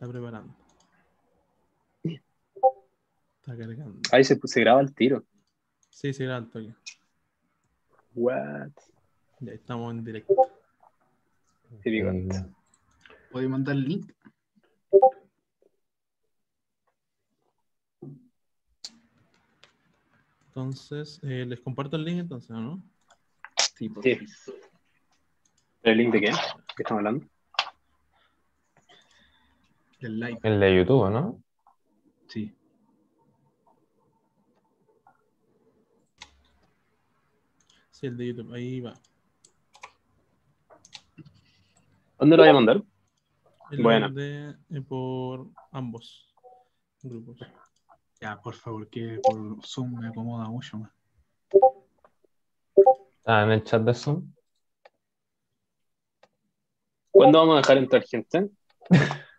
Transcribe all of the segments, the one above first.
Está preparando. Está cargando. Ahí se, graba el tiro. Sí, se graba el toque. What? Ya estamos en directo. Sí, digo. Puedo eh, mandar el link? Entonces, eh, les comparto el link entonces, ¿no? Sí. ¿El link de qué? ¿Qué estamos hablando? El de YouTube, ¿no? Sí. Sí, el de YouTube, ahí va. ¿Dónde lo voy a mandar? El bueno. Eh, por ambos grupos. Ya, por favor, que por Zoom me acomoda mucho más. Ah, en el chat de Zoom. ¿Cuándo vamos a dejar entrar gente?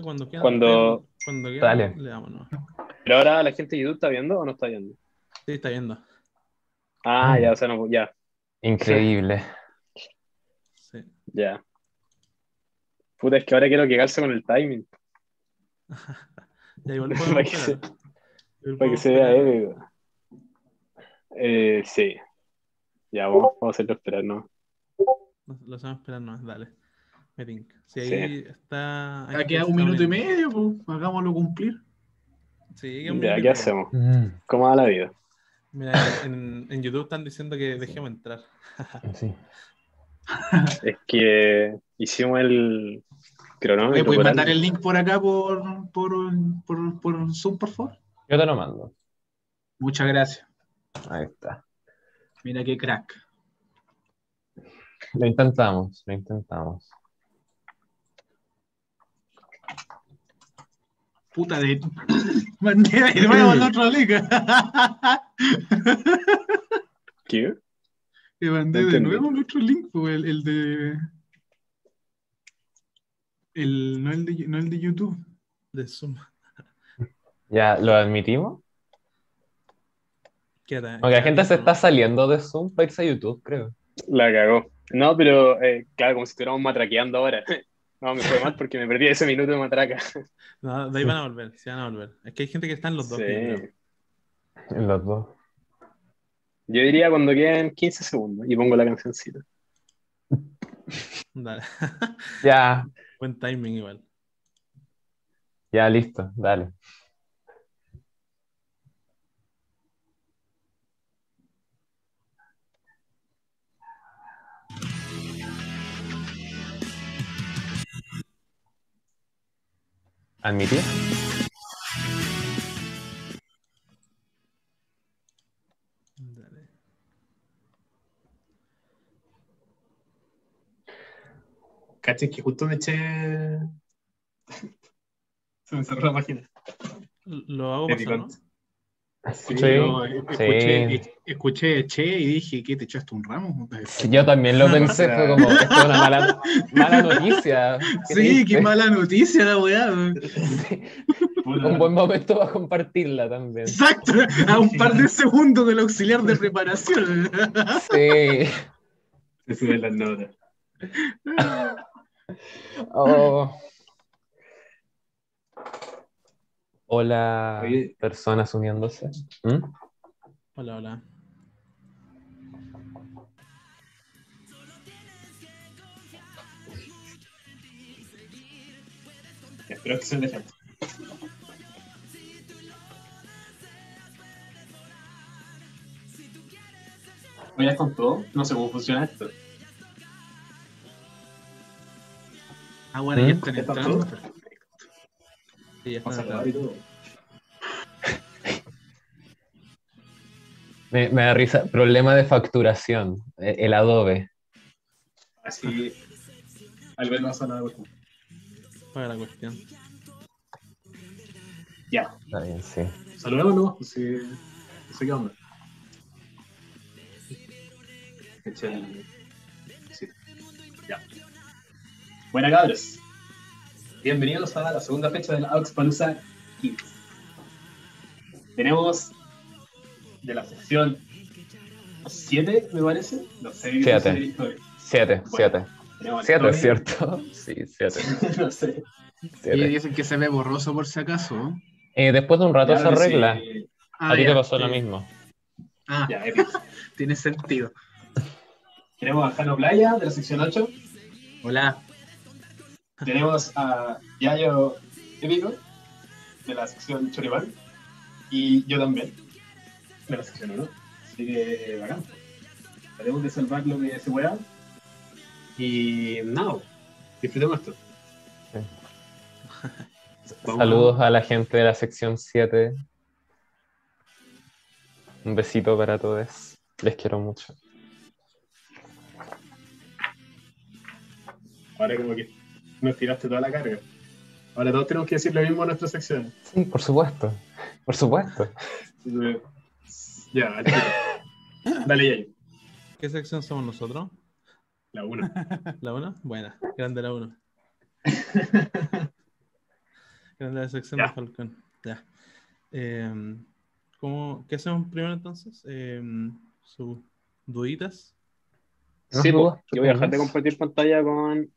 cuando cuando... cuando le damos Pero ahora la gente de YouTube está viendo o no está viendo? Sí, está viendo. Ah, ya, o sea, no, ya. Increíble. Sí. Ya. Puta, es que ahora quiero quedarse con el timing. ya, igual para, que se, vea épico. Eh, sí. Ya, vamos, vamos a hacerlo esperar, ¿no? Lo hacemos esperar, ¿no? Dale. Link. está. un pues, minuto y medio, hagámoslo cumplir. mira ¿qué hacemos? Mm. ¿Cómo va la vida? Mira, en, YouTube están diciendo que dejemos entrar. es que hicimos el cronómetro. ¿Me puedes mandar el link por acá por, por, por, por Zoom, por favor? Yo te lo mando. Muchas gracias. Ahí está. Mira qué crack. Lo intentamos, lo intentamos. Puta de. mandé de nuevo el otro link. ¿Qué? Te mandé de nuevo pues, el otro link, el, el, de. El, no, el de. No el de YouTube, de Zoom. ¿Ya lo admitimos? ¿Qué Porque la gente se está saliendo de Zoom para irse a YouTube, creo. La cagó. No, pero eh, claro, como si estuviéramos matraqueando ahora. No, me fue mal porque me perdí ese minuto de matraca. No, de ahí van a volver, se van a volver. Es que hay gente que está en los dos. en los dos. Yo diría cuando queden 15 segundos y pongo la cancioncita. Dale. ya. Buen timing igual. Ya, listo, dale. Admitir. Caché que justo me eché. Se me cerró la página. Lo hago pasar, ¿no? Sí, escuché, escuché, Che y dije, ¿qué te echaste un ramo? yo también lo pensé, fue como, esto es una mala, noticia. sí, qué mala noticia la weá. Un buen momento para compartirla también. Exacto, a un par de segundos del auxiliar de preparación. Sí. Se sube las notas. Oh, Hola, personas uniéndose. ¿Mm? Hola, hola. Espero que se de gente. ya con todo? No sé cómo funciona esto. Ah, bueno, ya ¿Mm? están entrando. Me, me, da risa. Problema de facturación. E, el, Adobe. Así. Albert no la cuestión. Para la cuestión. Ya. Está bien, sí. Saludos, ¿no? Sí, ¿qué onda? Sí. Ya. Buena, cabros. Bienvenidos a la segunda fecha de la Oxpalusa Kids. Tenemos de la sección 7, me parece. No sé, 7. 7, 7. 7 es cierto. Sí, 7. no sé. dicen que se ve borroso por si acaso. Eh, después de un rato se arregla. Ah, a ti te pasó lo mismo. Ah, ya, tiene sentido. Tenemos a Jano Playa de la sección 8. Hola tenemos a Yayo Épico, de la sección Choribán, y yo también, de la sección 1. Así que bacán. Tenemos de salvar lo que se pueda. Y nada, disfrutemos esto. Saludos a la gente de la sección 7. Un besito para todos. Les quiero mucho. Ahora como que nos tiraste toda la carga. Ahora todos tenemos que decir lo mismo a nuestra sección. Sí, por supuesto. Por supuesto. ya, dale, Yayo. ¿Qué sección somos nosotros? La 1. ¿La 1? Buena, grande la 1. grande la sección de Falcón. Ya. Em, ¿cómo, ¿Qué hacemos primero entonces? Eh, ¿Sus duditas? Sí, yo pues, voy a dejar de compartir pantalla con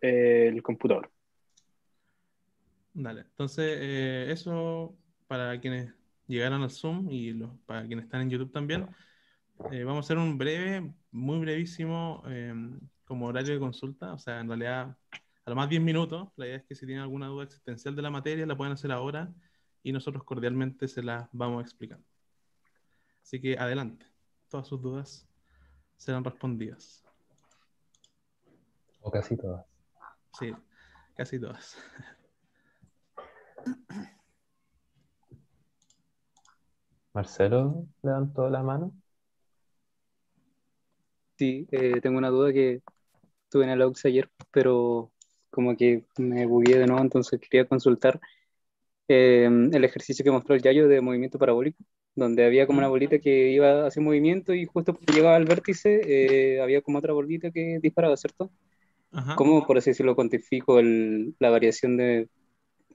eh, el computador. Dale, entonces eh, eso para quienes llegaron al Zoom y para quienes están en YouTube también. Eh, vamos a hacer un breve, muy brevísimo, em, como horario de consulta, o sea, en realidad a lo más 10 minutos. La idea es que si tienen alguna duda existencial de la materia, la pueden hacer ahora y nosotros cordialmente se las vamos explicando. Así que adelante, todas sus dudas serán respondidas. O casi todas. Sí, casi todas. Marcelo levantó la mano. Sí, eh, tengo una duda que tuve en el aux ayer, pero como que me bugué de nuevo, entonces quería consultar eh, el ejercicio que mostró el Yayo de movimiento parabólico, donde había como una mm. bolita que iba hacia movimiento y justo llegaba al vértice eh, había como otra bolita que disparaba, ¿cierto? ¿Cómo, por así decirlo, cuantifico el, la variación de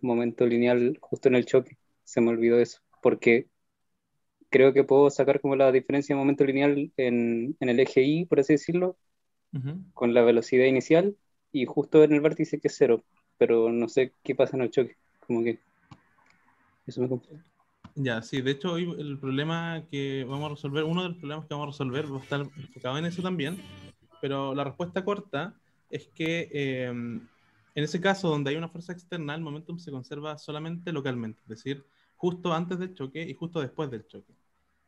momento lineal justo en el choque? Se me olvidó eso, porque creo que puedo sacar como la diferencia de momento lineal en, en el eje Y, por así decirlo, con la velocidad inicial y justo en el vértice que es cero, pero no sé qué pasa en el choque, como que eso me confunde. Ya, sí, de hecho hoy el problema que vamos a resolver, uno de los problemas que vamos a resolver va a estar enfocado en eso también, pero la respuesta corta es que em, en ese caso donde hay una fuerza externa, el momentum se conserva solamente localmente, es decir, justo antes del choque y justo después del choque.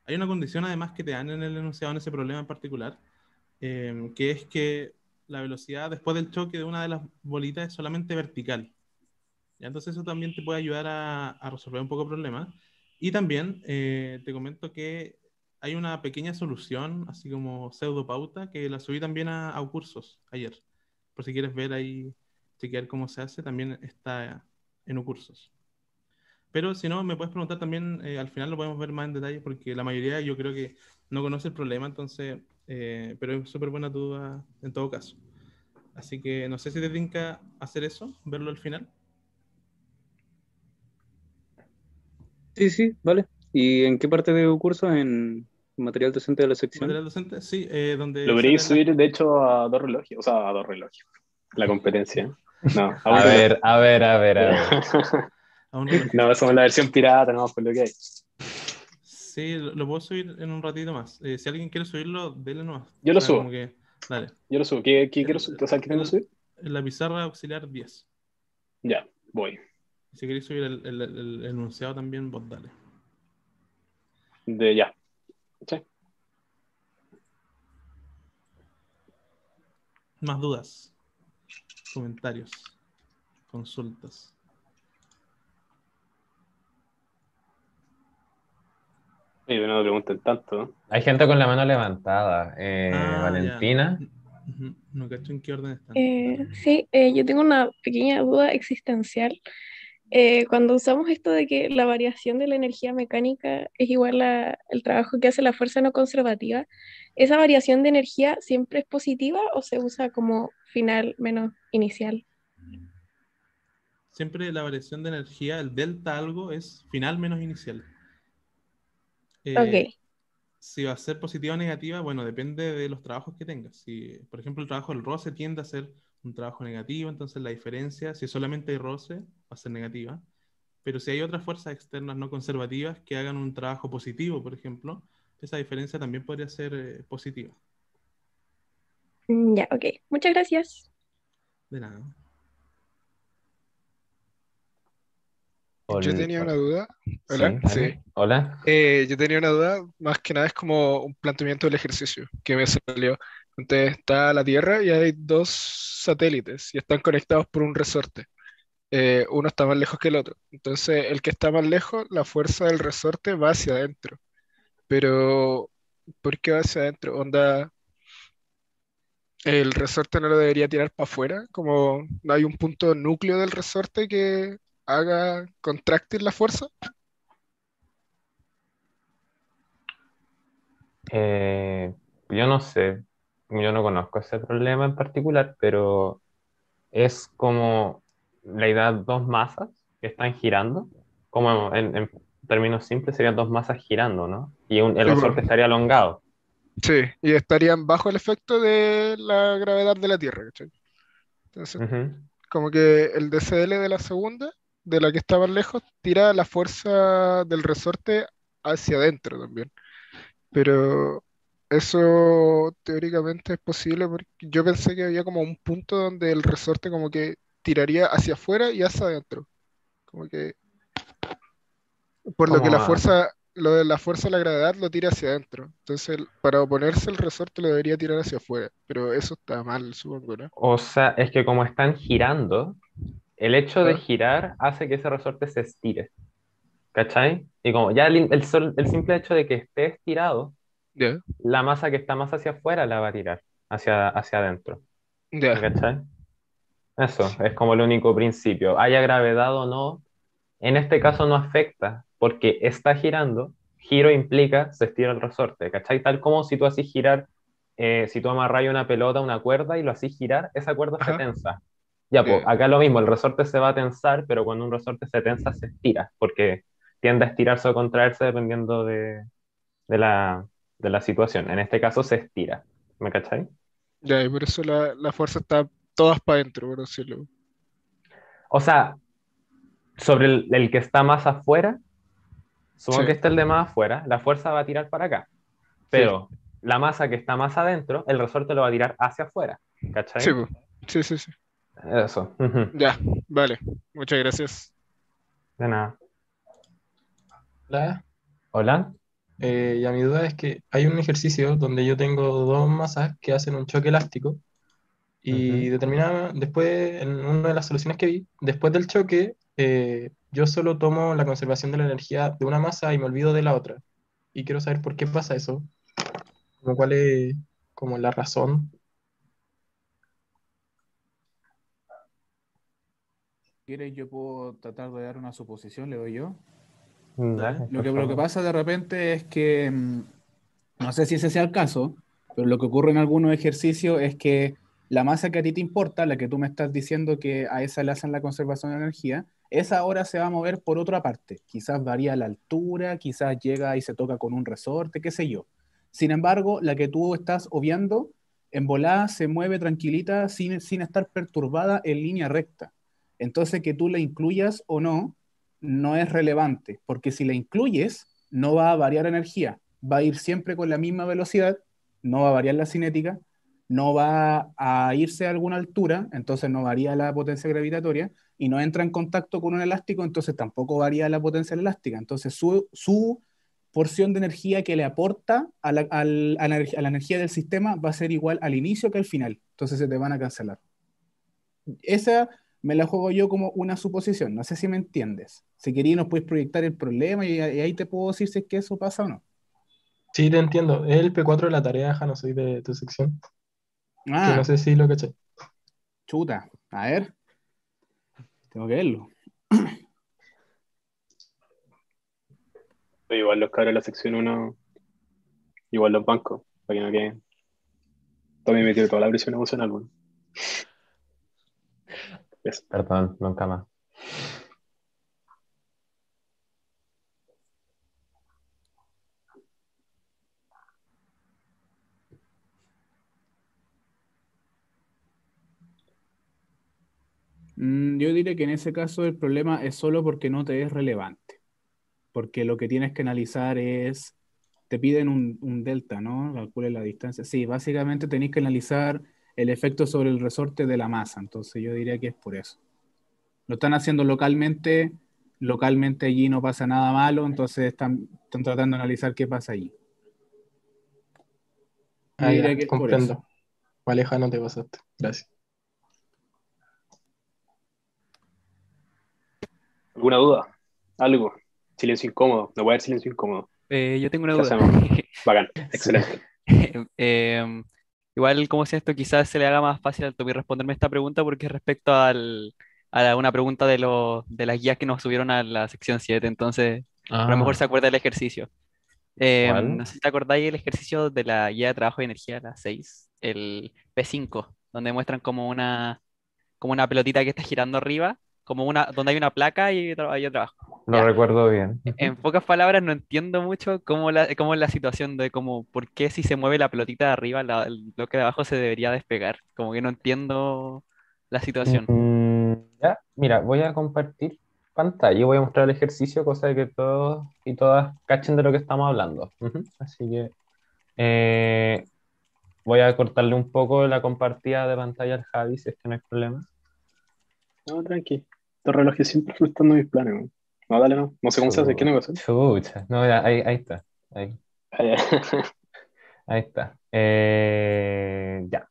Hay una condición además que te dan en el enunciado en ese problema en particular, em, que es que la velocidad después del choque de una de las bolitas es solamente vertical. ¿Ya? Entonces eso también te puede ayudar a, resolver un poco el problema. Y también eh, te comento que hay una pequeña solución, así como pseudopauta que la subí también a cursos ayer por si quieres ver ahí, chequear cómo se hace, también está en Ucursos. Pero si no, me puedes preguntar también, eh, al final lo podemos ver más en detalle, porque la mayoría yo creo que no conoce el problema, entonces, eh, pero es súper buena duda en todo caso. Así que no sé si te tinca hacer eso, verlo al final. Sí, sí, vale. ¿Y en qué parte de Ucursos? En, material docente de la sección. Material docente, sí. Eh, donde Lo veréis subir, de hecho, a dos relojes, o sea, a dos relojes. La competencia. No, a, ver, a ver, a ver, No, no, somos la versión pirata, no, por pues, lo que hay. Sí, lo puedo subir en un ratito más. Eh, si alguien quiere subirlo, dele nomás. Yo lo subo. Yo lo subo. ¿Qué, qué quiero subir? O tengo que subir? La pizarra auxiliar 10. Ya, voy. Si queréis subir el, el enunciado también, vos dale. De ya, más dudas, comentarios, consultas. tanto. Hay gente con la mano levantada. Eh, ah, Valentina. No cacho en qué orden están. Eh, sí, eh, yo tengo una pequeña duda existencial. Eh, cuando usamos esto de que la variación de la energía mecánica es igual al trabajo que hace la fuerza no conservativa, ¿esa variación de energía siempre es positiva o se usa como final menos inicial? Siempre la variación de energía, el delta algo, es final menos inicial. Eh, ok. Si va a ser positiva o negativa, bueno, depende de los trabajos que tengas. Si, por ejemplo, el trabajo del roce tiende a ser un trabajo negativo, entonces la diferencia, si solamente hay roce, va a ser negativa. Pero si hay otras fuerzas externas no conservativas que hagan un trabajo positivo, por ejemplo, esa diferencia también podría ser eh, positiva. Mm, ya, ok. Muchas gracias. De nada. Yo tenía una duda. Hola. Eh, yo tenía una duda, más que nada es como un planteamiento del ejercicio que me salió. Entonces está la Tierra y hay dos satélites y están conectados por un resorte. Eh, uno está más lejos que el otro. Entonces, el que está más lejos, la fuerza del resorte va hacia adentro. Pero, ¿por qué va hacia adentro? Onda, el resorte no lo debería tirar para afuera, como no hay un punto núcleo del resorte que haga contractir la fuerza. Eh, yo no sé, yo no conozco ese problema en particular, pero es como la idea de dos masas que están girando, como en, términos simples serían dos masas girando, ¿no? Y un, el resorte estaría alongado. Sí, y estarían bajo el efecto de la gravedad de la Tierra, ¿cachai? Entonces, como que el DCL de la segunda, de la que estaban lejos, tira la fuerza del resorte hacia adentro también. Pero eso teóricamente es posible porque yo pensé que había como un punto donde el resorte como que tiraría hacia afuera y hacia adentro. Como que... Por lo que la fuerza, lo de la fuerza de la gravedad lo tira hacia adentro. Entonces, para oponerse el resorte lo debería tirar hacia afuera. Pero eso está mal, supongo, O sea, es que como están girando, el hecho de girar hace que ese resorte se estire. ¿Cachai? Y como ya el, el simple hecho de que esté estirado la masa que está más hacia afuera la va a tirar, hacia, hacia adentro. Eso, es como el único principio. Haya gravedad o no, en este caso no afecta, porque está girando. Giro implica se estira el resorte, ¿cachai? Tal como si tú así girar, eh, si tú amarras una pelota, una cuerda y lo haces girar, esa cuerda se tensa. Pues, ya, acá lo mismo, el resorte se va a tensar, pero cuando un resorte se tensa, se estira, porque tiende a estirarse o contraerse dependiendo de la, de la situación. En este caso se estira, ¿me cachai? Ya, y por eso la, fuerza está todas para adentro, por O sea, sobre el, que está más afuera, supongo que está el de más afuera, la fuerza va a tirar para acá. Pero la masa que está más adentro, el resorte lo va a tirar hacia afuera. ¿Cachai? Sí, sí, sí. sí. Eso. Ya, vale. Muchas gracias. De nada. Hola. Hola. Eh, y a mi duda es que hay un ejercicio donde yo tengo dos masas que hacen un choque elástico y determinada, después, en una de las soluciones que vi, después del choque, eh, yo solo tomo la conservación de la energía de una masa y me olvido de la otra. Y quiero saber por qué pasa eso, como cuál es como la razón. ¿Quieres? Yo puedo tratar de dar una suposición, le doy yo lo, que, que pasa de repente es que, mm, no sé si ese sea el caso, pero lo que ocurre en algunos ejercicios es que la masa que a ti te importa, la que tú me estás diciendo que a esa le hacen la conservación de energía, esa ahora se va a mover por otra parte. Quizás varía la altura, quizás llega y se toca con un resorte, qué sé yo. Sin embargo, la que tú estás obviando, en volada se mueve tranquilita sin, sin estar perturbada en línea recta. Entonces, que tú la incluyas o no, no es relevante, porque si la incluyes, no va a variar energía, va a ir siempre con la misma velocidad, no va a variar la cinética, no va a irse a alguna altura, entonces no varía la potencia gravitatoria, y no entra en contacto con un elástico, entonces tampoco varía la potencia elástica. Entonces su, porción de energía que le aporta a la, a la, energía del sistema va a ser igual al inicio que al final, entonces se te van a cancelar. Esa me la juego yo como una suposición. No sé si me entiendes. Si querías, nos puedes proyectar el problema y, ahí te puedo decir si es que eso pasa o no. Sí, te entiendo. Es el P4 de la tarea, Jano, soy de tu sección. Ah. no sé si lo caché. Chuta. A ver. Tengo que verlo. Igual los cabros de la sección 1, igual los bancos, para que no queden. También me toda la presión emocional, bueno. Perdón, nunca más. Mm, yo diré que en ese caso el problema es solo porque no te es relevante, porque lo que tienes que analizar es, te piden un, delta, ¿no? Calcule la distancia. Sí, básicamente tenéis que analizar el efecto sobre el resorte de la masa. Entonces yo diría que es por eso. Lo están haciendo localmente, localmente allí no pasa nada malo, entonces están, tratando de analizar qué pasa allí. Ahí diría que es comprendo. Por eso. no te pasaste. Gracias. ¿Alguna duda? ¿Algo? Silencio incómodo. No voy a haber silencio incómodo. Eh, yo tengo una duda. Bacán, excelente. eh, Igual, como sea esto, quizás se le haga más fácil al Topi responderme esta pregunta porque respecto al, a una pregunta de, de las guías que nos subieron a la sección 7, entonces a lo mejor ah. se acuerda del ejercicio. Eh, no sé si te acordáis el ejercicio de la guía de trabajo y energía, la 6, el P5, donde muestran como una, como una pelotita que está girando arriba como una, donde hay una placa y yo trabajo abajo. Lo recuerdo bien. E-, en pocas palabras, no entiendo mucho cómo, la, es la situación de cómo, por qué si se mueve la pelotita de arriba, la, el bloque de abajo se debería despegar. Como que no entiendo la situación. Mm, ya, mira, voy a compartir pantalla, Y voy a mostrar el ejercicio, cosa de que todos y todas cachen de lo que estamos hablando. Así que eh, voy a cortarle un poco la compartida de pantalla al Javi, si es que no hay problema. No, tranqui. Estos relojes siempre frustrando mis planes, No, dale, no. No sé cómo se hace, ¿qué negocio? No, ahí, está. Ahí, ahí está. Eh, ya.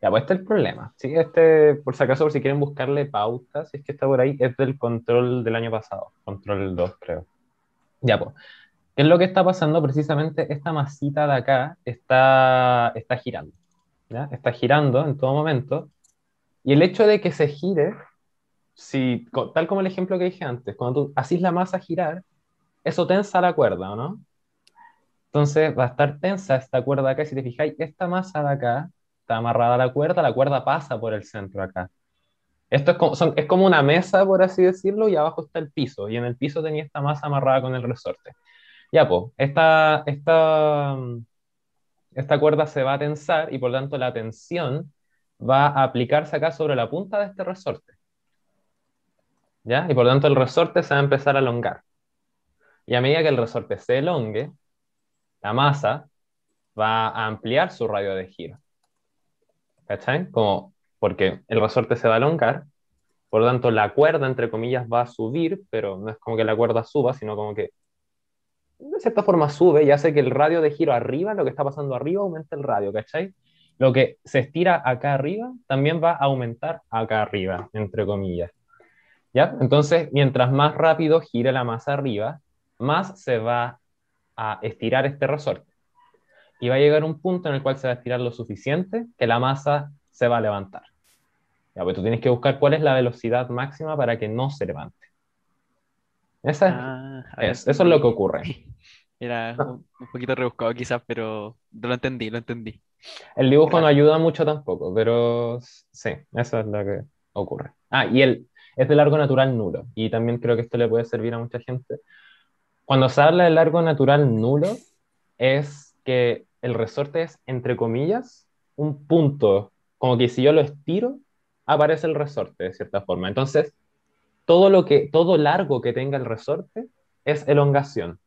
Ya, pues este es el problema. ¿sí? Este, por si acaso, por si quieren buscarle pautas, si es que está por ahí, es del control del año pasado, control 2, creo. Ya, pues. es lo que está pasando? Precisamente esta masita de acá está, está girando. Está girando en todo momento. Y el hecho de que se gire si, tal como el ejemplo que dije antes, cuando tú haces la masa girar, eso tensa la cuerda, no? Entonces va a estar tensa esta cuerda acá, si te fijáis, esta masa de acá está amarrada a la cuerda, la cuerda pasa por el centro acá. Esto es como, una mesa, por así decirlo, y abajo está el piso, y en el piso tenía esta masa amarrada con el resorte. Ya, pues, esta, esta, esta cuerda se va a tensar y por tanto la tensión va a aplicarse acá sobre la punta de este resorte. Y por lo tanto el resorte se va a empezar a elongar. Y a medida que el resorte se elongue, la masa va a ampliar su radio de giro. ¿Cachai? Como porque el resorte se va a elongar, por lo tanto la cuerda, entre comillas, va a subir, pero no es como que la cuerda suba, sino como que de cierta forma sube y hace que el radio de giro arriba, lo que está pasando arriba, aumente el radio, ¿cachai? Lo que se estira acá arriba también va a aumentar acá arriba, entre comillas. ¿ya? Entonces, mientras más rápido gira la masa arriba, más se va a estirar este resorte. Y va a llegar un punto en el cual se va a estirar lo suficiente que la masa se va a levantar. Ya, pues tú tienes que buscar cuál es la velocidad máxima para que no se levante. Ah, eso es lo que ocurre. Era un poquito rebuscado quizás, pero lo entendí, lo entendí. El dibujo no ayuda mucho tampoco, pero sí, eso es lo que ocurre. Ah, y el es de largo natural nulo. Y también creo que esto le puede servir a mucha gente. Cuando se habla de largo natural nulo, es que el resorte es, entre comillas, un punto. Como que si yo lo estiro, aparece el resorte, de cierta forma. Entonces, todo, lo que, todo largo que tenga el resorte es elongación.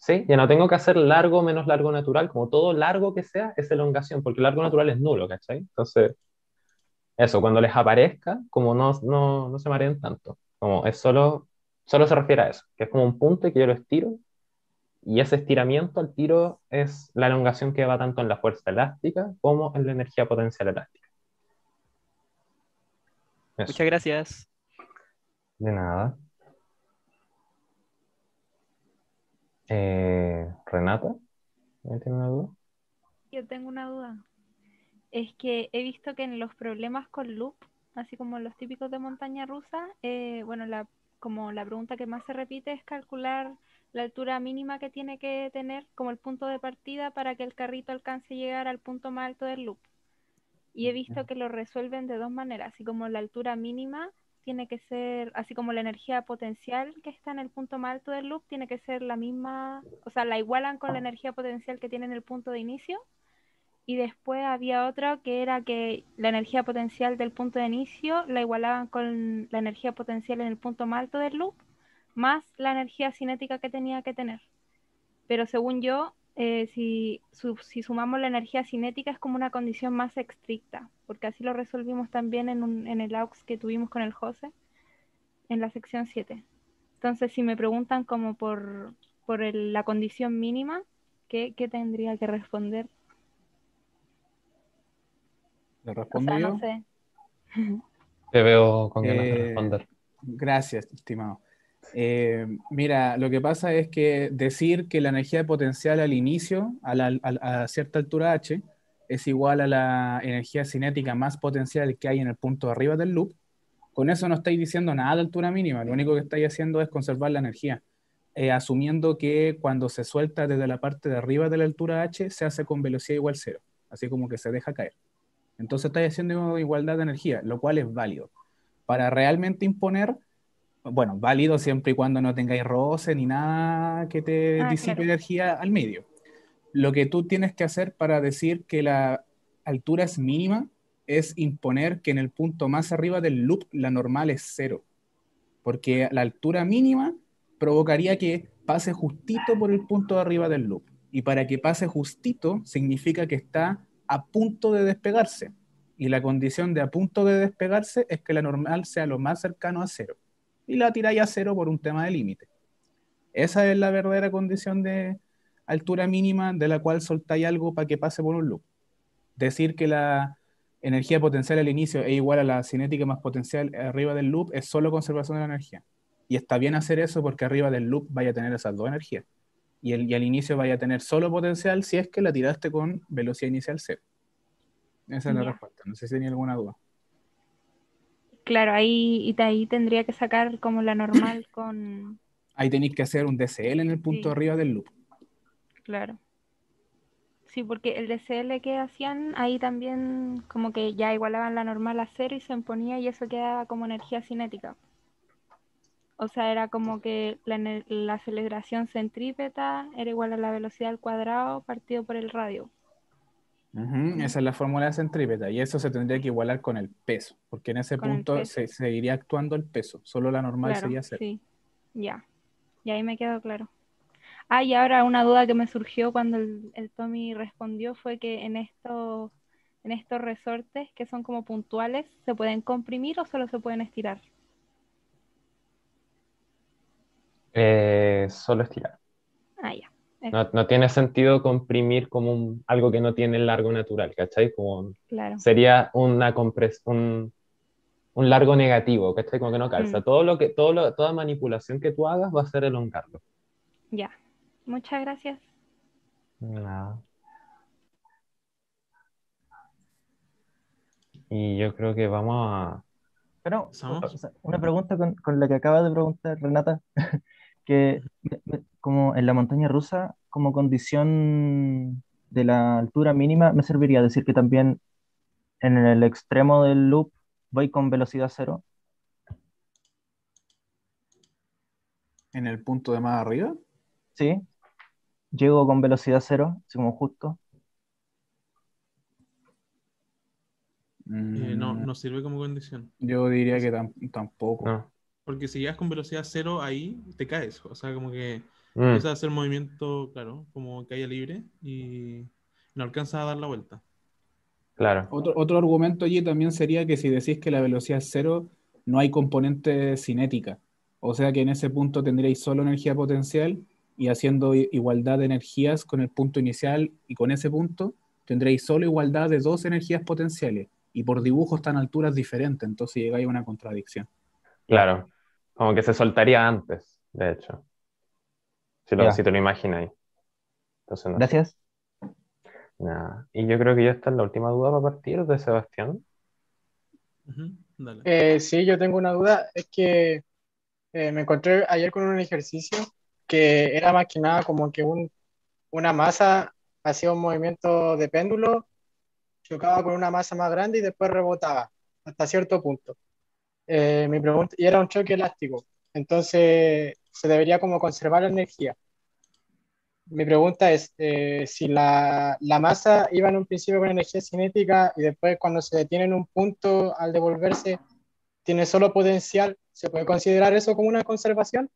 ¿Sí? Ya no tengo que hacer largo menos largo natural, como todo largo que sea es elongación, porque el largo natural es nulo, ¿cachai? Entonces, eso, cuando les aparezca, como no, se mareen tanto. Como es solo, solo se refiere a eso, que es como un punto y que yo lo estiro. Y ese estiramiento al tiro es la elongación que va tanto en la fuerza elástica como en la energía potencial elástica. Muchas gracias. De nada. Eh, Renata, ¿tiene una duda? Yo tengo una duda es que he visto que en los problemas con loop, así como los típicos de montaña rusa, eh, bueno, la, como la pregunta que más se repite es calcular la altura mínima que tiene que tener como el punto de partida para que el carrito alcance llegar al punto más alto del loop. Y he visto que lo resuelven de dos maneras, así como la altura mínima tiene que ser, así como la energía potencial que está en el punto más alto del loop, tiene que ser la misma, o sea, la igualan con la energía potencial que tiene en el punto de inicio y después había otra que era que la energía potencial del punto de inicio la igualaban con la energía potencial en el punto más alto del loop, más la energía cinética que tenía que tener. Pero según yo, eh, si, si, sumamos la energía cinética es como una condición más estricta, porque así lo resolvimos también en, el AUX que tuvimos con el José, en la sección 7. Entonces, si me preguntan como por, por la condición mínima, ¿qué, ¿qué tendría que responder? ¿Le respondo Te veo con ganas de eh, responder. Gracias, estimado. Eh, mira, lo que pasa es que decir que la energía potencial al inicio, a, la, cierta altura h, es igual a la energía cinética más potencial que hay en el punto de arriba del loop, con eso no estáis diciendo nada de altura mínima, lo único que estáis haciendo es conservar la energía, eh, asumiendo que cuando se suelta desde la parte de arriba de la altura h se hace con velocidad igual cero, así como que se deja caer. Entonces estáis haciendo igualdad de energía, lo cual es válido. Para realmente imponer, bueno, válido siempre y cuando no tengáis roce ni nada que te ah, disipe energía al medio. Lo que tú tienes que hacer para decir que la altura es mínima es imponer que en el punto más arriba del loop la normal es cero, porque la altura mínima provocaría que pase justito por el punto de arriba del loop. Y para que pase justito significa que está a punto de despegarse. Y la condición de a punto de despegarse es que la normal sea lo más cercano a cero. Y la tiráis a cero por un tema de límite. Esa es la verdadera condición de altura mínima de la cual soltáis algo para que pase por un loop. Decir que la energía potencial al inicio es igual a la cinética más potencial arriba del loop es solo conservación de la energía. Y está bien hacer eso porque arriba del loop vaya a tener esas dos energías y, el, al inicio vaya a tener solo potencial si es que la tiraste con velocidad inicial cero. Esa es la respuesta. No sé si tenía alguna duda. Claro, ahí, y ahí tendría que sacar como la normal con... Ahí tenéis que hacer un DCL en el punto arriba del loop. Claro. Sí, porque el DCL que hacían ahí también como que ya igualaban la normal a cero y se imponía y eso quedaba como energía cinética. O sea, era como que la, la aceleración centrípeta era igual a la velocidad al cuadrado partido por el radio. Esa es la fórmula centrípeta y eso se tendría que igualar con el peso, porque en ese punto se seguiría actuando el peso, solo la normal sería cero. Sí, ya, y ahí me quedó claro. Ah, y ahora una duda que me surgió cuando el, Tommy respondió fue que en estos, en estos resortes que son como puntuales, ¿se pueden comprimir o solo se pueden estirar? Eh, solo estirar. Ah, ya. Eh. No, tiene sentido comprimir como algo que no tiene el largo natural, ¿cachai? Sería una compres, un, largo negativo, ¿cachai? Como que no mm. calza. Todo lo que, todo lo, toda manipulación que tú hagas va a ser elongarlo. Ya. Muchas gracias. Nada. Y yo creo que vamos a... Pero, una pregunta con, con la que acaba de preguntar Renata. que como en la montaña rusa, como condición de la altura mínima, me serviría decir que también en el extremo del loop voy con velocidad cero. ¿En el punto de más arriba? Sí. Llego con velocidad cero, así como justo. Eh, mm. no, sirve como condición. Yo diría que tampoco. No. Porque si llegas con velocidad cero ahí, te caes. O sea, como que mm. empiezas a hacer movimiento, claro, como haya libre y no alcanzas a dar la vuelta. Claro. Otro, argumento allí también sería que si decís que la velocidad es cero, no hay componente cinética. O sea que en ese punto tendréis solo energía potencial y haciendo igualdad de energías con el punto inicial y con ese punto, tendréis solo igualdad de dos energías potenciales y por dibujos están alturas diferentes, entonces llegáis a una contradicción. Claro. Como que se soltaría antes, de hecho. Si, lo, te lo imaginas ahí. Entonces, no. Gracias. Y yo creo que ya está la última duda para partir de Sebastián. Eh, sí, yo tengo una duda. Es que eh, me encontré ayer con un ejercicio que era más que nada como que una masa hacía un movimiento de péndulo, chocaba con una masa más grande y después rebotaba hasta cierto punto. Eh, mi pregunta, y era un choque elástico, entonces se debería como conservar la energía. Mi pregunta es eh, si la, la, masa iba en un principio con energía cinética y después cuando se detiene en un punto al devolverse tiene solo potencial, ¿se puede considerar eso como una conservación?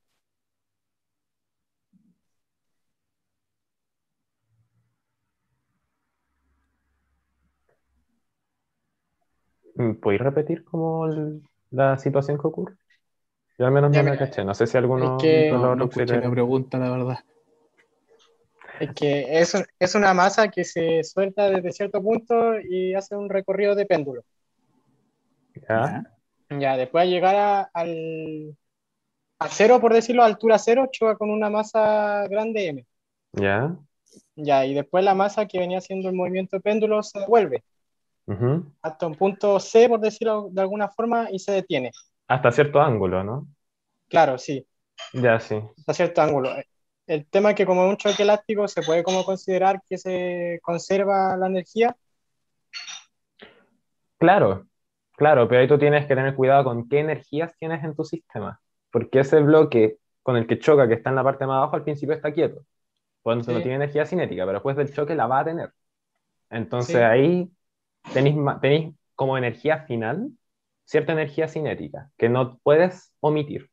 Mm, ¿Puedo repetir como el, la situación que ocurre. Yo al menos no me caché. No sé si alguno es que, pregunta, la verdad. Es que es, es, una masa que se suelta desde cierto punto y hace un recorrido de péndulo. Ya. Ya, después de llegar a, al, a cero, por decirlo, altura cero, choca con una masa grande M. Ya. Ya, y después la masa que venía haciendo el movimiento de péndulo se devuelve hasta un punto C, por decirlo de alguna forma, y se detiene. Hasta cierto ángulo, ¿no? Claro, sí. Ya, sí. Hasta cierto ángulo. El tema es que como un choque elástico se puede como considerar que se conserva la energía. Claro, claro, pero ahí tú tienes que tener cuidado con qué energías tienes en tu sistema, porque ese bloque con el que choca, que está en la parte más abajo, al principio está quieto, cuando no tiene energía cinética, pero después del choque la va a tener. Entonces ahí tenéis, como energía final cierta energía cinética que no puedes omitir,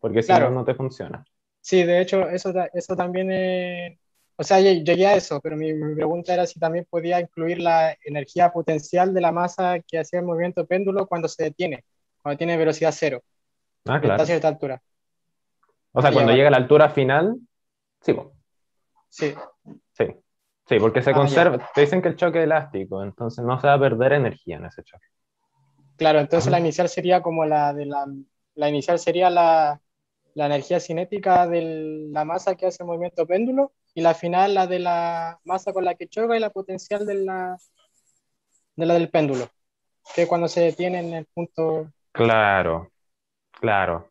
porque si no, no te funciona. Sí, de hecho, eso, eso también, o sea, llegué a eso, pero mi, pregunta era si también podía incluir la energía potencial de la masa que hacía el movimiento péndulo cuando se detiene, cuando tiene velocidad cero, ah, claro. a cierta altura. O sea, cuando llega a la altura final, Sí. Sí. Sí, porque se ah, conserva, te dicen que el choque es elástico, entonces no se va a perder energía en ese choque. Claro, entonces la inicial sería como la de la, la inicial sería la, energía cinética de la masa que hace el movimiento péndulo y la final la de la masa con la que choca y la potencial de la, de la del péndulo, que cuando se detiene en el punto... Claro, claro.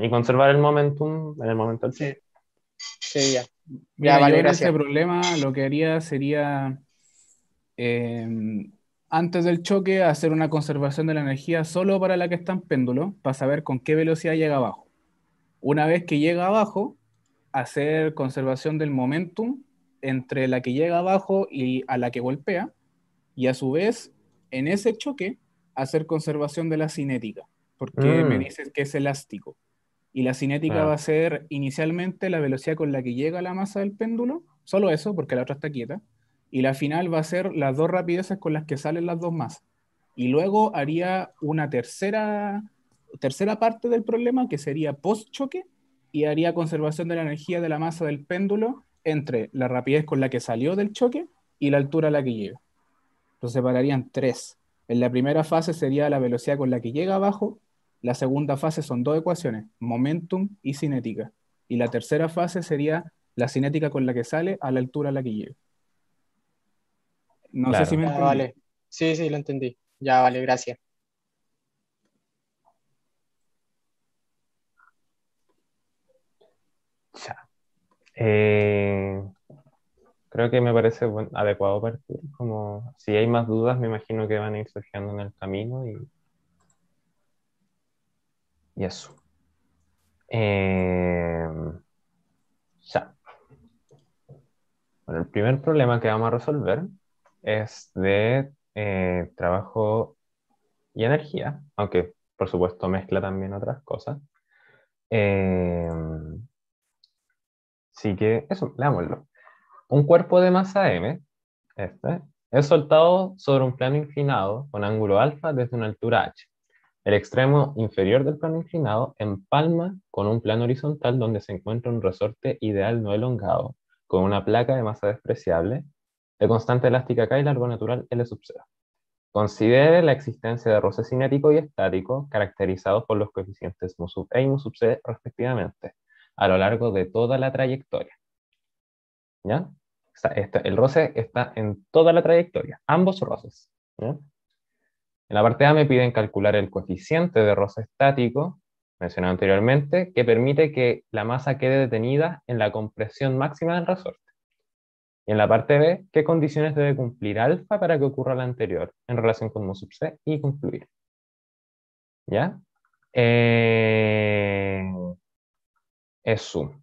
Y conservar el momentum en el momento del... Sí, sí, ya ya, Ese problema lo que haría sería, em, antes del choque, hacer una conservación de la energía solo para la que está en péndulo, para saber con qué velocidad llega abajo. Una vez que llega abajo, hacer conservación del momentum entre la que llega abajo y a la que golpea, y a su vez, en ese choque, hacer conservación de la cinética, porque me mm. dicen que es elástico. Y la cinética va a ser inicialmente la velocidad con la que llega la masa del péndulo, solo eso, porque la otra está quieta. Y la final va a ser las dos rapideces con las que salen las dos masas. Y luego haría una tercera, tercera parte del problema, que sería post-choque, y haría conservación de la energía de la masa del péndulo entre la rapidez con la que salió del choque y la altura a la que llega. Entonces separarían tres. En la primera fase sería la velocidad con la que llega abajo, la segunda fase son dos ecuaciones, momentum y cinética. Y la tercera fase sería la cinética con la que sale a la altura a la que llega. No sé si me ah, Sí, sí, lo entendí. Ya, vale, gracias. Ya. Eh, creo que me parece adecuado partir. Como si hay más dudas, me imagino que van a ir surgiendo en el camino y eso. Em, ya. Bueno, el primer problema que vamos a resolver es de eh, trabajo y energía, aunque por supuesto mezcla también otras cosas. Em, así que eso, leámoslo. Un cuerpo de masa m, este, es soltado sobre un plano inclinado con ángulo alfa desde una altura h. El extremo inferior del plano inclinado empalma con un plano horizontal donde se encuentra un resorte ideal no elongado, con una placa de masa despreciable, de constante elástica K y largo natural L sub 0. Considere la existencia de roces cinético y estático, caracterizados por los coeficientes mu sub e y mu sub c respectivamente, a lo largo de toda la trayectoria. ¿Ya? Este, el roce está en toda la trayectoria, ambos roces. ¿ya? En la parte A me piden calcular el coeficiente de roce estático, mencionado anteriormente, que permite que la masa quede detenida en la compresión máxima del resorte. Y en la parte B, qué condiciones debe cumplir alfa para que ocurra la anterior en relación con mu sub c y concluir. ¿Ya? Eh... Eso.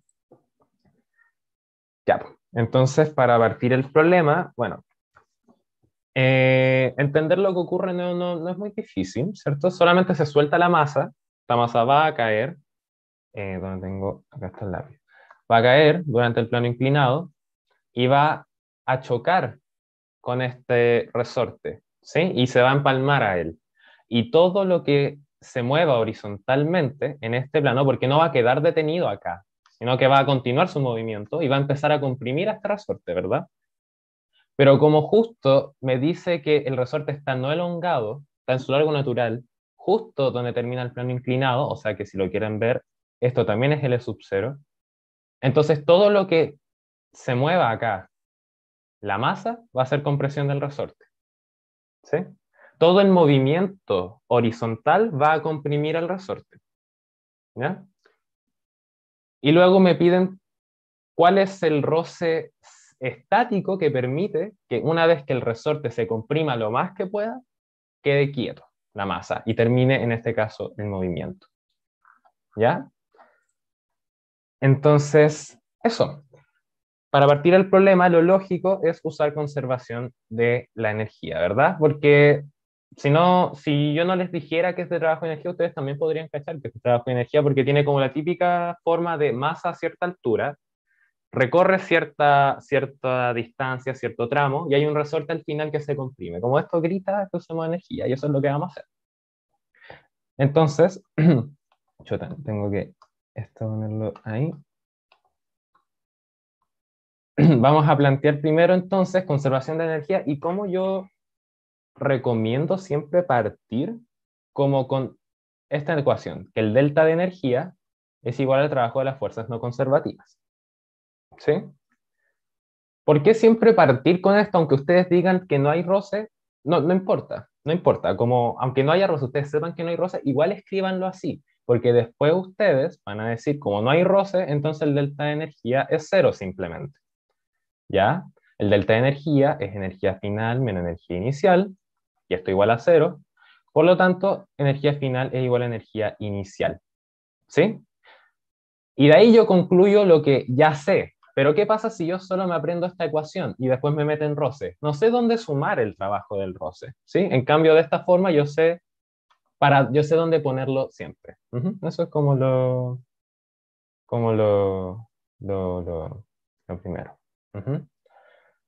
Ya, pues. entonces para partir el problema, bueno, eh, entender lo que ocurre no, no, es muy difícil, ¿cierto? Solamente se suelta la masa, esta masa va a caer, eh, donde tengo, acá está el lápiz, va a caer durante el plano inclinado y va a chocar con este resorte, ¿sí? Y se va a empalmar a él. Y todo lo que se mueva horizontalmente en este plano, porque no va a quedar detenido acá, sino que va a continuar su movimiento y va a empezar a comprimir a este resorte, ¿verdad? Pero como justo me dice que el resorte está no elongado, está en su largo natural, justo donde termina el plano inclinado, o sea que si lo quieren ver, esto también es L sub 0. Entonces todo lo que se mueva acá, la masa, va a ser compresión del resorte. Todo el movimiento horizontal va a comprimir el resorte. Y luego me piden cuál es el roce estático que permite que una vez que el resorte se comprima lo más que pueda, quede quieto la masa y termine en este caso el movimiento. ¿Ya? Entonces, eso. Para partir del problema, lo lógico es usar conservación de la energía, ¿verdad? Porque si no, si yo no les dijera que es de trabajo de energía, ustedes también podrían cachar que es de trabajo de energía porque tiene como la típica forma de masa a cierta altura recorre cierta, cierta distancia, cierto tramo, y hay un resorte al final que se comprime. Como esto grita, esto usamos energía, y eso es lo que vamos a hacer. Entonces, yo tengo que esto ponerlo ahí. Vamos a plantear primero entonces conservación de energía y como yo recomiendo siempre partir como con esta ecuación, que el delta de energía es igual al trabajo de las fuerzas no conservativas. ¿sí? ¿Por qué siempre partir con esto, aunque ustedes digan que no hay roce? No, no importa, no importa. Como, aunque no haya roce, ustedes sepan que no hay roce, igual escríbanlo así, porque después ustedes van a decir, como no hay roce, entonces el delta de energía es cero simplemente. ¿Ya? El delta de energía es energía final menos energía inicial, y esto igual a cero. Por lo tanto, energía final es igual a energía inicial. ¿Sí? Y de ahí yo concluyo lo que ya sé, pero ¿qué pasa si yo solo me aprendo esta ecuación y después me meto en roce? No sé dónde sumar el trabajo del roce, ¿sí? En cambio, de esta forma yo sé, para, yo sé dónde ponerlo siempre. Eso es como lo, como lo, lo, primero.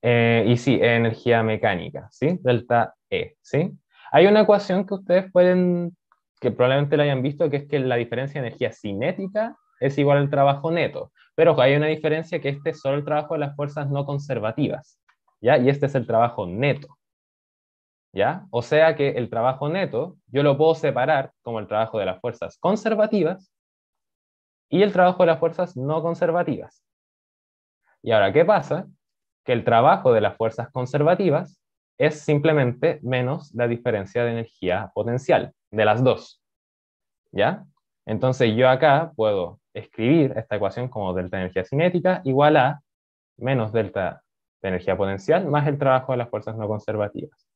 Eh, y sí, energía mecánica, ¿sí? Delta E, ¿sí? Hay una ecuación que ustedes pueden, que probablemente la hayan visto, que es que la diferencia de energía cinética es igual al trabajo neto. Pero hay una diferencia que este es solo el trabajo de las fuerzas no conservativas, ¿ya? Y este es el trabajo neto, ¿ya? O sea que el trabajo neto yo lo puedo separar como el trabajo de las fuerzas conservativas y el trabajo de las fuerzas no conservativas. Y ahora, ¿qué pasa? Que el trabajo de las fuerzas conservativas es simplemente menos la diferencia de energía potencial de las dos, ¿ya? Entonces yo acá puedo escribir esta ecuación como delta de energía cinética igual a menos delta de energía potencial más el trabajo de las fuerzas no conservativas.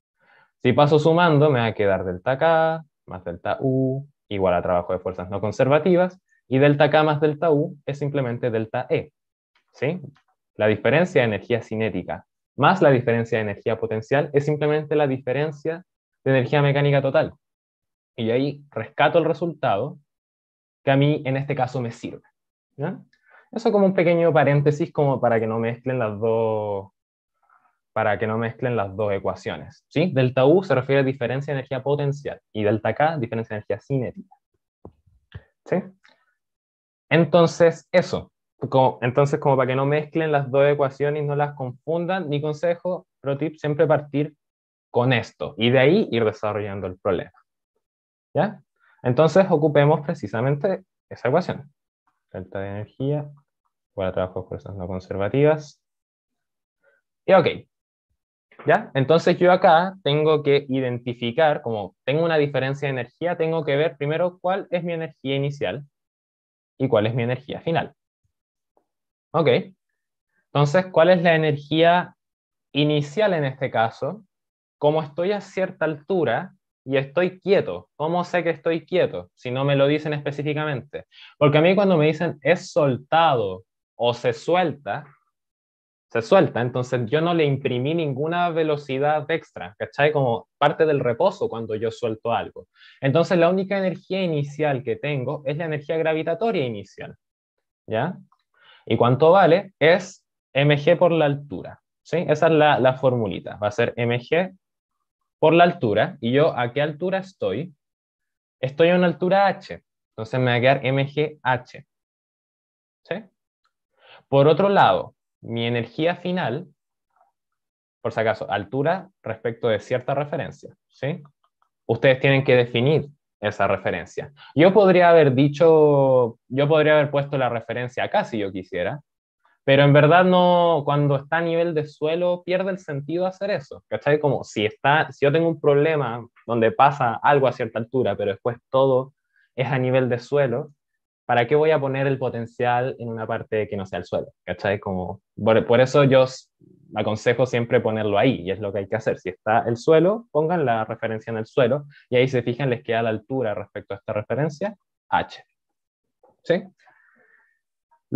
Si paso sumando, me va a quedar delta K más delta U igual a trabajo de fuerzas no conservativas, y delta K más delta U es simplemente delta E. ¿sí? La diferencia de energía cinética más la diferencia de energía potencial es simplemente la diferencia de energía mecánica total. Y ahí rescato el resultado que a mí en este caso me sirve. Eso como un pequeño paréntesis como para que no mezclen las dos para que no mezclen las dos ecuaciones. ¿sí? Delta U se refiere a diferencia de energía potencial y delta K diferencia de energía cinética. ¿sí? Entonces, eso. Como, entonces, como para que no mezclen las dos ecuaciones y no las confundan, mi consejo, pro tip, siempre partir con esto y de ahí ir desarrollando el problema. ¿Ya? Entonces ocupemos precisamente esa ecuación. falta de energía igual a trabajo de fuerzas no conservativas. Y ok. ¿Ya? Entonces yo acá tengo que identificar, como tengo una diferencia de energía, tengo que ver primero cuál es mi energía inicial y cuál es mi energía final. Ok. Entonces, ¿cuál es la energía inicial en este caso? Como estoy a cierta altura, y estoy quieto. ¿Cómo sé que estoy quieto si no me lo dicen específicamente? Porque a mí cuando me dicen es soltado o se suelta, se suelta, entonces yo no le imprimí ninguna velocidad extra, ¿cachai? Como parte del reposo cuando yo suelto algo. Entonces la única energía inicial que tengo es la energía gravitatoria inicial, ¿ya? ¿Y cuánto vale? Es mg por la altura, ¿sí? Esa es la, la formulita, va a ser mg por la altura, y yo a qué altura estoy, estoy a una altura h, entonces me va a quedar mgh. ¿Sí? Por otro lado, mi energía final, por si acaso, altura respecto de cierta referencia, ¿sí? Ustedes tienen que definir esa referencia. Yo podría haber dicho, yo podría haber puesto la referencia acá si yo quisiera, pero en verdad no, cuando está a nivel de suelo, pierde el sentido hacer eso, ¿cachai? Como si, está, si yo tengo un problema donde pasa algo a cierta altura, pero después todo es a nivel de suelo, ¿para qué voy a poner el potencial en una parte que no sea el suelo? ¿Cachai? Como, por eso yo aconsejo siempre ponerlo ahí, y es lo que hay que hacer. Si está el suelo, pongan la referencia en el suelo, y ahí se fijan, les queda la altura respecto a esta referencia, H. ¿Sí?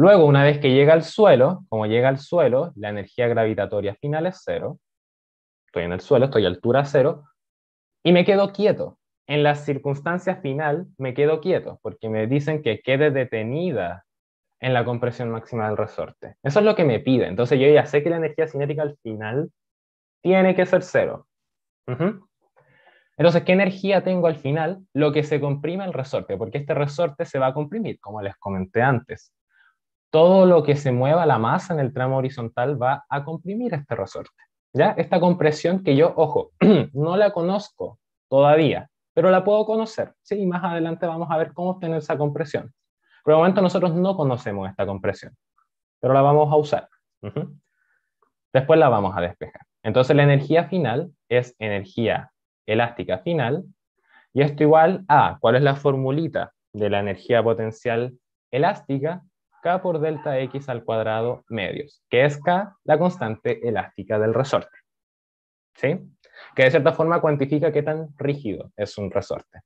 Luego, una vez que llega al suelo, como llega al suelo, la energía gravitatoria final es cero. Estoy en el suelo, estoy a altura cero, y me quedo quieto. En la circunstancia final me quedo quieto, porque me dicen que quede detenida en la compresión máxima del resorte. Eso es lo que me pide. Entonces yo ya sé que la energía cinética al final tiene que ser cero. Entonces, ¿qué energía tengo al final? Lo que se comprime el resorte, porque este resorte se va a comprimir, como les comenté antes todo lo que se mueva la masa en el tramo horizontal va a comprimir este resorte. ¿ya? Esta compresión que yo, ojo, no la conozco todavía, pero la puedo conocer. ¿sí? más adelante vamos a ver cómo obtener esa compresión. Por el momento nosotros no conocemos esta compresión, pero la vamos a usar. Después la vamos a despejar. Entonces la energía final es energía elástica final, y esto igual a, ¿cuál es la formulita de la energía potencial elástica? k por delta x al cuadrado medios, que es k la constante elástica del resorte. ¿Sí? Que de cierta forma cuantifica qué tan rígido es un resorte.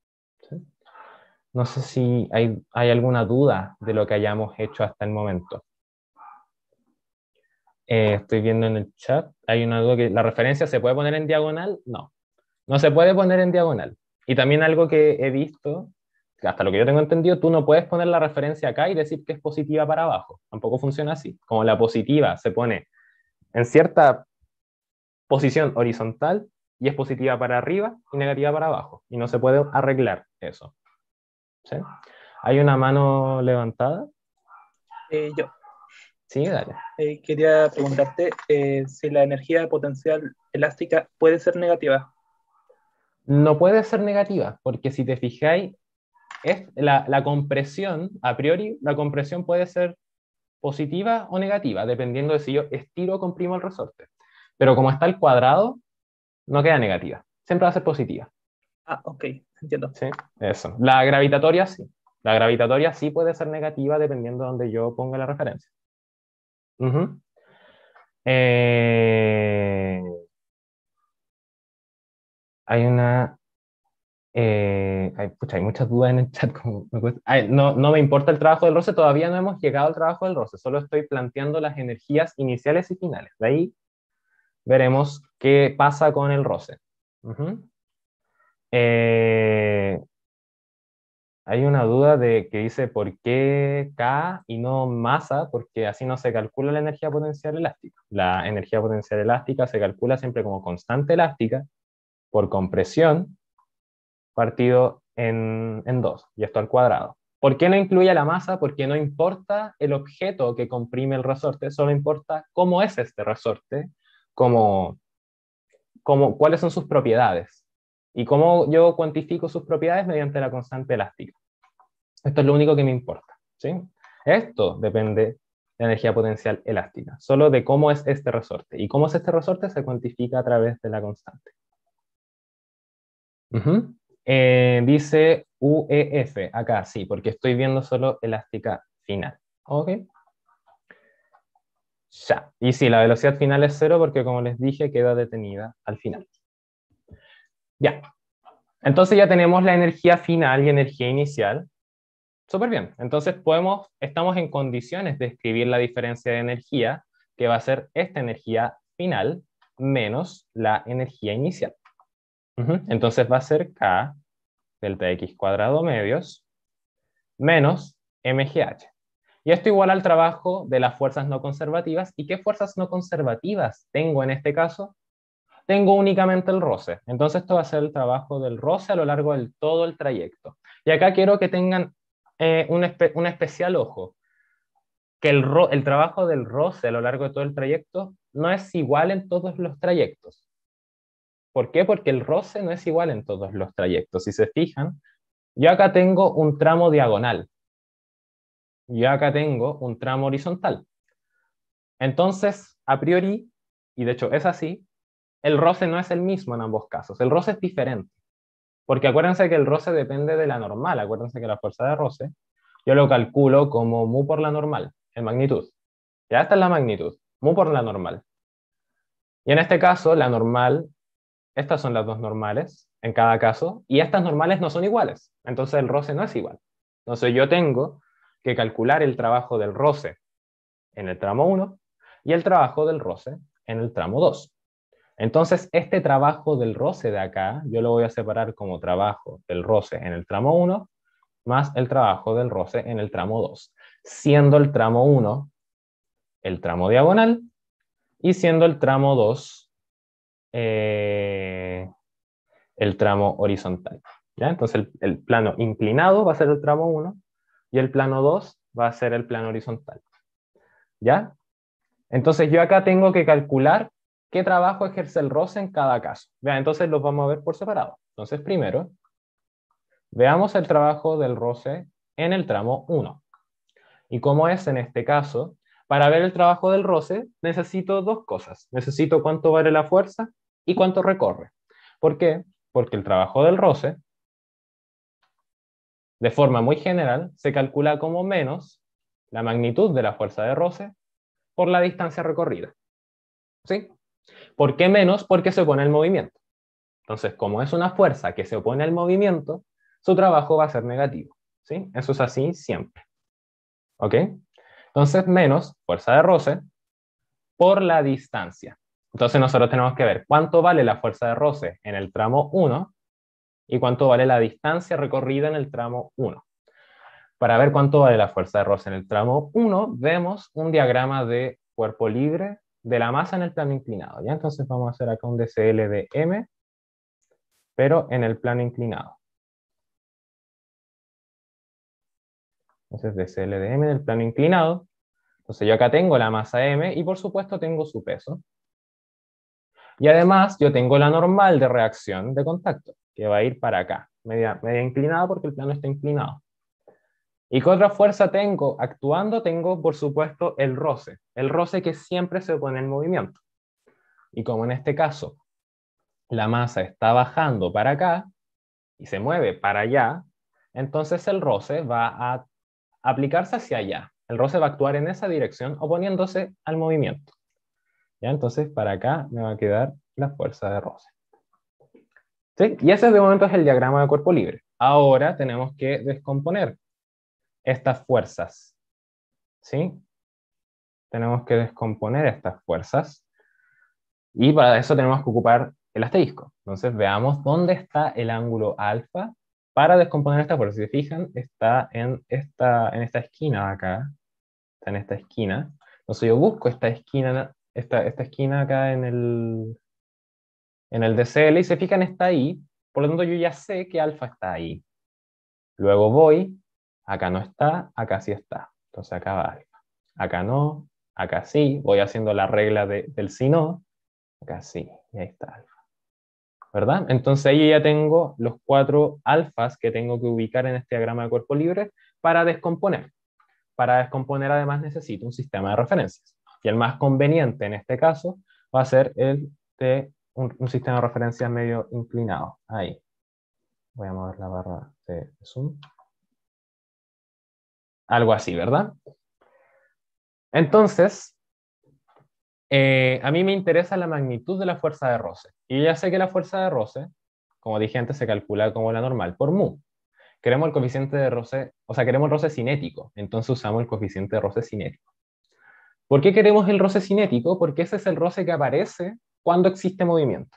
No sé si hay, alguna duda de lo que hayamos hecho hasta el momento. Eh, estoy viendo en el chat, hay una duda que la referencia se puede poner en diagonal, no, no se puede poner en diagonal. Y también algo que he visto hasta lo que yo tengo entendido, tú no puedes poner la referencia acá y decir que es positiva para abajo. Tampoco funciona así. Como la positiva se pone en cierta posición horizontal y es positiva para arriba y negativa para abajo. Y no se puede arreglar eso. ¿Sí? ¿Hay una mano levantada? Eh, yo. Sí, dale. Eh, quería preguntarte eh, si la energía potencial elástica puede ser negativa. No puede ser negativa, porque si te fijáis, la, compresión, a priori, la compresión puede ser positiva o negativa, dependiendo de si yo estiro o comprimo el resorte. Pero como está el cuadrado, no queda negativa, siempre va a ser positiva. Ah, ok, entiendo. Sí, eso. La gravitatoria sí. La gravitatoria sí puede ser negativa dependiendo de donde yo ponga la referencia. Eh, hay una eh, hay, muchas dudas en el chat. no, me importa el trabajo del roce, todavía no hemos llegado al trabajo del roce, solo estoy planteando las energías iniciales y finales. De ahí veremos qué pasa con el roce. Eh, hay una duda de que dice por qué K y no masa, porque así no se calcula la energía potencial elástica. La energía potencial elástica se calcula siempre como constante elástica por compresión partido en, en dos, y esto al cuadrado. ¿Por qué no incluye la masa? Porque no importa el objeto que comprime el resorte, solo importa cómo es este resorte, cómo, cómo, cuáles son sus propiedades y cómo yo cuantifico sus propiedades mediante la constante elástica. Esto es lo único que me importa. ¿sí? Esto depende de la energía potencial elástica, solo de cómo es este resorte. Y cómo es este resorte se cuantifica a través de la constante. Eh, dice UEF, acá sí, porque estoy viendo solo elástica final. ¿Ok? Ya. Y sí, la velocidad final es cero porque como les dije, queda detenida al final. Ya. Entonces ya tenemos la energía final y energía inicial. Súper bien. Entonces podemos, estamos en condiciones de escribir la diferencia de energía, que va a ser esta energía final menos la energía inicial. Entonces va a ser K delta X cuadrado medios menos MGH. Y esto igual al trabajo de las fuerzas no conservativas. ¿Y qué fuerzas no conservativas tengo en este caso? Tengo únicamente el roce. Entonces esto va a ser el trabajo del roce a lo largo de todo el trayecto. Y acá quiero que tengan eh, un, especial ojo. Que el, el trabajo del roce a lo largo de todo el trayecto no es igual en todos los trayectos. ¿Por qué? Porque el roce no es igual en todos los trayectos. Si se fijan, yo acá tengo un tramo diagonal. Yo acá tengo un tramo horizontal. Entonces, a priori, y de hecho es así, el roce no es el mismo en ambos casos. El roce es diferente. Porque acuérdense que el roce depende de la normal. Acuérdense que la fuerza de roce yo lo calculo como mu por la normal, en magnitud. Ya esta es la magnitud, mu por la normal. Y en este caso, la normal estas son las dos normales en cada caso y estas normales no son iguales. Entonces el roce no es igual. Entonces yo tengo que calcular el trabajo del roce en el tramo 1 y el trabajo del roce en el tramo 2. Entonces, este trabajo del roce de acá, yo lo voy a separar como trabajo del roce en el tramo 1, más el trabajo del roce en el tramo 2, siendo el tramo 1 el tramo diagonal y siendo el tramo 2 eh, el tramo horizontal. ¿ya? Entonces el, plano inclinado va a ser el tramo 1 y el plano 2 va a ser el plano horizontal. ¿ya? Entonces yo acá tengo que calcular qué trabajo ejerce el roce en cada caso. Entonces los vamos a ver por separado. Entonces primero, veamos el trabajo del roce en el tramo 1. Y cómo es en este caso, para ver el trabajo del roce necesito dos cosas. Necesito cuánto vale la fuerza y cuánto recorre. ¿Por qué? Porque el trabajo del roce, de forma muy general, se calcula como menos la magnitud de la fuerza de roce por la distancia recorrida. ¿Sí? ¿Por qué menos? Porque se opone al movimiento. Entonces, como es una fuerza que se opone al movimiento, su trabajo va a ser negativo. ¿Sí? Eso es así siempre. ¿Ok? Entonces, menos fuerza de roce por la distancia. Entonces nosotros tenemos que ver cuánto vale la fuerza de roce en el tramo 1 y cuánto vale la distancia recorrida en el tramo 1. Para ver cuánto vale la fuerza de roce en el tramo 1, vemos un diagrama de cuerpo libre de la masa en el plano inclinado. ¿ya? Entonces vamos a hacer acá un DCL de M, pero en el plano inclinado. Entonces DCL de M en el plano inclinado. Entonces yo acá tengo la masa M y por supuesto tengo su peso. Y además yo tengo la normal de reacción de contacto, que va a ir para acá, media, inclinada porque el plano está inclinado. ¿Y qué otra fuerza tengo? Actuando tengo, por supuesto, el roce. El roce que siempre se opone en movimiento. Y como en este caso, la masa está bajando para acá y se mueve para allá, entonces el roce va a aplicarse hacia allá. El roce va a actuar en esa dirección oponiéndose al movimiento. Entonces para acá me va a quedar la fuerza de roce. Y ese de momento es el diagrama de cuerpo libre. Ahora tenemos que descomponer estas fuerzas. ¿Sí? Tenemos que descomponer estas fuerzas. Y para eso tenemos que ocupar el asterisco. Entonces veamos dónde está el ángulo alfa para descomponer esta fuerza. Si se fijan, está en esta, en esta esquina acá. Está en esta esquina. Entonces yo busco esta esquina esta, esquina acá en el, en el DCL y se fijan está ahí, por lo tanto yo ya sé que alfa está ahí. Luego voy, acá no está, acá sí está, entonces acá va alfa. Acá no, acá sí, voy haciendo la regla del si no, acá sí, y ahí está alfa. ¿Verdad? Entonces ahí ya tengo los cuatro alfas que tengo que ubicar en este diagrama de cuerpo libre para descomponer. Para descomponer además necesito un sistema de referencias. Y el más conveniente en este caso va a ser el de un, sistema de referencia medio inclinado. Ahí. Voy a mover la barra de zoom. Algo así, ¿verdad? Entonces, eh, a mí me interesa la magnitud de la fuerza de roce. Y ya sé que la fuerza de roce, como dije antes, se calcula como la normal por mu. Queremos el coeficiente de roce, o sea, queremos roce cinético. Entonces usamos el coeficiente de roce cinético. ¿Por qué queremos el roce cinético? Porque ese es el roce que aparece cuando existe movimiento.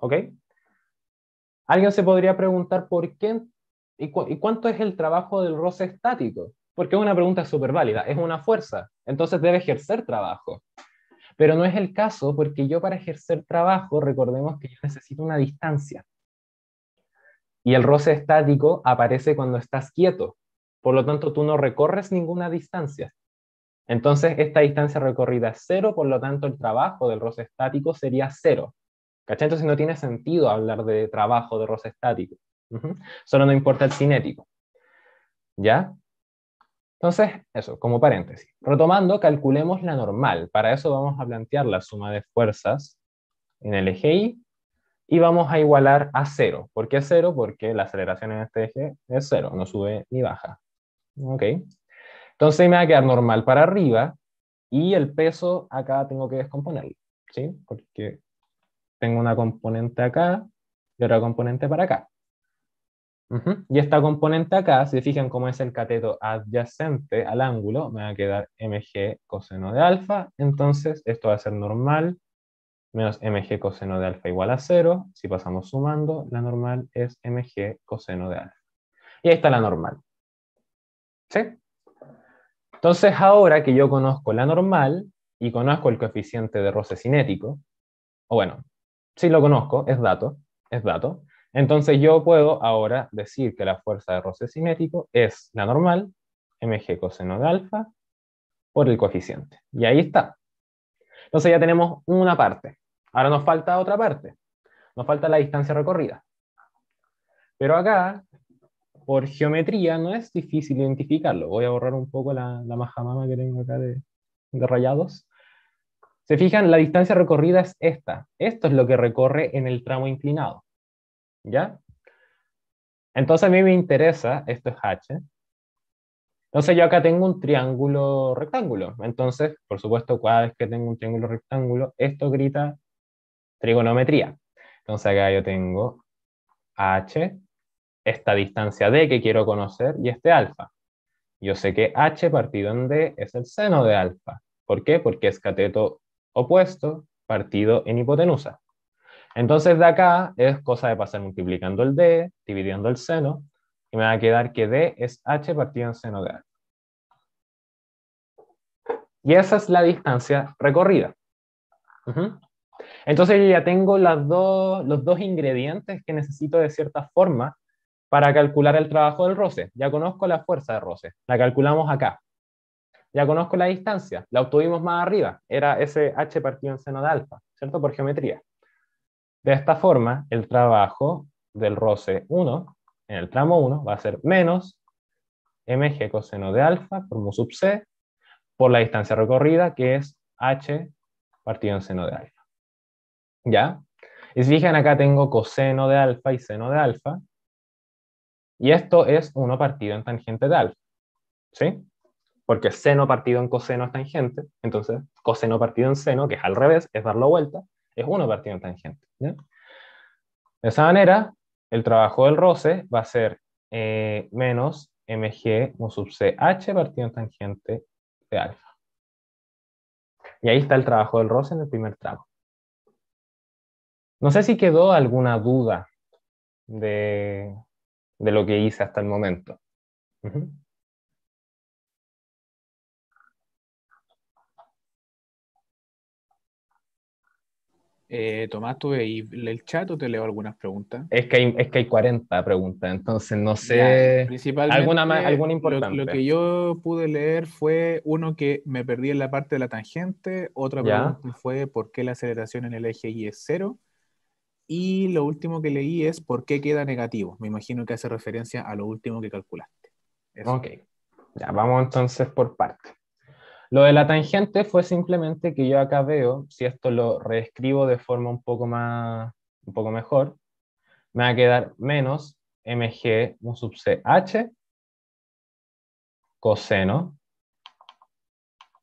¿Ok? Alguien se podría preguntar por qué y, cuánto es el trabajo del roce estático, porque es una pregunta súper válida, es una fuerza, entonces debe ejercer trabajo. Pero no es el caso porque yo para ejercer trabajo, recordemos que yo necesito una distancia. Y el roce estático aparece cuando estás quieto, por lo tanto tú no recorres ninguna distancia, entonces, esta distancia recorrida es cero, por lo tanto, el trabajo del roce estático sería cero. ¿Cachai? Entonces no tiene sentido hablar de trabajo de roce estático. Solo no importa el cinético. ¿Ya? Entonces, eso, como paréntesis. Retomando, calculemos la normal. Para eso vamos a plantear la suma de fuerzas en el eje Y y vamos a igualar a cero. ¿Por qué cero? Porque la aceleración en este eje es cero, no sube ni baja. ¿Ok? Entonces me va a quedar normal para arriba y el peso acá tengo que descomponerlo, ¿sí? Porque tengo una componente acá y otra componente para acá. Y esta componente acá, si fijan cómo es el cateto adyacente al ángulo, me va a quedar mg coseno de alfa, entonces esto va a ser normal menos mg coseno de alfa igual a cero, si pasamos sumando, la normal es mg coseno de alfa. Y ahí está la normal. ¿Sí? Entonces, ahora que yo conozco la normal y conozco el coeficiente de roce cinético, o bueno, si lo conozco, es dato, es dato, entonces yo puedo ahora decir que la fuerza de roce cinético es la normal, mg coseno de alfa, por el coeficiente. Y ahí está. Entonces ya tenemos una parte. Ahora nos falta otra parte. Nos falta la distancia recorrida. Pero acá por geometría no es difícil identificarlo. Voy a borrar un poco la, la majamama que tengo acá de, de rayados. Se fijan, la distancia recorrida es esta. Esto es lo que recorre en el tramo inclinado. ¿Ya? Entonces a mí me interesa, esto es H. Entonces yo acá tengo un triángulo rectángulo. Entonces, por supuesto, cada vez que tengo un triángulo rectángulo, esto grita trigonometría. Entonces acá yo tengo H esta distancia D que quiero conocer y este alfa. Yo sé que H partido en D es el seno de alfa. ¿Por qué? Porque es cateto opuesto partido en hipotenusa. Entonces de acá es cosa de pasar multiplicando el D, dividiendo el seno, y me va a quedar que D es H partido en seno de alfa. Y esa es la distancia recorrida. Entonces yo ya tengo las los dos ingredientes que necesito de cierta forma para calcular el trabajo del roce. Ya conozco la fuerza de roce, la calculamos acá. Ya conozco la distancia, la obtuvimos más arriba, era ese h partido en seno de alfa, ¿cierto? Por geometría. De esta forma, el trabajo del roce 1, en el tramo 1, va a ser menos mg coseno de alfa por mu sub c, por la distancia recorrida, que es h partido en seno de alfa. ¿Ya? Y si fijan acá tengo coseno de alfa y seno de alfa, y esto es 1 partido en tangente de alfa. ¿Sí? Porque seno partido en coseno es tangente, entonces coseno partido en seno, que es al revés, es darlo vuelta, es 1 partido en tangente. De esa manera, el trabajo del roce va a ser eh, menos mg o sub ch partido en tangente de alfa. Y ahí está el trabajo del roce en el primer tramo. No sé si quedó alguna duda de, de lo que hice hasta el momento. Eh, Tomás, ¿tú lees el chat o te leo algunas preguntas? Es que hay, es que hay 40 preguntas, entonces no sé. principalmente, alguna, más, alguna importante. Lo, que yo pude leer fue uno que me perdí en la parte de la tangente, otra pregunta fue por qué la aceleración en el eje Y es cero, y lo último que leí es por qué queda negativo. Me imagino que hace referencia a lo último que calculaste. Ok, ya vamos entonces por parte. Lo de la tangente fue simplemente que yo acá veo, si esto lo reescribo de forma un poco, más, un poco mejor, me va a quedar menos mg un sub ch coseno,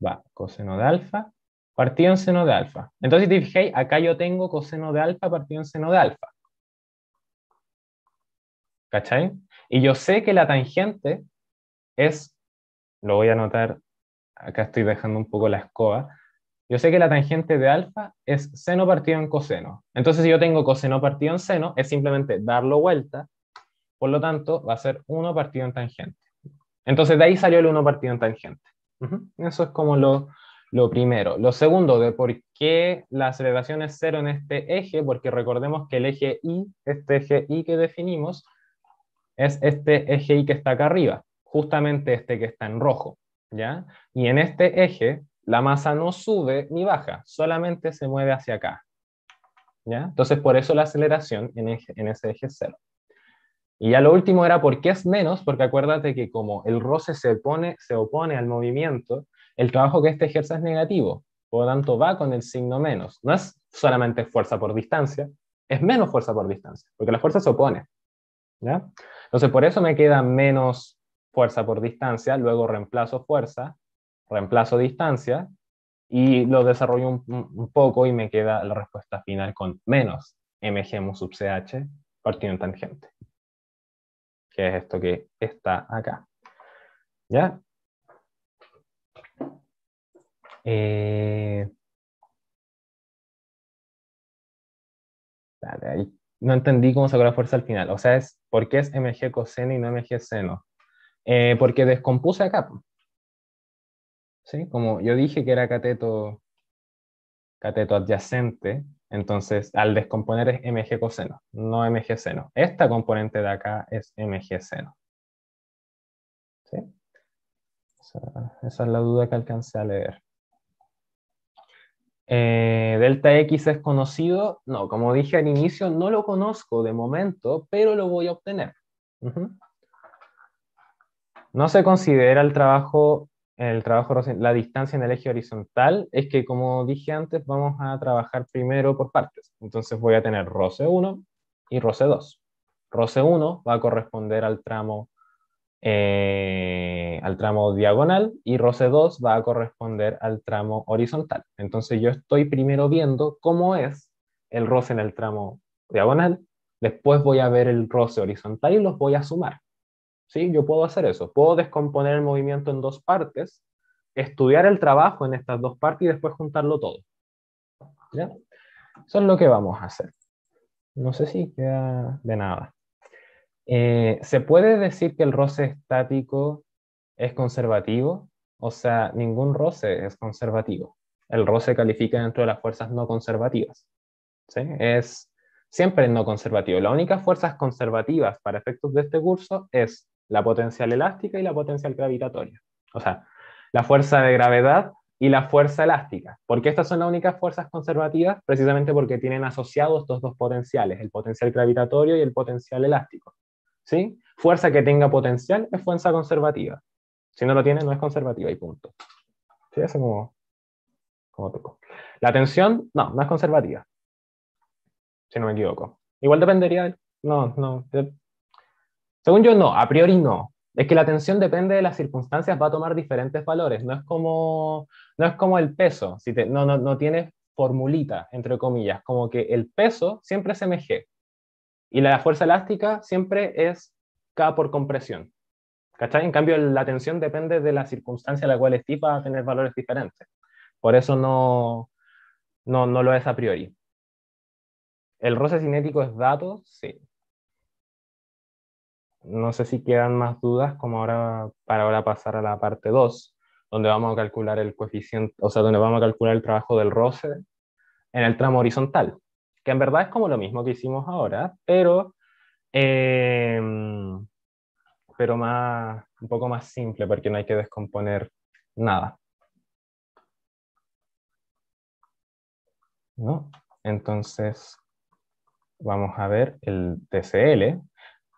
va, coseno de alfa, partido en seno de alfa. Entonces, si te fijáis, acá yo tengo coseno de alfa partido en seno de alfa. ¿Cachai? Y yo sé que la tangente es, lo voy a anotar, acá estoy dejando un poco la escoba, yo sé que la tangente de alfa es seno partido en coseno. Entonces, si yo tengo coseno partido en seno, es simplemente darlo vuelta, por lo tanto, va a ser 1 partido en tangente. Entonces, de ahí salió el 1 partido en tangente. Eso es como lo, lo primero. Lo segundo, de por qué la aceleración es cero en este eje, porque recordemos que el eje Y, este eje Y que definimos, es este eje Y que está acá arriba, justamente este que está en rojo. ¿ya? Y en este eje, la masa no sube ni baja, solamente se mueve hacia acá. ¿ya? Entonces, por eso la aceleración en, ese eje es cero. Y ya lo último era por qué es menos, porque acuérdate que como el roce se, pone, se opone al movimiento, el trabajo que este ejerce es negativo, por lo tanto va con el signo menos. No es solamente fuerza por distancia, es menos fuerza por distancia, porque la fuerza se opone. ¿ya? Entonces por eso me queda menos fuerza por distancia, luego reemplazo fuerza, reemplazo distancia, y lo desarrollo un, poco y me queda la respuesta final con menos mg mu sub ch partido en tangente, que es esto que está acá. ¿Ya? Eh, ahí. No entendí cómo sacó la fuerza al final. O sea, por qué es MG coseno y no MG seno. Eh, porque descompuse acá. Como yo dije que era cateto, cateto adyacente, entonces al descomponer es MG coseno, no MG seno. Esta componente de acá es MG seno. ¿Sí? esa es la duda que alcancé a leer. Eh, Delta X es conocido. No, como dije al inicio, no lo conozco de momento, pero lo voy a obtener. No se considera el trabajo, el trabajo, la distancia en el eje horizontal. Es que, como dije antes, vamos a trabajar primero por partes. Entonces voy a tener roce 1 y roce 2. Roce 1 va a corresponder al tramo eh, al tramo diagonal y roce 2 va a corresponder al tramo horizontal. Entonces yo estoy primero viendo cómo es el roce en el tramo diagonal, después voy a ver el roce horizontal y los voy a sumar. ¿Sí? Yo puedo hacer eso, puedo descomponer el movimiento en dos partes, estudiar el trabajo en estas dos partes y después juntarlo todo. Eso es lo que vamos a hacer. No sé si queda de nada. Eh, ¿Se puede decir que el roce estático es conservativo? O sea, ningún roce es conservativo. El roce califica dentro de las fuerzas no conservativas. Es siempre no conservativo. Las únicas fuerzas conservativas para efectos de este curso es la potencial elástica y la potencial gravitatoria. O sea, la fuerza de gravedad y la fuerza elástica. Porque estas son las únicas fuerzas conservativas precisamente porque tienen asociados estos dos potenciales, el potencial gravitatorio y el potencial elástico. ¿sí? Fuerza que tenga potencial es fuerza conservativa. Si no lo tiene, no es conservativa y punto. ¿Sí? Eso como, La tensión, no, no es conservativa. Si no me equivoco. Igual dependería, no, no. según yo, no, a priori no. Es que la tensión depende de las circunstancias, va a tomar diferentes valores. No es como, no es como el peso. Si no, no, no tienes formulita, entre comillas, como que el peso siempre es mg. Y la fuerza elástica siempre es K por compresión. ¿Cachai? En cambio, la tensión depende de la circunstancia en la cual estés para a tener valores diferentes. Por eso no, no, no lo es a priori. ¿El roce cinético es dato? Sí. No sé si quedan más dudas, como ahora para ahora pasar a la parte 2, donde vamos a calcular el coeficiente, o sea, donde vamos a calcular el trabajo del roce en el tramo horizontal que en verdad es como lo mismo que hicimos ahora, pero, eh, pero más, un poco más simple porque no hay que descomponer nada. ¿No? Entonces, vamos a ver el DCL.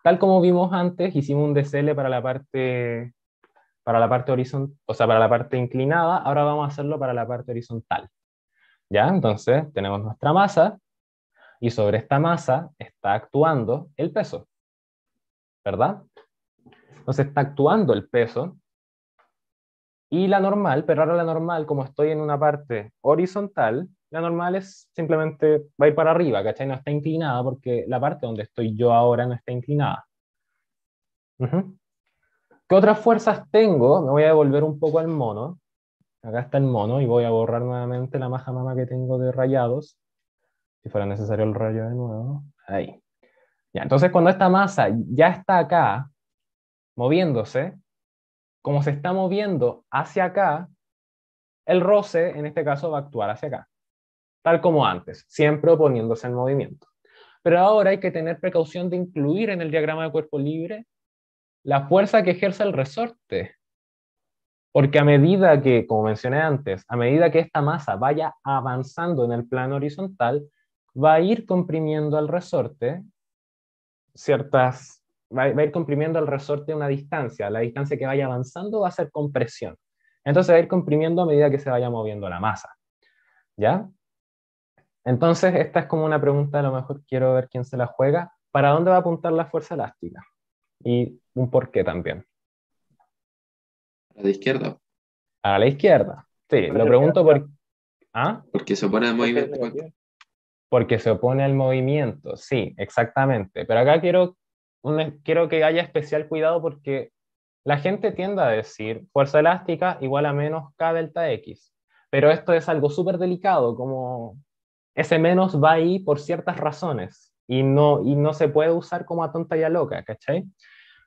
Tal como vimos antes, hicimos un DCL para la parte para la parte horizontal, o sea, para la parte inclinada, ahora vamos a hacerlo para la parte horizontal. ¿Ya? Entonces, tenemos nuestra masa, y sobre esta masa está actuando el peso, ¿verdad? Entonces está actuando el peso y la normal, pero ahora la normal, como estoy en una parte horizontal, la normal es simplemente va a ir para arriba, ¿cachai? No está inclinada porque la parte donde estoy yo ahora no está inclinada. ¿Qué otras fuerzas tengo? Me voy a devolver un poco al mono. Acá está el mono y voy a borrar nuevamente la maja mama que tengo de rayados si fuera necesario el rayo de nuevo, ahí. Ya, entonces cuando esta masa ya está acá, moviéndose, como se está moviendo hacia acá, el roce en este caso va a actuar hacia acá, tal como antes, siempre oponiéndose al movimiento. Pero ahora hay que tener precaución de incluir en el diagrama de cuerpo libre la fuerza que ejerce el resorte. Porque a medida que, como mencioné antes, a medida que esta masa vaya avanzando en el plano horizontal, va a ir comprimiendo al resorte ciertas, va a, ir comprimiendo al resorte una distancia. La distancia que vaya avanzando va a ser compresión. Entonces va a ir comprimiendo a medida que se vaya moviendo la masa. ¿Ya? Entonces, esta es como una pregunta, a lo mejor quiero ver quién se la juega. ¿Para dónde va a apuntar la fuerza elástica? Y un por qué también. A la izquierda. A la izquierda, sí. Lo pregunto por... ¿Ah? Porque se pone movimiento porque se opone al movimiento, sí, exactamente. Pero acá quiero, quiero que haya especial cuidado porque la gente tiende a decir fuerza elástica igual a menos K delta X. Pero esto es algo súper delicado, como ese menos va ahí por ciertas razones y no, y no se puede usar como a tonta y a loca, ¿cachai?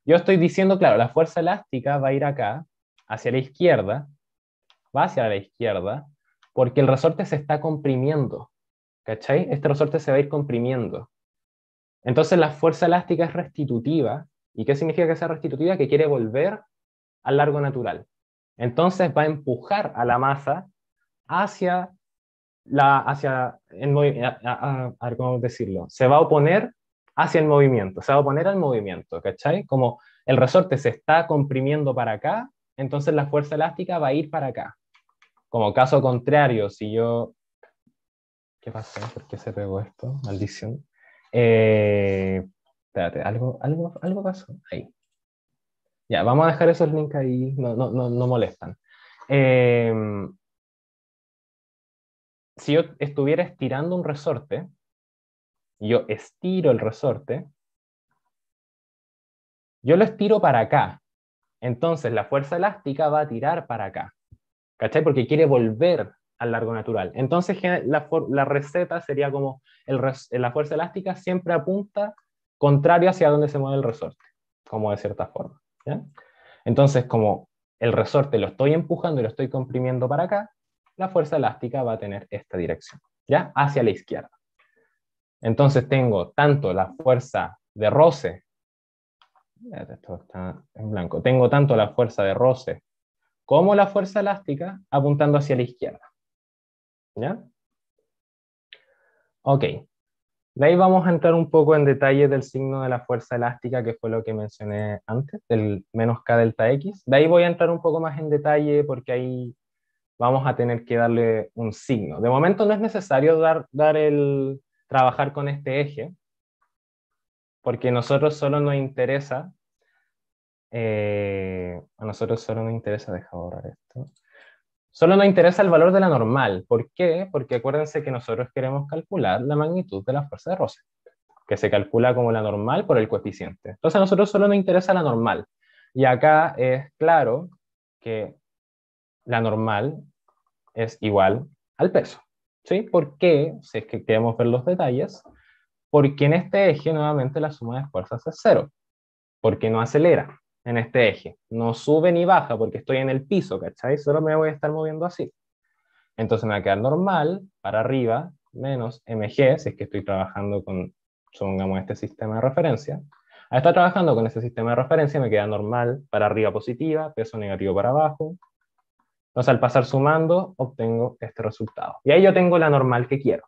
Yo estoy diciendo, claro, la fuerza elástica va a ir acá, hacia la izquierda, va hacia la izquierda, porque el resorte se está comprimiendo. ¿cachai? Este resorte se va a ir comprimiendo. Entonces la fuerza elástica es restitutiva. ¿Y qué significa que sea restitutiva? Que quiere volver al largo natural. Entonces va a empujar a la masa hacia la, hacia el a, a, a, ¿cómo decirlo? Se va a oponer hacia el movimiento, se va a oponer al movimiento, ¿cachai? Como el resorte se está comprimiendo para acá, entonces la fuerza elástica va a ir para acá. Como caso contrario, si yo ¿Qué pasó? ¿Por qué se pegó esto? Maldición. Eh, espérate, algo, algo, algo pasó. Ahí. Ya, vamos a dejar esos links ahí, no, molestan. Em, si yo estuviera estirando un resorte, yo estiro el resorte, yo lo estiro para acá. Entonces la fuerza elástica va a tirar para acá. ¿Cachai? Porque quiere volver al largo natural. Entonces la, receta sería como la fuerza elástica siempre apunta contrario hacia donde se mueve el resorte, como de cierta forma. Entonces, como el resorte lo estoy empujando y lo estoy comprimiendo para acá, la fuerza elástica va a tener esta dirección, ¿ya? Hacia la izquierda. Entonces tengo tanto la fuerza de roce, esto está en blanco, tengo tanto la fuerza de roce como la fuerza elástica apuntando hacia la izquierda. ¿Ya? Ok. De ahí vamos a entrar un poco en detalle del signo de la fuerza elástica, que fue lo que mencioné antes, del menos K delta X. De ahí voy a entrar un poco más en detalle porque ahí vamos a tener que darle un signo. De momento no es necesario dar, el, trabajar con este eje, porque nosotros solo nos interesa, eh, a nosotros solo nos interesa, deja borrar esto, Solo nos interesa el valor de la normal. ¿Por qué? Porque acuérdense que nosotros queremos calcular la magnitud de la fuerza de roce, que se calcula como la normal por el coeficiente. Entonces a nosotros solo nos interesa la normal. Y acá es claro que la normal es igual al peso. ¿Sí? ¿Por qué? Si es que queremos ver los detalles, porque en este eje nuevamente la suma de fuerzas es cero, porque no acelera en este eje. No sube ni baja porque estoy en el piso, ¿cachai? Solo me voy a estar moviendo así. Entonces me va a quedar normal para arriba menos mg, si es que estoy trabajando con, supongamos, este sistema de referencia. Al estar trabajando con ese sistema de referencia me queda normal para arriba positiva, peso negativo para abajo. Entonces al pasar sumando obtengo este resultado. Y ahí yo tengo la normal que quiero,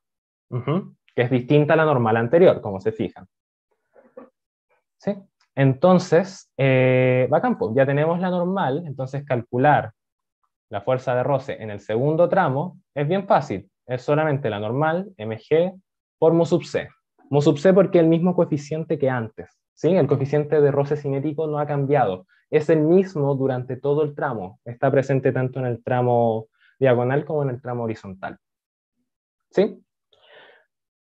que es distinta a la normal anterior, como se fijan. ¿Sí? Entonces, va a campo, ya tenemos la normal, entonces calcular la fuerza de roce en el segundo tramo es bien fácil, es solamente la normal mg por mu sub c. Mu sub c porque es el mismo coeficiente que antes, ¿sí? El coeficiente de roce cinético no ha cambiado, es el mismo durante todo el tramo, está presente tanto en el tramo diagonal como en el tramo horizontal. ¿Sí?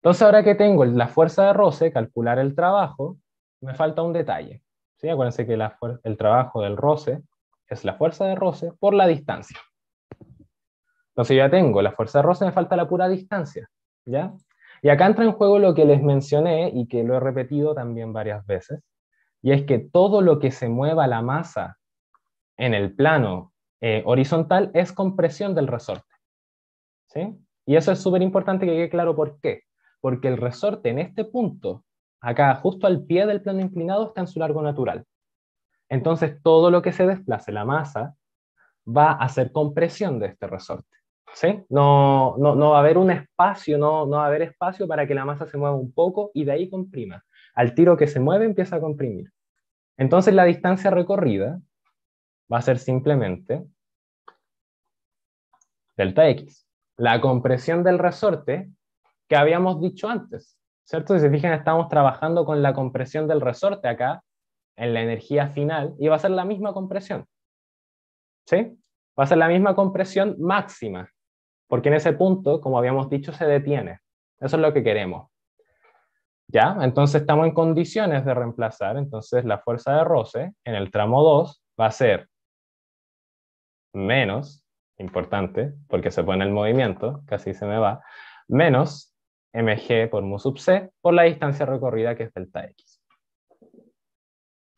Entonces ahora que tengo la fuerza de roce, calcular el trabajo, me falta un detalle. ¿sí? Acuérdense que la, el trabajo del roce es la fuerza de roce por la distancia. Entonces ya tengo la fuerza de roce, me falta la pura distancia. ¿ya? Y acá entra en juego lo que les mencioné y que lo he repetido también varias veces, y es que todo lo que se mueva la masa en el plano eh, horizontal es compresión del resorte. ¿sí? Y eso es súper importante que quede claro por qué. Porque el resorte en este punto Acá, justo al pie del plano inclinado, está en su largo natural. Entonces, todo lo que se desplace, la masa, va a hacer compresión de este resorte. No, no, va a haber un espacio, no, no va a haber espacio para que la masa se mueva un poco y de ahí comprima. Al tiro que se mueve empieza a comprimir. Entonces la distancia recorrida va a ser simplemente delta X. La compresión del resorte que habíamos dicho antes. ¿cierto? Si se fijan, estamos trabajando con la compresión del resorte acá, en la energía final, y va a ser la misma compresión. ¿Sí? Va a ser la misma compresión máxima, porque en ese punto, como habíamos dicho, se detiene. Eso es lo que queremos. ¿Ya? Entonces estamos en condiciones de reemplazar, entonces la fuerza de roce en el tramo 2 va a ser menos, importante, porque se pone el movimiento, casi se me va, menos mg por mu sub c por la distancia recorrida que es delta x.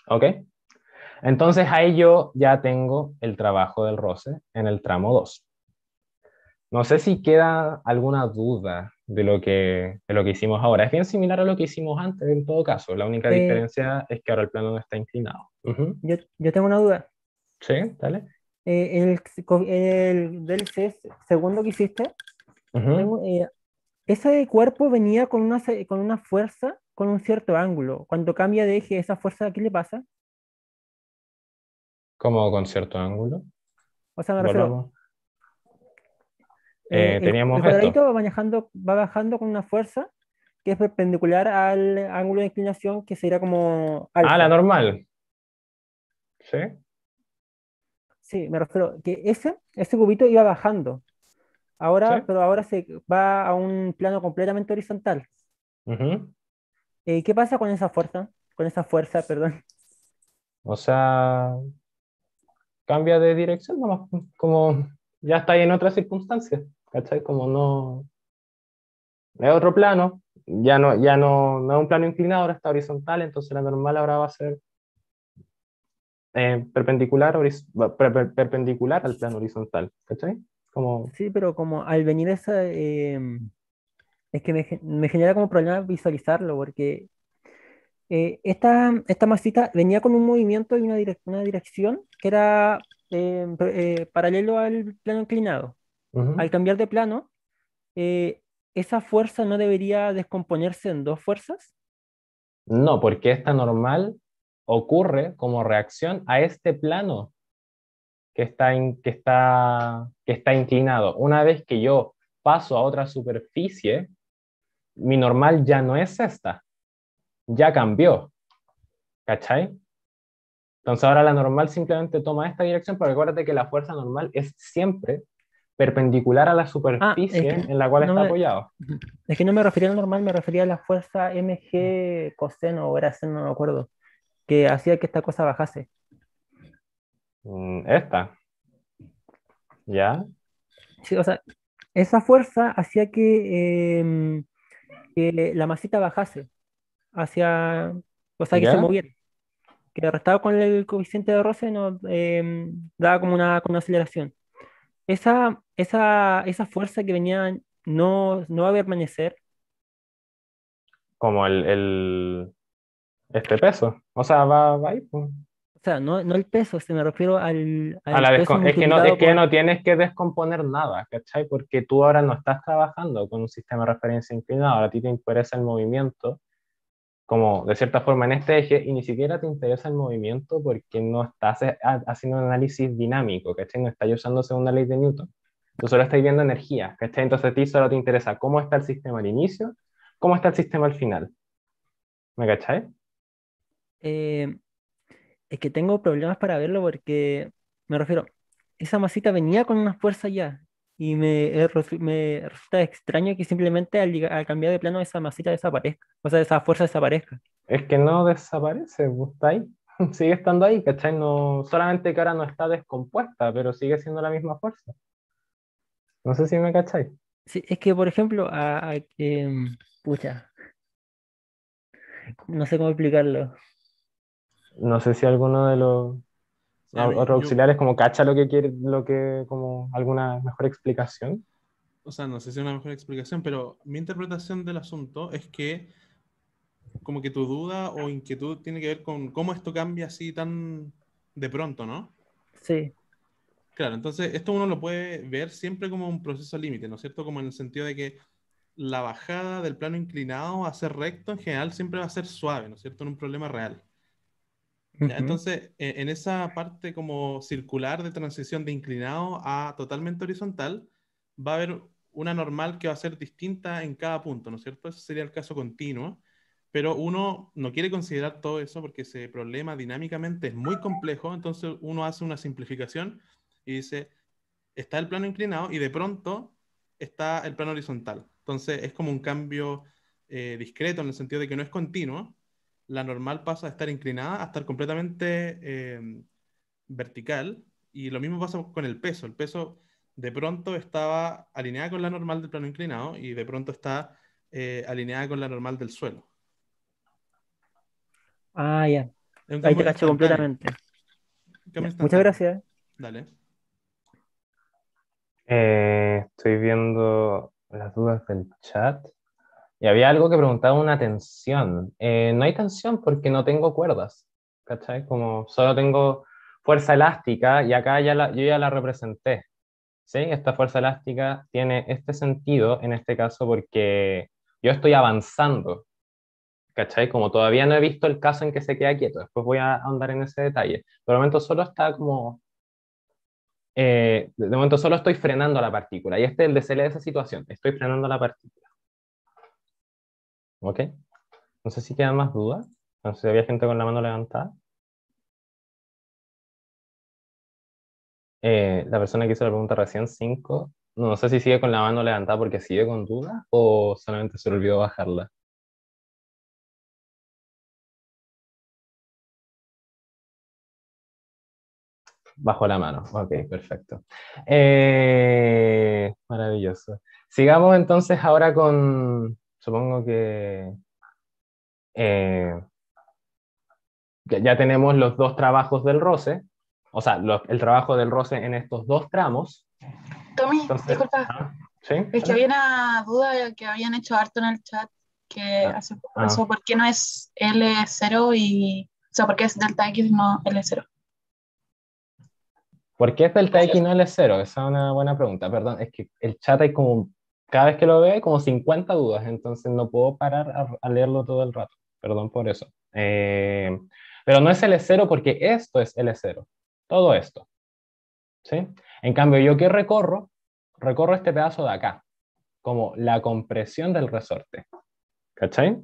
¿Ok? Entonces ahí yo ya tengo el trabajo del roce en el tramo 2. No sé si queda alguna duda de lo, que, de lo que hicimos ahora. Es bien similar a lo que hicimos antes en todo caso. La única diferencia es que ahora el plano no está inclinado. yo, yo, tengo una duda. Sí, dale. Eh, el, el, del segundo que hiciste, ese cuerpo venía con una, con una fuerza, con un cierto ángulo. Cuando cambia de eje, ¿esa fuerza qué le pasa? ¿Cómo con cierto ángulo? O sea, me refiero. Eh, eh, teníamos el cuadradito Va, manejando, va bajando con una fuerza que es perpendicular al ángulo de inclinación que sería como. a ah, la normal. ¿Sí? Sí, me refiero que ese, ese cubito iba bajando. Ahora, pero ahora se va a un plano completamente horizontal. Eh, ¿Qué pasa con esa fuerza? Con esa fuerza, perdón. O sea, cambia de dirección como ya está ahí en otra circunstancia ¿cachai? Como no... Es otro plano, ya no, ya no, es un plano inclinado, ahora está horizontal, entonces la normal ahora va a ser eh, perpendicular, perpendicular al plano horizontal, ¿cachai? Sí, pero como al venir esa... Em, es que me, genera como problema visualizarlo, porque eh, esta, masita venía con un movimiento y una, dirección que era em, eh, paralelo al plano inclinado. Al cambiar de plano, eh, ¿esa fuerza no debería descomponerse en dos fuerzas? No, porque esta normal ocurre como reacción a este plano que está, que, está, que está inclinado. Una vez que yo paso a otra superficie, mi normal ya no es esta, ya cambió. ¿Cachai? Entonces ahora la normal simplemente toma esta dirección, pero acuérdate que la fuerza normal es siempre perpendicular a la ah, superficie en la cual está apoyado. Es que no me refería a la normal, me refería a la fuerza mg coseno o seno, no me acuerdo, que hacía que esta cosa bajase. Mm, esta. ¿Ya? Sí, o sea, esa fuerza hacía que, em, la masita bajase hacia, o sea, que se moviera. Que restado con el coeficiente de roce no em, daba como una, una aceleración. Esa, esa, esa fuerza que venía no, no va a permanecer. Como el, el, este peso. O sea, va, va ir... Pues no, no el peso, este, me refiero al... es, que no, es que no tienes que descomponer nada, ¿cachai? Porque tú ahora no estás trabajando con un sistema de referencia inclinado, ahora a ti te interesa el movimiento, como de cierta forma en este eje, y ni siquiera te interesa el movimiento porque no estás eh, haciendo un análisis dinámico, ¿cachai? No estás usando segunda ley de Newton. Tú solo estás viendo energía, ¿cachai? Entonces a ti solo te interesa cómo está el sistema al inicio, cómo está el sistema al final. ¿Me cachai? Eh, es que tengo problemas para verlo porque, me refiero, esa masita venía con una fuerza ya. Y me, eh, me resulta extraño que simplemente al, cambiar de plano esa masita desaparezca. O sea, esa fuerza desaparezca. Es que no desaparece, está ahí. Sigue estando ahí, ¿cachai? No, solamente que ahora no está descompuesta, pero sigue siendo la misma fuerza. No sé si me cacháis. Sí, es que, por ejemplo, em, pucha. No sé cómo explicarlo no sé si alguno de los auxiliares como cacha lo que quiere, lo que como alguna mejor explicación. O sea, no sé si una mejor explicación, pero mi interpretación del asunto es que como que tu duda o inquietud tiene que ver con cómo esto cambia así tan de pronto, ¿no? Sí. Claro, entonces esto uno lo puede ver siempre como un proceso límite, ¿no es cierto? Como en el sentido de que la bajada del plano inclinado a ser recto en general siempre va a ser suave, ¿no es cierto? En un problema real. Entonces, e, en esa parte como circular de transición de inclinado a totalmente horizontal, va a haber una normal que va a ser distinta en cada punto, ¿no es cierto? Ese sería el caso continuo, pero uno no quiere considerar todo eso porque ese problema dinámicamente es muy complejo, entonces uno hace una simplificación y dice, está el plano inclinado y de pronto está el plano horizontal. Entonces es como un cambio eh, discreto en el sentido de que no es continuo, la normal pasa a estar inclinada a estar completamente eh, vertical. Y lo mismo pasa con el peso. El peso de pronto estaba alineada con la normal del plano inclinado y de pronto está alineado eh, alineada con la normal del suelo. Ah, ya. Ahí te cacho completamente. muchas gracias. Eh. Dale. estoy viendo las dudas del chat. Y había algo que preguntaba una tensión. Eh, no hay tensión porque no tengo cuerdas, ¿cachai? Como solo tengo fuerza elástica y acá ya yo ya la representé. ¿sí? Esta fuerza elástica tiene este sentido en este caso porque yo estoy avanzando. ¿Cachai? Como todavía no he visto el caso en que se queda quieto, después voy a ahondar en ese detalle. Por momento solo está como eh, de momento solo estoy frenando la partícula, y este es el DCL de esa situación, estoy frenando la partícula. ¿Ok? No sé si quedan más dudas. No sé si había gente con la mano levantada. Eh, la persona que hizo la pregunta recién, 5, no, sé si sigue con la mano levantada porque sigue con dudas o solamente se olvidó bajarla. Bajo la mano, ok, perfecto. Eh, maravilloso. Sigamos entonces ahora con, supongo que eh, ya tenemos los dos trabajos del roce, o sea, el trabajo del roce en estos dos tramos. Tommy, disculpa. Ah, ¿Sí? Es que había una duda que habían hecho harto en el chat, que hace poco ah. pasó, ¿por qué no es L0 y... O sea, ¿por qué es delta X no L0? ¿Por qué es delta X no L0? Esa es una buena pregunta, perdón. Es que el chat hay como cada vez que lo ve como 50 dudas, entonces no puedo parar a, leerlo todo el rato. Perdón por eso. Eh, pero no es L0 e porque esto es L0. E todo esto. ¿Sí? En cambio, yo que recorro, recorro este pedazo de acá, como la compresión del resorte. ¿Cachai?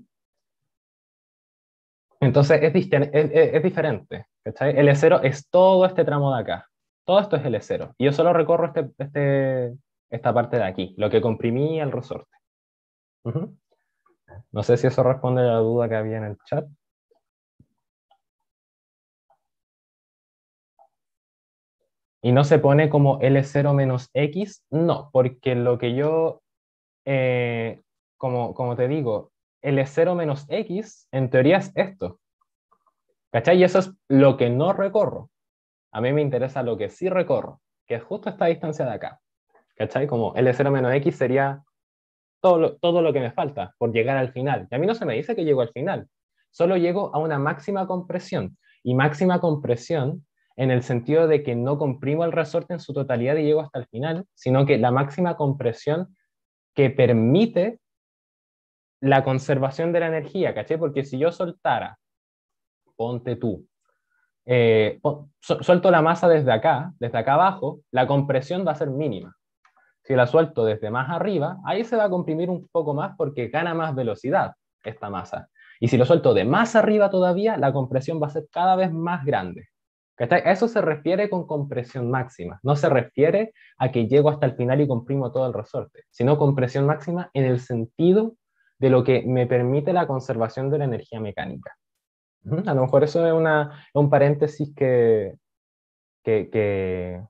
Entonces es, diferente. ¿cachai? L0 e es todo este tramo de acá. Todo esto es L0. Y yo solo recorro este, este, esta parte de aquí, lo que comprimí el resorte. No sé si eso responde a la duda que había en el chat. ¿Y no se pone como L0 menos X? No, porque lo que yo, eh, como, como te digo, L0 menos X en teoría es esto. ¿Cachai? Y eso es lo que no recorro. A mí me interesa lo que sí recorro, que es justo esta distancia de acá. ¿cachai? Como L0 menos X sería todo lo, que me falta por llegar al final. Y a mí no se me dice que llego al final, solo llego a una máxima compresión. Y máxima compresión en el sentido de que no comprimo el resorte en su totalidad y llego hasta el final, sino que la máxima compresión que permite la conservación de la energía, ¿cachai? Porque si yo soltara, ponte tú, eh, suelto la masa desde acá, desde acá abajo, la compresión va a ser mínima. Si la suelto desde más arriba, ahí se va a comprimir un poco más porque gana más velocidad esta masa. Y si lo suelto de más arriba todavía, la compresión va a ser cada vez más grande. A eso se refiere con compresión máxima. No se refiere a que llego hasta el final y comprimo todo el resorte, sino compresión máxima en el sentido de lo que me permite la conservación de la energía mecánica. A lo mejor eso es un paréntesis que, que, que,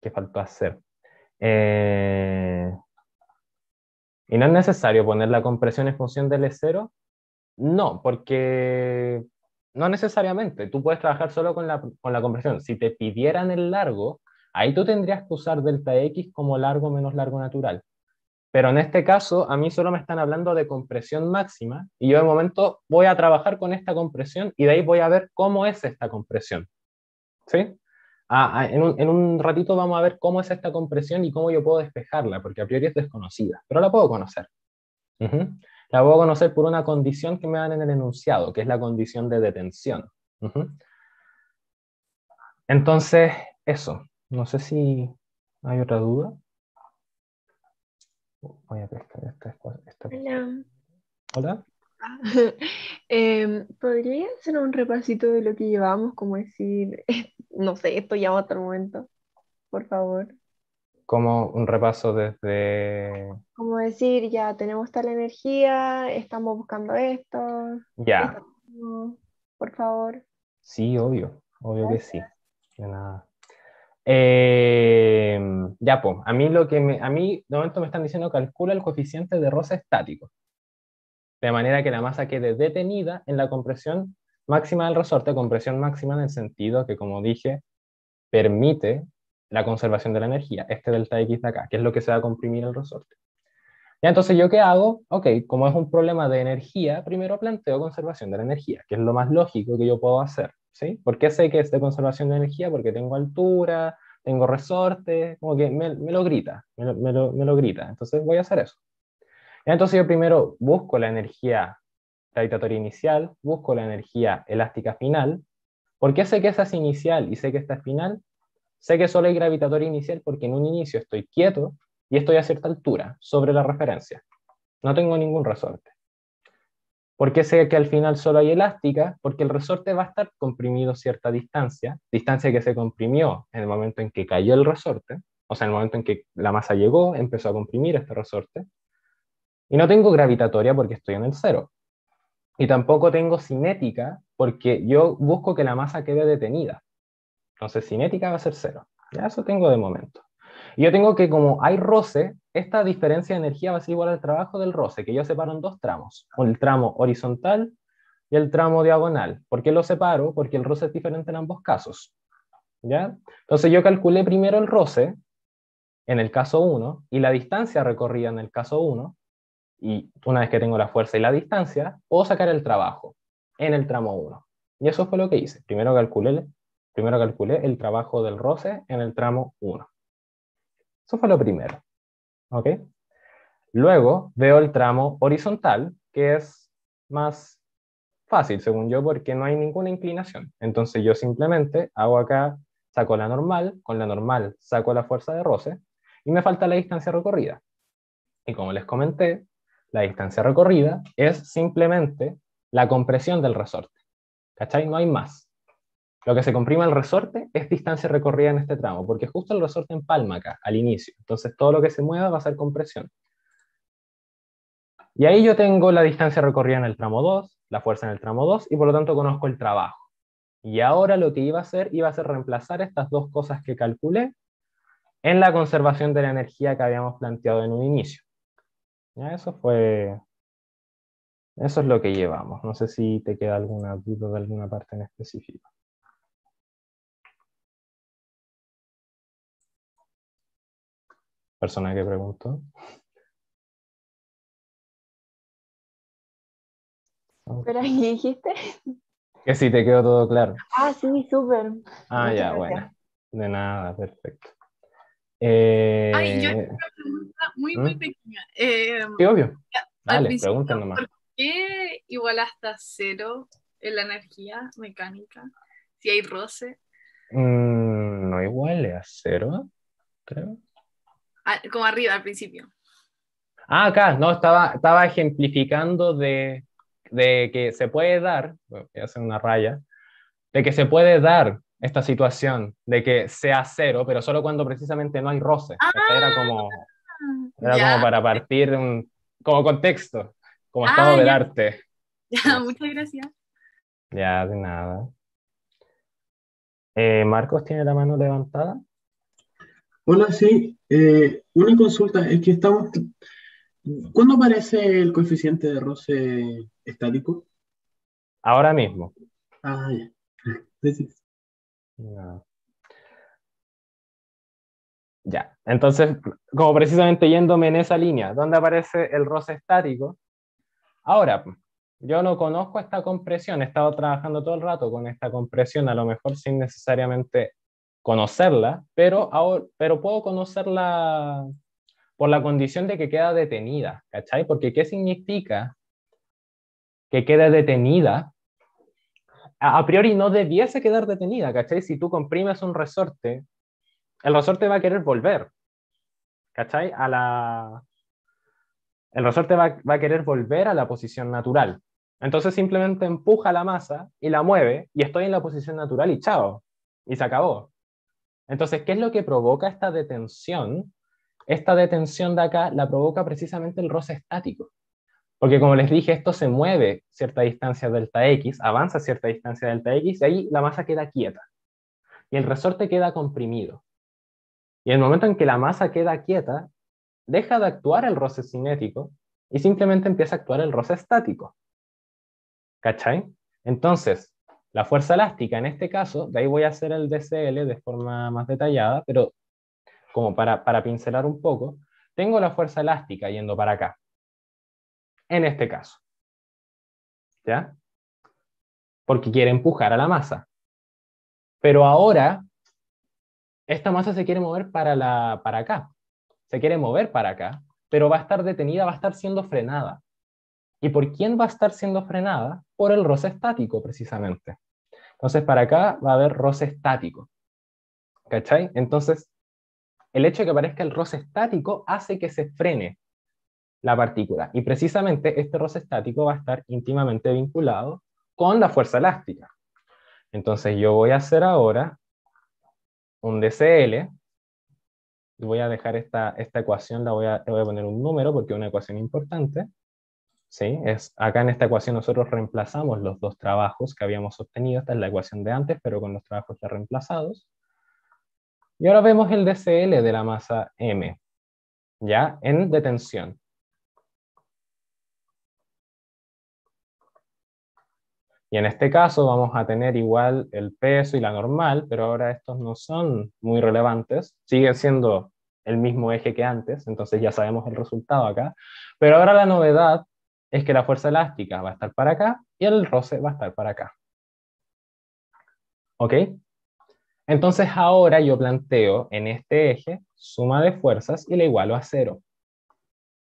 que faltó hacer. Eh, ¿Y no es necesario poner la compresión en función del E0? No, porque no necesariamente. Tú puedes trabajar solo con la, con la compresión. Si te pidieran el largo, ahí tú tendrías que usar delta X como largo menos largo natural. Pero en este caso, a mí solo me están hablando de compresión máxima y yo de momento voy a trabajar con esta compresión y de ahí voy a ver cómo es esta compresión. ¿Sí? Ah, ah, en, un, ratito vamos a ver cómo es esta compresión y cómo yo puedo despejarla, porque a priori es desconocida, pero la puedo conocer. La puedo conocer por una condición que me dan en el enunciado, que es la condición de detención. Entonces, eso. No sé si hay otra duda. Voy a Hola. Em, ¿Podría hacer un repasito de lo que llevamos? Como decir, no sé, esto ya va hasta otro momento, por favor. Como un repaso desde... Como decir, ya tenemos tal energía, estamos buscando esto. Ya. por favor. Sí, obvio, obvio que sí. nada. Em, ya, pues, a mí lo que me, a mí de momento me están diciendo calcula el coeficiente de rosa estático de manera que la masa quede detenida en la compresión máxima del resorte, compresión máxima en el sentido que, como dije, permite la conservación de la energía, este delta X de acá, que es lo que se va a comprimir el resorte. y entonces, ¿yo qué hago? Ok, como es un problema de energía, primero planteo conservación de la energía, que es lo más lógico que yo puedo hacer, ¿sí? ¿Por qué sé que es de conservación de energía? Porque tengo altura, tengo resorte, como que me, lo grita, me, lo, me lo grita, entonces voy a hacer eso. Entonces yo primero busco la energía gravitatoria inicial, busco la energía elástica final. ¿Por qué sé que esa es inicial y sé que esta es final? Sé que solo hay gravitatoria inicial porque en un inicio estoy quieto y estoy a cierta altura sobre la referencia. No tengo ningún resorte. ¿Por qué sé que al final solo hay elástica? Porque el resorte va a estar comprimido a cierta distancia, distancia que se comprimió en el momento en que cayó el resorte, o sea, en el momento en que la masa llegó, empezó a comprimir este resorte. Y no tengo gravitatoria porque estoy en el cero. Y tampoco tengo cinética porque yo busco que la masa quede detenida. Entonces cinética va a ser cero. Ya eso tengo de momento. Y yo tengo que como hay roce, esta diferencia de energía va a ser igual al trabajo del roce, que yo separo en dos tramos. El tramo horizontal y el tramo diagonal. ¿Por qué lo separo? Porque el roce es diferente en ambos casos. ¿Ya? Entonces yo calculé primero el roce, en el caso 1, y la distancia recorrida en el caso 1, y una vez que tengo la fuerza y la distancia, puedo sacar el trabajo en el tramo 1. Y eso fue lo que hice. Primero calculé, primero calculé el trabajo del roce en el tramo 1. Eso fue lo primero. ¿Ok? Luego veo el tramo horizontal, que es más fácil, según yo, porque no hay ninguna inclinación. Entonces yo simplemente hago acá, saco la normal, con la normal saco la fuerza de roce, y me falta la distancia recorrida. Y como les comenté, la distancia recorrida es simplemente la compresión del resorte. ¿Cachai? No hay más. Lo que se comprime el resorte es distancia recorrida en este tramo, porque justo el resorte en palma acá, al inicio. Entonces todo lo que se mueva va a ser compresión. Y ahí yo tengo la distancia recorrida en el tramo 2, la fuerza en el tramo 2, y por lo tanto conozco el trabajo. Y ahora lo que iba a hacer, iba a ser reemplazar estas dos cosas que calculé en la conservación de la energía que habíamos planteado en un inicio. Eso fue. Eso es lo que llevamos. No sé si te queda alguna duda de alguna parte en específico. Persona que preguntó. ¿Pero qué dijiste? Que sí, te quedó todo claro. Ah, sí, súper. Ah, ya, bueno. De nada, perfecto. Ay, yo eh, tengo una pregunta muy, muy ¿Mm? pequeña. Eh, sí, obvio. Dale, más. ¿Por qué igual hasta cero en la energía mecánica? Si hay roce. Mm, no igual a cero, creo. Ah, como arriba, al principio. Ah, acá, no, estaba, estaba ejemplificando de, de que se puede dar, voy a hacer una raya, de que se puede dar esta situación de que sea cero, pero solo cuando precisamente no hay roce. era ah, como, como para partir un, como contexto, como ah, estado del arte. muchas gracias. Ya, de nada. Eh, Marcos tiene la mano levantada. Hola, sí. Eh, una consulta, es que estamos... ¿Cuándo aparece el coeficiente de roce estático? Ahora mismo. Ah, ya. Ya, entonces, como precisamente yéndome en esa línea, ¿dónde aparece el roce estático? Ahora, yo no conozco esta compresión, he estado trabajando todo el rato con esta compresión, a lo mejor sin necesariamente conocerla, pero, pero puedo conocerla por la condición de que queda detenida, ¿cachai? Porque ¿qué significa que queda detenida? a priori no debiese quedar detenida, ¿cachai? Si tú comprimes un resorte, el resorte va a querer volver, ¿cachai? A la... El resorte va, va, a querer volver a la posición natural. Entonces simplemente empuja la masa y la mueve y estoy en la posición natural y chao, y se acabó. Entonces, ¿qué es lo que provoca esta detención? Esta detención de acá la provoca precisamente el roce estático. Porque como les dije, esto se mueve cierta distancia delta X, avanza cierta distancia delta X, y ahí la masa queda quieta. Y el resorte queda comprimido. Y en el momento en que la masa queda quieta, deja de actuar el roce cinético y simplemente empieza a actuar el roce estático. ¿Cachai? Entonces, la fuerza elástica en este caso, de ahí voy a hacer el DCL de forma más detallada, pero como para, para pincelar un poco, tengo la fuerza elástica yendo para acá en este caso. ¿Ya? Porque quiere empujar a la masa. Pero ahora, esta masa se quiere mover para, la, para acá. Se quiere mover para acá, pero va a estar detenida, va a estar siendo frenada. ¿Y por quién va a estar siendo frenada? Por el roce estático, precisamente. Entonces, para acá va a haber roce estático. ¿Cachai? Entonces, el hecho de que aparezca el roce estático hace que se frene la partícula. Y precisamente este roce estático va a estar íntimamente vinculado con la fuerza elástica. Entonces yo voy a hacer ahora un DCL, voy a dejar esta, ecuación, la voy a, le voy a poner un número porque es una ecuación importante. ¿sí? Es, acá en esta ecuación nosotros reemplazamos los dos trabajos que habíamos obtenido, esta es la ecuación de antes, pero con los trabajos ya reemplazados. Y ahora vemos el DCL de la masa M, ya en detención. Y en este caso vamos a tener igual el peso y la normal, pero ahora estos no son muy relevantes, siguen siendo el mismo eje que antes, entonces ya sabemos el resultado acá. Pero ahora la novedad es que la fuerza elástica va a estar para acá y el roce va a estar para acá. ¿Ok? Entonces ahora yo planteo en este eje suma de fuerzas y le igualo a cero.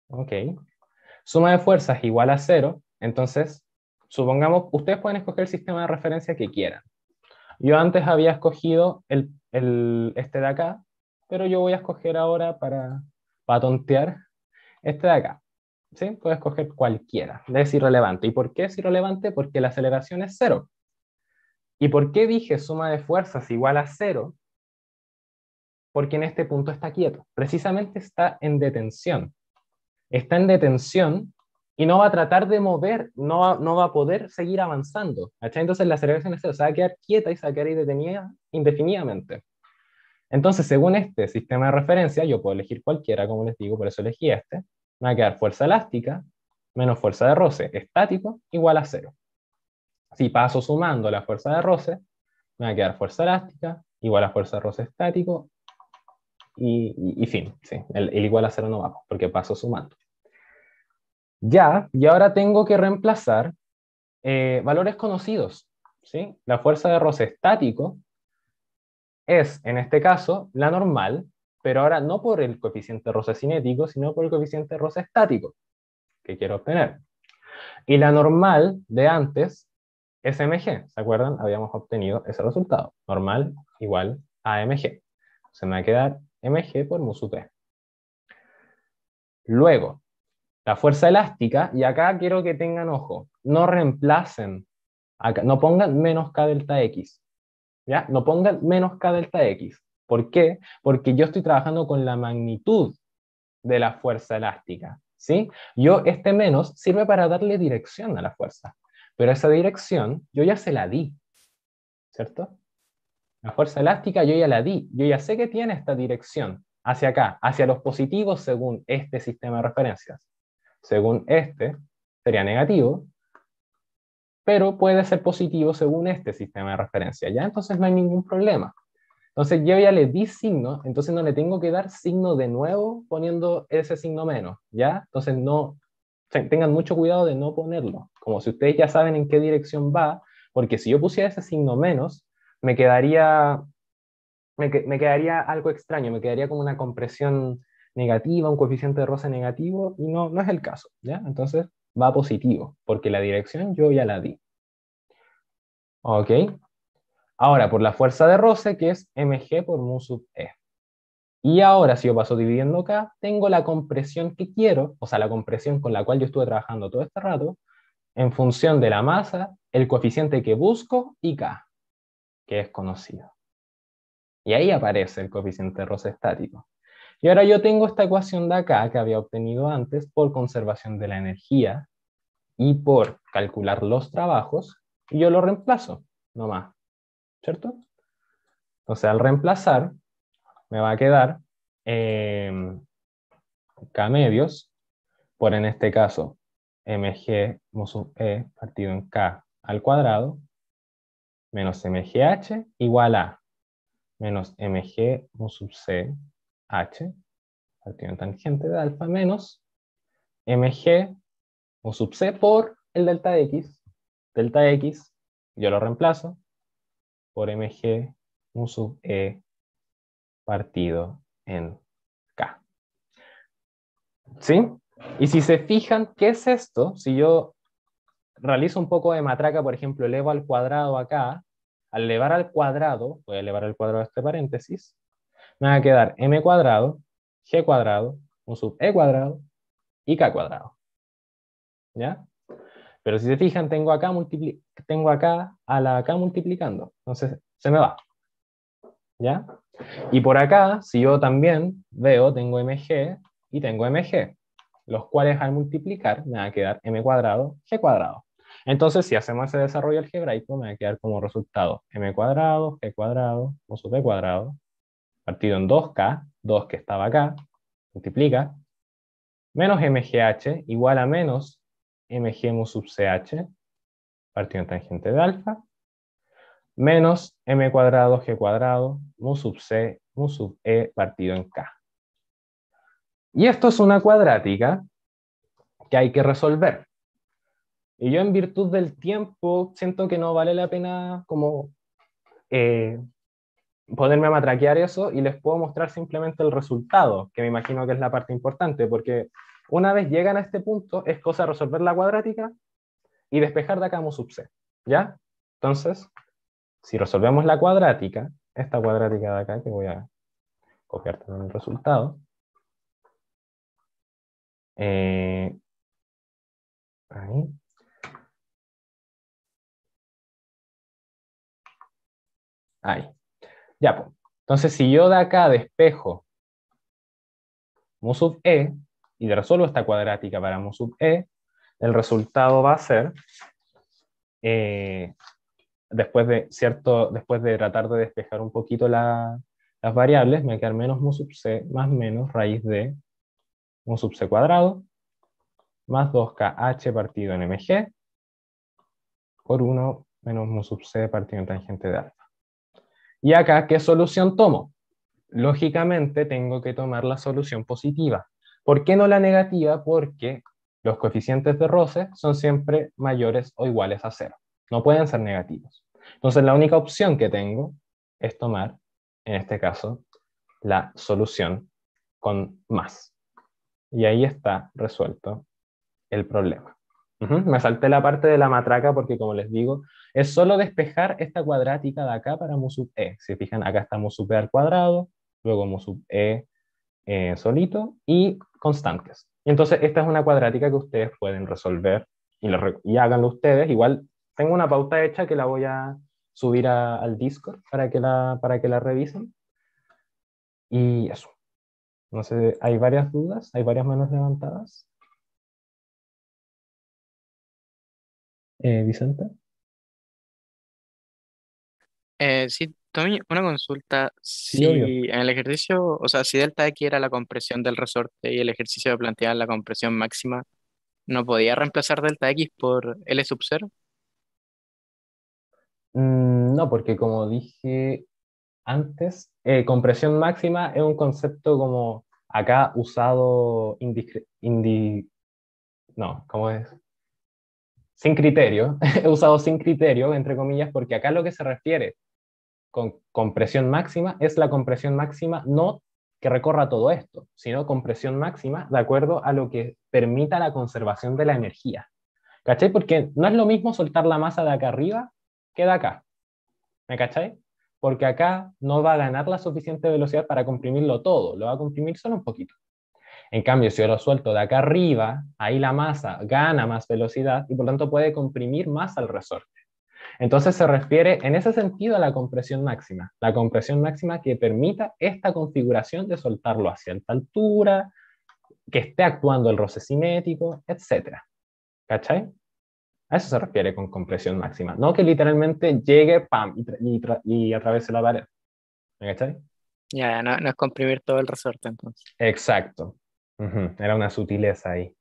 ¿Ok? Suma de fuerzas igual a cero, entonces Supongamos, ustedes pueden escoger el sistema de referencia que quieran. Yo antes había escogido el, este de acá, pero yo voy a escoger ahora para, para tontear este de acá. ¿Sí? Puedes escoger cualquiera, es irrelevante. ¿Y por qué es irrelevante? Porque la aceleración es cero. ¿Y por qué dije suma de fuerzas igual a cero? Porque en este punto está quieto, precisamente está en detención. Está en detención y no va a tratar de mover, no va, no va a poder seguir avanzando. Entonces la aceleración este se va a quedar quieta y se va a quedar detenida indefinidamente. Entonces, según este sistema de referencia, yo puedo elegir cualquiera, como les digo, por eso elegí este, me va a quedar fuerza elástica menos fuerza de roce estático igual a cero. Si paso sumando la fuerza de roce, me va a quedar fuerza elástica igual a fuerza de roce estático y, fin. el, el, igual a cero no va, porque paso sumando. Ya, y ahora tengo que reemplazar eh, valores conocidos. ¿sí? La fuerza de roce estático es, en este caso, la normal, pero ahora no por el coeficiente de roce cinético, sino por el coeficiente de roce estático que quiero obtener. Y la normal de antes, es mg, ¿se acuerdan? Habíamos obtenido ese resultado. Normal igual a MG. Se me va a quedar MG por sub T. E. Luego, la fuerza elástica, y acá quiero que tengan ojo, no reemplacen, no pongan menos K delta X, ¿ya? No pongan menos K delta X. ¿Por qué? Porque yo estoy trabajando con la magnitud de la fuerza elástica, ¿sí? Yo, este menos sirve para darle dirección a la fuerza, pero esa dirección yo ya se la di, ¿cierto? La fuerza elástica yo ya la di, yo ya sé que tiene esta dirección, hacia acá, hacia los positivos según este sistema de referencias según este, sería negativo, pero puede ser positivo según este sistema de referencia, ¿ya? Entonces no hay ningún problema. Entonces yo ya le di signo, entonces no le tengo que dar signo de nuevo poniendo ese signo menos, ¿ya? Entonces no, tengan mucho cuidado de no ponerlo, como si ustedes ya saben en qué dirección va, porque si yo pusiera ese signo menos, me quedaría, me, me quedaría algo extraño, me quedaría como una compresión negativa, un coeficiente de roce negativo, y no, no es el caso, ¿ya? Entonces va positivo, porque la dirección yo ya la di. ¿Ok? Ahora, por la fuerza de roce, que es mg por mu sub e. Y ahora, si yo paso dividiendo acá, tengo la compresión que quiero, o sea, la compresión con la cual yo estuve trabajando todo este rato, en función de la masa, el coeficiente que busco y K, que es conocido. Y ahí aparece el coeficiente de roce estático. Y ahora yo tengo esta ecuación de acá que había obtenido antes por conservación de la energía y por calcular los trabajos, y yo lo reemplazo, nomás, ¿cierto? Entonces al reemplazar me va a quedar em, K medios por en este caso mg sub e partido en k al cuadrado menos mgh igual a menos mg sub c H, en tangente de alfa menos mg, o sub C por el delta X. Delta X, yo lo reemplazo por mg, un sub E partido en K. ¿Sí? Y si se fijan, ¿qué es esto? Si yo realizo un poco de matraca, por ejemplo, elevo al cuadrado acá, al elevar al cuadrado, voy a elevar al cuadrado este paréntesis, me va a quedar m cuadrado, g cuadrado, un sub e cuadrado y k cuadrado. ¿Ya? Pero si se fijan, tengo acá, tengo acá a la k multiplicando. Entonces, se me va. ¿Ya? Y por acá, si yo también veo, tengo mg y tengo mg, los cuales al multiplicar me va a quedar m cuadrado, g cuadrado. Entonces, si hacemos ese desarrollo algebraico, me va a quedar como resultado m cuadrado, g cuadrado, o sub e cuadrado, partido en 2K, 2 que estaba acá, multiplica, menos MGH igual a menos MG mu sub CH, partido en tangente de alfa, menos M cuadrado G cuadrado mu sub C mu sub E partido en K. Y esto es una cuadrática que hay que resolver. Y yo en virtud del tiempo siento que no vale la pena como eh, ponerme a matraquear eso y les puedo mostrar simplemente el resultado, que me imagino que es la parte importante, porque una vez llegan a este punto, es cosa resolver la cuadrática y despejar de acá mu sub c, ¿ya? Entonces, si resolvemos la cuadrática, esta cuadrática de acá, que voy a copiar también el resultado, eh, ahí, ahí, pues. Entonces, si yo de acá despejo mu sub e y resuelvo esta cuadrática para mu sub e, el resultado va a ser, eh, después, de, cierto, después de tratar de despejar un poquito las variables, me queda menos mu sub c más menos raíz de mu sub c cuadrado, más 2kh partido en mg, por 1 menos mu sub c partido en tangente de alfa. Y acá, ¿qué solución tomo? Lógicamente tengo que tomar la solución positiva. ¿Por qué no la negativa? Porque los coeficientes de roce son siempre mayores o iguales a cero. No pueden ser negativos. Entonces la única opción que tengo es tomar, en este caso, la solución con más. Y ahí está resuelto el problema. Me salté la parte de la matraca porque, como les digo, es solo despejar esta cuadrática de acá para mu sub e. Si fijan, acá está mu sub e al cuadrado, luego mu sub e eh, solito y constantes. Entonces, esta es una cuadrática que ustedes pueden resolver y, lo, háganlo ustedes. Igual tengo una pauta hecha que la voy a subir al Discord para que, la, para que la revisen. Y eso. No sé, hay varias dudas, hay varias manos levantadas. Eh, Vicente. Eh, sí, Tommy, una consulta. Sí, Si en el ejercicio, o sea, si delta X era la compresión del resorte y el ejercicio planteaba la compresión máxima, ¿no podía reemplazar delta X por L sub 0? Mm, no, porque como dije antes, eh, compresión máxima es un concepto como acá usado indiscre- no, ¿cómo es? sin criterio, he usado sin criterio, entre comillas, porque acá lo que se refiere con compresión máxima es la compresión máxima no que recorra todo esto, sino compresión máxima de acuerdo a lo que permita la conservación de la energía. ¿Cachai? Porque no es lo mismo soltar la masa de acá arriba que de acá. ¿Me cachai? Porque acá no va a ganar la suficiente velocidad para comprimirlo todo, lo va a comprimir solo un poquito. En cambio, si yo lo suelto de acá arriba, ahí la masa gana más velocidad y por lo tanto puede comprimir más al resorte. Entonces se refiere en ese sentido a la compresión máxima, la compresión máxima que permita esta configuración de soltarlo hacia alta altura, que esté actuando el roce cinético, etc. ¿Cachai? A eso se refiere con compresión máxima, no que literalmente llegue pam y, y, atravese la pared. ¿Cachai? Ya, no es comprimir todo el resorte entonces. Exacto. Era una sutileza ahí.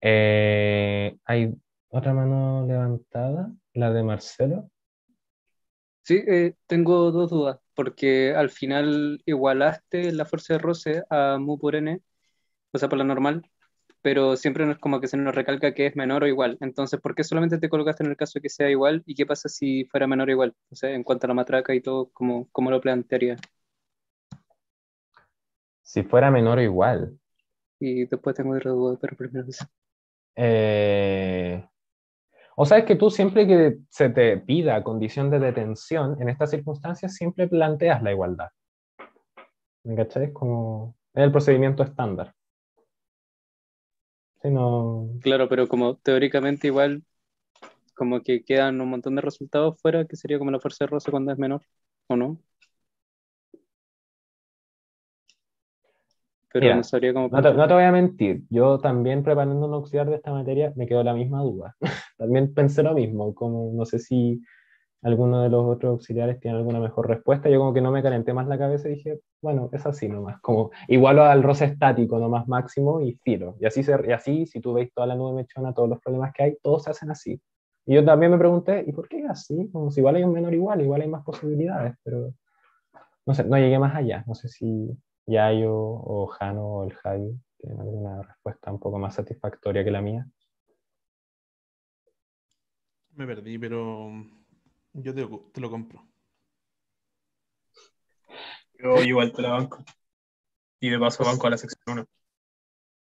Eh, ¿Hay otra mano levantada? ¿La de Marcelo? Sí, eh, tengo dos dudas, porque al final igualaste la fuerza de roce a mu por n, o sea, por la normal, pero siempre es como que se nos recalca que es menor o igual. Entonces, ¿por qué solamente te colocaste en el caso de que sea igual? ¿Y qué pasa si fuera menor o igual? O sea, en cuanto a la matraca y todo, como cómo lo plantearía? Si fuera menor o igual. Y después tengo otra duda, pero primero eh, O sea, es que tú siempre que se te pida condición de detención, en estas circunstancias siempre planteas la igualdad. ¿Me cacháis? Como es el procedimiento estándar. no... Claro, pero como teóricamente igual, como que quedan un montón de resultados fuera, que sería como la fuerza de roce cuando es menor, ¿o no? no te, voy a mentir, yo también preparando un auxiliar de esta materia me quedó la misma duda. también pensé lo mismo, como no sé si alguno de los otros auxiliares tiene alguna mejor respuesta, yo como que no me calenté más la cabeza y dije, bueno, es así nomás, como igual al roce estático nomás máximo y giro Y así, así si tú veis toda la nube mechona, todos los problemas que hay, todos se hacen así. Y yo también me pregunté, ¿y por qué es así? Como si igual hay un menor igual, igual hay más posibilidades, pero no sé, no llegué más allá, no sé si Yayo o Jano o el Javi tienen alguna respuesta un poco más satisfactoria que la mía. Me perdí, pero yo te lo, compro. Yo igual te la banco. Y de paso banco a la sección 1.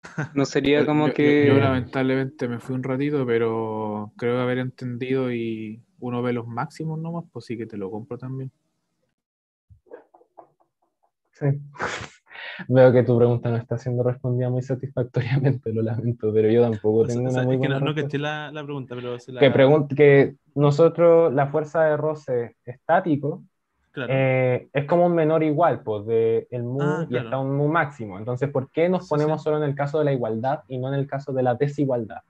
No sería como que. Yo, lamentablemente me fui un ratito, pero creo haber entendido y uno ve los máximos nomás, pues sí que te lo compro también. Veo que tu pregunta no está siendo respondida muy satisfactoriamente, lo lamento, pero yo tampoco tengo una que no, que esté la, pregunta, Que, que nosotros, la fuerza de roce estático eh, es como un menor igual, pues, de el mu ah, y hasta un mu máximo. Entonces, ¿por qué nos ponemos solo en el caso de la igualdad y no en el caso de la desigualdad?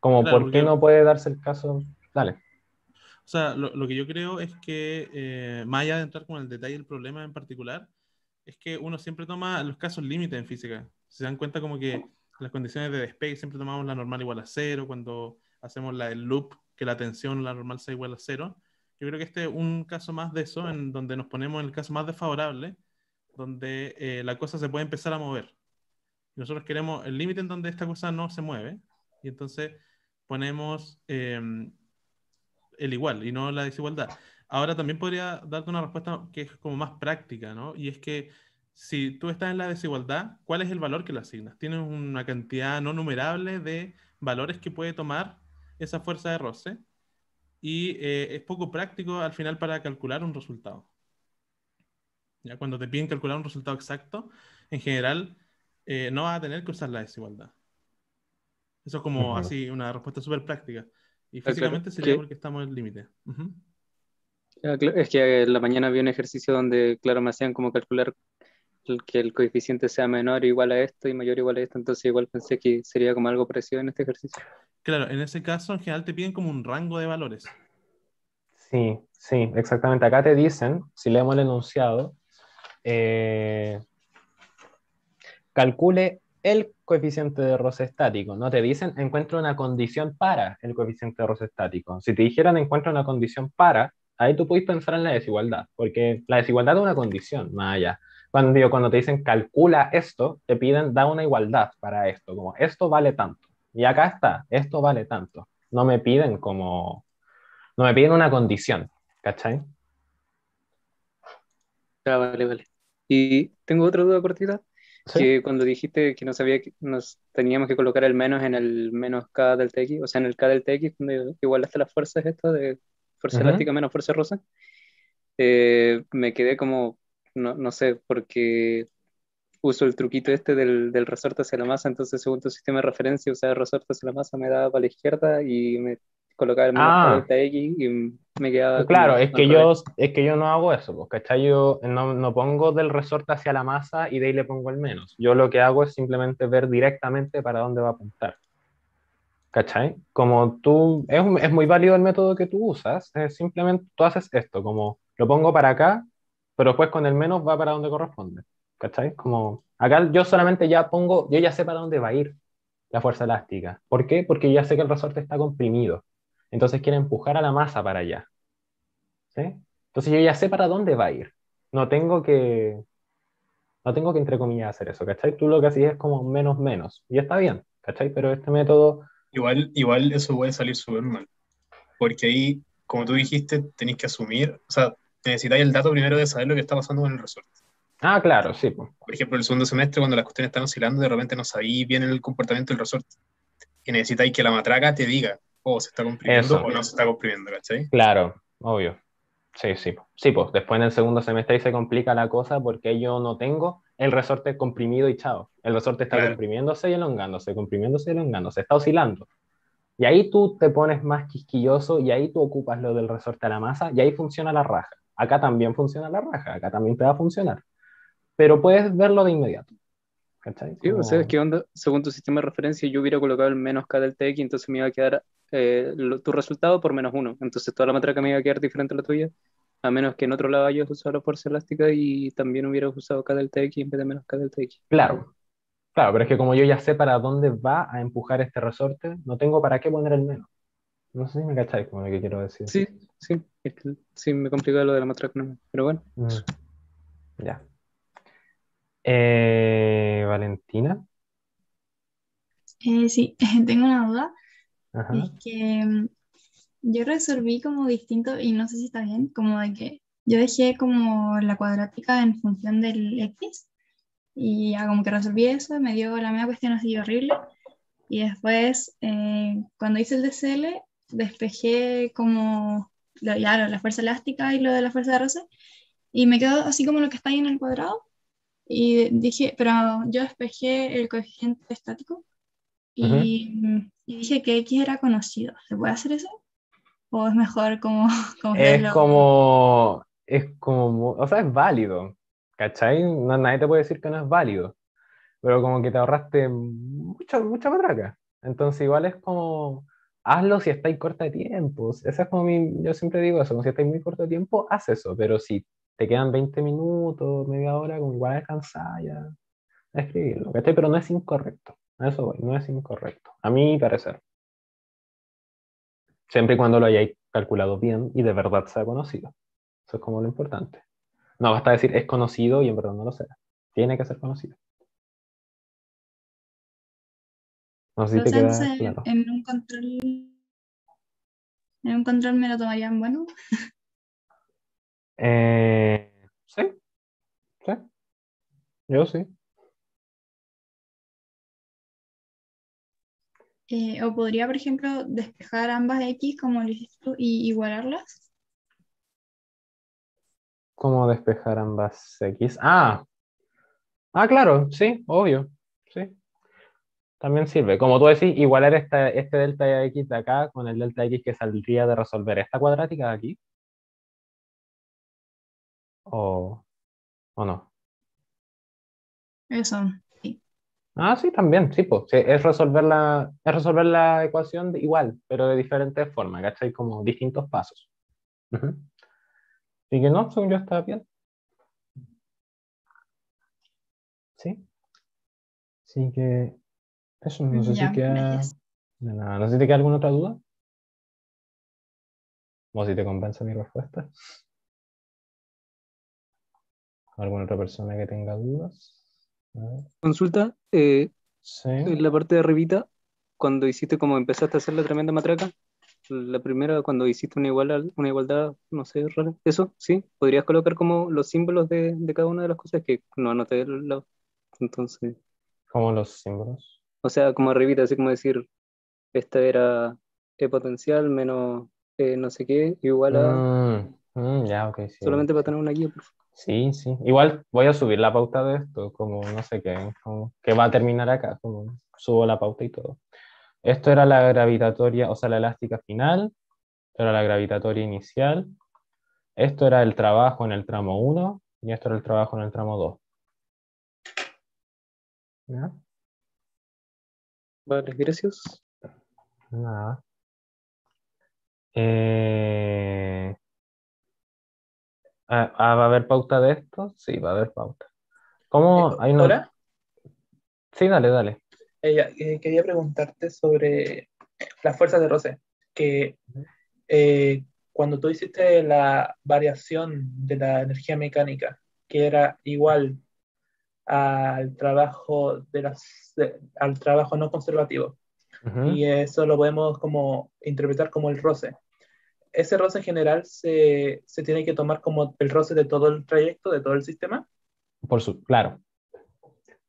Como, ¿por qué no puede darse el caso? Dale. O sea, lo, que yo creo es que, eh, más allá de entrar con el detalle del problema en particular, es que uno siempre toma los casos límite en física. Se dan cuenta como que las condiciones de despegue siempre tomamos la normal igual a cero, cuando hacemos la del loop, que la tensión, la normal sea igual a cero. Yo creo que este es un caso más de eso, en donde nos ponemos en el caso más desfavorable, donde eh, la cosa se puede empezar a mover. Nosotros queremos el límite en donde esta cosa no se mueve, y entonces ponemos em, el igual y no la desigualdad. Ahora también podría darte una respuesta que es como más práctica, ¿no? Y es que si tú estás en la desigualdad, ¿cuál es el valor que le asignas? Tienes una cantidad no numerable de valores que puede tomar esa fuerza de roce y eh, es poco práctico al final para calcular un resultado. ¿Ya? Cuando te piden calcular un resultado exacto, en general eh, no vas a tener que usar la desigualdad. Eso es como así una respuesta súper práctica. Y físicamente sería porque estamos en el límite. Ah, es que la mañana había un ejercicio donde, claro, me hacían como calcular que el coeficiente sea menor o igual a esto y mayor o igual a esto, entonces igual pensé que sería como algo parecido en este ejercicio. Claro, en ese caso en general te piden como un rango de valores. Sí, sí, exactamente. Acá te dicen, si leemos el enunciado, eh, calcule el coeficiente de roce estático, no te dicen encuentro una condición para el coeficiente de roce estático. Si te dijeran encuentra una condición para, ahí tú puedes pensar en la desigualdad, porque la desigualdad es una condición, más allá. Cuando, digo, cuando te dicen calcula esto, te piden da una igualdad para esto, como esto vale tanto. Y acá está, esto vale tanto. No me piden como, no me piden una condición, ¿cachai? vale, vale. Y tengo otra duda cortita. ¿Sí? que cuando dijiste que no sabía que nos teníamos que colocar el menos en el menos K del TX, o sea, en el K del TX, cuando igualaste las fuerzas estas de fuerza elástica menos fuerza rosa, eh, me quedé como, no, no, sé, porque uso el truquito este del, del resorte hacia la masa, entonces según tu sistema de referencia usar el resorte hacia la masa, me daba para la izquierda y me colocar el ah. x y me Claro, es que, yo, es que yo no hago eso, pues, ¿cachai? Yo no, pongo del resorte hacia la masa y de ahí le pongo el menos. Yo lo que hago es simplemente ver directamente para dónde va a apuntar. ¿Cachai? Como tú, es, es muy válido el método que tú usas, simplemente tú haces esto, como lo pongo para acá, pero después con el menos va para donde corresponde. ¿Cachai? Como acá yo solamente ya pongo, yo ya sé para dónde va a ir la fuerza elástica. ¿Por qué? Porque ya sé que el resorte está comprimido. Entonces quiere empujar a la masa para allá. ¿sí? Entonces yo ya sé para dónde va a ir. No tengo que, no tengo que entre comillas hacer eso, ¿cachai? Tú lo que haces es como menos menos. Y está bien, ¿cachai? Pero este método... Igual, igual eso puede salir súper mal. Porque ahí, como tú dijiste, tenéis que asumir, o sea, necesitáis el dato primero de saber lo que está pasando en el resorte. Ah, claro, sí. Por ejemplo, el segundo semestre, cuando las cuestiones están oscilando, de repente no sabéis bien el comportamiento del resorte. Y necesitáis que la matraca te diga, o se está comprimiendo o no se está comprimiendo, ¿cachai? Claro, obvio. Sí, sí. Sí, pues después en el segundo semestre ahí se complica la cosa porque yo no tengo el resorte comprimido y chao. El resorte está comprimiéndose y elongándose, comprimiéndose y elongándose, está oscilando. Y ahí tú te pones más quisquilloso y ahí tú ocupas lo del resorte a la masa y ahí funciona la raja. Acá también funciona la raja, acá también te va a funcionar. Pero puedes verlo de inmediato. Sí, o sea, es que onda, según tu sistema de referencia, yo hubiera colocado el menos K del TX, entonces me iba a quedar eh, tu resultado por menos uno. Entonces toda la matraca me iba a quedar diferente a la tuya, a menos que en otro lado hayas usado la fuerza elástica y también hubieras usado K del TX en vez de menos K del TX. Claro, Claro, pero es que como yo ya sé para dónde va a empujar este resorte, no tengo para qué poner el menos. No sé si me cacháis con lo que quiero decir. Sí, sí, sí, me complica lo de la matraca, pero bueno. Mm. Ya. Eh, Valentina. Eh, sí, tengo una duda. que mm, yo resolví como distinto, y no sé si está bien, como de que yo dejé como la cuadrática en función del X, y ya ah, como que resolví eso, me dio la misma cuestión así horrible, y después eh, cuando hice el DCL, despejé como la fuerza elástica y lo de la fuerza de roce, y me quedó así como lo que está ahí en el cuadrado, y dije, pero yo despejé el coeficiente estático y, dije que X era conocido. ¿Se puede hacer eso? ¿O es mejor como... es como... Es como... O sea, es válido. ¿Cachai? nadie te puede decir que no es válido. Pero como que te ahorraste mucha, mucha patraca. Entonces igual es como... Hazlo si estáis corta de tiempo. Esa es como mi... Yo siempre digo eso. si estáis muy corto de tiempo, haz eso. Pero si quedan 20 minutos, media hora, como igual descansar ya a escribirlo, ¿cachai? Pero no es incorrecto, eso voy, no es incorrecto, a mi parecer. Siempre y cuando lo hayáis calculado bien y de verdad sea conocido. Eso es como lo importante. No basta decir es conocido y en verdad no lo sea Tiene que ser conocido. en un control en un control me lo tomarían bueno. Eh, sí, sí, yo sí. Eh, o podría, por ejemplo, despejar ambas X como lo hiciste tú y igualarlas. ¿Cómo despejar ambas X? Ah, ah, claro, sí, obvio, sí. También sirve. Como tú decís, igualar este delta X de acá con el delta X que saldría de resolver esta cuadrática de aquí o, o no? Eso. Sí. Ah, sí, también, sí, pues, es, resolver la, es resolver la ecuación igual, pero de diferentes formas, ¿cachai? Como distintos pasos. ¿sí que no, según yo está bien. Sí. Así que eso, no sé si queda... No sé si te queda alguna otra duda. O si te compensa mi respuesta. ¿Alguna otra persona que tenga dudas? Consulta, eh, en la parte de arribita, cuando hiciste como empezaste a hacer la tremenda matraca, la primera cuando hiciste una igualdad, una igualdad no sé, rara, eso, sí, podrías colocar como los símbolos de, cada una de las cosas que no anoté la, entonces. ¿Cómo los símbolos? O sea, como arribita, así como decir, esta era E potencial menos e no sé qué, igual a... Mm, mm, solamente para tener una guía, por favor. Sí, sí. Igual voy a subir la pauta de esto, como no sé qué, que va a terminar acá, como subo la pauta y todo. Esto era la gravitatoria, o sea, la elástica final, era la gravitatoria inicial, esto era el trabajo en el tramo 1 y esto era el trabajo en el tramo 2. Vale, gracias. Nada. Eh, Ah, ah, ¿Va a haber pauta de esto? Sí, va a haber pauta. ¿Cómo? Eh, ¿Hay Sí, dale, dale. Eh, eh, quería preguntarte sobre las fuerzas de roce, que cuando tú hiciste la variación de la energía mecánica, que era igual al trabajo, de las, al trabajo no conservativo, y eso lo podemos como interpretar como el roce, ese roce general se, se, tiene que tomar como el roce de todo el trayecto, de todo el sistema. Por su, claro,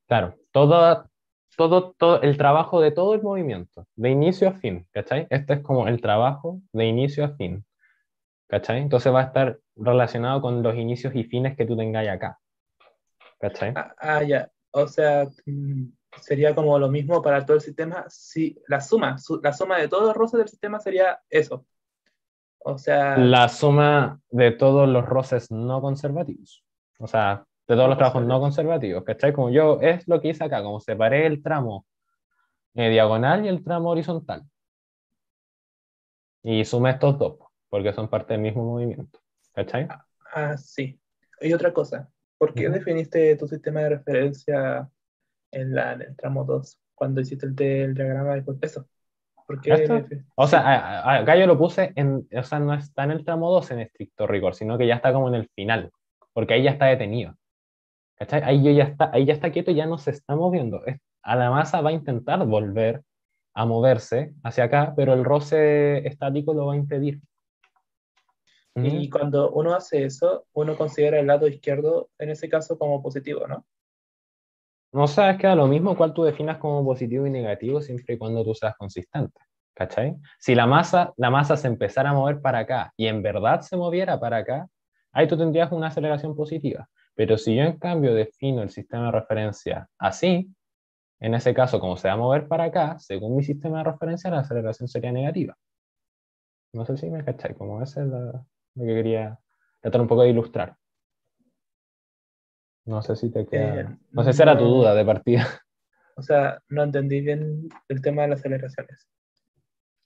claro. Todo, todo, todo, el trabajo de todo el movimiento, de inicio a fin, ¿cachai? Este es como el trabajo de inicio a fin, ¿cachai? Entonces va a estar relacionado con los inicios y fines que tú tengas acá, ¿cachai? Ah, ah, ya, o sea, mm, sería como lo mismo para todo el sistema, si la suma, la suma de todos los roces del sistema sería eso. O sea... La suma de todos los roces no conservativos. O sea, de todos los trabajos no conservativos, ¿cachai? Como yo, es lo que hice acá, como separé el tramo eh, diagonal y el tramo horizontal. Y sumé estos dos, porque son parte del mismo movimiento, ¿cachai? Ah, ah sí. Y otra cosa, ¿por qué definiste tu sistema de referencia en, la, el tramo 2 cuando hiciste el, el diagrama de peso? o sea, acá yo lo puse en, o sea, no está en el tramo 2 en estricto rigor, sino que ya está como en el final, porque ahí ya está detenido. Ahí ya está, ahí ya está quieto, ya no se está moviendo. A la masa va a intentar volver a moverse hacia acá, pero el roce estático lo va a impedir. Y cuando uno hace eso, uno considera el lado izquierdo en ese caso como positivo, ¿no? No sabes que da lo mismo cuál tú definas como positivo y negativo siempre y cuando tú seas consistente. ¿Cachai? Si la masa, la masa se empezara a mover para acá y en verdad se moviera para acá, ahí tú tendrías una aceleración positiva. Pero si yo en cambio defino el sistema de referencia así, en ese caso, como se va a mover para acá, según mi sistema de referencia, la aceleración sería negativa. No sé si me cachai, como ese es lo que quería tratar un poco de ilustrar. No sé si te eh, queda. no sé si era tu duda de partida. O sea, no entendí bien el tema de las aceleraciones.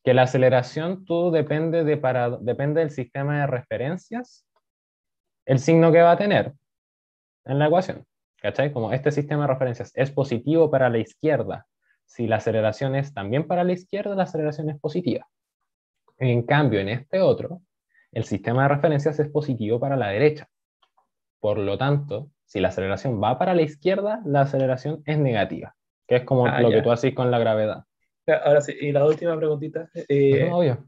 Que la aceleración tú depende, de para, depende del sistema de referencias, el signo que va a tener en la ecuación. ¿Cachai? Como este sistema de referencias es positivo para la izquierda. Si la aceleración es también para la izquierda, la aceleración es positiva. en cambio, en este otro, el sistema de referencias es positivo para la derecha. Por lo tanto, si la aceleración va para la izquierda, la aceleración es negativa, que es como ah, lo que tú haces con la gravedad. Ahora sí, y la última preguntita. Eh, obvio.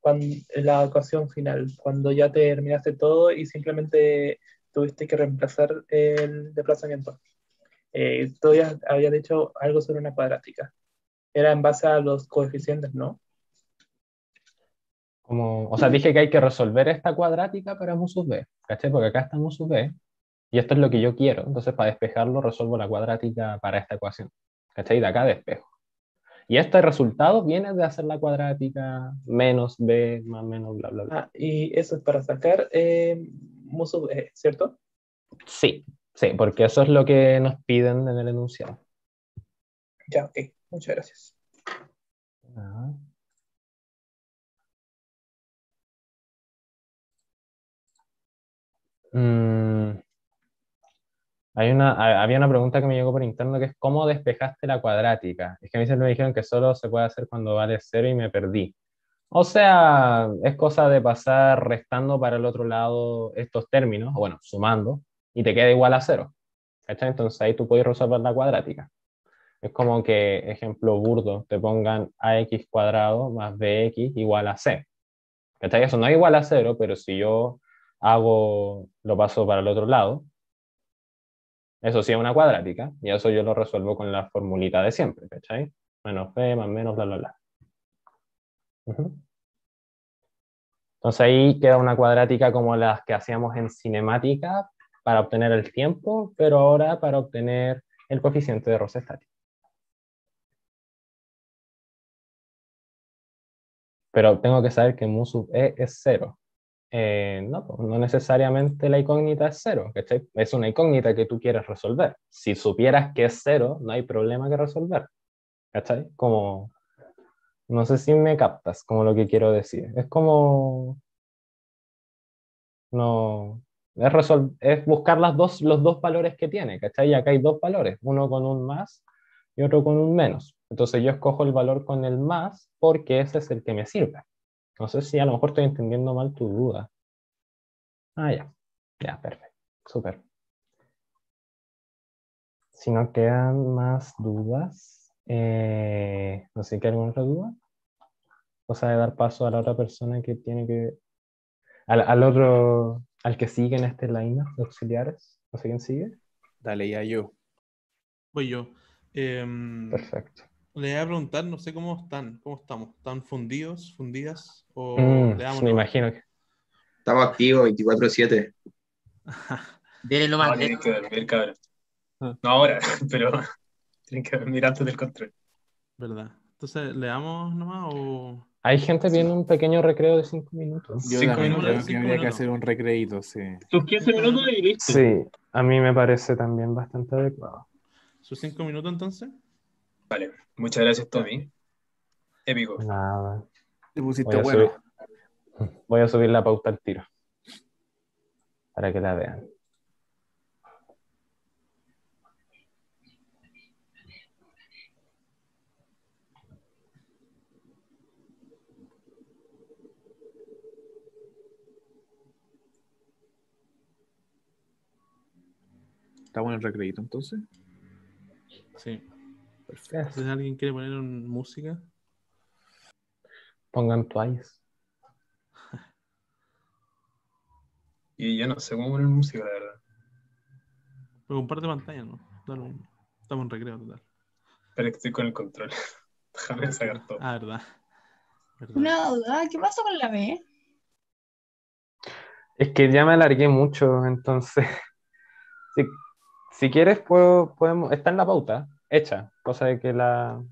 Cuando, la ecuación final, cuando ya terminaste todo y simplemente tuviste que reemplazar el desplazamiento. Eh, tú ya habías dicho algo sobre una cuadrática. Era en base a los coeficientes, ¿no? Como, o sea, dije que hay que resolver esta cuadrática para mu sub b, ¿caché? Porque acá está mu sub b, y esto es lo que yo quiero. Entonces, para despejarlo, resuelvo la cuadrática para esta ecuación. ¿Cachai? De acá despejo. Y este resultado viene de hacer la cuadrática menos b más menos bla, bla, bla. Ah, y eso es para sacar eh, eh ¿cierto? Sí, sí, porque eso es lo que nos piden en el enunciado. Ya, ok. Muchas gracias. Ah. Mm una, había una pregunta que me llegó por interno que es ¿cómo despejaste la cuadrática? Es que a mí se me dijeron que solo se puede hacer cuando vale cero y me perdí. O sea, es cosa de pasar restando para el otro lado estos términos, o bueno, sumando, y te queda igual a cero. Entonces ahí tú puedes resolver la cuadrática. Es como que, ejemplo burdo, te pongan ax cuadrado más bx igual a c. ¿Cachai? Eso no es igual a cero, pero si yo hago, lo paso para el otro lado, eso sí es una cuadrática, y eso yo lo resuelvo con la formulita de siempre, ¿cachai? Menos b más menos la, la, la. Entonces ahí queda una cuadrática como las que hacíamos en cinemática para obtener el tiempo, pero ahora para obtener el coeficiente de roce estático. Pero tengo que saber que mu sub e es cero. Eh, no, pues, no necesariamente la incógnita es cero, Es una incógnita que tú quieres resolver. Si supieras que es cero, no hay problema que resolver, Como, no sé si me captas como lo que quiero decir. Es como, no, es, resolver es buscar las dos, los dos valores que tiene, ¿cachai? Y acá hay dos valores, uno con un más y otro con un menos. Entonces yo escojo el valor con el más porque ese es el que me sirve. No sé si a lo mejor estoy entendiendo mal tu duda. Ah, ya. Ya, perfecto. Súper. Si no quedan más dudas, eh, no sé, ¿qué alguna otra duda? O sea, de dar paso a la otra persona que tiene que... Al, otro, al que sigue en este line de auxiliares. No sé quién sigue. Dale, ya yo. Voy yo. Em, perfecto. Le voy a preguntar, no sé cómo están, cómo estamos. ¿Están fundidos, fundidas? O mm, le me imagino que. Estamos activos 24-7. Viene nomás. No, tienen que dormir, cabrón. No ahora, pero tienen que dormir antes del control. ¿Verdad? Entonces, ¿le damos nomás o.? Hay gente viendo un pequeño recreo de 5 minutos. Yo cinco minutos, creo que habría que hacer un recreíto, sí. Sus 15 minutos de listo. Sí, a mí me parece también bastante adecuado. ¿Sus 5 minutos entonces? Vale, muchas gracias, Tommy. Épico. Nada. Te pusiste voy voy a subir la pauta al tiro. Para que la vean. ¿Está bueno el recrédito entonces? Sí. ¿alguien quiere poner música? Pongan toallas. y yo no sé cómo poner música, la verdad. Pero comparte pantalla, ¿no? Estamos en recreo total. Pero estoy con el control. Déjame ah, sacar todo. Ah, verdad. Una duda, ¿qué pasó con la B? Es que ya me alargué mucho, entonces. Si, si quieres, puedo, podemos. Está en la pauta hecha, cosa de que la,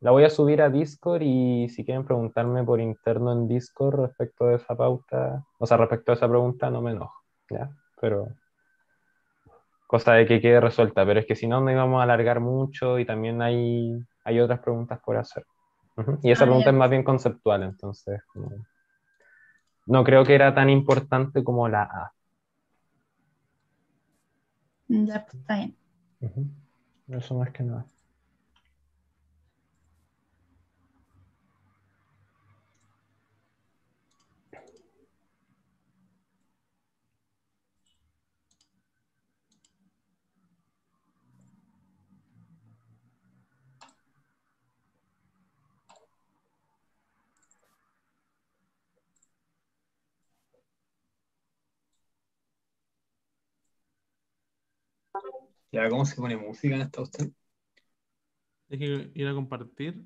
la voy a subir a Discord y si quieren preguntarme por interno en Discord respecto de esa pauta, o sea, respecto a esa pregunta, no me enojo, ¿ya? Pero cosa de que quede resuelta, pero es que si no nos íbamos a alargar mucho y también hay, hay otras preguntas por hacer. Y esa ah, pregunta es más bien conceptual, entonces no, creo que era tan importante como la A. Ya, pues, está bien. Eso más que nada. ¿cómo se pone música en esta usted? Es que ir a compartir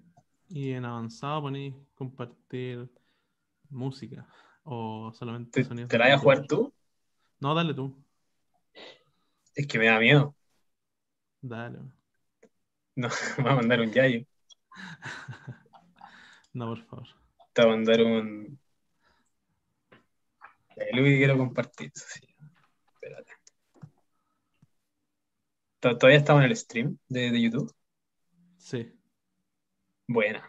y en avanzado ponéis compartir música o solamente ¿Te, ¿Te la vas a jugar tú? No, dale tú. Es que me da miedo. Dale. No, me va a mandar un yayo. no, por favor. Te va a mandar un. El quiero compartir, Espérate. ¿Todavía estaba en el stream de, YouTube? Sí. Buena.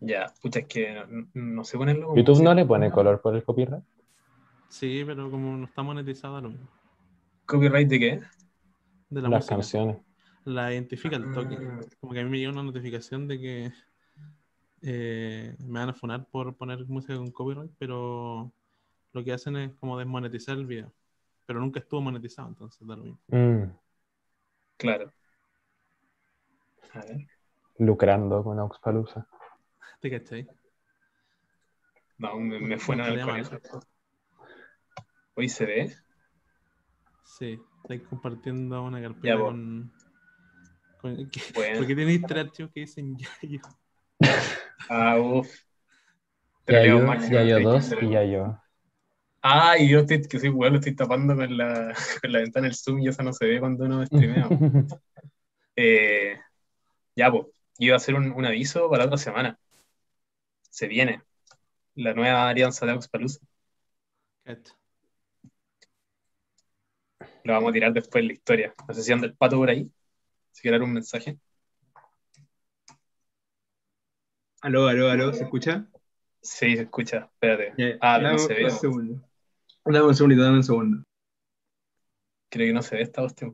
Ya, pucha, es que no, no se ponen ¿YouTube no le pone color por el copyright? Sí, pero como no está monetizado, no. ¿Copyright de qué? De las canciones. La identifica el toque. Ah. Como que a mí me llega una notificación de que eh, me van a funar por poner música con copyright, pero lo que hacen es como desmonetizar el video pero nunca estuvo monetizado, entonces da mm. Claro. A ver. Lucrando con Auxpalusa. ¿Te cachai? No, me, me fue nada el ¿Hoy se ve? Sí, estoy compartiendo una carpeta con, Porque tenéis este tres archivos que dicen Yayo. Ah, uff. Yayo, Yayo 2 y Yayo. Ay, ah, yo estoy, que soy estoy tapando con la, la ventana del Zoom y esa no se ve cuando uno streamea. Eh, ya, pues, iba a hacer un, un, aviso para la otra semana. Se viene la nueva alianza de Auxpalusa. Lo vamos a tirar después en la historia. No sé si anda el pato por ahí. Si quiere dar un mensaje. Aló, aló, aló, ¿se escucha? Sí, se escucha. Espérate. ah, no se ve. Dame un segundo, dame un segundo. Creo que no se ve esta hostia.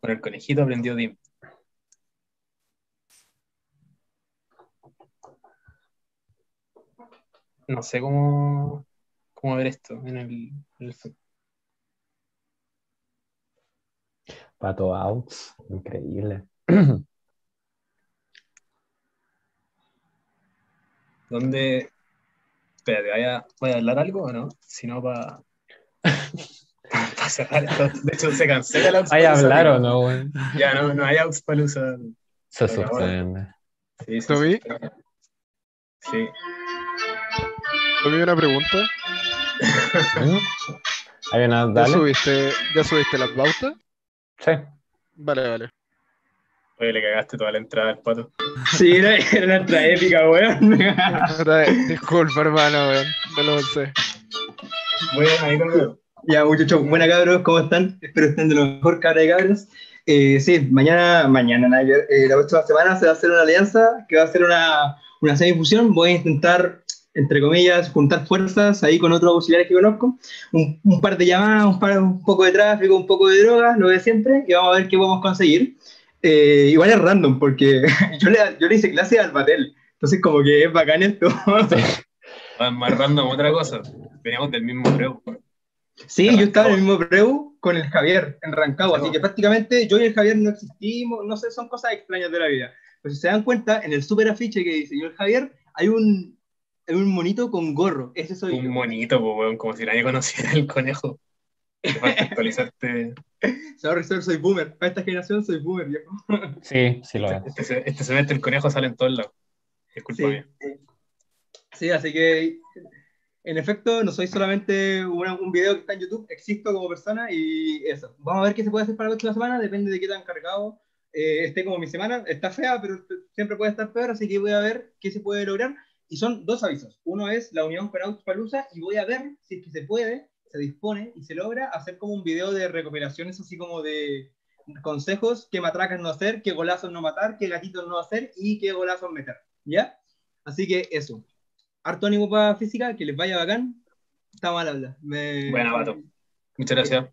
Por el conejito aprendió Dim. No sé cómo, cómo ver esto en el, Pato outs, increíble. ¿Dónde, Espérate, ¿voy a hablar algo o no? Si no, va a De hecho, se cancela la ¿Hay hablar o no, güey? Ya, no, no hay Auxpalusa. Se suspende. Sí, se Sí. Sí. vi una pregunta? ¿Mm? ¿Ya, subiste, ¿Ya subiste la pauta? Sí. Vale, vale. Oye, le cagaste toda la entrada al pato. Sí, era, era una entrada épica, weón. Disculpa, hermano, weón. No lo sé. Bueno, ahí conmigo. Ya, muchachos, Buenas, cabros, ¿cómo están? Espero estén de lo mejor, cabra de cabros. Eh, sí, mañana, mañana, eh, la próxima semana se va a hacer una alianza que va a ser una, una semifusión. Voy a intentar, entre comillas, juntar fuerzas ahí con otros auxiliares que conozco. Un, un par de llamadas, un, par, un poco de tráfico, un poco de drogas, lo de siempre, y vamos a ver qué podemos conseguir. Eh, igual es random, porque yo le, yo le hice clase al Batel, entonces como que es bacán esto. Más, random otra cosa, veníamos del mismo preu. Sí, yo estaba en el mismo preu con el Javier en Rancagua, así que prácticamente yo y el Javier no existimos, no sé, son cosas extrañas de la vida. Pero si se dan cuenta, en el super afiche que diseñó el Javier, hay un, un monito con gorro, soy un Un monito, como si nadie conociera el conejo. Te actualizarte. Sorry, soy boomer. Para esta generación soy boomer, Sí, sí lo es. Este, este se este el conejo sale en todos lados. Es sí, Sí. así que en efecto, no soy solamente un video que está en YouTube, existo como persona y eso. Vamos a ver qué se puede hacer para la próxima semana, depende de qué tan cargado eh, esté como mi semana. Está fea, pero siempre puede estar peor, así que voy a ver qué se puede lograr. Y son dos avisos. Uno es la unión para Palusa y voy a ver si es que se puede se dispone y se logra hacer como un video de recuperaciones así como de consejos, qué matracas no hacer, qué golazos no matar, qué gatitos no hacer y qué golazos meter, ¿ya? Así que eso. Harto ánimo para física, que les vaya bacán. Está mal habla. Me... Muchas gracias.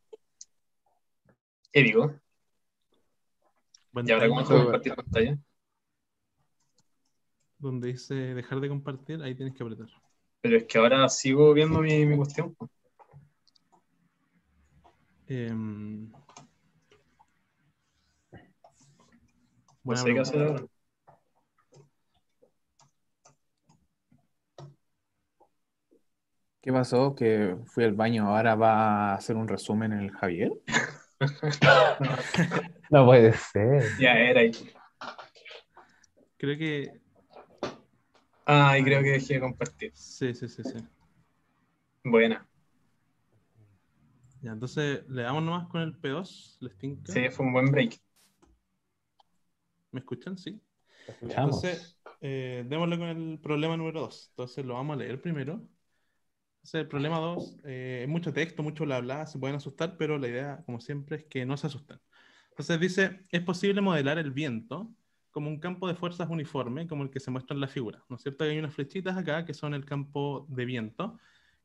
Épico. Bueno, y ahora cómo compartir pantalla. Donde dice dejar de compartir, ahí tienes que apretar. Pero es que ahora sigo viendo mi, mi cuestión. Em, qué pasó? Que fui al baño, ahora va a hacer un resumen el Javier. no puede ser. Ya era ahí. Creo que. Ah, y creo que dejé de compartir. Sí, sí, sí, sí. Buena entonces le damos nomás con el P2. Sí, fue un buen break. ¿Me escuchan? Sí. Entonces, eh, démosle con el problema número 2. Entonces lo vamos a leer primero. Entonces, el problema 2, eh, mucho texto, mucho bla bla, se pueden asustar, pero la idea, como siempre, es que no se asusten. Entonces dice, es posible modelar el viento como un campo de fuerzas uniforme, como el que se muestra en la figura. ¿No es cierto? hay unas flechitas acá que son el campo de viento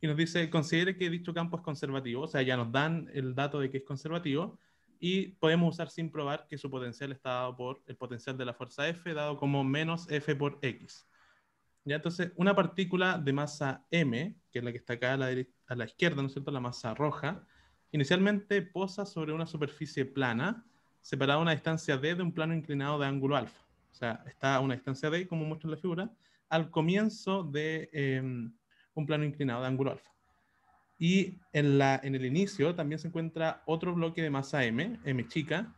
y nos dice, considere que dicho campo es conservativo, o sea, ya nos dan el dato de que es conservativo, y podemos usar sin probar que su potencial está dado por el potencial de la fuerza F, dado como menos F por X. ¿Ya? Entonces, una partícula de masa M, que es la que está acá a la, izquierda, ¿no es la masa roja, inicialmente posa sobre una superficie plana, separada a una distancia D de un plano inclinado de ángulo alfa. O sea, está a una distancia D, como muestra la figura, al comienzo de... Em, un plano inclinado de ángulo alfa. Y en, la, en el inicio también se encuentra otro bloque de masa M, M chica,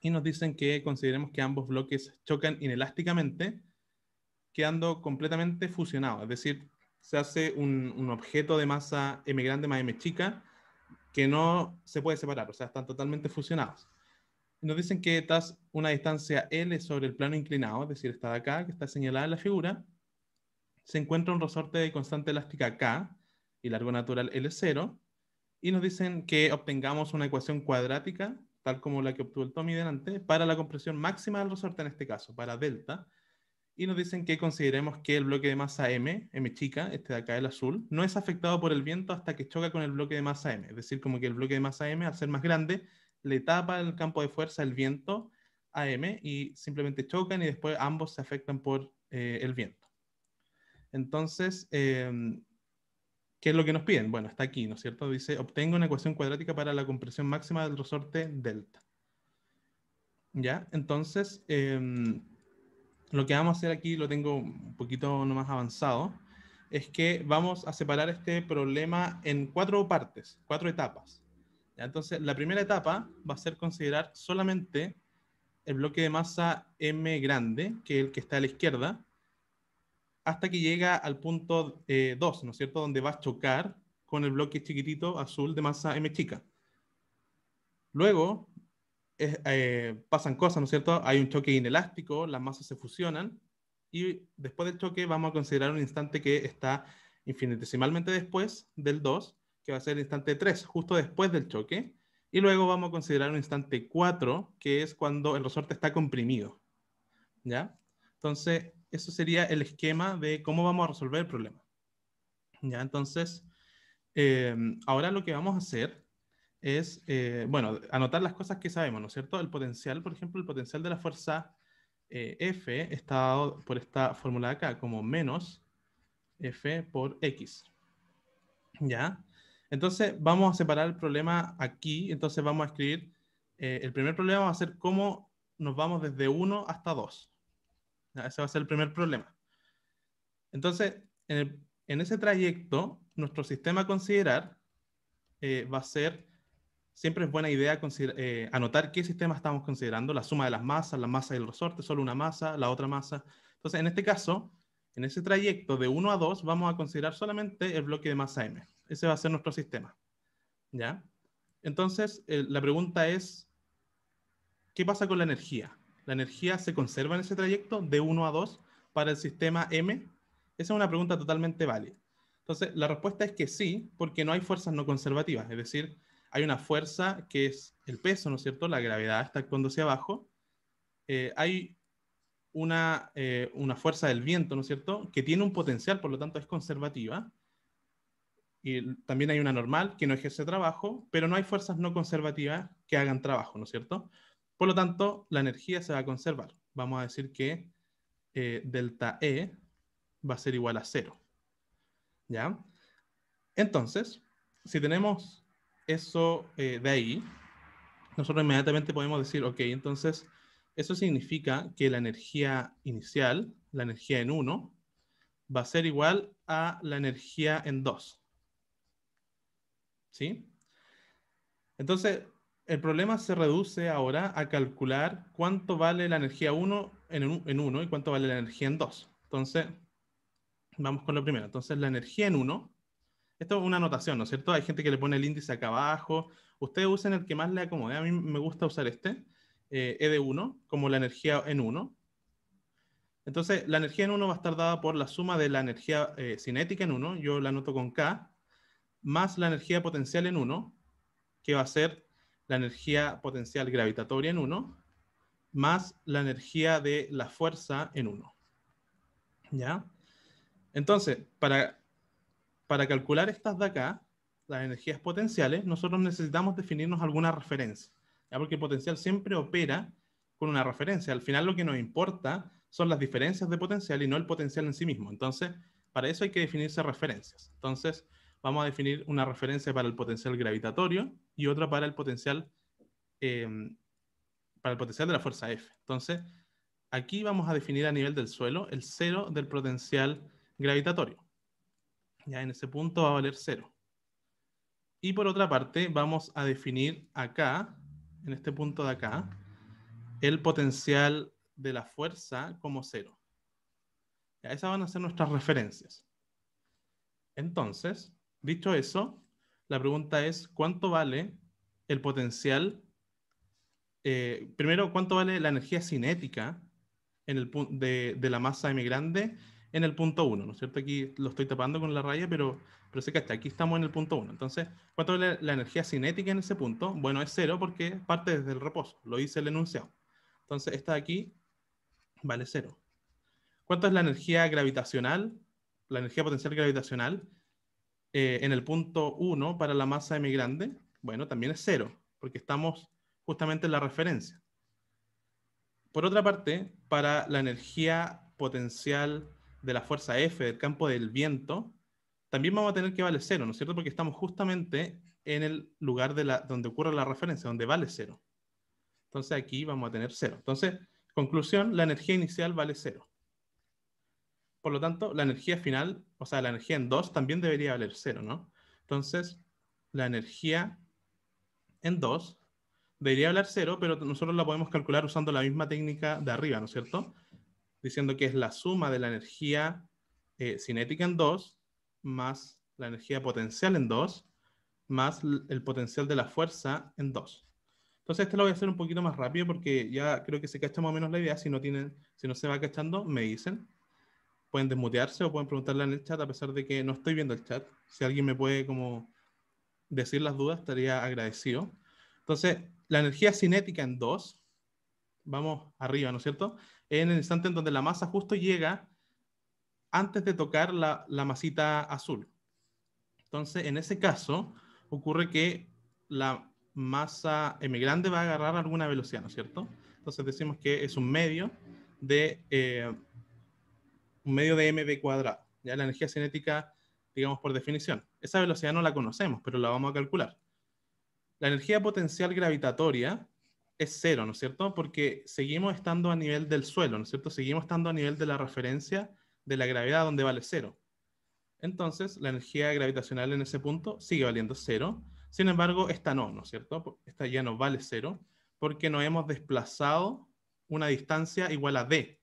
y nos dicen que consideremos que ambos bloques chocan inelásticamente, quedando completamente fusionados. Es decir, se hace un, objeto de masa M grande más M chica que no se puede separar, o sea, están totalmente fusionados. nos dicen que a una distancia L sobre el plano inclinado, es decir, está de acá, que está señalada en la figura, se encuentra un resorte de constante elástica K y largo natural L0, y nos dicen que obtengamos una ecuación cuadrática, tal como la que obtuvo el Tommy delante, para la compresión máxima del resorte en este caso, para delta, y nos dicen que consideremos que el bloque de masa M, M chica, este de acá el azul, no es afectado por el viento hasta que choca con el bloque de masa M, es decir, como que el bloque de masa M, al ser más grande, le tapa el campo de fuerza el viento a M y simplemente chocan y después ambos se afectan por eh, el viento. Entonces, em, ¿qué es lo que nos piden? Bueno, está aquí, ¿no es cierto? Dice, obtengo una ecuación cuadrática para la compresión máxima del resorte delta. ¿Ya? Entonces, em, lo que vamos a hacer aquí, lo tengo un poquito más avanzado, es que vamos a separar este problema en cuatro partes, cuatro etapas. Entonces, la primera etapa va a ser considerar solamente el bloque de masa M grande, que es el que está a la izquierda, hasta que llega al punto 2, eh, ¿no es cierto? Donde va a chocar con el bloque chiquitito azul de masa M chica. Luego eh, pasan cosas, ¿no es cierto? Hay un choque inelástico, las masas se fusionan y después del choque vamos a considerar un instante que está infinitesimalmente después del 2, que va a ser el instante 3, justo después del choque. Y luego vamos a considerar un instante 4, que es cuando el resorte está comprimido. ¿Ya? Entonces, eso sería el esquema de cómo vamos a resolver el problema. ¿Ya? Entonces, eh, ahora lo que vamos a hacer es, eh, bueno, anotar las cosas que sabemos, ¿no es cierto? El potencial, por ejemplo, el potencial de la fuerza eh, F está dado por esta fórmula acá como menos F por X. ¿Ya? Entonces, vamos a separar el problema aquí. Entonces, vamos a escribir, el primer problema va a ser cómo nos vamos desde 1 hasta 2. Ah, ese va a ser el primer problema. Entonces, en, ese trayecto, nuestro sistema a considerar eh, va a ser, siempre es buena idea eh, anotar qué sistema estamos considerando, la suma de las masas, la masa del resorte, solo una masa, la otra masa. Entonces, en este caso, en ese trayecto de 1 a 2, vamos a considerar solamente el bloque de masa M. Ese va a ser nuestro sistema. ¿Ya? Entonces, eh, la pregunta es, ¿qué pasa con la energía? ¿La energía se conserva en ese trayecto de 1 a 2 para el sistema M? Esa es una pregunta totalmente válida. Entonces, la respuesta es que sí, porque no hay fuerzas no conservativas, es decir, hay una fuerza que es el peso, ¿no es cierto? La gravedad está cuando hacia abajo. Eh, hay una, eh, una, fuerza del viento, ¿no es cierto?, que tiene un potencial, por lo tanto es conservativa. Y también hay una normal que no ejerce trabajo, pero no hay fuerzas no conservativas que hagan trabajo, ¿no es cierto? Por lo tanto, la energía se va a conservar. Vamos a decir que eh, delta E va a ser igual a cero. ¿Ya? Entonces, si tenemos eso eh, de ahí, nosotros inmediatamente podemos decir, ok, entonces eso significa que la energía inicial, la energía en 1, va a ser igual a la energía en 2. ¿Sí? Entonces, el problema se reduce ahora a calcular cuánto vale la energía 1 en 1 y cuánto vale la energía en 2. Entonces, vamos con lo primero. Entonces, la energía en 1, esto es una anotación, ¿no es cierto? Hay gente que le pone el índice acá abajo. Ustedes usen el que más le acomode. A mí me gusta usar este, eh, E de 1, como la energía en 1. Entonces, la energía en 1 va a estar dada por la suma de la energía eh, cinética en 1, yo la anoto con K, más la energía potencial en 1, que va a ser la energía potencial gravitatoria en 1 más la energía de la fuerza en 1. ¿Ya? Entonces, para, para calcular estas de acá, las energías potenciales, nosotros necesitamos definirnos alguna referencia, ¿ya? porque el potencial siempre opera con una referencia. Al final lo que nos importa son las diferencias de potencial y no el potencial en sí mismo. Entonces, para eso hay que definirse referencias. Entonces, vamos a definir una referencia para el potencial gravitatorio, y otra para el potencial, em, para el potencial de la fuerza F. Entonces, aquí vamos a definir a nivel del suelo el cero del potencial gravitatorio. Ya en ese punto va a valer cero. Y por otra parte, vamos a definir acá, en este punto de acá, el potencial de la fuerza como cero. Ya esas van a ser nuestras referencias. Entonces, dicho eso, la pregunta es, ¿cuánto vale el potencial? Eh, primero, ¿cuánto vale la energía cinética en el de, de la masa M grande en el punto 1? ¿No es cierto? Aquí lo estoy tapando con la raya, pero, pero sé que hasta aquí estamos en el punto 1. Entonces, ¿cuánto vale la energía cinética en ese punto? Bueno, es cero porque parte desde el reposo, lo hice el enunciado. Entonces, esta de aquí vale cero. ¿Cuánto es la energía gravitacional? La energía potencial gravitacional eh, en el punto 1 para la masa M grande, bueno, también es cero, porque estamos justamente en la referencia. Por otra parte, para la energía potencial de la fuerza F del campo del viento, también vamos a tener que vale cero, ¿no es cierto? Porque estamos justamente en el lugar de la, donde ocurre la referencia, donde vale 0. Entonces aquí vamos a tener 0. Entonces, conclusión, la energía inicial vale cero. Por lo tanto, la energía final, o sea, la energía en 2 también debería valer 0, ¿no? Entonces, la energía en 2 debería valer 0, pero nosotros la podemos calcular usando la misma técnica de arriba, ¿no es cierto? Diciendo que es la suma de la energía eh, cinética en 2 más la energía potencial en 2 más el potencial de la fuerza en 2. Entonces este lo voy a hacer un poquito más rápido porque ya creo que se cacha más o menos la idea. Si no, tienen, si no se va cachando, me dicen pueden desmutearse o pueden preguntarla en el chat, a pesar de que no estoy viendo el chat. Si alguien me puede como decir las dudas, estaría agradecido. Entonces, la energía cinética en 2, vamos arriba, ¿no es cierto? En el instante en donde la masa justo llega antes de tocar la, la masita azul. Entonces, en ese caso, ocurre que la masa M grande va a agarrar alguna velocidad, ¿no es cierto? Entonces decimos que es un medio de... Eh, un medio de mv cuadrado, ya la energía cinética, digamos por definición. Esa velocidad no la conocemos, pero la vamos a calcular. La energía potencial gravitatoria es cero, ¿no es cierto? Porque seguimos estando a nivel del suelo, ¿no es cierto? Seguimos estando a nivel de la referencia de la gravedad donde vale cero. Entonces, la energía gravitacional en ese punto sigue valiendo cero. Sin embargo, esta no, ¿no es cierto? Esta ya no vale cero porque nos hemos desplazado una distancia igual a d,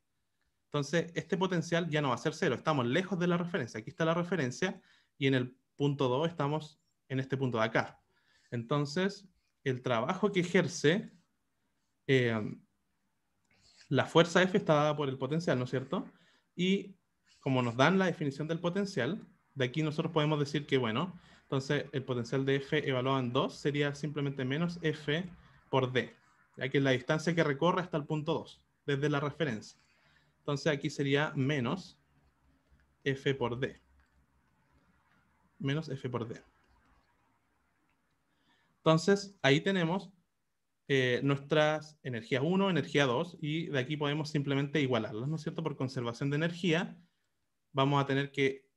entonces, este potencial ya no va a ser cero, estamos lejos de la referencia. Aquí está la referencia y en el punto 2 estamos en este punto de acá. Entonces, el trabajo que ejerce eh, la fuerza F está dada por el potencial, ¿no es cierto? Y como nos dan la definición del potencial, de aquí nosotros podemos decir que, bueno, entonces el potencial de F evaluado en 2 sería simplemente menos F por D, ya que es la distancia que recorre hasta el punto 2, desde la referencia. Entonces aquí sería menos f por d. Menos f por d. Entonces ahí tenemos eh, nuestras energías 1, energía 2, y de aquí podemos simplemente igualarlas, ¿no es cierto? Por conservación de energía, vamos a tener que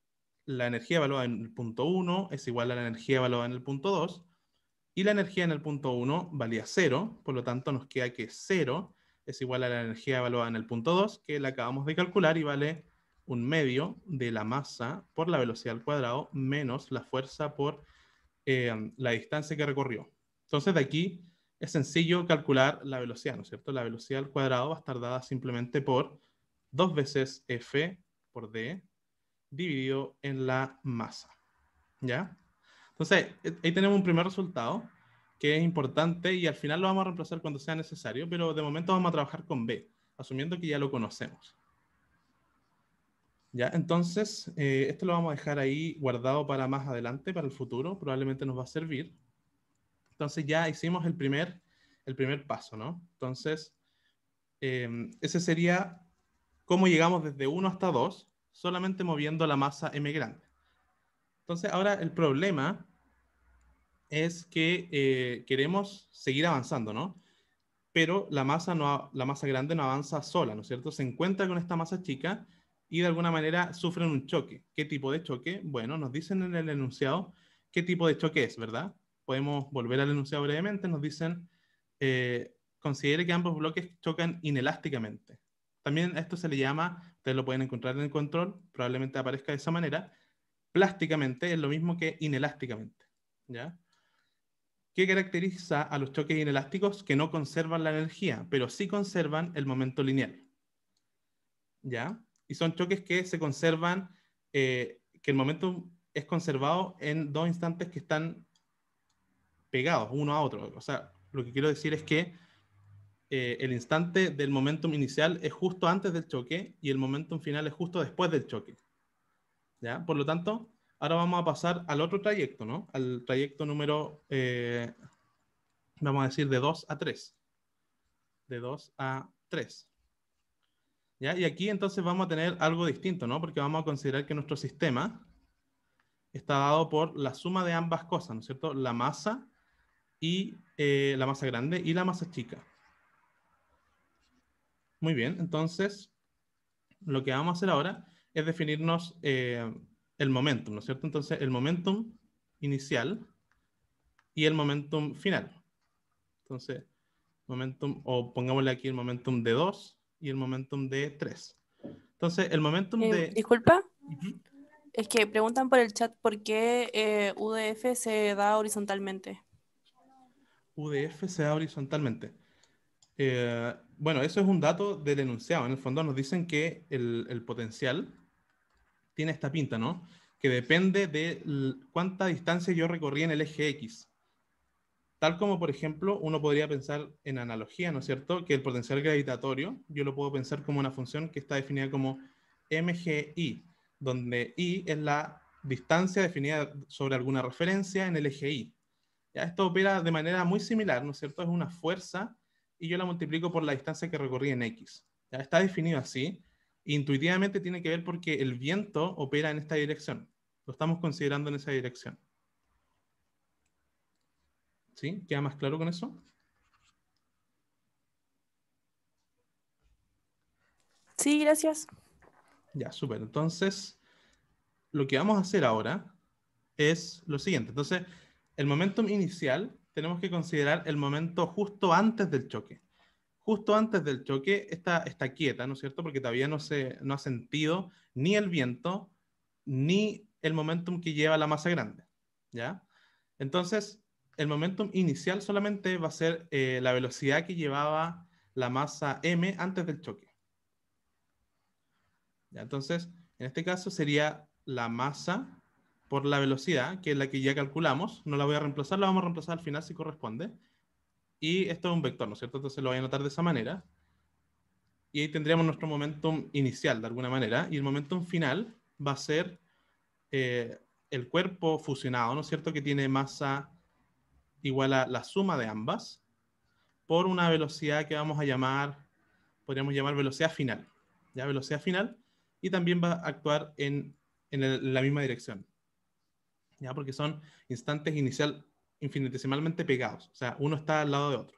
la energía evaluada en el punto 1 es igual a la energía evaluada en el punto 2, y la energía en el punto 1 valía 0, por lo tanto nos queda que 0 es igual a la energía evaluada en el punto 2, que la acabamos de calcular y vale un medio de la masa por la velocidad al cuadrado menos la fuerza por eh, la distancia que recorrió. Entonces de aquí es sencillo calcular la velocidad, ¿no es cierto? La velocidad al cuadrado va a estar dada simplemente por dos veces F por D dividido en la masa, ¿ya? Entonces eh, ahí tenemos un primer resultado que es importante y al final lo vamos a reemplazar cuando sea necesario, pero de momento vamos a trabajar con B, asumiendo que ya lo conocemos. Ya, entonces, eh, esto lo vamos a dejar ahí guardado para más adelante, para el futuro, probablemente nos va a servir. Entonces ya hicimos el primer, el primer paso, ¿no? Entonces, em, ese sería cómo llegamos desde 1 hasta 2, solamente moviendo la masa M grande. Entonces, ahora el problema es que eh, queremos seguir avanzando, ¿no? Pero la masa, no, la masa grande no avanza sola, ¿no es cierto? Se encuentra con esta masa chica y de alguna manera sufren un choque. ¿Qué tipo de choque? Bueno, nos dicen en el enunciado qué tipo de choque es, ¿verdad? Podemos volver al enunciado brevemente, nos dicen, eh, considere que ambos bloques chocan inelásticamente. También a esto se le llama, ustedes lo pueden encontrar en el control, probablemente aparezca de esa manera, plásticamente es lo mismo que inelásticamente, ¿ya? ¿Qué caracteriza a los choques inelásticos? Que no conservan la energía, pero sí conservan el momento lineal. ¿Ya? Y son choques que se conservan, eh, que el momento es conservado en dos instantes que están pegados uno a otro. O sea, lo que quiero decir es que eh, el instante del momentum inicial es justo antes del choque y el momentum final es justo después del choque. ¿Ya? Por lo tanto, Ahora vamos a pasar al otro trayecto, ¿no? Al trayecto número, eh, vamos a decir, de 2 a 3. De 2 a 3. ¿Ya? Y aquí entonces vamos a tener algo distinto, ¿no? Porque vamos a considerar que nuestro sistema está dado por la suma de ambas cosas, ¿no es cierto? La masa y eh, la masa grande y la masa chica. Muy bien, entonces lo que vamos a hacer ahora es definirnos eh, el momentum, ¿no es cierto? Entonces, el momentum inicial y el momentum final. Entonces, momentum, o pongámosle aquí el momentum de 2 y el momentum de 3. Entonces, el momentum eh, de... Disculpa. Es que preguntan por el chat por qué eh, UDF se da horizontalmente. UDF se da horizontalmente. Eh, bueno, eso es un dato del enunciado. En el fondo nos dicen que el, el potencial tiene esta pinta, ¿no? Que depende de cuánta distancia yo recorrí en el eje X. Tal como, por ejemplo, uno podría pensar en analogía, ¿no es cierto? Que el potencial gravitatorio, yo lo puedo pensar como una función que está definida como MGI, donde I es la distancia definida sobre alguna referencia en el eje Y. Ya, esto opera de manera muy similar, ¿no es cierto? Es una fuerza y yo la multiplico por la distancia que recorrí en X. Ya está definido así, Intuitivamente tiene que ver porque el viento opera en esta dirección. Lo estamos considerando en esa dirección. ¿Sí? ¿Queda más claro con eso? Sí, gracias. Ya, súper. Entonces, lo que vamos a hacer ahora es lo siguiente. Entonces, el momento inicial tenemos que considerar el momento justo antes del choque justo antes del choque está, está quieta, ¿no es cierto? Porque todavía no, se, ha sentido ni el viento ni el momentum que lleva la masa grande, ¿ya? Entonces, el momentum inicial solamente va a ser eh, la velocidad que llevaba la masa m antes del choque. ¿Ya? Entonces, en este caso sería la masa por la velocidad, que es la que ya calculamos, no la voy a reemplazar, la vamos a reemplazar al final si corresponde, y esto es un vector, ¿no es cierto? Entonces lo voy a anotar de esa manera. Y ahí tendríamos nuestro momentum inicial, de alguna manera, y el momentum final va a ser eh, el cuerpo fusionado, ¿no es cierto? Que tiene masa igual a la suma de ambas por una velocidad que vamos a llamar, podríamos llamar velocidad final, ya velocidad final, y también va a actuar en, la misma dirección, ya porque son instantes inicial infinitesimalmente pegados, o sea, uno está al lado de otro.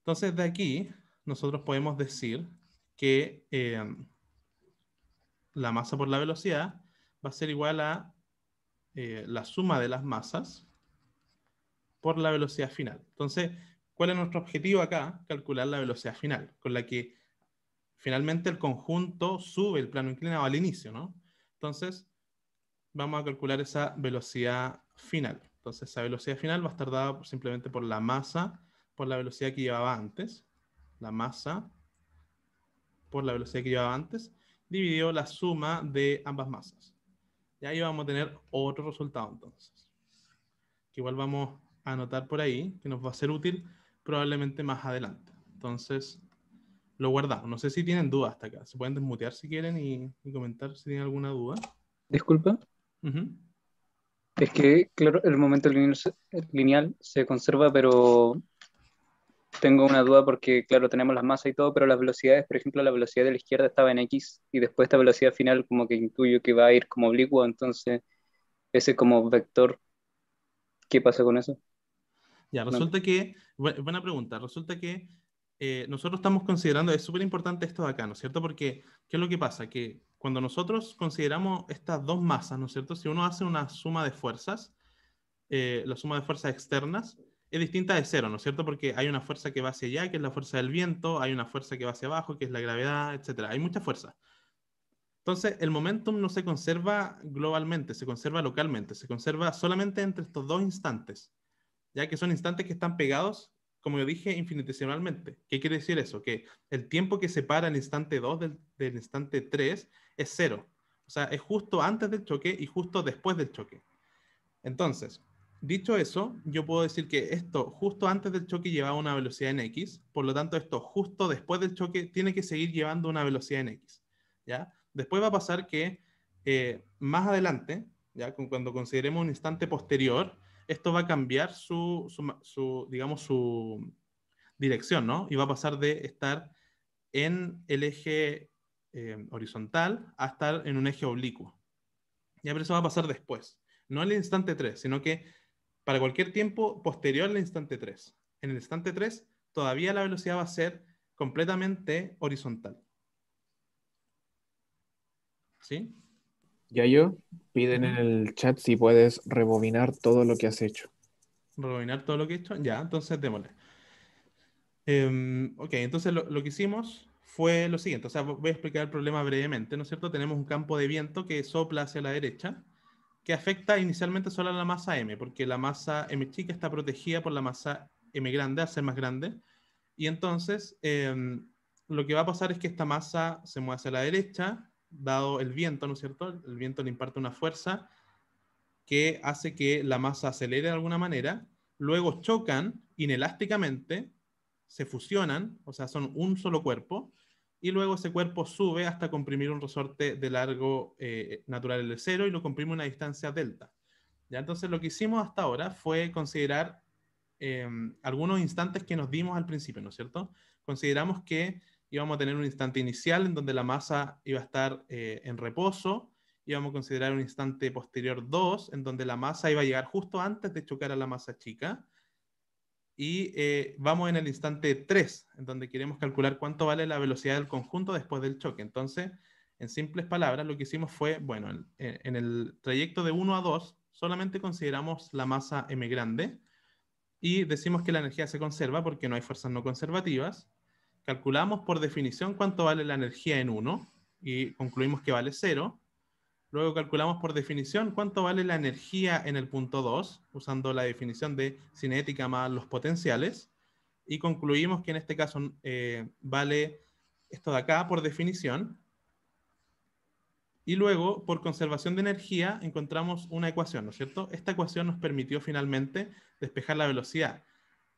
Entonces, de aquí nosotros podemos decir que eh, la masa por la velocidad va a ser igual a eh, la suma de las masas por la velocidad final. Entonces, ¿cuál es nuestro objetivo acá? Calcular la velocidad final, con la que finalmente el conjunto sube el plano inclinado al inicio, ¿no? Entonces, vamos a calcular esa velocidad final. Entonces esa velocidad final va a estar dada simplemente por la masa, por la velocidad que llevaba antes, la masa por la velocidad que llevaba antes, dividido la suma de ambas masas. Y ahí vamos a tener otro resultado entonces, que igual vamos a anotar por ahí, que nos va a ser útil probablemente más adelante. Entonces, lo guardamos. No sé si tienen dudas hasta acá. Se pueden desmutear si quieren y, comentar si tienen alguna duda. Disculpa. Uh es que, claro, el momento lineal, se conserva, pero tengo una duda porque, claro, tenemos las masas y todo, pero las velocidades, por ejemplo, la velocidad de la izquierda estaba en X y después esta velocidad final como que intuyo que va a ir como oblicua, entonces ese como vector, ¿qué pasa con eso? Ya, resulta que, buena pregunta, resulta que eh, nosotros estamos considerando, es súper importante esto acá, ¿no es cierto? Porque, ¿qué es lo que pasa? Que cuando nosotros consideramos estas dos masas, ¿no es cierto? Si uno hace una suma de fuerzas, eh, la suma de fuerzas externas es distinta de cero, ¿no es cierto? Porque hay una fuerza que va hacia allá, que es la fuerza del viento, hay una fuerza que va hacia abajo, que es la gravedad, etc. Hay mucha fuerza. Entonces, el momentum no se conserva globalmente, se conserva localmente, se conserva solamente entre estos dos instantes, ya que son instantes que están pegados como yo dije, infinitesimalmente. ¿Qué quiere decir eso? Que el tiempo que separa el instante 2 del, instante 3 es cero. O sea, es justo antes del choque y justo después del choque. Entonces, dicho eso, yo puedo decir que esto justo antes del choque llevaba una velocidad en X, por lo tanto esto justo después del choque tiene que seguir llevando una velocidad en X. ¿ya? Después va a pasar que eh, más adelante, ya cuando consideremos un instante posterior, esto va a cambiar su, digamos, su dirección, ¿no? Y va a pasar de estar en el eje eh, horizontal a estar en un eje oblicuo. Ya, ver, eso va a pasar después. No en el instante 3, sino que para cualquier tiempo posterior al instante 3. En el instante 3 todavía la velocidad va a ser completamente horizontal. ¿Sí? Yayo, piden en el chat si puedes rebobinar todo lo que has hecho. Rebobinar todo lo que he hecho, ya, entonces démosle. Em, ok, entonces lo, que hicimos fue lo siguiente, o sea, voy a explicar el problema brevemente, ¿no es cierto? Tenemos un campo de viento que sopla hacia la derecha, que afecta inicialmente solo a la masa M, porque la masa M chica está protegida por la masa M grande, al ser más grande, y entonces em, lo que va a pasar es que esta masa se mueve hacia la derecha, dado el viento, ¿no es cierto? El viento le imparte una fuerza que hace que la masa acelere de alguna manera, luego chocan inelásticamente, se fusionan, o sea, son un solo cuerpo, y luego ese cuerpo sube hasta comprimir un resorte de largo eh, natural de cero y lo comprime una distancia delta. ¿Ya? Entonces lo que hicimos hasta ahora fue considerar em, algunos instantes que nos dimos al principio, ¿no es cierto? Consideramos que íbamos a tener un instante inicial en donde la masa iba a estar eh, en reposo, íbamos a considerar un instante posterior 2, en donde la masa iba a llegar justo antes de chocar a la masa chica, y eh, vamos en el instante 3, en donde queremos calcular cuánto vale la velocidad del conjunto después del choque. Entonces, en simples palabras, lo que hicimos fue, bueno, en, en el trayecto de 1 a 2, solamente consideramos la masa M grande, y decimos que la energía se conserva porque no hay fuerzas no conservativas, Calculamos por definición cuánto vale la energía en 1 y concluimos que vale 0. Luego calculamos por definición cuánto vale la energía en el punto 2, usando la definición de cinética más los potenciales. Y concluimos que en este caso eh, vale esto de acá por definición. Y luego, por conservación de energía, encontramos una ecuación, ¿no es cierto? Esta ecuación nos permitió finalmente despejar la velocidad.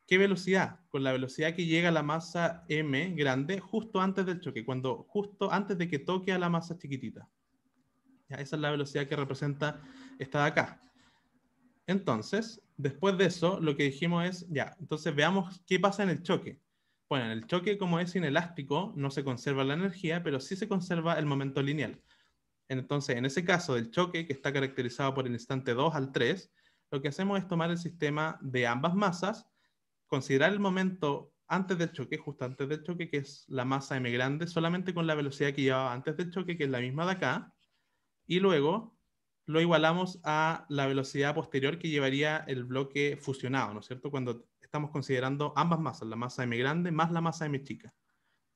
¿Qué velocidad? Con la velocidad que llega a la masa M grande justo antes del choque, cuando justo antes de que toque a la masa chiquitita. Ya, esa es la velocidad que representa esta de acá. Entonces, después de eso, lo que dijimos es, ya, entonces veamos qué pasa en el choque. Bueno, en el choque, como es inelástico, no se conserva la energía, pero sí se conserva el momento lineal. Entonces, en ese caso del choque, que está caracterizado por el instante 2 al 3, lo que hacemos es tomar el sistema de ambas masas, considerar el momento antes del choque, justo antes del choque, que es la masa M grande, solamente con la velocidad que llevaba antes del choque, que es la misma de acá, y luego lo igualamos a la velocidad posterior que llevaría el bloque fusionado, ¿no es cierto? Cuando estamos considerando ambas masas, la masa M grande más la masa M chica.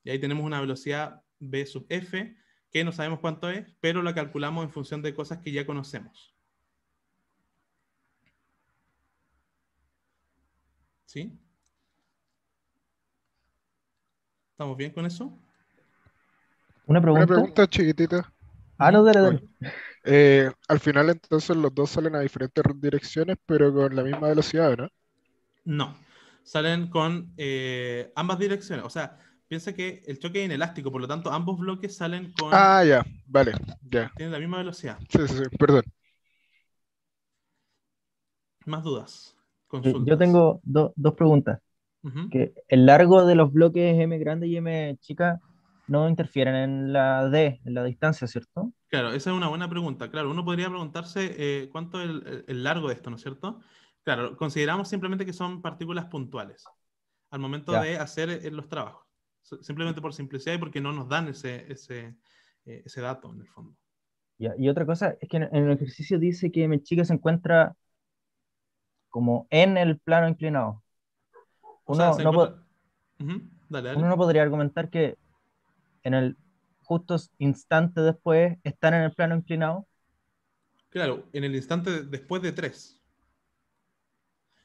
Y ahí tenemos una velocidad B sub F, que no sabemos cuánto es, pero la calculamos en función de cosas que ya conocemos. ¿Sí? ¿Estamos bien con eso? Una pregunta. Una pregunta chiquitita. Ah, no, dale, dale. Eh, al final entonces los dos salen a diferentes direcciones, pero con la misma velocidad, ¿no? No, salen con eh, ambas direcciones. O sea, piensa que el choque es inelástico, por lo tanto ambos bloques salen con... Ah, ya, vale, ya. Tienen la misma velocidad. Sí, sí, sí, perdón. Más dudas. Yo tengo dos preguntas. que el largo de los bloques M grande y M chica no interfieren en la D, en la distancia, ¿cierto? Claro, esa es una buena pregunta. Claro, uno podría preguntarse eh, cuánto es el, largo de esto, ¿no es cierto? Claro, consideramos simplemente que son partículas puntuales al momento de hacer eh, los trabajos, simplemente por simplicidad y porque no nos dan ese, eh, dato en el fondo. Y otra cosa es que en el ejercicio dice que M chica se encuentra como en el plano inclinado. Uno, o sea, no, uno podría argumentar que en el justo instante después están en el plano inclinado. Claro, en el instante después de 3.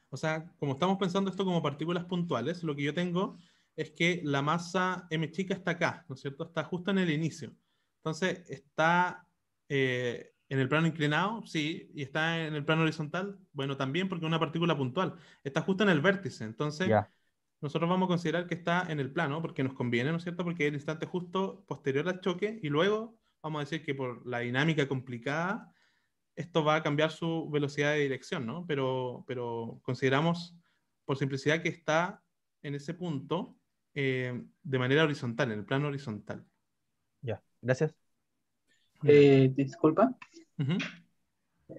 O sea, como estamos pensando esto como partículas puntuales, lo que yo tengo es que la masa m chica está acá, ¿no es cierto? Está justo en el inicio. Entonces, está eh, en el plano inclinado, sí, y está en el plano horizontal, bueno, también porque es una partícula puntual. Está justo en el vértice, entonces nosotros vamos a considerar que está en el plano, porque nos conviene, ¿no es cierto? Porque es el instante justo posterior al choque, y luego vamos a decir que por la dinámica complicada, esto va a cambiar su velocidad de dirección, ¿no? Pero, pero consideramos, por simplicidad, que está en ese punto eh, de manera horizontal, en el plano horizontal. Ya, gracias. Eh, disculpa.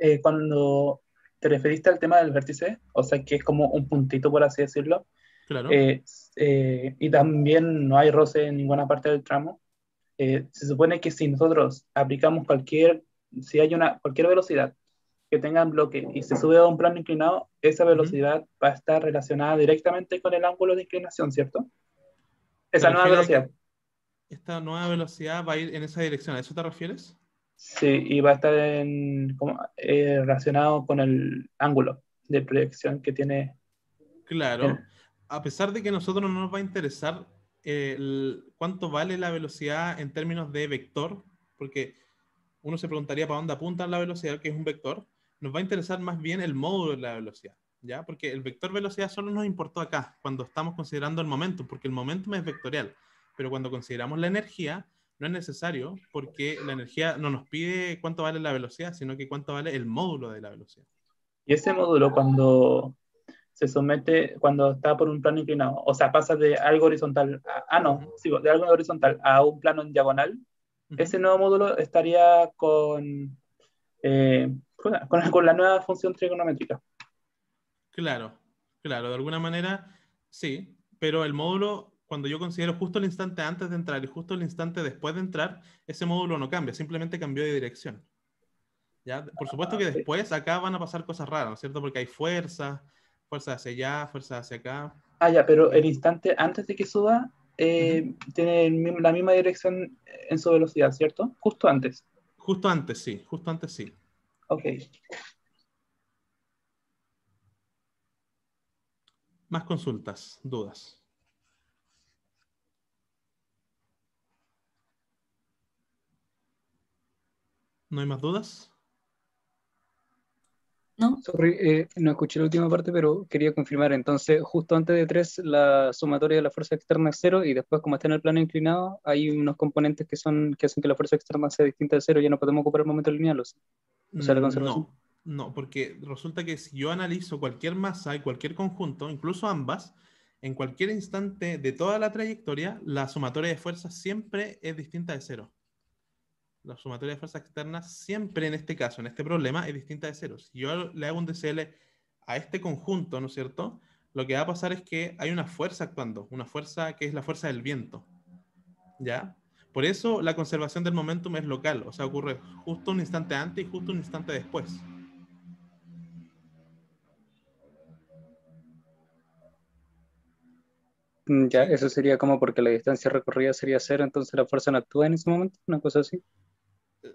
Eh, cuando te referiste al tema del vértice, o sea, que es como un puntito, por así decirlo. Claro. Eh, eh, y también no hay roce en ninguna parte del tramo. se supone que si nosotros aplicamos cualquier, si hay una, cualquier velocidad que tenga bloque y se sube a un plano inclinado, esa velocidad va a estar relacionada directamente con el ángulo de inclinación, ¿cierto? Esa nueva velocidad. Esta nueva velocidad va a ir en esa dirección, ¿a eso te refieres? Sí, y va a estar eh, relacionado con el ángulo de proyección que tiene. Claro, a pesar de que a nosotros no nos va a interesar eh, cuánto vale la velocidad en términos de vector, porque uno se preguntaría para dónde apunta la velocidad, que es un vector, nos va a interesar más bien el módulo de la velocidad, ¿ya? Porque el vector velocidad solo nos importó acá, cuando estamos considerando el momento, porque el momento es vectorial, pero cuando consideramos la energía, no es necesario porque la energía no nos pide cuánto vale la velocidad, sino que cuánto vale el módulo de la velocidad. Y ese módulo cuando se somete, cuando está por un plano inclinado, o sea, pasa de algo horizontal, a, ah, no, de algo horizontal a un plano en diagonal, ese nuevo módulo estaría con, eh, con la nueva función trigonométrica. Claro, claro, de alguna manera sí, pero el módulo cuando yo considero justo el instante antes de entrar y justo el instante después de entrar, ese módulo no cambia, simplemente cambió de dirección. ¿Ya? Por supuesto ah, que después acá van a pasar cosas raras, ¿no es cierto? Porque hay fuerza, fuerza hacia allá, fuerza hacia acá. Ah, ya, pero el eh, instante antes de que suba eh, tiene la misma dirección en su velocidad, ¿cierto? Justo antes. Justo antes, sí, justo antes, sí. Ok. Más consultas, dudas. ¿No hay más dudas? No. Eh, no escuché la última parte, pero quería confirmar. Entonces, justo antes de 3, la sumatoria de la fuerza externa es 0 y después, como está en el plano inclinado, hay unos componentes que son que hacen que la fuerza externa sea distinta de 0. Ya no podemos ocupar el momento lineal. O mm, No, no, porque resulta que si yo analizo cualquier masa y cualquier conjunto, incluso ambas, en cualquier instante de toda la trayectoria, la sumatoria de fuerzas siempre es distinta de cero la sumatoria de fuerzas externas siempre en este caso, en este problema, es distinta de cero. Si yo le hago un DCL a este conjunto, ¿no es cierto? Lo que va a pasar es que hay una fuerza actuando, una fuerza que es la fuerza del viento. ¿Ya? Por eso la conservación del momentum es local, o sea, ocurre justo un instante antes y justo un instante después. Mm, ya, eso sería como porque la distancia recorrida sería cero, entonces la fuerza no actúa en ese momento, una cosa así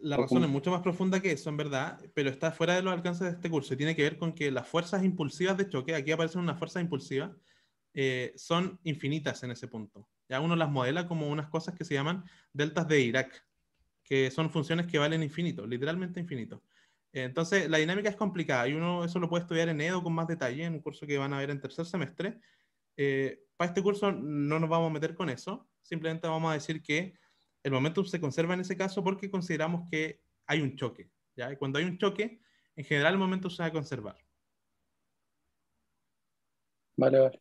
la razón es mucho más profunda que eso, en verdad, pero está fuera de los alcances de este curso tiene que ver con que las fuerzas impulsivas de choque, aquí aparecen unas fuerzas impulsivas, eh, son infinitas en ese punto. Ya uno las modela como unas cosas que se llaman deltas de Irak, que son funciones que valen infinito, literalmente infinito. Entonces, la dinámica es complicada y uno eso lo puede estudiar en EDO con más detalle, en un curso que van a ver en tercer semestre. Eh, para este curso no nos vamos a meter con eso, simplemente vamos a decir que el momento se conserva en ese caso porque consideramos que hay un choque. cuando hay un choque, en general el momento se va a conservar. Vale, vale.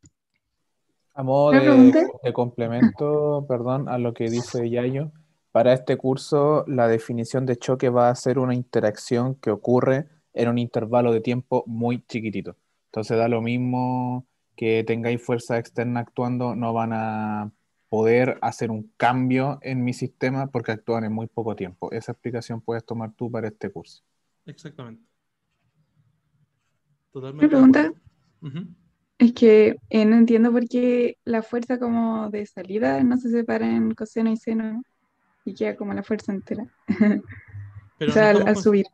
A modo de, de, complemento, perdón, a lo que dice Yayo, para este curso la definición de choque va a ser una interacción que ocurre en un intervalo de tiempo muy chiquitito. Entonces da lo mismo que tengáis fuerza externa actuando, no van a poder hacer un cambio en mi sistema porque actúan en muy poco tiempo. Esa explicación puedes tomar tú para este curso. Exactamente. Totalmente. pregunta es que eh, no entiendo por qué la fuerza como de salida no se separa en coseno y seno y queda como la fuerza entera. o sea, al, subir.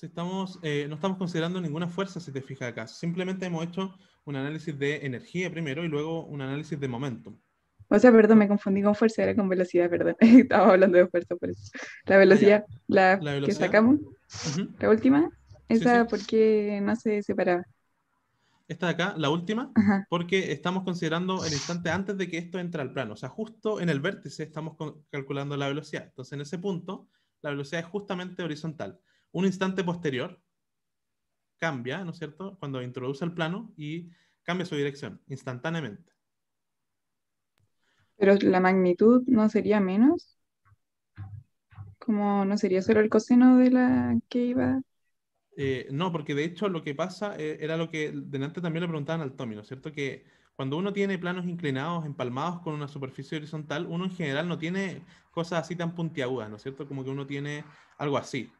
estamos, eh, no estamos considerando ninguna fuerza, si te fijas acá. Simplemente hemos hecho un análisis de energía primero y luego un análisis de momentum. O sea, perdón, me confundí con fuerza, era con velocidad, perdón. Estaba hablando de fuerza, por eso. La ah, velocidad, la, que sacamos, la última, esa ¿por qué porque no se separaba. Esta de acá, la última, porque estamos considerando el instante antes de que esto entre al plano. O sea, justo en el vértice estamos calculando la velocidad. Entonces, en ese punto, la velocidad es justamente horizontal. Un instante posterior cambia, ¿no es cierto?, cuando introduce el plano y cambia su dirección instantáneamente. Pero la magnitud no sería menos. Como no sería solo el coseno de la que iba. Eh, no, porque de hecho lo que pasa eh, era lo que delante también le preguntaban al Tommy, ¿no es cierto? Que cuando uno tiene planos inclinados, empalmados con una superficie horizontal, uno en general no tiene cosas así tan puntiagudas, ¿no es cierto? Como que uno tiene algo así.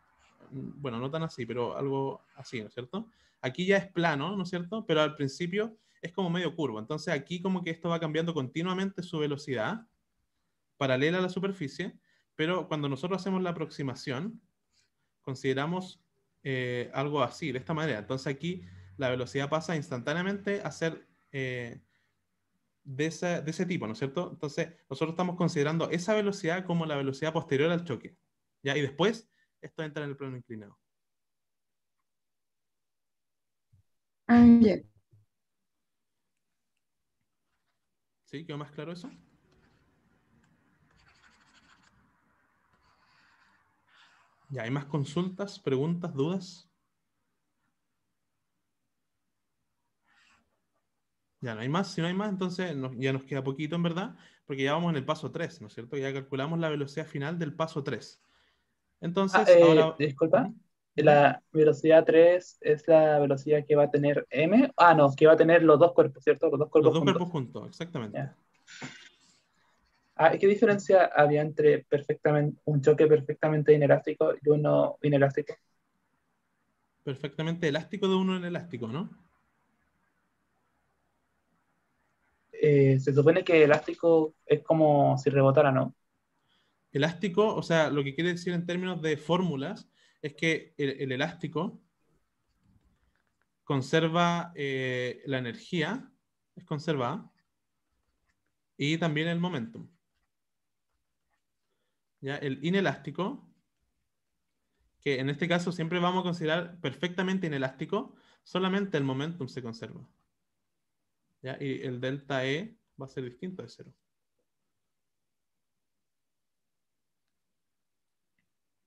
Bueno, no tan así, pero algo así, ¿no es cierto? Aquí ya es plano, ¿no es cierto? Pero al principio es como medio curvo. Entonces aquí como que esto va cambiando continuamente su velocidad paralela a la superficie, pero cuando nosotros hacemos la aproximación, consideramos eh, algo así, de esta manera. Entonces aquí la velocidad pasa instantáneamente a ser eh, de, ese tipo, ¿no es cierto? Entonces nosotros estamos considerando esa velocidad como la velocidad posterior al choque. ¿ya? Y después esto entra en el plano inclinado. Ah, ¿Sí? ¿Quedó más claro eso? ¿Ya hay más consultas, preguntas, dudas? Ya no hay más, si no hay más, entonces ya nos queda poquito en verdad, porque ya vamos en el paso 3, ¿no es cierto? Ya calculamos la velocidad final del paso 3. Entonces, ah, eh, Disculpa. La velocidad 3 es la velocidad que va a tener M. Ah, no, que va a tener los dos cuerpos, ¿cierto? Los dos cuerpos los dos cuerpos juntos, exactamente. Ah, ¿Qué diferencia había entre perfectamente, un choque perfectamente inelástico y uno inelástico? Perfectamente elástico de uno inelástico, ¿no? Eh, se supone que elástico es como si rebotara, ¿no? Elástico, o sea, lo que quiere decir en términos de fórmulas es que el, elástico conserva eh, la energía, es conservada, y también el momentum. ¿Ya? El inelástico, que en este caso siempre vamos a considerar perfectamente inelástico, solamente el momentum se conserva. Y el delta E va a ser distinto de cero.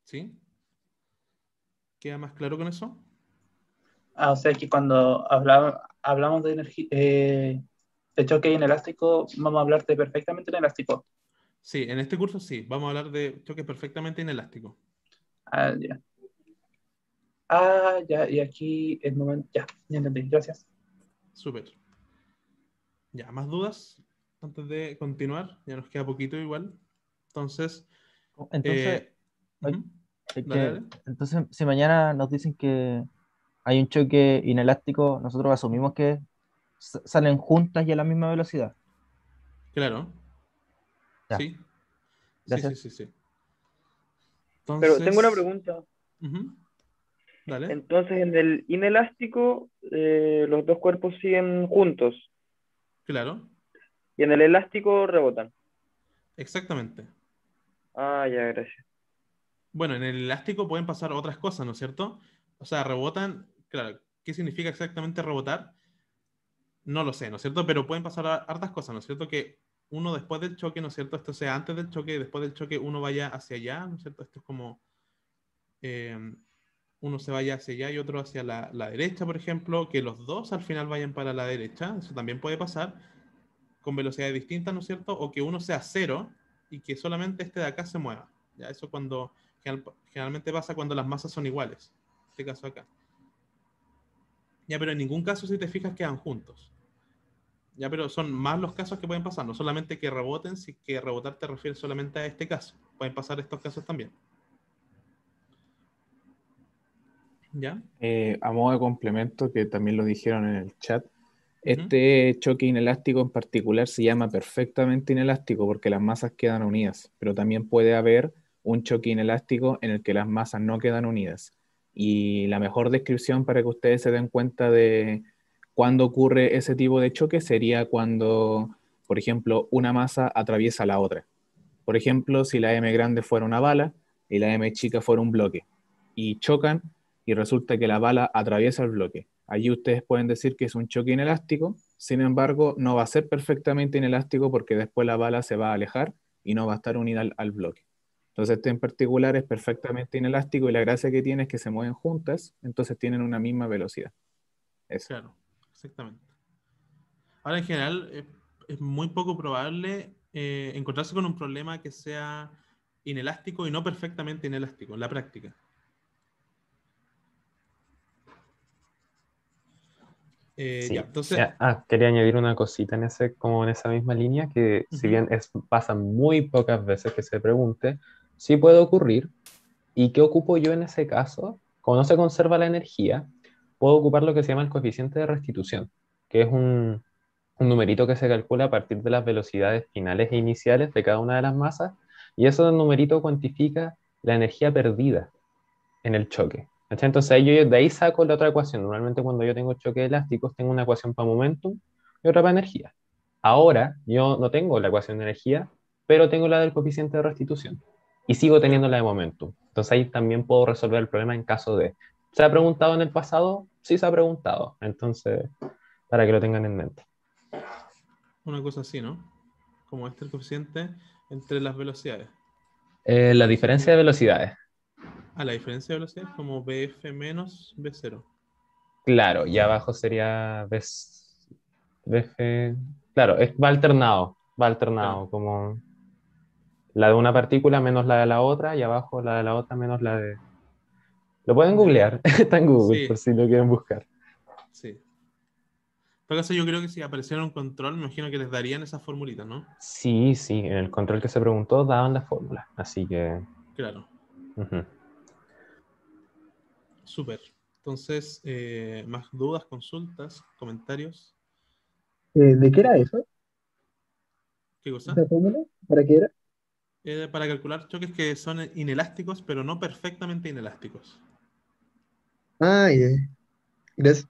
¿Sí? ¿Queda más claro con eso? Ah, o sea que cuando hablamos de energía eh, de choque inelástico, vamos a hablar de perfectamente inelástico. Sí, en este curso sí, vamos a hablar de choque perfectamente inelástico. Ah, ya. Ah, ya, y aquí el momento. Ya, ya entendí, gracias. Súper. Ya, ¿más dudas? Antes de continuar, ya nos queda poquito igual. Entonces. Entonces. Eh, entonces, si mañana nos dicen que hay un choque inelástico, nosotros asumimos que salen juntas y a la misma velocidad. Claro. Sí. Sí, sí, sí, Pero tengo una pregunta. Entonces, en el inelástico, eh, los dos cuerpos siguen juntos. Claro. Y en el elástico rebotan. Exactamente. Ah, ya, gracias. Bueno, en el elástico pueden pasar otras cosas, ¿no es cierto? O sea, rebotan, claro, ¿qué significa exactamente rebotar? No lo sé, ¿no es cierto? Pero pueden pasar hartas cosas, ¿no es cierto? Que uno después del choque, ¿no es cierto? Esto sea antes del choque, después del choque uno vaya hacia allá, ¿no es cierto? Esto es como eh, uno se vaya hacia allá y otro hacia la, la, derecha, por ejemplo, que los dos al final vayan para la derecha, eso también puede pasar, con velocidades distintas, ¿no es cierto? O que uno sea cero y que solamente este de acá se mueva. Ya, eso cuando Generalmente pasa cuando las masas son iguales. En este caso acá. Ya, pero en ningún caso, si te fijas, quedan juntos. Ya, pero son más los casos que pueden pasar, no solamente que reboten, si que rebotar te refiere solamente a este caso. Pueden pasar estos casos también. ¿Ya? Eh, a modo de complemento, que también lo dijeron en el chat, este choque inelástico en particular se llama perfectamente inelástico porque las masas quedan unidas, pero también puede haber un choque inelástico en el que las masas no quedan unidas. Y la mejor descripción para que ustedes se den cuenta de cuándo ocurre ese tipo de choque sería cuando, por ejemplo, una masa atraviesa la otra. Por ejemplo, si la M grande fuera una bala y la M chica fuera un bloque y chocan y resulta que la bala atraviesa el bloque. Allí ustedes pueden decir que es un choque inelástico, sin embargo, no va a ser perfectamente inelástico porque después la bala se va a alejar y no va a estar unida al, al bloque. Entonces este en particular es perfectamente inelástico y la gracia que tiene es que se mueven juntas, entonces tienen una misma velocidad. Claro, exactamente. Ahora en general eh, es muy poco probable eh, encontrarse con un problema que sea inelástico y no perfectamente inelástico en la práctica. Eh, ah, ah, quería añadir una cosita en ese, como en esa misma línea, que si bien pasa muy pocas veces que se pregunte, sí puede ocurrir. ¿Y qué ocupo yo en ese caso? Como no se conserva la energía, puedo ocupar lo que se llama el coeficiente de restitución, que es un, numerito que se calcula a partir de las velocidades finales e iniciales de cada una de las masas, y ese numerito cuantifica la energía perdida en el choque. Entonces yo de ahí saco la otra ecuación. Normalmente cuando yo tengo choque elásticos tengo una ecuación para momentum y otra para energía. Ahora yo no tengo la ecuación de energía, pero tengo la del coeficiente de restitución y sigo teniéndola de momento. Entonces ahí también puedo resolver el problema en caso de... ¿Se ha preguntado en el pasado? Sí se ha preguntado. Entonces, para que lo tengan en mente. Una cosa así, ¿no? Como este coeficiente entre las velocidades. Eh, la diferencia de velocidades. Ah, la diferencia de velocidades como BF menos B0. Claro, y abajo sería BF... Claro, va alternado, va alternado como la de una partícula menos la de la otra y abajo la de la otra menos la de... Lo pueden googlear, está en Google por si lo quieren buscar. Sí. yo creo que si apareciera un control, me imagino que les darían esas formulitas, ¿no? Sí, sí, en el control que se preguntó daban las fórmulas, así que... Claro. super Entonces, eh, más dudas, consultas, comentarios. Eh, ¿De qué era eso? ¿Qué cosa? ¿De ¿Para qué era? Eh, para calcular choques que son inelásticos, pero no perfectamente inelásticos. Ah, Gracias.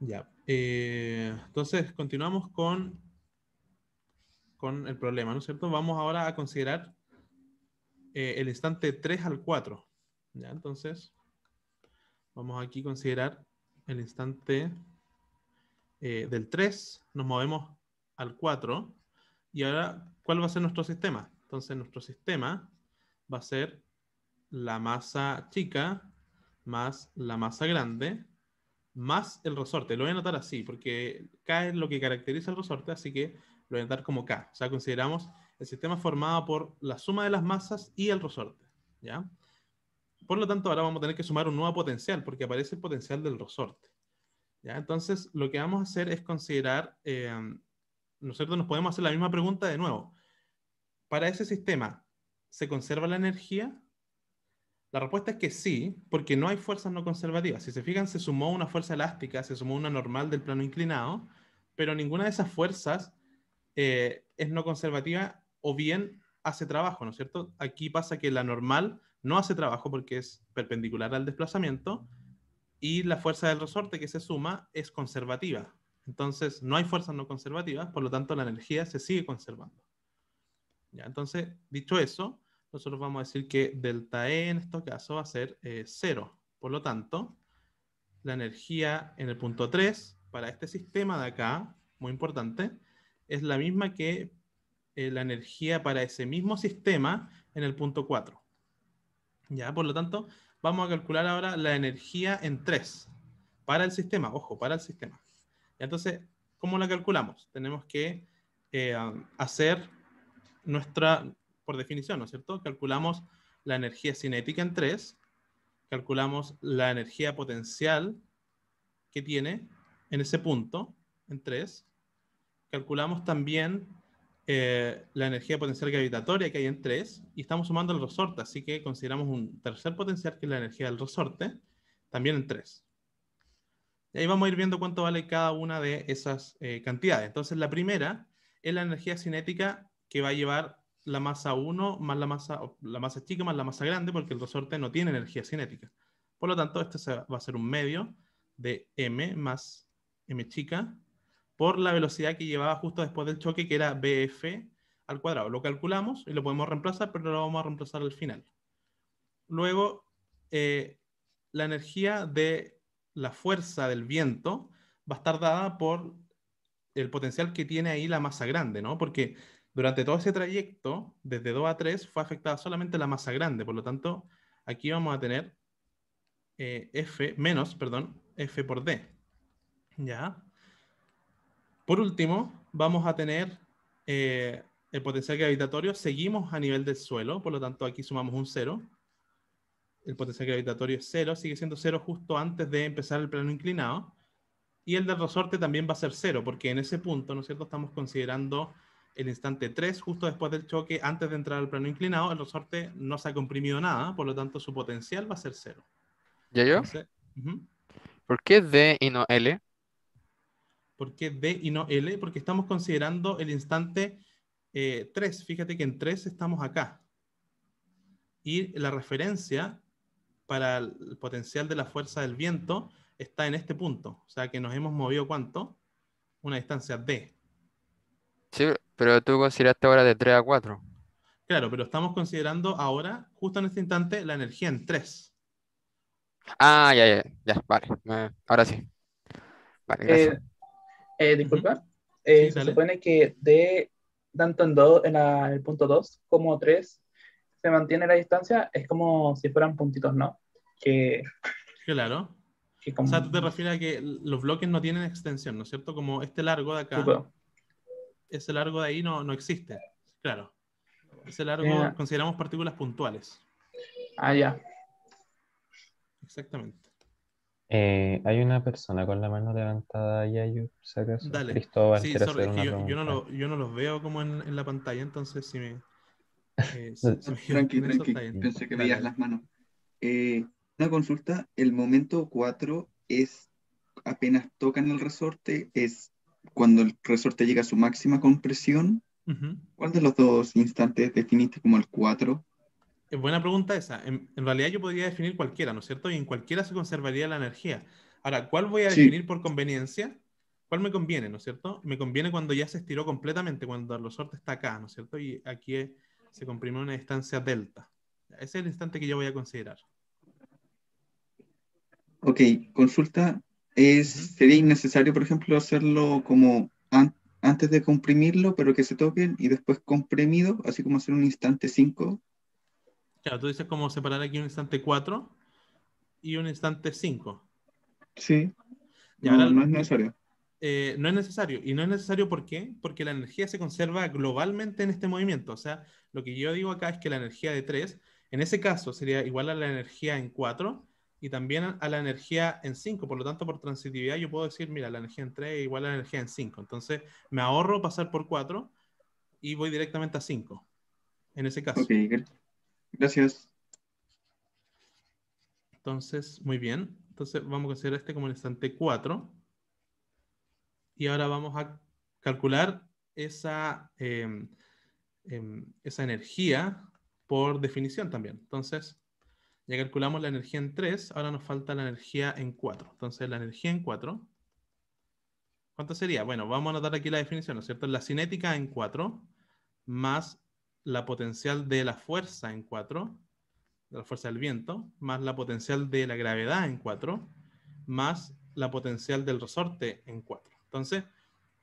Ya. Eh, entonces, continuamos con, con el problema, ¿no es cierto? Vamos ahora a considerar eh, el instante 3 al 4. ¿ya? Entonces, vamos aquí a considerar el instante del 3, nos movemos al 4, y ahora, ¿cuál va a ser nuestro sistema? Entonces, nuestro sistema va a ser la masa chica más la masa grande más el resorte. Lo voy a anotar así, porque K es lo que caracteriza el resorte, así que lo voy a anotar como K. O sea, consideramos el sistema formado por la suma de las masas y el resorte. ¿ya? Por lo tanto, ahora vamos a tener que sumar un nuevo potencial, porque aparece el potencial del resorte. ¿ya? Entonces, lo que vamos a hacer es considerar eh, ¿no Nos podemos hacer la misma pregunta de nuevo. Para ese sistema, ¿se conserva la energía? La respuesta es que sí, porque no hay fuerzas no conservativas. Si se fijan, se sumó una fuerza elástica, se sumó una normal del plano inclinado, pero ninguna de esas fuerzas eh, es no conservativa o bien hace trabajo, ¿no es cierto? Aquí pasa que la normal no hace trabajo porque es perpendicular al desplazamiento y la fuerza del resorte que se suma es conservativa, entonces, no hay fuerzas no conservativas, por lo tanto, la energía se sigue conservando. ¿Ya? Entonces, dicho eso, nosotros vamos a decir que delta E en este caso, va a ser eh, cero. Por lo tanto, la energía en el punto 3 para este sistema de acá, muy importante, es la misma que eh, la energía para ese mismo sistema en el punto 4. ¿Ya? Por lo tanto, vamos a calcular ahora la energía en 3 para el sistema, ojo, para el sistema. Entonces, ¿cómo la calculamos? Tenemos que eh, hacer nuestra, por definición, ¿no es cierto? Calculamos la energía cinética en 3, calculamos la energía potencial que tiene en ese punto, en 3, calculamos también eh, la energía potencial gravitatoria que hay en 3, y estamos sumando el resorte, así que consideramos un tercer potencial que es la energía del resorte, también en 3. Y ahí vamos a ir viendo cuánto vale cada una de esas eh, cantidades. Entonces, la primera es la energía cinética que va a llevar la masa 1 más la masa, la masa chica más la masa grande, porque el resorte no tiene energía cinética. Por lo tanto, este va a ser un medio de m más m chica por la velocidad que llevaba justo después del choque, que era bf al cuadrado. Lo calculamos y lo podemos reemplazar, pero lo vamos a reemplazar al final. Luego, eh, la energía de la fuerza del viento va a estar dada por el potencial que tiene ahí la masa grande, ¿no? Porque durante todo ese trayecto, desde 2 a 3, fue afectada solamente la masa grande. Por lo tanto, aquí vamos a tener eh, F menos, perdón, F por D. ¿Ya? Por último, vamos a tener eh, el potencial gravitatorio. Seguimos a nivel del suelo, por lo tanto, aquí sumamos un 0 el potencial gravitatorio es cero, sigue siendo cero justo antes de empezar el plano inclinado. Y el del resorte también va a ser cero, porque en ese punto, ¿no es cierto?, estamos considerando el instante 3, justo después del choque, antes de entrar al plano inclinado, el resorte no se ha comprimido nada, por lo tanto su potencial va a ser cero. ¿Ya yo? ¿Por qué D y no L? ¿Por qué D y no L? Porque estamos considerando el instante 3. Eh, Fíjate que en 3 estamos acá. Y la referencia para el potencial de la fuerza del viento está en este punto. O sea que nos hemos movido cuánto? Una distancia D. Sí, pero tú consideraste ahora de 3 a 4. Claro, pero estamos considerando ahora, justo en este instante, la energía en 3. Ah, ya, ya, ya, vale. ahora sí. Vale, eh, gracias. Eh, disculpa. Eh, se supone que D, tanto en, en el punto 2 como 3 se mantiene la distancia, es como si fueran puntitos no. Que, claro. O sea, tú te refieres a que los bloques no tienen extensión, ¿no es cierto? Como este largo de acá. Pues. ese largo de ahí no, no existe. Claro. Ese largo eh. consideramos partículas puntuales. Ah, ya. Exactamente. Eh, hay una persona con la mano levantada, ahí Dale. Cristóbal, sí, yo, no lo, los veo como en, en la pantalla, entonces si me, eh, tranqui, Pensé que veías las manos. Eh, una consulta, el momento 4 es apenas tocan el resorte, es cuando el resorte llega a su máxima compresión. ¿Cuál de los dos instantes definiste como el 4? Es buena pregunta esa. En, realidad yo podría definir cualquiera, ¿no es cierto? Y en cualquiera se conservaría la energía. Ahora, ¿cuál voy a definir por conveniencia? ¿Cuál me conviene, ¿no es cierto? Me conviene cuando ya se estiró completamente, cuando el resorte está acá, ¿no es cierto? Y aquí es se comprime una distancia delta. Ese es el instante que yo voy a considerar. Ok, consulta. Es, ¿Sería innecesario, por ejemplo, hacerlo como antes de comprimirlo, pero que se toquen y después comprimido, así como hacer un instante 5? Claro, tú dices como separar aquí un instante 4 y un instante 5. Sí. Ya, no es necesario. Eh, no es necesario. Y no es necesario ¿por qué? Porque la energía se conserva globalmente en este movimiento. O sea, lo que yo digo acá es que la energía de 3, en ese caso, sería igual a la energía en 4 y también a la energía en 5. Por lo tanto, por transitividad yo puedo decir, mira, la energía en 3 es igual a la energía en 5. Entonces, me ahorro pasar por 4 y voy directamente a 5. En ese caso. gracias. Entonces, muy bien. Entonces, vamos a considerar este como el instante 4 y ahora vamos a calcular esa, em, em, esa energía por definición también. Entonces, ya calculamos la energía en 3, ahora nos falta la energía en 4. Entonces, la energía en 4, ¿cuánto sería? Bueno, vamos a anotar aquí la definición, ¿no es cierto? La cinética en 4 más la potencial de la fuerza en 4, de la fuerza del viento, más la potencial de la gravedad en 4, más la potencial del resorte en 4. Entonces,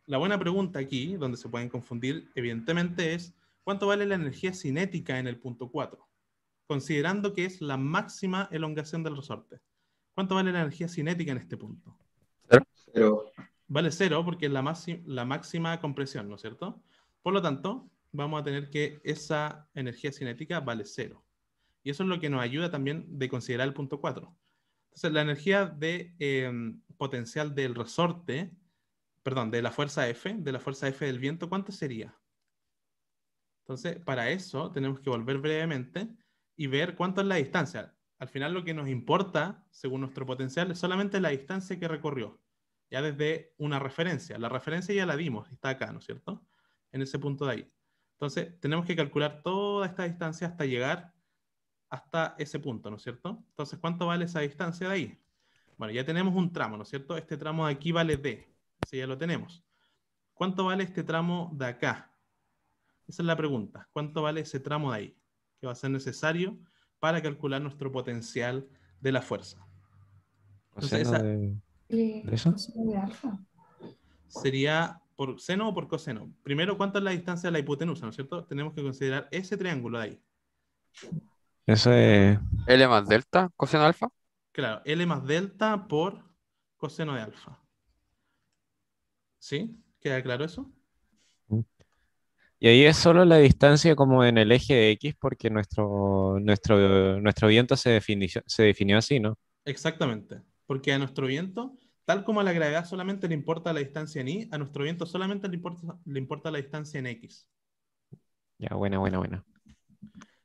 la buena pregunta aquí, donde se pueden confundir, evidentemente, es ¿cuánto vale la energía cinética en el punto 4? Considerando que es la máxima elongación del resorte. ¿Cuánto vale la energía cinética en este punto? Cero. Vale cero porque es la, la máxima compresión, ¿no es cierto? Por lo tanto, vamos a tener que esa energía cinética vale cero. Y eso es lo que nos ayuda también de considerar el punto 4. Entonces, la energía de eh, potencial del resorte perdón, de la fuerza F, de la fuerza F del viento, ¿cuánto sería? Entonces, para eso tenemos que volver brevemente y ver cuánto es la distancia. Al final lo que nos importa, según nuestro potencial, es solamente la distancia que recorrió, ya desde una referencia. La referencia ya la dimos, está acá, ¿no es cierto? En ese punto de ahí. Entonces, tenemos que calcular toda esta distancia hasta llegar hasta ese punto, ¿no es cierto? Entonces, ¿cuánto vale esa distancia de ahí? Bueno, ya tenemos un tramo, ¿no es cierto? Este tramo de aquí vale D. Si ya lo tenemos. ¿Cuánto vale este tramo de acá? Esa es la pregunta. ¿Cuánto vale ese tramo de ahí? Que va a ser necesario para calcular nuestro potencial de la fuerza. eso? Sería por seno o por coseno. Primero, ¿cuánto es la distancia de la hipotenusa? ¿No es cierto? Tenemos que considerar ese triángulo de ahí. Ese. L más delta, coseno alfa. Claro, L más delta por coseno de alfa. ¿Sí? ¿Queda claro eso? Mm. Y ahí es solo la distancia como en el eje de X, porque nuestro, nuestro, nuestro viento se, definió, se definió así, ¿no? Exactamente, porque a nuestro viento, tal como a la gravedad solamente le importa la distancia en Y, a nuestro viento solamente le importa, le importa la distancia en X. Ya, buena, buena, buena.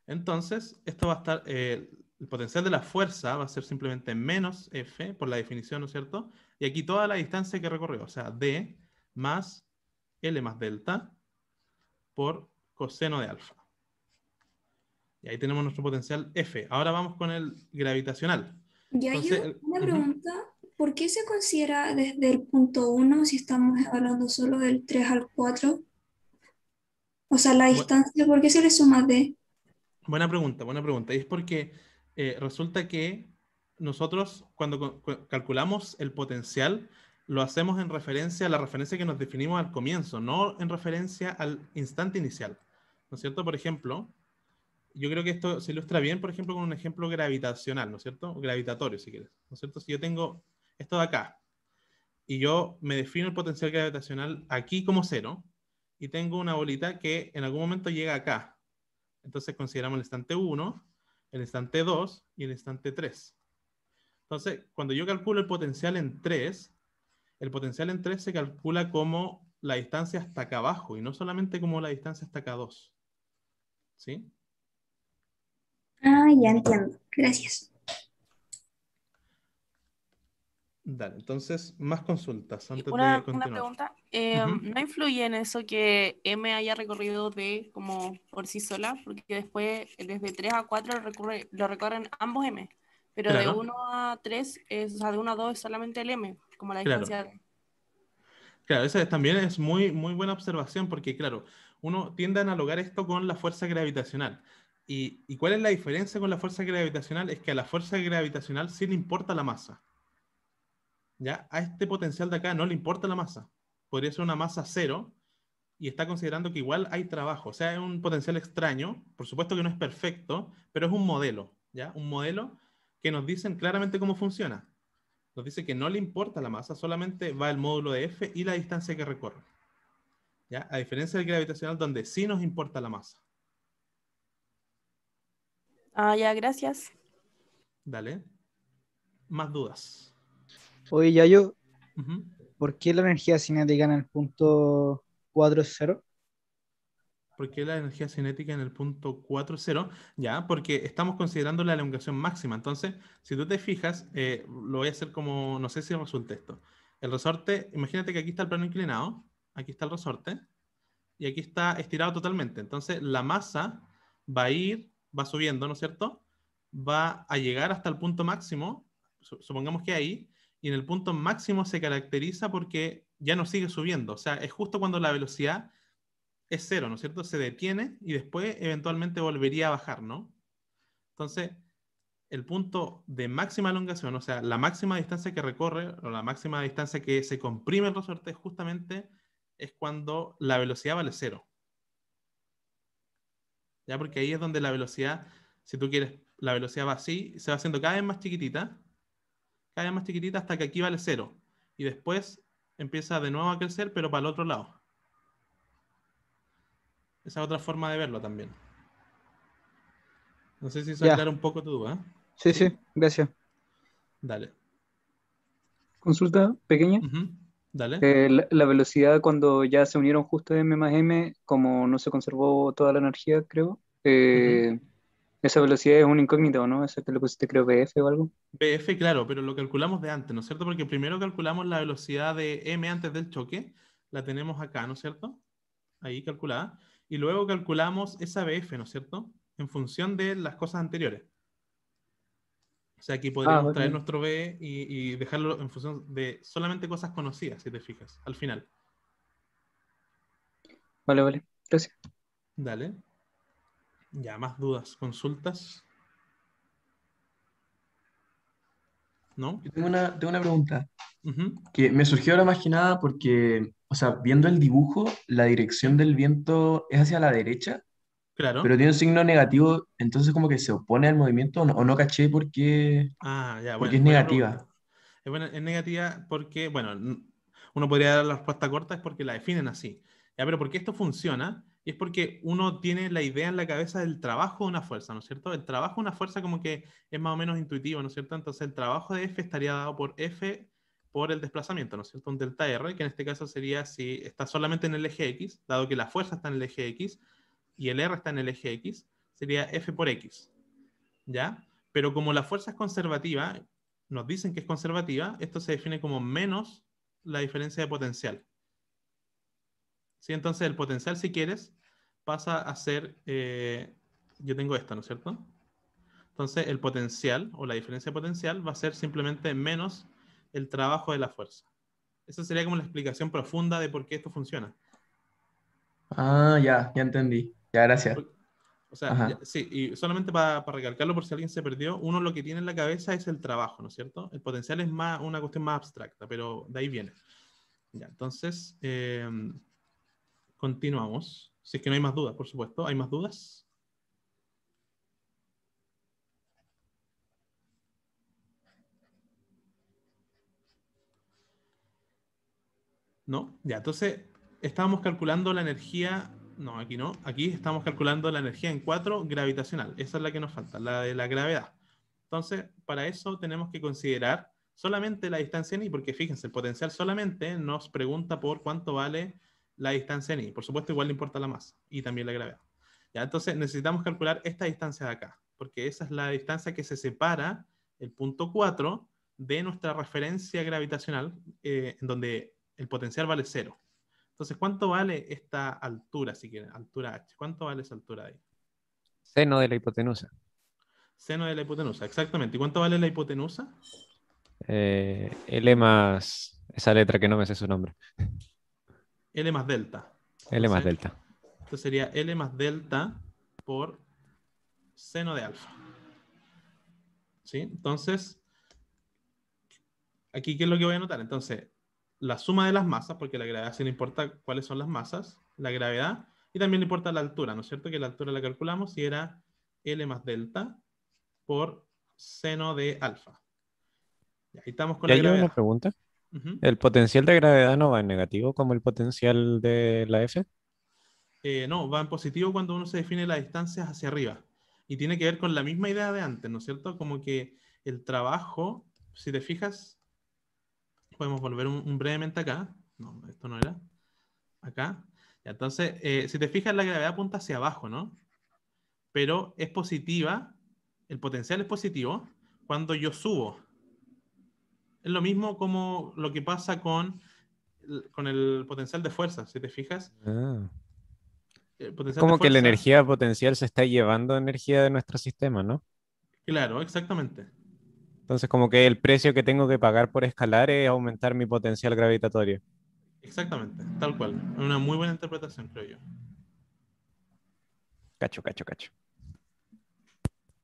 Entonces, esto va a estar, eh, el potencial de la fuerza va a ser simplemente menos F, por la definición, ¿no es cierto? Y aquí toda la distancia que recorrió, o sea, D, más L más delta por coseno de alfa. Y ahí tenemos nuestro potencial F. Ahora vamos con el gravitacional. Y hay una pregunta, ¿por qué se considera desde el punto 1 si estamos hablando solo del 3 al 4? O sea, la distancia, ¿por qué se le suma D? Buena pregunta, buena pregunta. Y es porque eh, resulta que nosotros cuando calculamos el potencial, lo hacemos en referencia a la referencia que nos definimos al comienzo, no en referencia al instante inicial. ¿No es cierto? Por ejemplo, yo creo que esto se ilustra bien, por ejemplo, con un ejemplo gravitacional, ¿no es cierto? Gravitatorio, si quieres. ¿No es cierto? Si yo tengo esto de acá y yo me defino el potencial gravitacional aquí como cero y tengo una bolita que en algún momento llega acá. Entonces consideramos el instante 1, el instante 2 y el instante 3. Entonces, cuando yo calculo el potencial en 3, el potencial en 3 se calcula como la distancia hasta acá abajo y no solamente como la distancia hasta acá 2. ¿Sí? Ah, ya entiendo. Gracias. Dale, entonces, más consultas antes una, de continuar. Una pregunta. Eh, ¿No influye en eso que M haya recorrido D como por sí sola? Porque después, desde 3 a 4 lo recorren ambos M. Pero de 1 a 3, es, o sea, de 1 a 2 es solamente el M como la Claro, claro esa también es muy, muy buena observación porque, claro, uno tiende a analogar esto con la fuerza gravitacional. Y, ¿Y, cuál es la diferencia con la fuerza gravitacional? Es que a la fuerza gravitacional sí le importa la masa. ¿Ya? A este potencial de acá no le importa la masa. Podría ser una masa cero y está considerando que igual hay trabajo. O sea, es un potencial extraño. Por supuesto que no es perfecto, pero es un modelo. ¿Ya? Un modelo que nos dicen claramente cómo funciona nos dice que no le importa la masa, solamente va el módulo de F y la distancia que recorre. ¿Ya? A diferencia del gravitacional, donde sí nos importa la masa. Ah, ya, gracias. Dale. Más dudas. Oye, Yayo, yo ¿por qué la energía cinética en el punto 4 es ¿Por qué la energía cinética en el punto 4.0? Ya, porque estamos considerando la elongación máxima. Entonces, si tú te fijas, eh, lo voy a hacer como, no sé si resulta esto. El resorte, imagínate que aquí está el plano inclinado, aquí está el resorte, y aquí está estirado totalmente. Entonces, la masa va a ir, va subiendo, ¿no es cierto? Va a llegar hasta el punto máximo, supongamos que ahí, y en el punto máximo se caracteriza porque ya no sigue subiendo. O sea, es justo cuando la velocidad es cero, ¿no es cierto? Se detiene y después eventualmente volvería a bajar, ¿no? Entonces, el punto de máxima elongación, o sea, la máxima distancia que recorre o la máxima distancia que se comprime el resorte justamente es cuando la velocidad vale cero. ¿Ya? Porque ahí es donde la velocidad, si tú quieres, la velocidad va así, se va haciendo cada vez más chiquitita, cada vez más chiquitita hasta que aquí vale cero. Y después empieza de nuevo a crecer, pero para el otro lado. Esa es otra forma de verlo también. No sé si eso un poco tu duda. ¿eh? Sí, sí, gracias. Dale. Consulta pequeña. Dale. Eh, la, velocidad cuando ya se unieron justo M más M, como no se conservó toda la energía, creo. Eh, esa velocidad es un incógnito, ¿no? Esa que le pusiste, creo, BF o algo. BF, claro, pero lo calculamos de antes, ¿no es cierto? Porque primero calculamos la velocidad de M antes del choque, la tenemos acá, ¿no es cierto? Ahí calculada y luego calculamos esa BF, ¿no es cierto? En función de las cosas anteriores. O sea, aquí ah, podríamos traer nuestro B y, y, dejarlo en función de solamente cosas conocidas, si te fijas, al final. Vale, vale. Gracias. Dale. Ya, más dudas, consultas. tengo una, una pregunta que me surgió ahora más que porque, o sea, viendo el dibujo, la dirección del viento es hacia la derecha, claro. pero tiene un signo negativo, entonces como que se opone al movimiento o no, caché porque, ah, porque es negativa. Eh, es, negativa porque, bueno, uno podría dar la respuesta corta, es porque la definen así. Ya, pero porque esto funciona, es porque uno tiene la idea en la cabeza del trabajo de una fuerza, ¿no es cierto? El trabajo de una fuerza como que es más o menos intuitivo, ¿no es cierto? Entonces el trabajo de F estaría dado por F por el desplazamiento, ¿no es cierto? Un delta R, que en este caso sería si está solamente en el eje X, dado que la fuerza está en el eje X y el R está en el eje X, sería F por X, ¿ya? Pero como la fuerza es conservativa, nos dicen que es conservativa, esto se define como menos la diferencia de potencial, ¿sí? Entonces el potencial, si quieres, pasa a ser, eh, yo tengo esto, ¿no es cierto? Entonces el potencial o la diferencia de potencial va a ser simplemente menos el trabajo de la fuerza. Esa sería como la explicación profunda de por qué esto funciona. Ah, ya, ya entendí. Ya, gracias. O sea, sí, y solamente para, para, recalcarlo por si alguien se perdió, uno lo que tiene en la cabeza es el trabajo, ¿no es cierto? El potencial es más, una cuestión más abstracta, pero de ahí viene. Ya, entonces, eh, Continuamos. Si es que no hay más dudas, por supuesto. ¿Hay más dudas? ¿No? Ya, entonces estábamos calculando la energía, no, aquí no, aquí estamos calculando la energía en 4 gravitacional, esa es la que nos falta, la de la gravedad. Entonces, para eso tenemos que considerar solamente la distancia en porque fíjense, el potencial solamente nos pregunta por cuánto vale la distancia en i. Por supuesto, igual le importa la masa y también la gravedad. ¿Ya? Entonces necesitamos calcular esta distancia de acá, porque esa es la distancia que se separa el punto 4 de nuestra referencia gravitacional, eh, en donde el potencial vale 0. Entonces, ¿cuánto vale esta altura, si quieren? Altura h. ¿Cuánto vale esa altura de ahí? Seno de la hipotenusa. Seno de la hipotenusa, exactamente. ¿Y cuánto vale la hipotenusa? Eh, L más esa letra que no me sé su nombre. L más delta. L más delta. Esto sería L más delta por seno de alfa. ¿Sí? Entonces, aquí qué es lo que voy a anotar. Entonces, la suma de las masas, porque la gravedad sí le importa cuáles son las masas, la gravedad, y también le importa la altura, ¿no es cierto? Que la altura la calculamos y era L más delta por seno de alfa. Y ahí estamos con la gravedad. pregunta? ¿El potencial de gravedad no va en negativo como el potencial de la F? Eh, no, va en positivo cuando uno se define las distancias hacia arriba. Y tiene que ver con la misma idea de antes, ¿no es cierto? Como que el trabajo, si te fijas, podemos volver un, brevemente acá. No, esto no era. Acá. Entonces, eh, si te fijas, la gravedad apunta hacia abajo, ¿no? Pero es positiva, el potencial es positivo cuando yo subo es lo mismo como lo que pasa con, con el potencial de fuerza, si te fijas. Ah. Como que la energía potencial se está llevando energía de nuestro sistema, ¿no? Claro, exactamente. Entonces, como que el precio que tengo que pagar por escalar es aumentar mi potencial gravitatorio. Exactamente, tal cual. Una muy buena interpretación, creo yo. Cacho, cacho, cacho.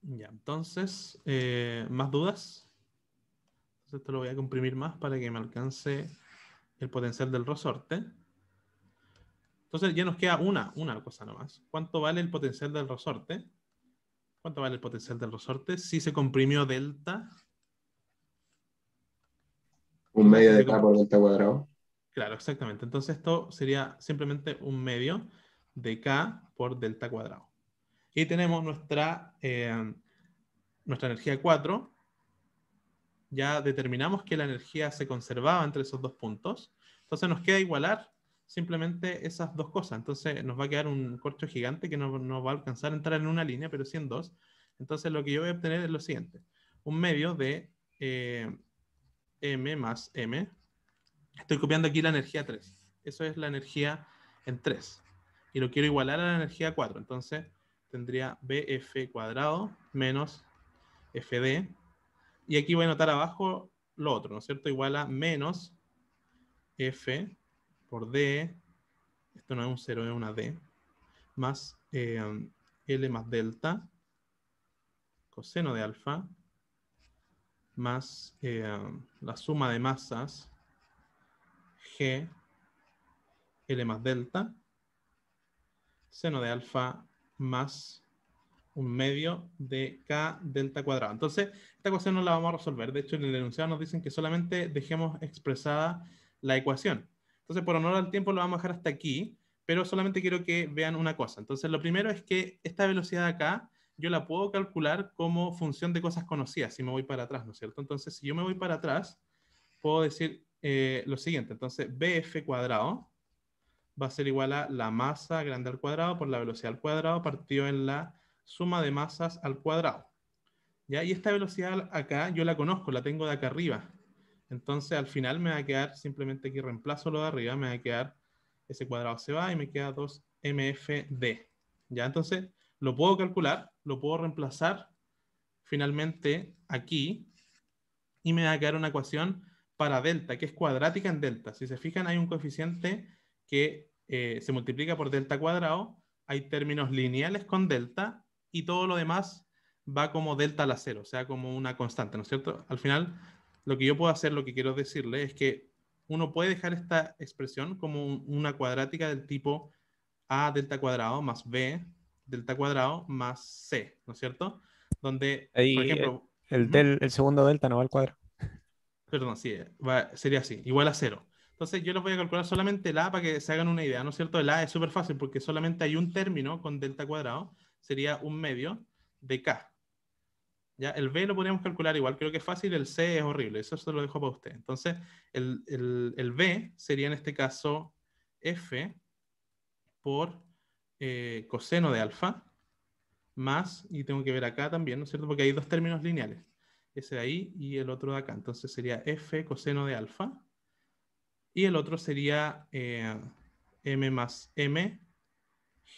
Ya, entonces, eh, ¿más dudas? esto lo voy a comprimir más para que me alcance el potencial del resorte. Entonces ya nos queda una, una cosa nomás. ¿Cuánto vale el potencial del resorte? ¿Cuánto vale el potencial del resorte? Si se comprimió delta. Un medio de K por delta cuadrado. Claro, exactamente. Entonces esto sería simplemente un medio de K por delta cuadrado. Y tenemos nuestra, eh, nuestra energía 4, ya determinamos que la energía se conservaba entre esos dos puntos. Entonces nos queda igualar simplemente esas dos cosas. Entonces nos va a quedar un corcho gigante que no, va a alcanzar a entrar en una línea, pero sí en dos. Entonces lo que yo voy a obtener es lo siguiente. Un medio de eh, m más m. Estoy copiando aquí la energía 3. Eso es la energía en 3. Y lo quiero igualar a la energía 4. Entonces tendría bf cuadrado menos fd y aquí voy a anotar abajo lo otro, ¿no es cierto? Igual a menos F por D, esto no es un 0, es una D, más eh, L más delta, coseno de alfa, más eh, la suma de masas, G, L más delta, seno de alfa, más un medio de K delta cuadrado. Entonces, esta ecuación no la vamos a resolver. De hecho, en el enunciado nos dicen que solamente dejemos expresada la ecuación. Entonces, por honor al tiempo, lo vamos a dejar hasta aquí, pero solamente quiero que vean una cosa. Entonces, lo primero es que esta velocidad de acá, yo la puedo calcular como función de cosas conocidas, si me voy para atrás, ¿no es cierto? Entonces, si yo me voy para atrás, puedo decir eh, lo siguiente. Entonces, BF cuadrado va a ser igual a la masa grande al cuadrado por la velocidad al cuadrado partido en la suma de masas al cuadrado. ¿ya? Y esta velocidad acá yo la conozco, la tengo de acá arriba. Entonces al final me va a quedar, simplemente que reemplazo lo de arriba, me va a quedar, ese cuadrado se va y me queda 2mfd. ¿ya? Entonces lo puedo calcular, lo puedo reemplazar finalmente aquí y me va a quedar una ecuación para delta, que es cuadrática en delta. Si se fijan, hay un coeficiente que eh, se multiplica por delta cuadrado, hay términos lineales con delta y todo lo demás va como delta a la cero, o sea, como una constante, ¿no es cierto? Al final, lo que yo puedo hacer, lo que quiero decirle es que uno puede dejar esta expresión como una cuadrática del tipo a delta cuadrado más b delta cuadrado más c, ¿no es cierto? Donde, por ejemplo... Eh, el, segundo delta no va al cuadrado. Perdón, sí, sería así, igual a cero. Entonces yo les voy a calcular solamente el a para que se hagan una idea, ¿no es cierto? El a es súper fácil porque solamente hay un término con delta cuadrado sería un medio de K. ¿Ya? El B lo podríamos calcular igual, creo que es fácil, el C es horrible, eso se lo dejo para usted. Entonces, el, el, B sería en este caso F por eh, coseno de alfa, más, y tengo que ver acá también, ¿no es cierto? Porque hay dos términos lineales, ese de ahí y el otro de acá. Entonces sería F coseno de alfa, y el otro sería eh, M más M,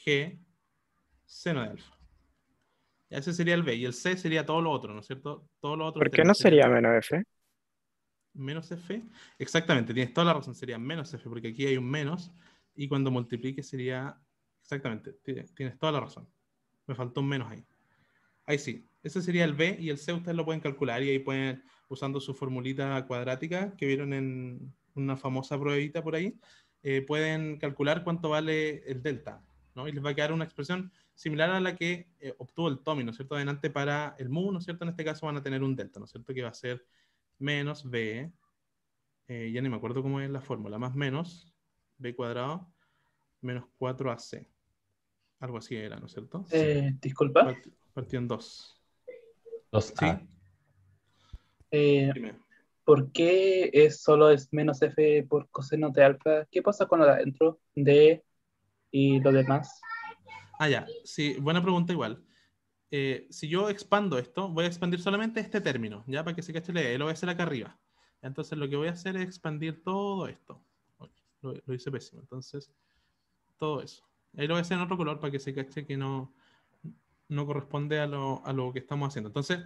G seno de alfa. Ese sería el B. Y el C sería todo lo otro, ¿no es cierto? Todo lo otro ¿Por qué no sería menos F? Menos F. Exactamente, tienes toda la razón. Sería menos F, porque aquí hay un menos. Y cuando multiplique sería... Exactamente, tienes toda la razón. Me faltó un menos ahí. Ahí sí. Ese sería el B y el C ustedes lo pueden calcular y ahí pueden, usando su formulita cuadrática que vieron en una famosa pruebita por ahí, eh, pueden calcular cuánto vale el delta. ¿no? Y les va a quedar una expresión similar a la que eh, obtuvo el Tommy, ¿no es cierto? Adelante para el mu, ¿no es cierto? En este caso van a tener un delta, ¿no es cierto? Que va a ser menos b, eh, ya ni me acuerdo cómo es la fórmula, más menos b cuadrado menos 4ac. Algo así era, ¿no es cierto? Eh, disculpa. Part en 2. Dos, ¿Sí? ¿Por qué es solo es menos f por coseno de alfa? ¿Qué pasa con lo de adentro de y lo demás? Ah, ya, sí, buena pregunta igual. Eh, si yo expando esto, voy a expandir solamente este término, ya para que se cache la idea, lo voy a hacer acá arriba. Entonces lo que voy a hacer es expandir todo esto. lo, hice pésimo, entonces todo eso. Ahí lo voy a hacer en otro color para que se cache que no, no corresponde a lo, a lo que estamos haciendo. Entonces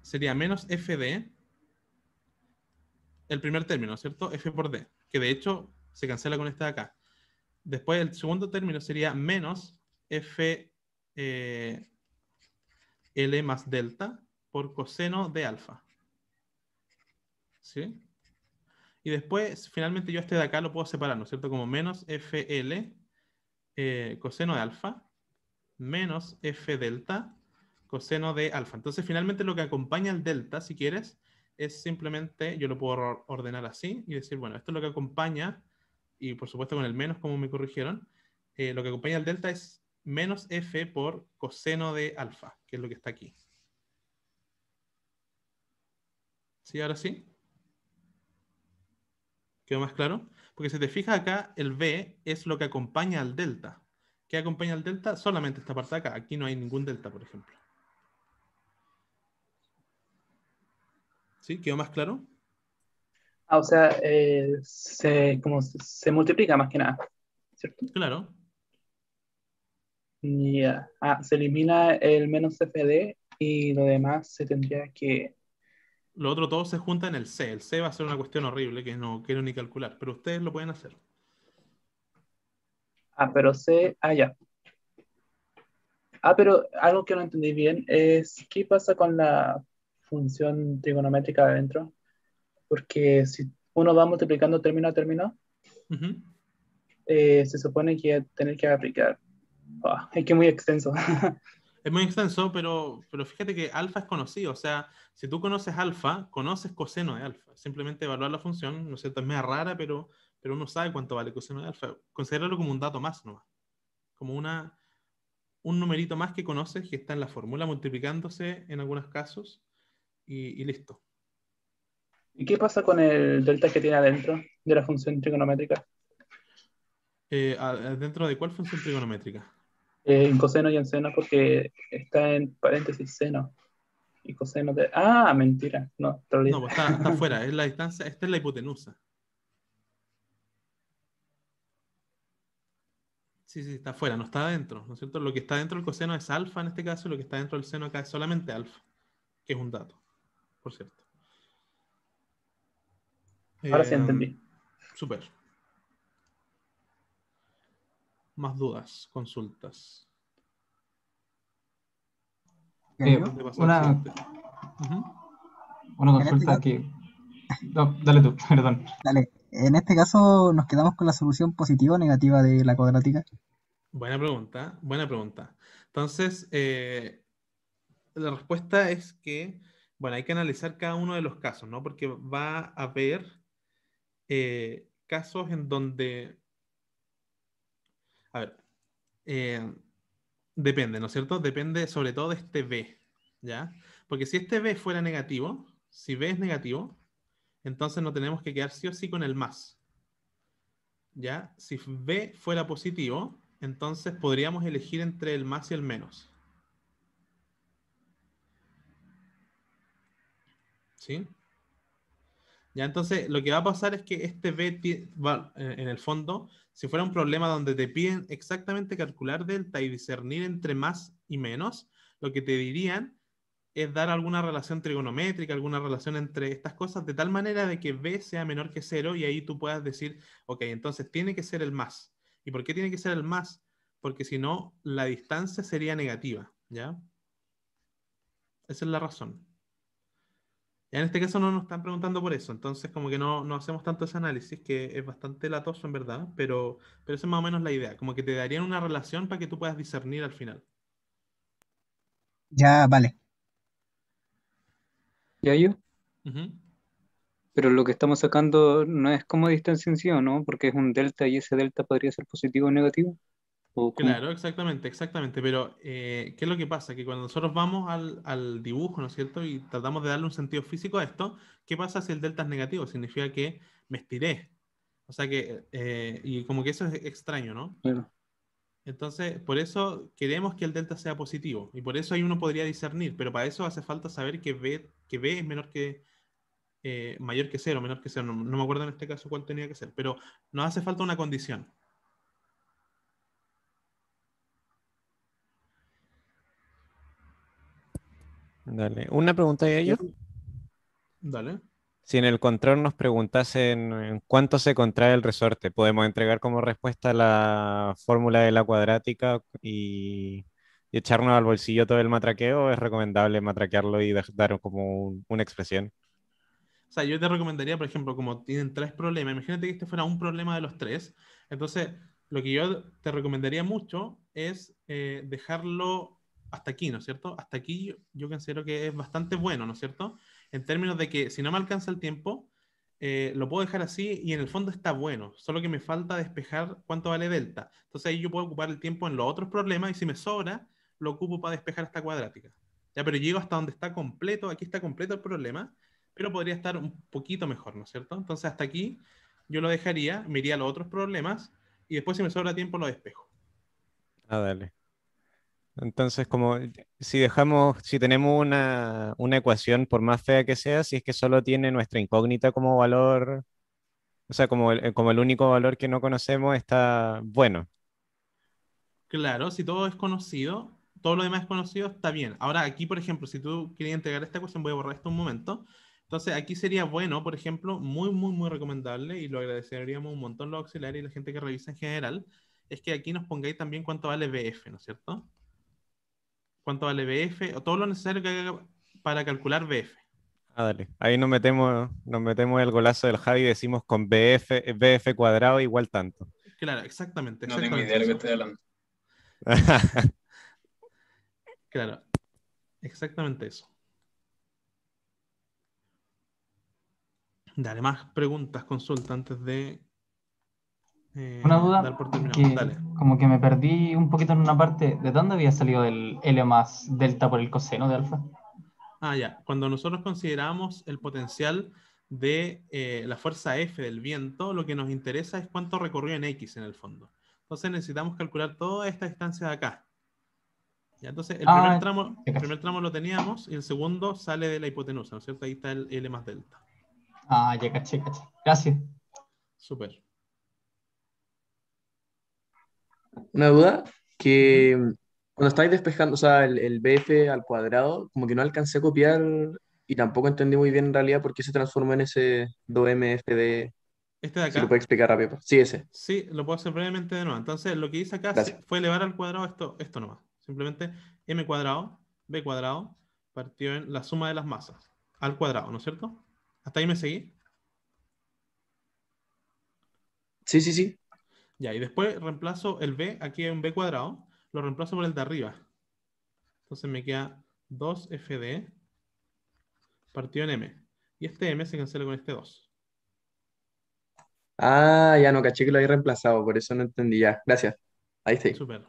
sería menos fd, el primer término, ¿cierto? f por d, que de hecho se cancela con este de acá. Después el segundo término sería menos FL eh, L más delta por coseno de alfa. ¿Sí? Y después, finalmente, yo este de acá lo puedo separar, ¿no es cierto? Como menos FL eh, coseno de alfa menos F delta coseno de alfa. Entonces, finalmente, lo que acompaña al delta, si quieres, es simplemente, yo lo puedo ordenar así y decir, bueno, esto es lo que acompaña y por supuesto con el menos, como me corrigieron, eh, lo que acompaña al delta es menos f por coseno de alfa, que es lo que está aquí. ¿Sí? ¿Ahora sí? ¿Quedó más claro? Porque si te fijas acá, el B es lo que acompaña al delta. ¿Qué acompaña al delta? Solamente esta parte de acá. Aquí no hay ningún delta, por ejemplo. ¿Sí? ¿Quedó más claro? Ah, o sea, eh, se, como se, multiplica más que nada, ¿cierto? Claro. Ah, se elimina el menos CFD y lo demás se tendría que... Lo otro todo se junta en el C. El C va a ser una cuestión horrible que no quiero ni calcular, pero ustedes lo pueden hacer. Ah, pero C... Ah, ya. Ah, pero algo que no entendí bien es qué pasa con la función trigonométrica adentro porque si uno va multiplicando término a término, eh, se supone que tener que aplicar. Ah, es que es muy extenso. es muy extenso, pero, pero fíjate que alfa es conocido. O sea, si tú conoces alfa, conoces coseno de alfa. Simplemente evaluar la función, no sé, es más rara, pero, pero uno sabe cuánto vale coseno de alfa. Considéralo como un dato más nomás. Como una, un numerito más que conoces que está en la fórmula multiplicándose en algunos casos y listo. ¿Y qué pasa con el delta que tiene adentro de la función trigonométrica? Eh, ¿Dentro de cuál función trigonométrica? en coseno y en seno, porque está en paréntesis seno. Y coseno de. Ah, mentira. No, pues está, está fuera. Es la distancia. Esta es la hipotenusa. Sí, sí, está afuera, no está adentro, cierto? Lo que está dentro del coseno es alfa en este caso, lo que está dentro del seno acá es solamente alfa, que es un dato, por cierto. Ahora sí em, entendí. Súper. Más dudas, consultas. Eh, una, este consulta aquí. dale tú, perdón. Dale. En este caso, ¿nos quedamos con la solución positiva o negativa de la cuadrática? Buena pregunta, buena pregunta. Entonces, eh, la respuesta es que, bueno, hay que analizar cada uno de los casos, ¿no? Porque va a haber eh, casos en donde, a ver, eh, depende, ¿no es cierto? Depende sobre todo de este B, ¿ya? Porque si este B fuera negativo, si B es negativo, entonces no tenemos que quedar sí o sí con el más. ¿Ya? Si B fuera positivo, entonces podríamos elegir entre el más y el menos. ¿Sí? entonces lo que va a pasar es que este B eh, en el fondo, si fuera un problema donde te piden exactamente calcular delta y discernir entre más y menos, lo que te dirían es dar alguna relación trigonométrica, alguna relación entre estas cosas, de tal manera de que B sea menor que cero y ahí tú puedas decir, ok, entonces tiene que ser el más. ¿Y por qué tiene que ser el más? Porque si no, la distancia sería negativa, ¿ya? Esa es la razón. En este caso no nos están preguntando por eso, entonces como que no, hacemos tanto ese análisis, que es bastante latoso en verdad, pero, pero esa es más o menos la idea, como que te darían una relación para que tú puedas discernir al final. Ya, vale. ¿Ya yo? Pero lo que estamos sacando no es como distancia en o ¿no? Porque es un delta y ese delta podría ser positivo o negativo claro, exactamente, exactamente. Pero, eh, ¿qué es lo que pasa? Que cuando nosotros vamos al, dibujo, ¿no es cierto? Y tratamos de darle un sentido físico a esto, ¿qué pasa si el delta es negativo? Significa que me estiré. O sea que, eh, y como que eso es extraño, ¿no? Entonces, por eso queremos que el delta sea positivo. Y por eso ahí uno podría discernir, pero para eso hace falta saber que B, que B es menor que, eh, mayor que cero, menor que cero. No, no, me acuerdo en este caso cuál tenía que ser, pero nos hace falta una condición. Dale. Una pregunta de ellos. Dale. Si en el control nos preguntasen cuánto se contrae el resorte, podemos entregar como respuesta la fórmula de la cuadrática y, echarnos al bolsillo todo el matraqueo. ¿Es recomendable matraquearlo y dar como una expresión? O sea, yo te recomendaría, por ejemplo, como tienen tres problemas, imagínate que este fuera un problema de los tres. Entonces, lo que yo te recomendaría mucho es eh, dejarlo hasta aquí, ¿no es cierto? Hasta aquí yo, considero que es bastante bueno, ¿no es cierto? En términos de que si no me alcanza el tiempo, eh, lo puedo dejar así y en el fondo está bueno, solo que me falta despejar cuánto vale delta. Entonces ahí yo puedo ocupar el tiempo en los otros problemas y si me sobra, lo ocupo para despejar esta cuadrática. Ya, pero llego hasta donde está completo, aquí está completo el problema, pero podría estar un poquito mejor, ¿no es cierto? Entonces hasta aquí yo lo dejaría, me iría a los otros problemas y después si me sobra tiempo lo despejo. Ah, dale. Entonces, como eh, si dejamos, si tenemos una, una, ecuación, por más fea que sea, si es que solo tiene nuestra incógnita como valor, o sea, eh, como el, único valor que no conocemos, está bueno. Claro, si todo es conocido, todo lo demás es conocido, está bien. Ahora, aquí, por ejemplo, si tú querías entregar esta ecuación, voy a borrar esto un momento. Entonces, aquí sería bueno, por ejemplo, muy, muy, muy recomendable, y lo agradeceríamos un montón los auxiliares y la gente que revisa en general, es que aquí nos pongáis también cuánto vale BF, ¿no es cierto? cuánto vale BF, o todo lo necesario que para calcular BF. Ah, dale. Ahí nos metemos, nos metemos el golazo del Javi y decimos con BF, BF cuadrado igual tanto. Claro, exactamente. exactamente. No tengo idea de lo que estoy hablando. claro, exactamente eso. Dale, más preguntas, consulta antes de eh, una duda, como que me perdí un poquito en una parte, ¿de dónde había salido el L más delta por el coseno de alfa? Ah, ya, cuando nosotros consideramos el potencial de eh, la fuerza F del viento, lo que nos interesa es cuánto recorrió en X en el fondo. Entonces necesitamos calcular toda esta distancia de acá. entonces el, ah, primer tramo, el primer tramo lo teníamos y el segundo sale de la hipotenusa, ¿no es cierto? Ahí está el L más delta. Ah, ya caché, caché. Gracias. Súper una duda que cuando estáis despejando, o sea, el, BF al cuadrado, como que no alcancé a copiar y tampoco entendí muy bien en realidad por qué se transformó en ese 2MF de... Este de acá. Si lo puede explicar rápido. Pues. Sí, ese. Sí, lo puedo hacer brevemente de nuevo. Entonces, lo que hice acá fue elevar al cuadrado esto, esto nomás. Simplemente m cuadrado, b cuadrado, partido en la suma de las masas. Al cuadrado, ¿no es cierto? ¿Hasta ahí me seguí? Sí, sí, sí y después reemplazo el b, aquí hay un b cuadrado, lo reemplazo por el de arriba. Entonces me queda 2fd partido en m. Y este m se cancela con este 2. Ah, ya no, caché que lo había reemplazado, por eso no entendí ya. Gracias. Ahí está. Super.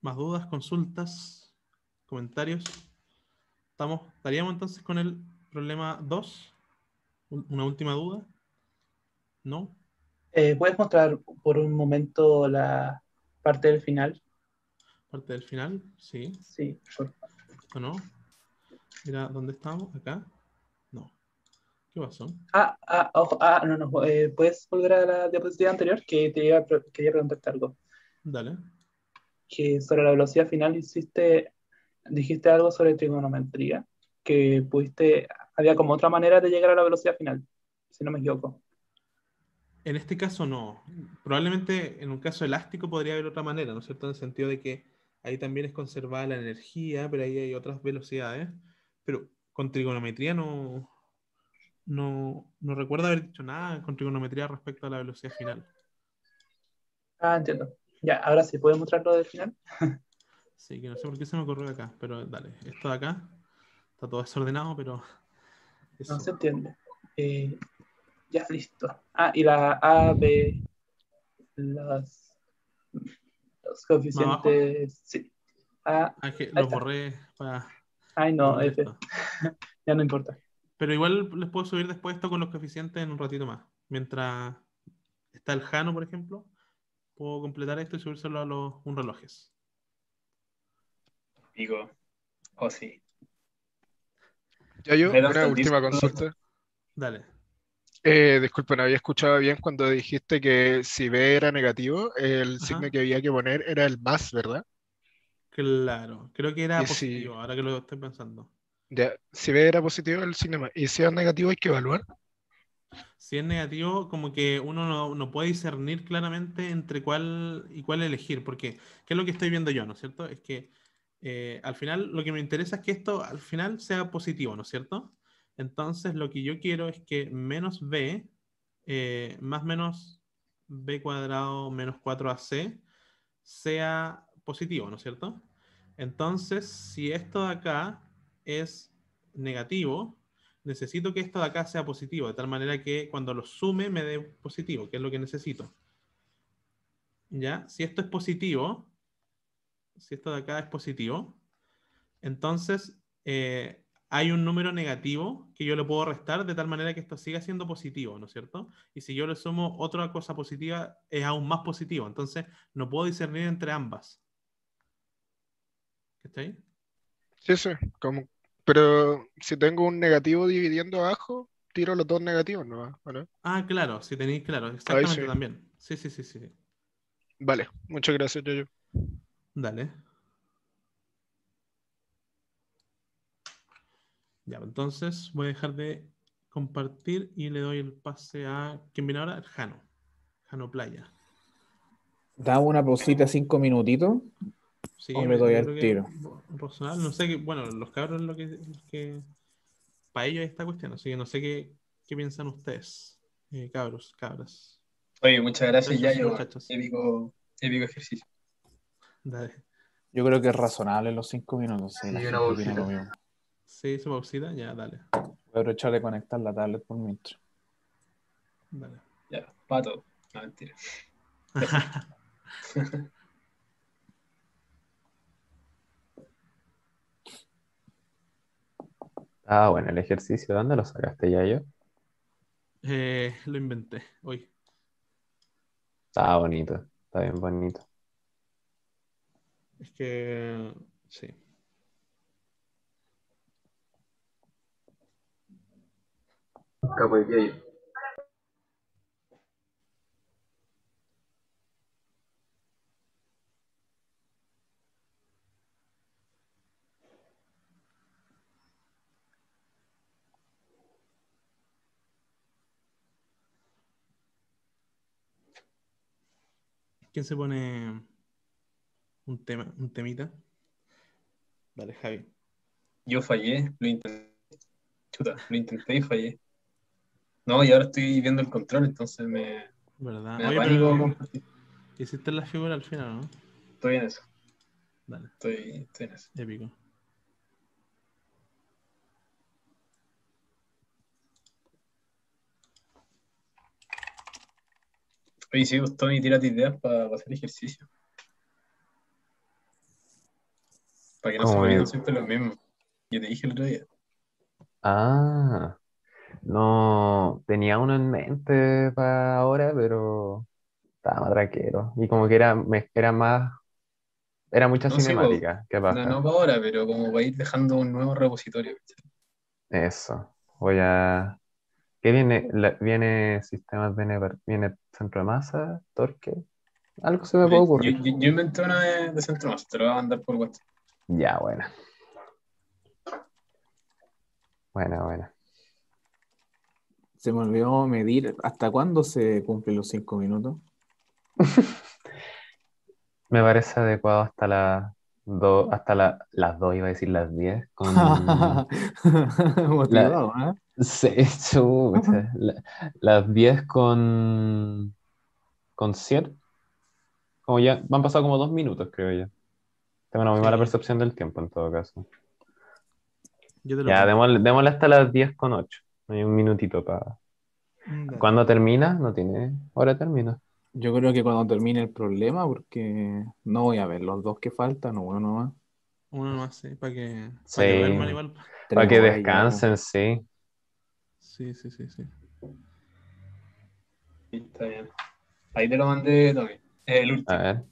Más dudas, consultas, comentarios. Estamos, estaríamos entonces con el problema 2. ¿Una última duda? ¿No? Eh, ¿Puedes mostrar por un momento la parte del final? ¿Parte del final? Sí. Sí, ¿O no? Mira, ¿dónde estamos? ¿Acá? No. ¿Qué pasó? Ah, ah, ah no, no. Eh, ¿Puedes volver a la diapositiva anterior? Que te iba, quería preguntarte algo. Dale. Que sobre la velocidad final hiciste, dijiste algo sobre trigonometría, que pudiste había como otra manera de llegar a la velocidad final, si no me equivoco. En este caso no. Probablemente en un caso elástico podría haber otra manera, ¿no es cierto? En el sentido de que ahí también es conservada la energía, pero ahí hay otras velocidades. Pero con trigonometría no, no, no recuerdo haber dicho nada con trigonometría respecto a la velocidad final. Ah, entiendo. Ya, ahora sí, ¿puedes lo del final? sí, que no sé por qué se me ocurrió acá, pero dale, esto de acá está todo desordenado, pero no se entiende. Eh, ya, listo. Ah, y la A, B, los coeficientes, sí. Ah, lo borré para... Ay, no, F. Este, ya no importa. Pero igual les puedo subir después esto con los coeficientes en un ratito más. Mientras está el Jano, por ejemplo, puedo completar esto y subírselo a los un relojes. Digo, O sí. Ya una última consulta. Dale. Eh, no había escuchado bien cuando dijiste que si B era negativo, el signo que había que poner era el más, ¿verdad? Claro, creo que era positivo, ahora que lo estoy pensando. Ya, si B era positivo, el signo más. ¿Y si es negativo, hay que evaluar? Si es negativo, como que uno no, no, puede discernir claramente entre cuál y cuál elegir, porque ¿qué es lo que estoy viendo yo, no es cierto? Es que eh, al final lo que me interesa es que esto al final sea positivo, ¿no es cierto? Entonces lo que yo quiero es que menos b eh, más menos b cuadrado menos 4ac sea positivo, ¿no es cierto? Entonces, si esto de acá es negativo, necesito que esto de acá sea positivo, de tal manera que cuando lo sume me dé positivo, que es lo que necesito. ¿Ya? Si esto es positivo, si esto de acá es positivo, entonces eh, hay un número negativo que yo le puedo restar de tal manera que esto siga siendo positivo, ¿no es cierto? Y si yo le sumo otra cosa positiva, es aún más positivo. Entonces, no puedo discernir entre ambas. ¿Está ahí? Sí, sí. Como, pero si tengo un negativo dividiendo abajo, tiro los dos negativos, ¿no? Ah, claro, si tenéis claro, exactamente también. Sí, sí, sí, sí. Vale, muchas gracias, Yoyo. Dale. Ya, entonces voy a dejar de compartir y le doy el pase a ¿quién viene ahora, Jano. Jano Playa. da una pausita cinco minutitos. Sí, me doy el tiro. no sé qué, bueno, los cabros lo que, lo que para ellos esta cuestión, así que no sé qué, piensan ustedes, eh, cabros, cabras. Oye, muchas gracias, Yayo. Épico, épico ejercicio. Dale. Yo creo que es razonable los cinco minutos. Sí, se me ya, dale. Voy a aprovechar de conectar la tablet por minuto Dale. Ya, pato. No, mentira. ah, bueno, el ejercicio, ¿dónde lo sacaste ya yo? Eh, lo inventé hoy. Está bonito, está bien bonito. Es que, sí. Acá voy bien. ¿Quién se pone un tema, un temita. Vale, Javi. Yo fallé, lo intenté. Chuta, lo intenté y fallé. No, y ahora estoy viendo el control, entonces me. ¿Verdad? Me Oye, pero, hiciste la figura al final, ¿no? Estoy en eso. Vale. Estoy, estoy en eso. Épico. Oye, sí, pues, Tony, tírate ideas para hacer ejercicio. Para que no, se me olviden siempre los mismos. Yo te dije el otro día. Ah, no, tenía uno en mente para ahora, pero estaba más tranquilo. Y como que era, era más, era mucha cinemática. ¿Qué pasa? No, para ahora, pero como va a ir dejando un nuevo repositorio. Eso, voy a... ¿Qué viene? viene sistemas, viene, viene centro de masa, torque. Algo se me puede ocurrir. Yo, yo, inventé una de, de centro de masa, te lo voy a mandar por WhatsApp. Ya, bueno. Bueno, bueno. Se me olvidó medir hasta cuándo se cumplen los cinco minutos. me parece adecuado hasta la hasta las dos iba a decir las 10. Con... ¿eh? las 10 con. con siete? Como ya, me han pasado como dos minutos, creo yo tengo una muy mala percepción del tiempo en todo caso. ya, démosle, hasta las 10 con 8. Hay un minutito para... cuando ¿Cuándo termina? No tiene hora termina. Yo creo que cuando termine el problema, porque no voy a ver los dos que faltan, uno nomás. Uno nomás, sí, para que, para que, descansen, sí. Sí, sí, sí, sí. Está bien. Ahí te lo mandé, El último. A ver.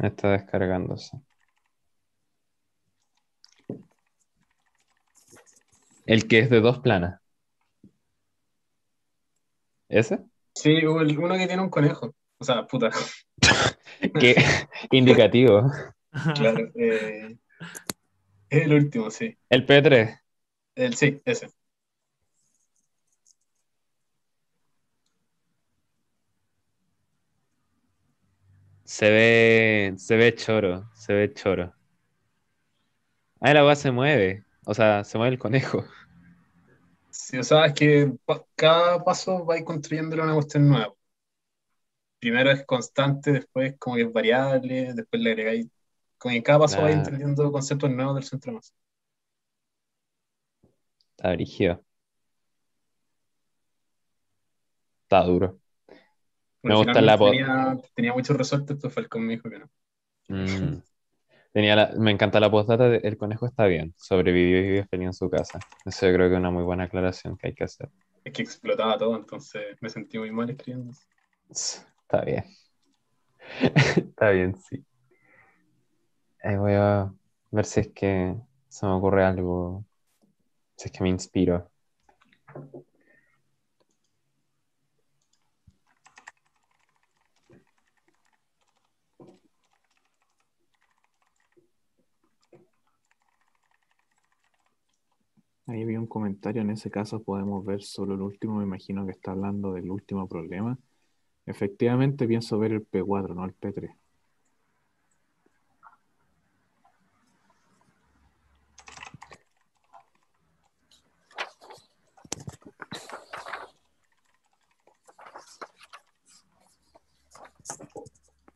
Está descargándose. El que es de dos planas. ¿Ese? Sí, uno que tiene un conejo. O sea, puta. Qué indicativo. Claro. Eh, el último, sí. El P3. sí, ese. Se ve, se ve choro, se ve choro. Ahí la agua se mueve, o sea, se mueve el conejo. si o sea, es que cada paso va construyéndole una cuestión nueva. Primero es constante, después como que es variable, después le agregáis. Como que cada paso vais entendiendo conceptos nuevos del centro de Está dirigido. Está duro. Me gusta la tenía, tenía muchos resortes, pero fue el dijo que no. Mm. Tenía me encanta la postdata de, el conejo está bien, sobrevivió y vivió feliz en su casa. Eso yo creo que es una muy buena aclaración que hay que hacer. Es que explotaba todo, entonces me sentí muy mal escribiendo. Está bien. está bien, sí. Ahí voy a ver si es que se me ocurre algo, si es que me inspiro. Ahí vi un comentario, en ese caso podemos ver solo el último, me imagino que está hablando del último problema. Efectivamente pienso ver el P4, no el P3.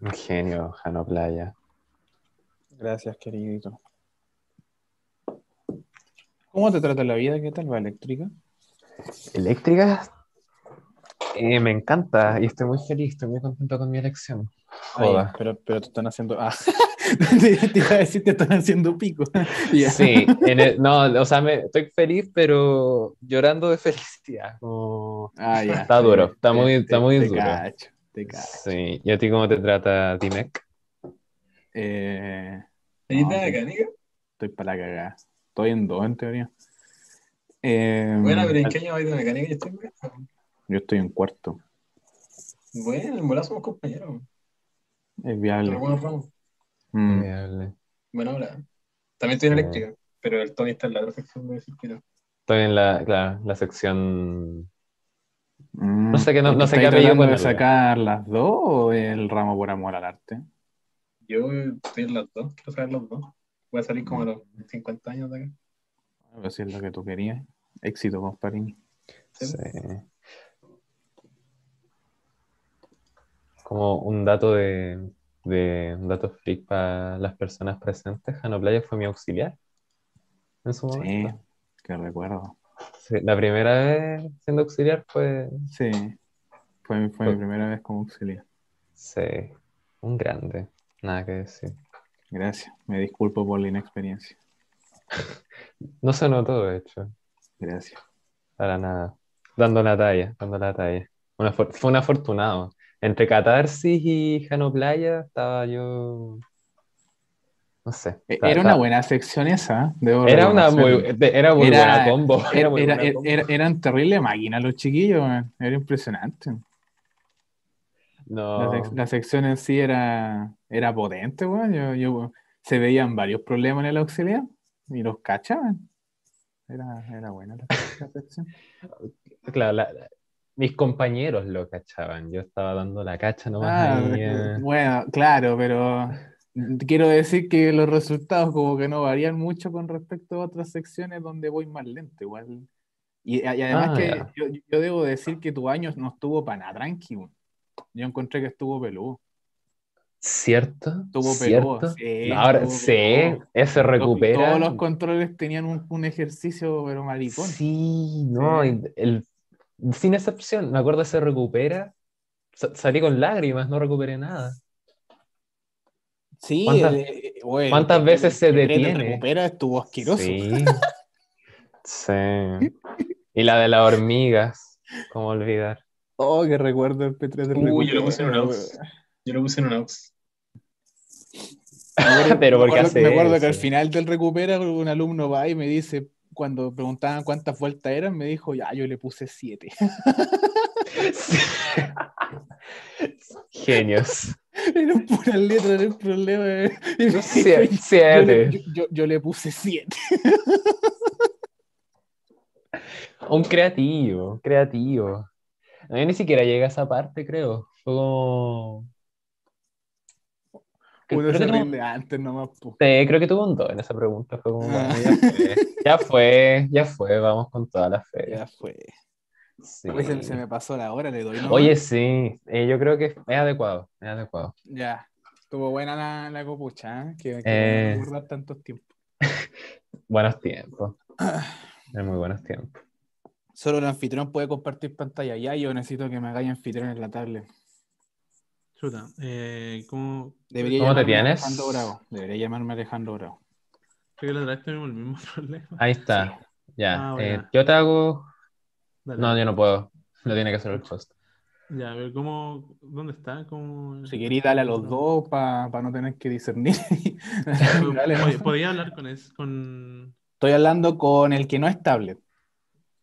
Un genio, Jano Playa. Gracias, queridito. ¿Cómo te trata la vida? ¿Qué tal va eléctrica? Eléctrica eh, me encanta y estoy muy feliz, estoy muy contento con mi elección. Joda. pero, pero te están haciendo. Ah, te iba a decir, te están haciendo pico. Sí, no, o sea, estoy feliz, pero llorando de felicidad. Ah, está duro, está muy, duro. está muy te, Cacho, te cacho. Sí, ¿y a ti cómo te trata Dimec? Eh, no, estoy, estoy para la cagada. Estoy en dos, en teoría. Eh, bueno, pero ¿en qué año hay de mecánica? Yo estoy en cuarto. Yo estoy en cuarto. Bueno, en molazo somos compañeros. Es viable. Pero bueno, vamos. Mm. viable. Bueno, ahora. También estoy en eléctrica, pero el Tony está en la otra sección de circuito. Estoy en la, la sección. Mm. No sé qué, no, sé qué de sacar las dos o el ramo por amor al arte? Yo estoy en las dos, quiero saber las dos. Voy a salir como a los 50 años de acá. A ver lo que tú querías. Éxito, con Como un dato de, de un dato freak para las personas presentes, Jano Playa fue mi auxiliar en su momento. Sí, que recuerdo. la primera vez siendo auxiliar fue. Sí, fue, mi primera vez como auxiliar. Sí, un grande, nada que decir. Gracias. Me disculpo por la inexperiencia. no se notó, de hecho. Gracias. Para nada. Dando la talla, dando la talla. fue un afortunado. Entre Catarsis y Jano Playa estaba yo. No sé. E-, era una buena sección esa. ¿eh? era una muy, era muy buena combo. Eran terribles máquinas los chiquillos, era impresionante. La, sección en sí era, era potente, Yo, se veían varios problemas en el auxiliar y los cachaban. Era, era buena la, sección. claro, mis compañeros lo cachaban. Yo estaba dando la cacha nomás. Ah, eh, eh. bueno, claro, pero quiero decir que los resultados como que no varían mucho con respecto a otras secciones donde voy más lento, igual. Y, además ah, que yo, yo, debo decir que tu año no estuvo para nada tranquilo. Yo encontré que estuvo peludo. ¿Cierto? Estuvo peludo. Sí, ahora, sí ese recupera. Todos, los controles tenían un, ejercicio, pero maricón. Sí, no, sin excepción. Me acuerdo se recupera. Salí con lágrimas, no recuperé nada. Sí, ¿Cuántas, eh, eh, eh, veces se detiene? recupera estuvo asqueroso. Sí. Y la de las hormigas, cómo olvidar. Oh, que recuerdo el P3 del Uy, yo lo puse en un aux. Yo lo puse en un aux. Pero porque me acuerdo, que al final del recupera un alumno va y me dice, cuando preguntaban cuántas vueltas eran, me dijo, ya, yo le puse siete. Genios. no pura letra, era un problema. Eh. Yo, siete. yo, yo, le puse siete. Un creativo, creativo. No, yo ni siquiera llega a esa parte, creo. Fue como... Uno se rinde antes nomás. Sí, creo que tuvo un 2 en esa pregunta. Fue como, ah. ya, fue, ya fue, vamos con toda la fe. Ya fue. se, me pasó la hora, le doy. una Oye, sí, eh, yo creo que es adecuado, es adecuado. Ya, estuvo buena la, copucha, ¿eh? que, que eh. no tantos tiempos. buenos tiempos. Ah. Muy buenos tiempos. Solo el anfitrión puede compartir pantalla. Ya yo necesito que me haga anfitrión en la tablet. Chuta, eh, ¿cómo, ¿cómo te tienes? Alejandro Bravo. Debería llamarme Alejandro Bravo. Creo que la otra tenemos el mismo problema. Ahí está. Ya. Ah, eh, yo te hago. No, yo no puedo. Lo tiene que hacer el host. Ya, a ver, ¿cómo, ¿dónde está? Si quería darle a los dos para no tener que discernir. Dale, ¿Podría hablar con, es, con...? Estoy hablando con el que no es tablet.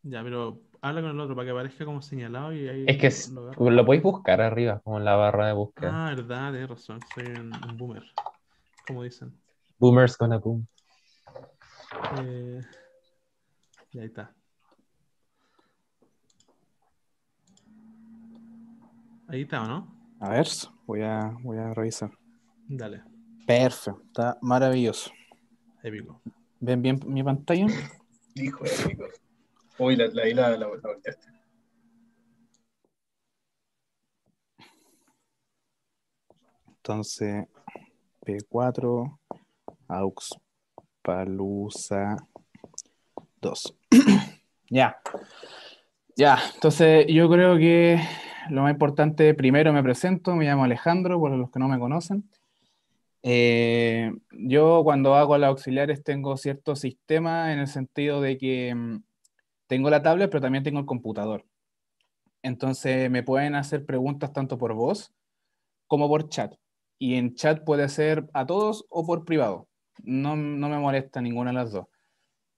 Ya, pero habla con el otro para que aparezca como señalado y ahí. Es que lo, podéis buscar arriba, como en la barra de búsqueda. Ah, verdad, tienes razón. Soy un, boomer. Como dicen. Boomers gonna boom. Eh, y ahí está. Ahí está, ¿o no? A ver, voy a, voy a revisar. Dale. Perfecto, está maravilloso. Épico. ¿Ven bien mi pantalla? Hijo épico. Uy, la, la, la, la Entonces, P4, AUX Palusa 2. ya. Ya, entonces yo creo que lo más importante, primero me presento, me llamo Alejandro, por los que no me conocen. Eh, yo cuando hago las auxiliares tengo cierto sistema en el sentido de que mm, tengo la tablet, pero también tengo el computador. Entonces me pueden hacer preguntas tanto por voz como por chat. Y en chat puede ser a todos o por privado. No, no me molesta ninguna de las dos.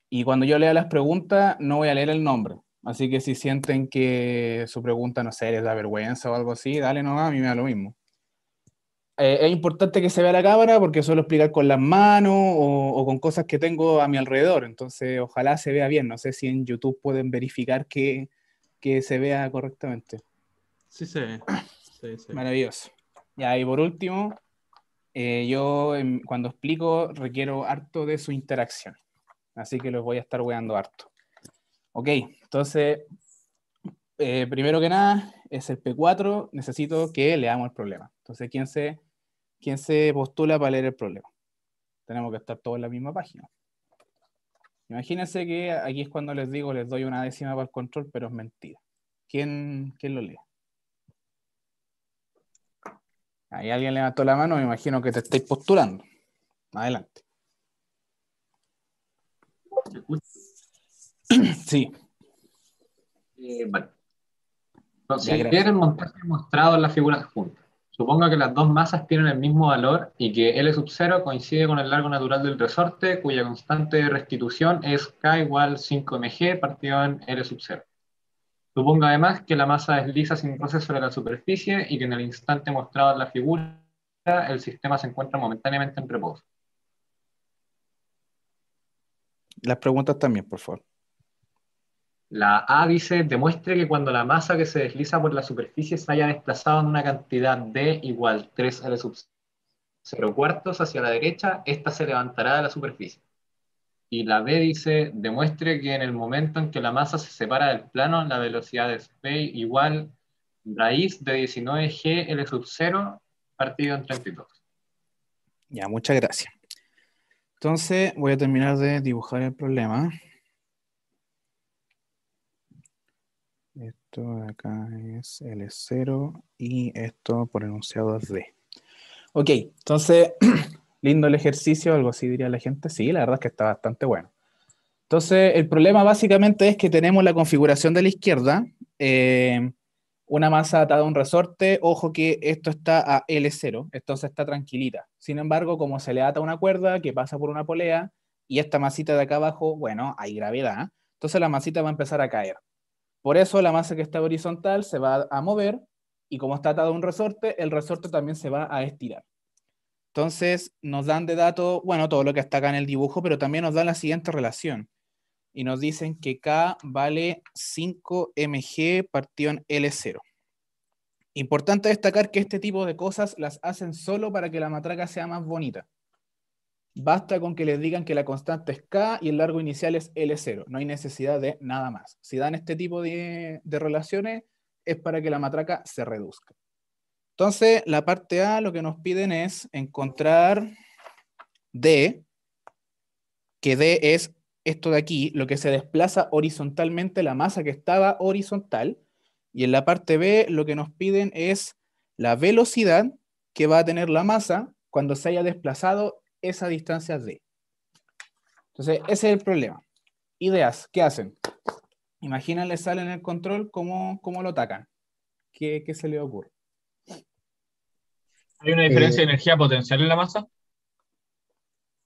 Y cuando yo lea las preguntas, no voy a leer el nombre. Así que si sienten que su pregunta, no sé, les da vergüenza o algo así, dale nomás, a mí me da lo mismo. Eh, es importante que se vea la cámara porque suelo explicar con las manos o, con cosas que tengo a mi alrededor. Entonces, ojalá se vea bien. No sé si en YouTube pueden verificar que, se vea correctamente. Sí, se ve. Maravilloso. Ya, y por último, eh, yo cuando explico requiero harto de su interacción. Así que los voy a estar weando harto. Ok, entonces, eh, primero que nada, es el P4, necesito que leamos el problema. Entonces, ¿quién se ¿Quién se postula para leer el problema. Tenemos que estar todos en la misma página. Imagínense que aquí es cuando les digo, les doy una décima para el control, pero es mentira. ¿Quién, lo lee? Ahí alguien levantó la mano, me imagino que te estáis postulando. Adelante. Sí. Eh, si Entonces, montar, mostrado las figuras juntas. Supongo que las dos masas tienen el mismo valor y que L sub 0 coincide con el largo natural del resorte, cuya constante de restitución es K igual 5mg partido en L sub 0. Suponga además que la masa desliza sin proceso sobre la superficie y que en el instante mostrado en la figura el sistema se encuentra momentáneamente en reposo. Las preguntas también, por favor. La A dice, demuestre que cuando la masa que se desliza por la superficie se haya desplazado en una cantidad D igual 3 L sub 0 cuartos hacia la derecha, ésta se levantará de la superficie. Y la B dice, demuestre que en el momento en que la masa se separa del plano, la velocidad de v igual raíz de 19G L sub 0 partido en 32. Ya, muchas gracias. Entonces voy a terminar de dibujar el problema. esto de acá es L0 e y esto por enunciado es D. Ok, entonces, lindo el ejercicio, algo así diría la gente. Sí, la verdad es que está bastante bueno. Entonces, el problema básicamente es que tenemos la configuración de la izquierda, eh, una masa atada a un resorte, ojo que esto está a L0, entonces está tranquilita. Sin embargo, como se le ata una cuerda que pasa por una polea, y esta masita de acá abajo, bueno, hay gravedad, entonces la masita va a empezar a caer. Por eso la masa que está horizontal se va a mover y como está atado un resorte, el resorte también se va a estirar. Entonces nos dan de dato, bueno, todo lo que está acá en el dibujo, pero también nos dan la siguiente relación. Y nos dicen que K vale 5mg partido L0. Importante destacar que este tipo de cosas las hacen solo para que la matraca sea más bonita. Basta con que les digan que la constante es K y el largo inicial es L0. No hay necesidad de nada más. Si dan este tipo de, relaciones, es para que la matraca se reduzca. Entonces, la parte A lo que nos piden es encontrar D, que D es esto de aquí, lo que se desplaza horizontalmente, la masa que estaba horizontal, y en la parte B lo que nos piden es la velocidad que va a tener la masa cuando se haya desplazado esa distancia D. Entonces, ese es el problema. Ideas, ¿qué hacen? imagínale salen el control, ¿cómo, lo atacan? ¿Qué, se le ocurre? ¿Hay una diferencia eh, de energía potencial en la masa?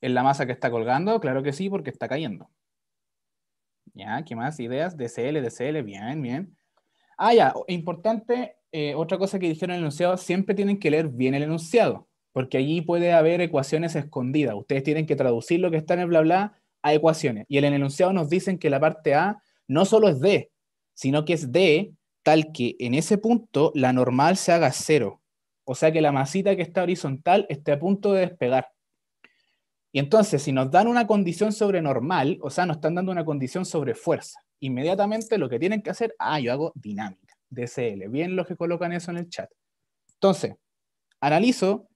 En la masa que está colgando, claro que sí, porque está cayendo. Ya, ¿qué más? Ideas, DCL, DCL, bien, bien. Ah, ya, importante, eh, otra cosa que dijeron en el enunciado, siempre tienen que leer bien el enunciado porque allí puede haber ecuaciones escondidas. Ustedes tienen que traducir lo que está en el bla bla a ecuaciones. Y el enunciado nos dicen que la parte A no solo es D, sino que es D tal que en ese punto la normal se haga cero. O sea que la masita que está horizontal esté a punto de despegar. Y entonces, si nos dan una condición sobre normal, o sea, nos están dando una condición sobre fuerza, inmediatamente lo que tienen que hacer, ah, yo hago dinámica, DCL. Bien los que colocan eso en el chat. Entonces, analizo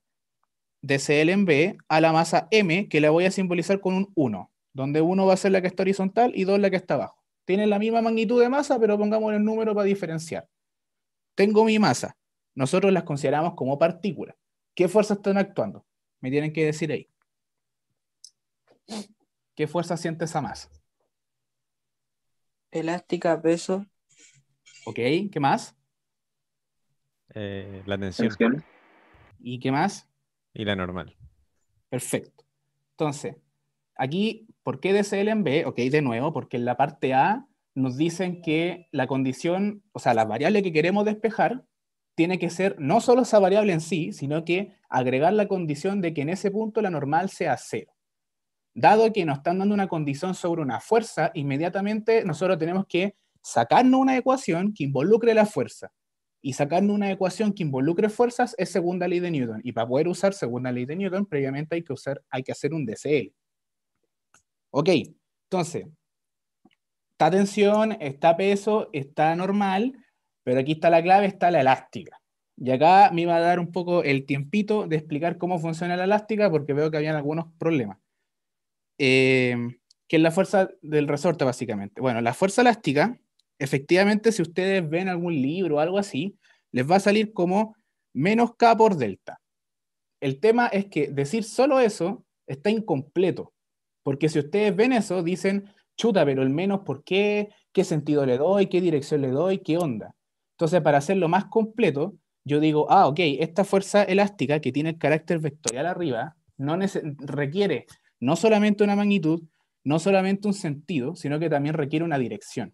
de Cl en B a la masa m, que la voy a simbolizar con un 1, donde 1 va a ser la que está horizontal y 2 la que está abajo. Tienen la misma magnitud de masa, pero pongamos el número para diferenciar. Tengo mi masa. Nosotros las consideramos como partículas. ¿Qué fuerzas están actuando? Me tienen que decir ahí. ¿Qué fuerza siente esa masa? Elástica, peso. Ok, ¿qué más? Eh, la tensión. ¿Y qué más? Y la normal. Perfecto. Entonces, aquí, ¿por qué DCL en B? Ok, de nuevo, porque en la parte A nos dicen que la condición, o sea, la variable que queremos despejar, tiene que ser no solo esa variable en sí, sino que agregar la condición de que en ese punto la normal sea cero. Dado que nos están dando una condición sobre una fuerza, inmediatamente nosotros tenemos que sacarnos una ecuación que involucre la fuerza y sacando una ecuación que involucre fuerzas es segunda ley de Newton. Y para poder usar segunda ley de Newton, previamente hay que, usar, hay que hacer un DCL. Ok, entonces, está tensión, está peso, está normal, pero aquí está la clave, está la elástica. Y acá me iba a dar un poco el tiempito de explicar cómo funciona la elástica, porque veo que habían algunos problemas. Eh, que es la fuerza del resorte, básicamente. Bueno, la fuerza elástica efectivamente, si ustedes ven algún libro o algo así, les va a salir como menos K por delta. El tema es que decir solo eso está incompleto, porque si ustedes ven eso, dicen, chuta, pero el menos, ¿por qué? ¿Qué sentido le doy? ¿Qué dirección le doy? ¿Qué onda? Entonces, para hacerlo más completo, yo digo, ah, ok, esta fuerza elástica que tiene el carácter vectorial arriba, no requiere no solamente una magnitud, no solamente un sentido, sino que también requiere una dirección.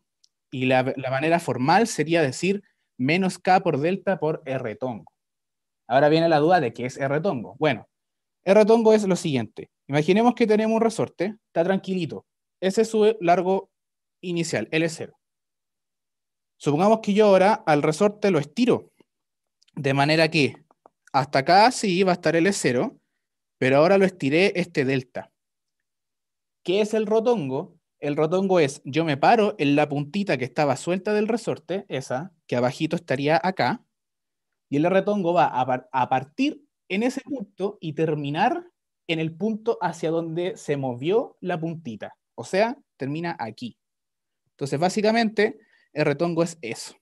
Y la, manera formal sería decir menos K por delta por R tongo. Ahora viene la duda de qué es R tongo. Bueno, R tongo es lo siguiente. Imaginemos que tenemos un resorte, está tranquilito. Ese es su largo inicial, L0. Supongamos que yo ahora al resorte lo estiro, de manera que hasta acá sí va a estar L0, pero ahora lo estiré este delta. ¿Qué es el rotongo? El retongo es, yo me paro en la puntita que estaba suelta del resorte, esa, que abajito estaría acá, y el retongo va a, partir en ese punto y terminar en el punto hacia donde se movió la puntita. O sea, termina aquí. Entonces, básicamente, el retongo es eso.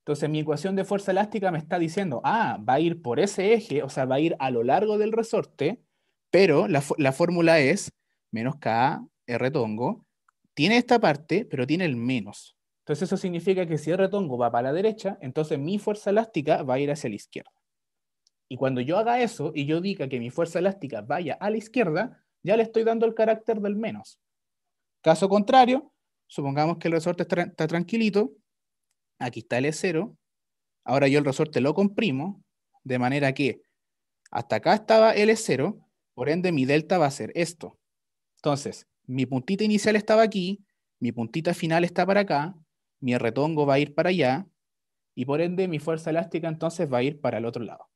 Entonces, mi ecuación de fuerza elástica me está diciendo, ah, va a ir por ese eje, o sea, va a ir a lo largo del resorte, pero la, la fórmula es menos K el retongo, tiene esta parte, pero tiene el menos. Entonces eso significa que si el retongo va para la derecha, entonces mi fuerza elástica va a ir hacia la izquierda. Y cuando yo haga eso y yo diga que mi fuerza elástica vaya a la izquierda, ya le estoy dando el carácter del menos. Caso contrario, supongamos que el resorte está, tranquilito, aquí está L0, e ahora yo el resorte lo comprimo, de manera que hasta acá estaba L0, e por ende mi delta va a ser esto. Entonces, mi puntita inicial estaba aquí, mi puntita final está para acá, mi retongo va a ir para allá, y por ende mi fuerza elástica entonces va a ir para el otro lado.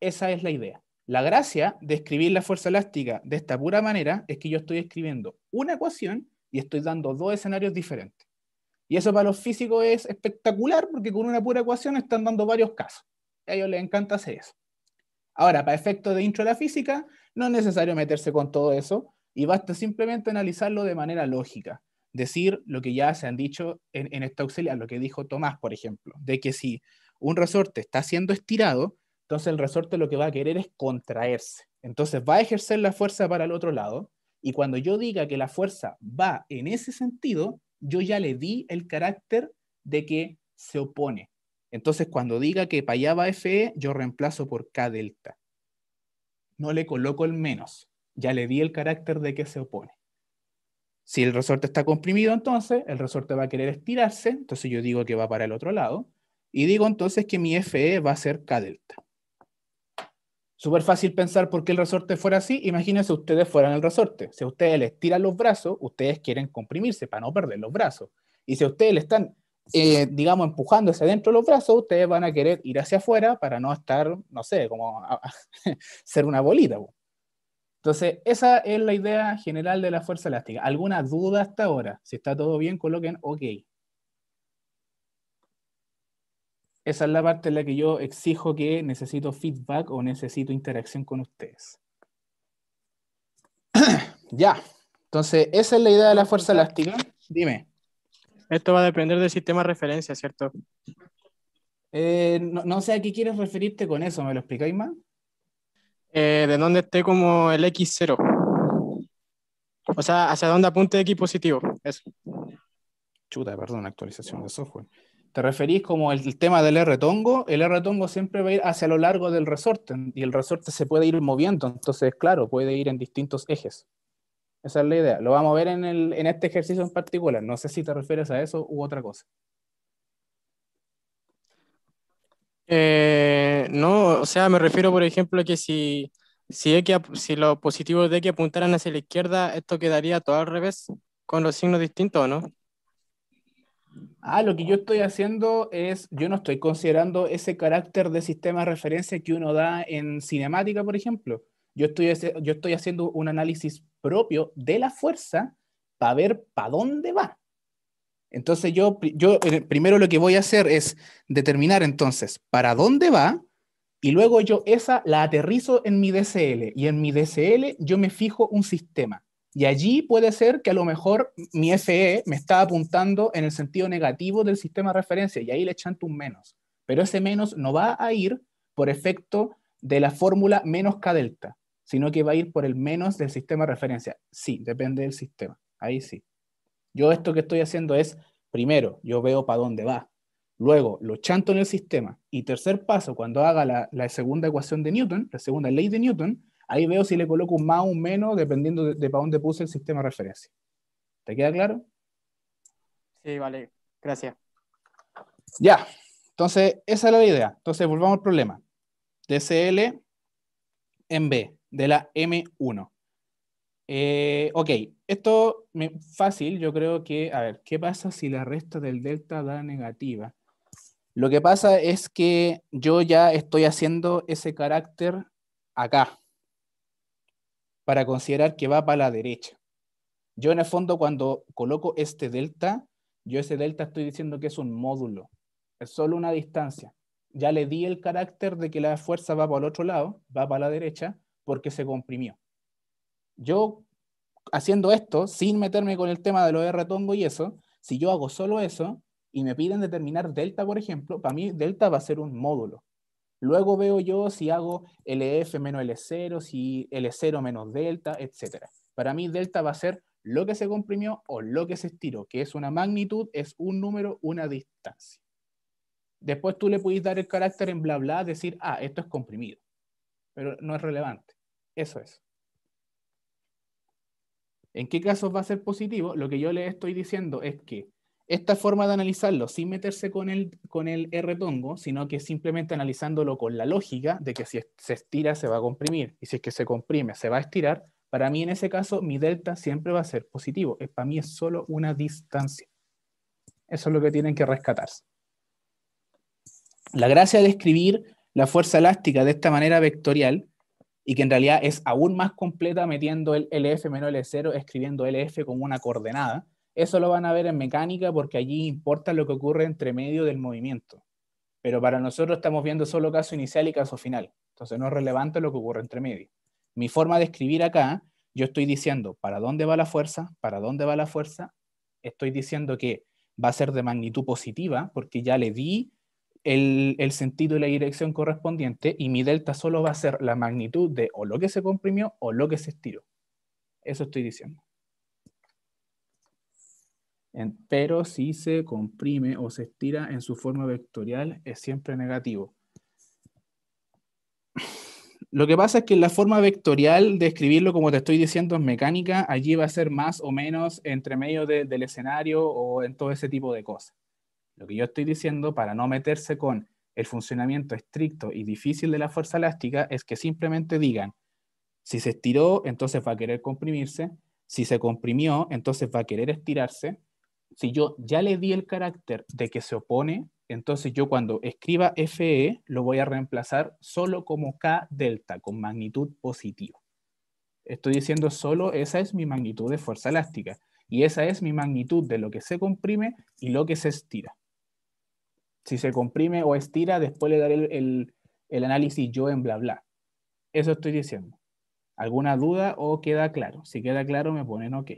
Esa es la idea. La gracia de escribir la fuerza elástica de esta pura manera es que yo estoy escribiendo una ecuación y estoy dando dos escenarios diferentes. Y eso para los físicos es espectacular porque con una pura ecuación están dando varios casos. A ellos les encanta hacer eso. Ahora, para efectos de intro a la física, no es necesario meterse con todo eso, y basta simplemente analizarlo de manera lógica, decir lo que ya se han dicho en, esta auxiliar, lo que dijo Tomás, por ejemplo, de que si un resorte está siendo estirado, entonces el resorte lo que va a querer es contraerse. Entonces va a ejercer la fuerza para el otro lado, y cuando yo diga que la fuerza va en ese sentido, yo ya le di el carácter de que se opone. Entonces, cuando diga que para allá va FE, yo reemplazo por K delta. No le coloco el menos ya le di el carácter de que se opone. Si el resorte está comprimido, entonces el resorte va a querer estirarse, entonces yo digo que va para el otro lado, y digo entonces que mi FE va a ser K delta. Súper fácil pensar por qué el resorte fuera así. Imagínense ustedes fueran el resorte. Si a ustedes les tiran los brazos, ustedes quieren comprimirse para no perder los brazos. Y si ustedes le están, eh, digamos, empujándose dentro de los brazos, ustedes van a querer ir hacia afuera para no estar, no sé, como ser una bolita. Entonces, esa es la idea general de la fuerza elástica. ¿Alguna duda hasta ahora? Si está todo bien, coloquen OK. Esa es la parte en la que yo exijo que necesito feedback o necesito interacción con ustedes. ya. Entonces, esa es la idea de la fuerza elástica. Dime. Esto va a depender del sistema de referencia, ¿cierto? Eh, no, sé a qué quieres referirte con eso, ¿me lo explicáis más? Eh, de donde esté como el X0. O sea, hacia dónde apunte X positivo. Eso. Chuta, perdón, actualización de software. Te referís como el, tema del R-tongo. El R-tongo siempre va a ir hacia lo largo del resorte y el resorte se puede ir moviendo. Entonces, claro, puede ir en distintos ejes. Esa es la idea. Lo vamos a ver en, en este ejercicio en particular. No sé si te refieres a eso u otra cosa. Eh, no, o sea, me refiero, por ejemplo, a que si, si, los positivos de X apuntaran hacia la izquierda, esto quedaría todo al revés, con los signos distintos, ¿no? Ah, lo que yo estoy haciendo es, yo no estoy considerando ese carácter de sistema de referencia que uno da en cinemática, por ejemplo. Yo estoy, yo estoy haciendo un análisis propio de la fuerza para ver para dónde va. Entonces yo, yo eh, primero lo que voy a hacer es determinar entonces para dónde va y luego yo esa la aterrizo en mi DCL y en mi DCL yo me fijo un sistema. Y allí puede ser que a lo mejor mi FE me está apuntando en el sentido negativo del sistema de referencia y ahí le echan un menos. Pero ese menos no va a ir por efecto de la fórmula menos K delta, sino que va a ir por el menos del sistema de referencia. Sí, depende del sistema. Ahí sí. Yo esto que estoy haciendo es, primero, yo veo para dónde va. Luego, lo chanto en el sistema. Y tercer paso, cuando haga la, segunda ecuación de Newton, la segunda ley de Newton, ahí veo si le coloco un más o un menos dependiendo de, para dónde puse el sistema de referencia. ¿Te queda claro? Sí, vale. Gracias. Ya. Entonces, esa es la idea. Entonces, volvamos al problema. DCL en B, de la M1. Eh, ok, esto fácil, yo creo que, a ver, ¿qué pasa si la resta del delta da negativa? Lo que pasa es que yo ya estoy haciendo ese carácter acá, para considerar que va para la derecha. Yo en el fondo cuando coloco este delta, yo ese delta estoy diciendo que es un módulo, es solo una distancia. Ya le di el carácter de que la fuerza va para el otro lado, va para la derecha, porque se comprimió. Yo haciendo esto, sin meterme con el tema de lo de retongo y eso, si yo hago solo eso y me piden determinar delta, por ejemplo, para mí delta va a ser un módulo. Luego veo yo si hago LF menos L0, si L0 menos delta, etc. Para mí delta va a ser lo que se comprimió o lo que se estiró, que es una magnitud, es un número, una distancia. Después tú le puedes dar el carácter en bla bla, decir, ah, esto es comprimido. Pero no es relevante. Eso es. ¿En qué casos va a ser positivo? Lo que yo le estoy diciendo es que esta forma de analizarlo sin meterse con el, con el R-tongo, sino que simplemente analizándolo con la lógica de que si se estira se va a comprimir y si es que se comprime se va a estirar, para mí en ese caso mi delta siempre va a ser positivo. para mí es solo una distancia. Eso es lo que tienen que rescatarse. La gracia de escribir la fuerza elástica de esta manera vectorial y que en realidad es aún más completa metiendo el LF menos L0, escribiendo LF como una coordenada. Eso lo van a ver en mecánica porque allí importa lo que ocurre entre medio del movimiento. Pero para nosotros estamos viendo solo caso inicial y caso final. Entonces no es relevante lo que ocurre entre medio. Mi forma de escribir acá, yo estoy diciendo para dónde va la fuerza, para dónde va la fuerza. Estoy diciendo que va a ser de magnitud positiva porque ya le di el, sentido y la dirección correspondiente y mi delta solo va a ser la magnitud de o lo que se comprimió o lo que se estiró. Eso estoy diciendo. pero si se comprime o se estira en su forma vectorial es siempre negativo. Lo que pasa es que la forma vectorial de escribirlo, como te estoy diciendo, en mecánica, allí va a ser más o menos entre medio del escenario o en todo ese tipo de cosas. Lo que yo estoy diciendo para no meterse con el funcionamiento estricto y difícil de la fuerza elástica es que simplemente digan, si se estiró, entonces va a querer comprimirse, si se comprimió, entonces va a querer estirarse. Si yo ya le di el carácter de que se opone, entonces yo cuando escriba FE lo voy a reemplazar solo como K delta, con magnitud positiva. Estoy diciendo solo esa es mi magnitud de fuerza elástica y esa es mi magnitud de lo que se comprime y lo que se estira. Si se comprime o estira, después le daré el, análisis yo en bla bla. Eso estoy diciendo. ¿Alguna duda o queda claro? Si queda claro, me ponen ok.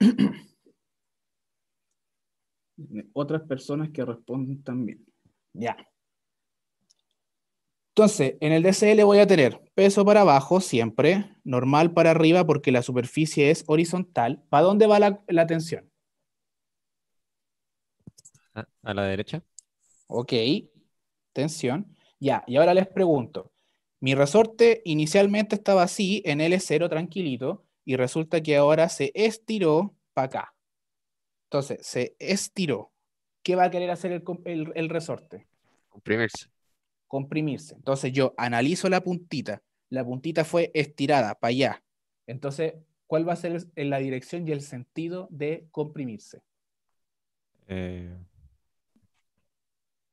Otras personas que responden también. Ya. Entonces, en el DCL voy a tener peso para abajo siempre, normal para arriba porque la superficie es horizontal. ¿Para dónde va la tensión? A la derecha. Ok, tensión. Ya, y ahora les pregunto. Mi resorte inicialmente estaba así, en L0 tranquilito, y resulta que ahora se estiró para acá. Entonces, se estiró. ¿Qué va a querer hacer el, resorte? Comprimirse. Comprimirse. Entonces yo analizo la puntita. La puntita fue estirada para allá. Entonces, ¿cuál va a ser la dirección y el sentido de comprimirse? Eh,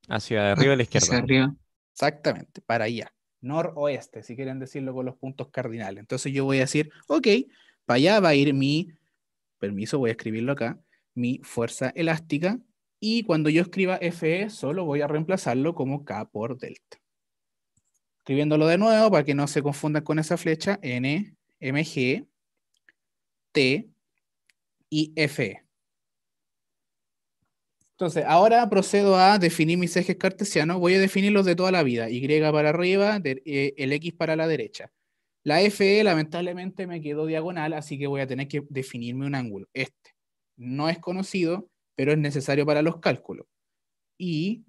Hacia arriba a la izquierda. Hacia arriba. Exactamente, para allá. Noroeste, si quieren decirlo con los puntos cardinales. Entonces yo voy a decir, ok, para allá va a ir mi, permiso, voy a escribirlo acá, mi fuerza elástica. Y cuando yo escriba FE, solo voy a reemplazarlo como K por delta. Escribiéndolo de nuevo para que no se confundan con esa flecha, N, MG, T y FE. Entonces, ahora procedo a definir mis ejes cartesianos. Voy a definirlos de toda la vida. Y para arriba, eh, el X para la derecha. La FE lamentablemente me quedó diagonal, así que voy a tener que definirme un ángulo. Este. No es conocido, pero es necesario para los cálculos. Y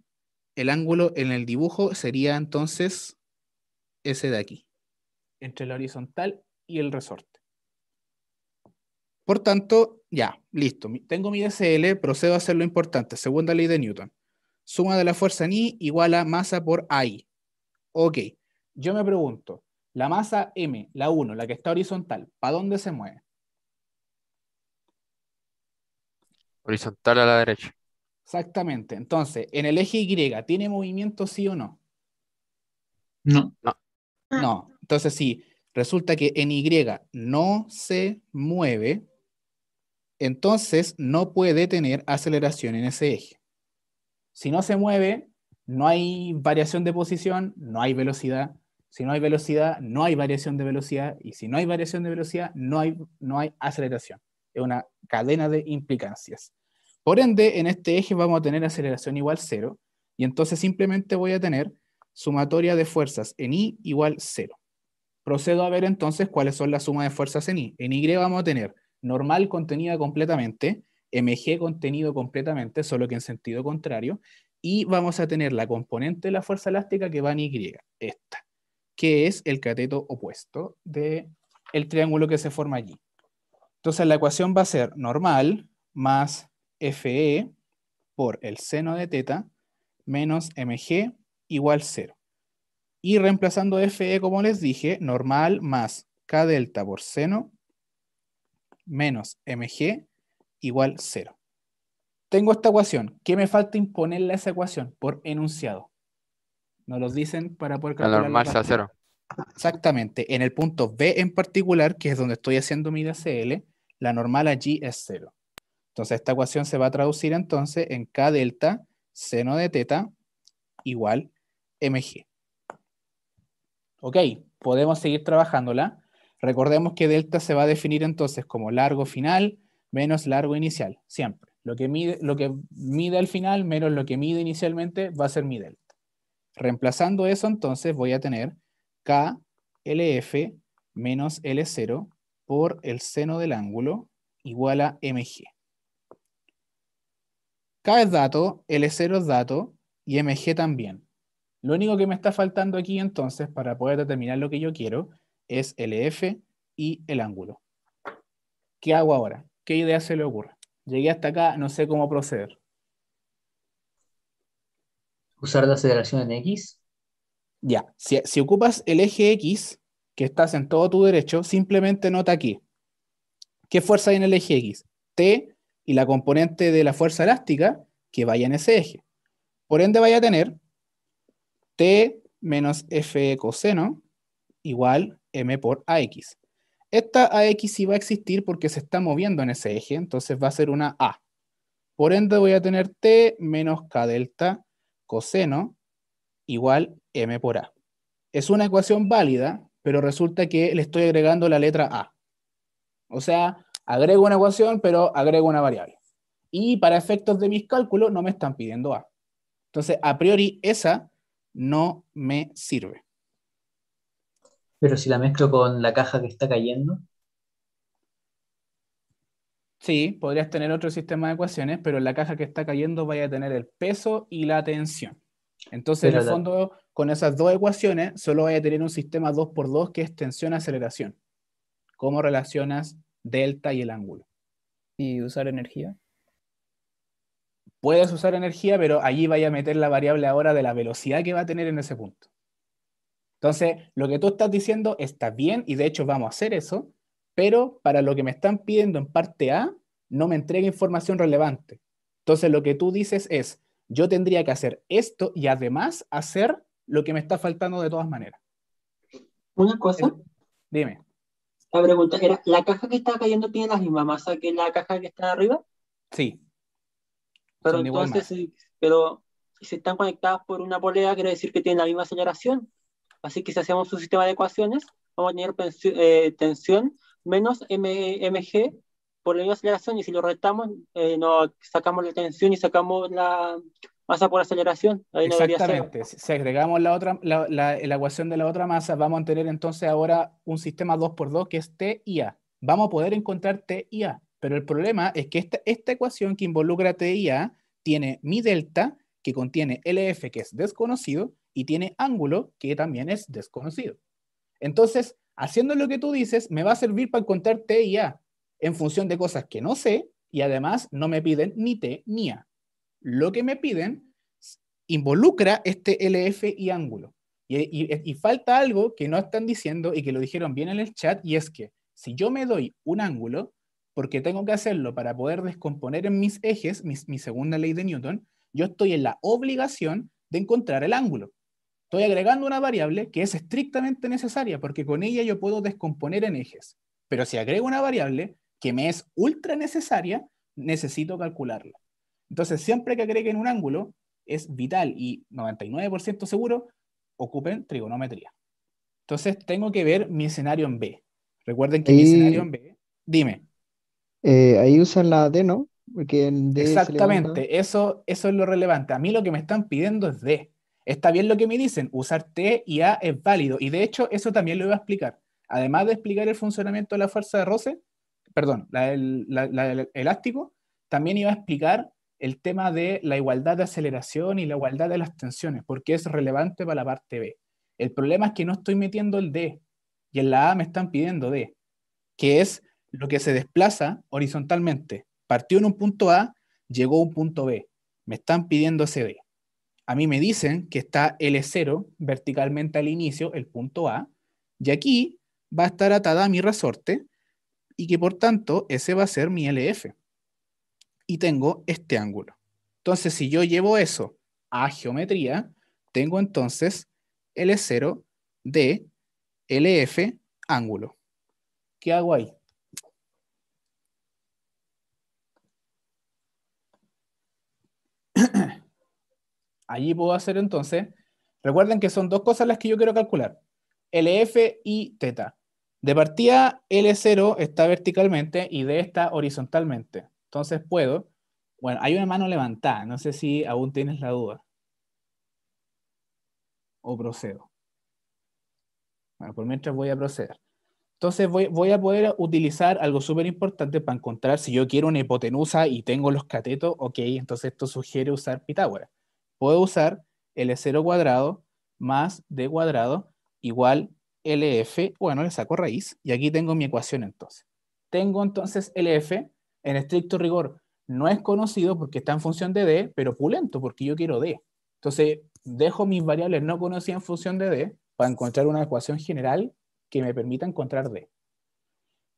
el ángulo en el dibujo sería entonces ese de aquí, entre la horizontal y el resorte. Por tanto, ya, listo. Tengo mi DCL, procedo a hacer lo importante. Segunda ley de Newton. Suma de la fuerza en I igual a masa por I. Ok, yo me pregunto, la masa M, la 1, la que está horizontal, ¿para dónde se mueve? Horizontal a la derecha. Exactamente. Entonces, en el eje Y, ¿tiene movimiento sí o no? No. No. No. Entonces, sí, resulta que en Y no se mueve, entonces no puede tener aceleración en ese eje. Si no se mueve, no hay variación de posición, no hay velocidad. Si no hay velocidad, no hay variación de velocidad. Y si no hay variación de velocidad, no hay, aceleración. Es una cadena de implicancias. Por ende, en este eje vamos a tener aceleración igual cero. Y entonces simplemente voy a tener sumatoria de fuerzas en I igual cero. Procedo a ver entonces cuáles son las sumas de fuerzas en I. En Y vamos a tener normal contenida completamente, MG contenido completamente, solo que en sentido contrario, y vamos a tener la componente de la fuerza elástica que va en Y, esta, que es el cateto opuesto del el triángulo que se forma allí. Entonces la ecuación va a ser normal más FE por el seno de teta menos mg igual 0. Y reemplazando FE, como les dije, normal más K delta por seno menos mg igual 0. Tengo esta ecuación. ¿Qué me falta imponerle a esa ecuación? Por enunciado. Nos lo dicen para poder calcular. La normal sea 0. Exactamente. En el punto B en particular, que es donde estoy haciendo mi DCL, la normal allí es 0. Entonces esta ecuación se va a traducir entonces en K delta seno de teta igual mg. Ok, podemos seguir trabajándola. Recordemos que delta se va a definir entonces como largo final menos largo inicial, siempre. Lo que mide, lo que al final menos lo que mide inicialmente va a ser mi delta. Reemplazando eso entonces voy a tener KLF menos L0 por el seno del ángulo igual a MG. K es dato, L0 es dato y MG también. Lo único que me está faltando aquí entonces para poder determinar lo que yo quiero es el F y el ángulo. ¿Qué hago ahora? ¿Qué idea se le ocurre? Llegué hasta acá, no sé cómo proceder. ¿Usar la aceleración en X? Ya, si, si ocupas el eje X, que estás en todo tu derecho, simplemente nota aquí. ¿Qué fuerza hay en el eje X? T y la componente de la fuerza elástica que vaya en ese eje. Por ende, vaya a tener T menos F coseno igual m por ax. Esta ax sí va a existir porque se está moviendo en ese eje, entonces va a ser una a. Por ende voy a tener t menos k delta coseno igual m por a. Es una ecuación válida, pero resulta que le estoy agregando la letra a. O sea, agrego una ecuación, pero agrego una variable. Y para efectos de mis cálculos no me están pidiendo a. Entonces, a priori, esa no me sirve. Pero si la mezclo con la caja que está cayendo. Sí, podrías tener otro sistema de ecuaciones, pero en la caja que está cayendo vaya a tener el peso y la tensión. Entonces, en el fondo, con esas dos ecuaciones, solo vaya a tener un sistema 2x2 que es tensión-aceleración. ¿Cómo relacionas delta y el ángulo? ¿Y usar energía? Puedes usar energía, pero allí vaya a meter la variable ahora de la velocidad que va a tener en ese punto. Entonces, lo que tú estás diciendo está bien y de hecho vamos a hacer eso, pero para lo que me están pidiendo en parte A, no me entrega información relevante. Entonces, lo que tú dices es, yo tendría que hacer esto y además hacer lo que me está faltando de todas maneras. Una cosa. Eh, dime. La pregunta era, ¿la caja que está cayendo tiene la misma masa que la caja que está arriba? Sí. Pero entonces, pero si están conectadas por una polea, quiere decir que tienen la misma aceleración. Así que si hacemos un sistema de ecuaciones, vamos a tener eh, tensión menos mg por la misma aceleración y si lo retamos, eh, sacamos la tensión y sacamos la masa por aceleración. Exactamente, si agregamos la, otra, la, ecuación de la otra masa, vamos a tener entonces ahora un sistema 2x2 que es T y A. Vamos a poder encontrar T y A, pero el problema es que esta, esta ecuación que involucra T y A tiene mi delta, que contiene LF, que es desconocido, y tiene ángulo que también es desconocido. Entonces, haciendo lo que tú dices, me va a servir para encontrar T y A en función de cosas que no sé y además no me piden ni T ni A. Lo que me piden involucra este LF y ángulo. Y, falta algo que no están diciendo y que lo dijeron bien en el chat y es que si yo me doy un ángulo, porque tengo que hacerlo para poder descomponer en mis ejes, mi segunda ley de Newton, yo estoy en la obligación de encontrar el ángulo. Estoy agregando una variable que es estrictamente necesaria porque con ella yo puedo descomponer en ejes. Pero si agrego una variable que me es ultra necesaria, necesito calcularla. Entonces, siempre que agreguen un ángulo, es vital y 99% seguro, ocupen trigonometría. Entonces, tengo que ver mi escenario en B. Recuerden que mi escenario en B, dime. Eh, ahí usan la D, ¿no? Exactamente, eso, eso es lo relevante. A mí lo que me están pidiendo es D. Está bien lo que me dicen, usar T y A es válido. Y de hecho, eso también lo iba a explicar. Además de explicar el funcionamiento de la fuerza de roce, perdón, elástico, también iba a explicar el tema de la igualdad de aceleración y la igualdad de las tensiones, porque es relevante para la parte B. El problema es que no estoy metiendo el D y en la A me están pidiendo D, que es lo que se desplaza horizontalmente. Partió en un punto A, llegó a un punto B. Me están pidiendo ese D a mí me dicen que está L0 e verticalmente al inicio, el punto A, y aquí va a estar atada a mi resorte y que por tanto ese va a ser mi LF. Y tengo este ángulo. Entonces, si yo llevo eso a geometría, tengo entonces L0 e de LF ángulo. ¿Qué hago ahí? allí puedo hacer entonces, recuerden que son dos cosas las que yo quiero calcular, LF y teta. De partida, L0 está verticalmente y D está horizontalmente. Entonces puedo, bueno, hay una mano levantada, no sé si aún tienes la duda. O procedo. Bueno, por mientras voy a proceder. Entonces voy, voy a poder utilizar algo súper importante para encontrar si yo quiero una hipotenusa y tengo los catetos, ok, entonces esto sugiere usar Pitágoras puedo usar L0 cuadrado más D cuadrado igual LF, bueno, le saco raíz, y aquí tengo mi ecuación entonces. Tengo entonces LF, en estricto rigor, no es conocido porque está en función de D, pero pulento porque yo quiero D. Entonces, dejo mis variables no conocidas en función de D para encontrar una ecuación general que me permita encontrar D.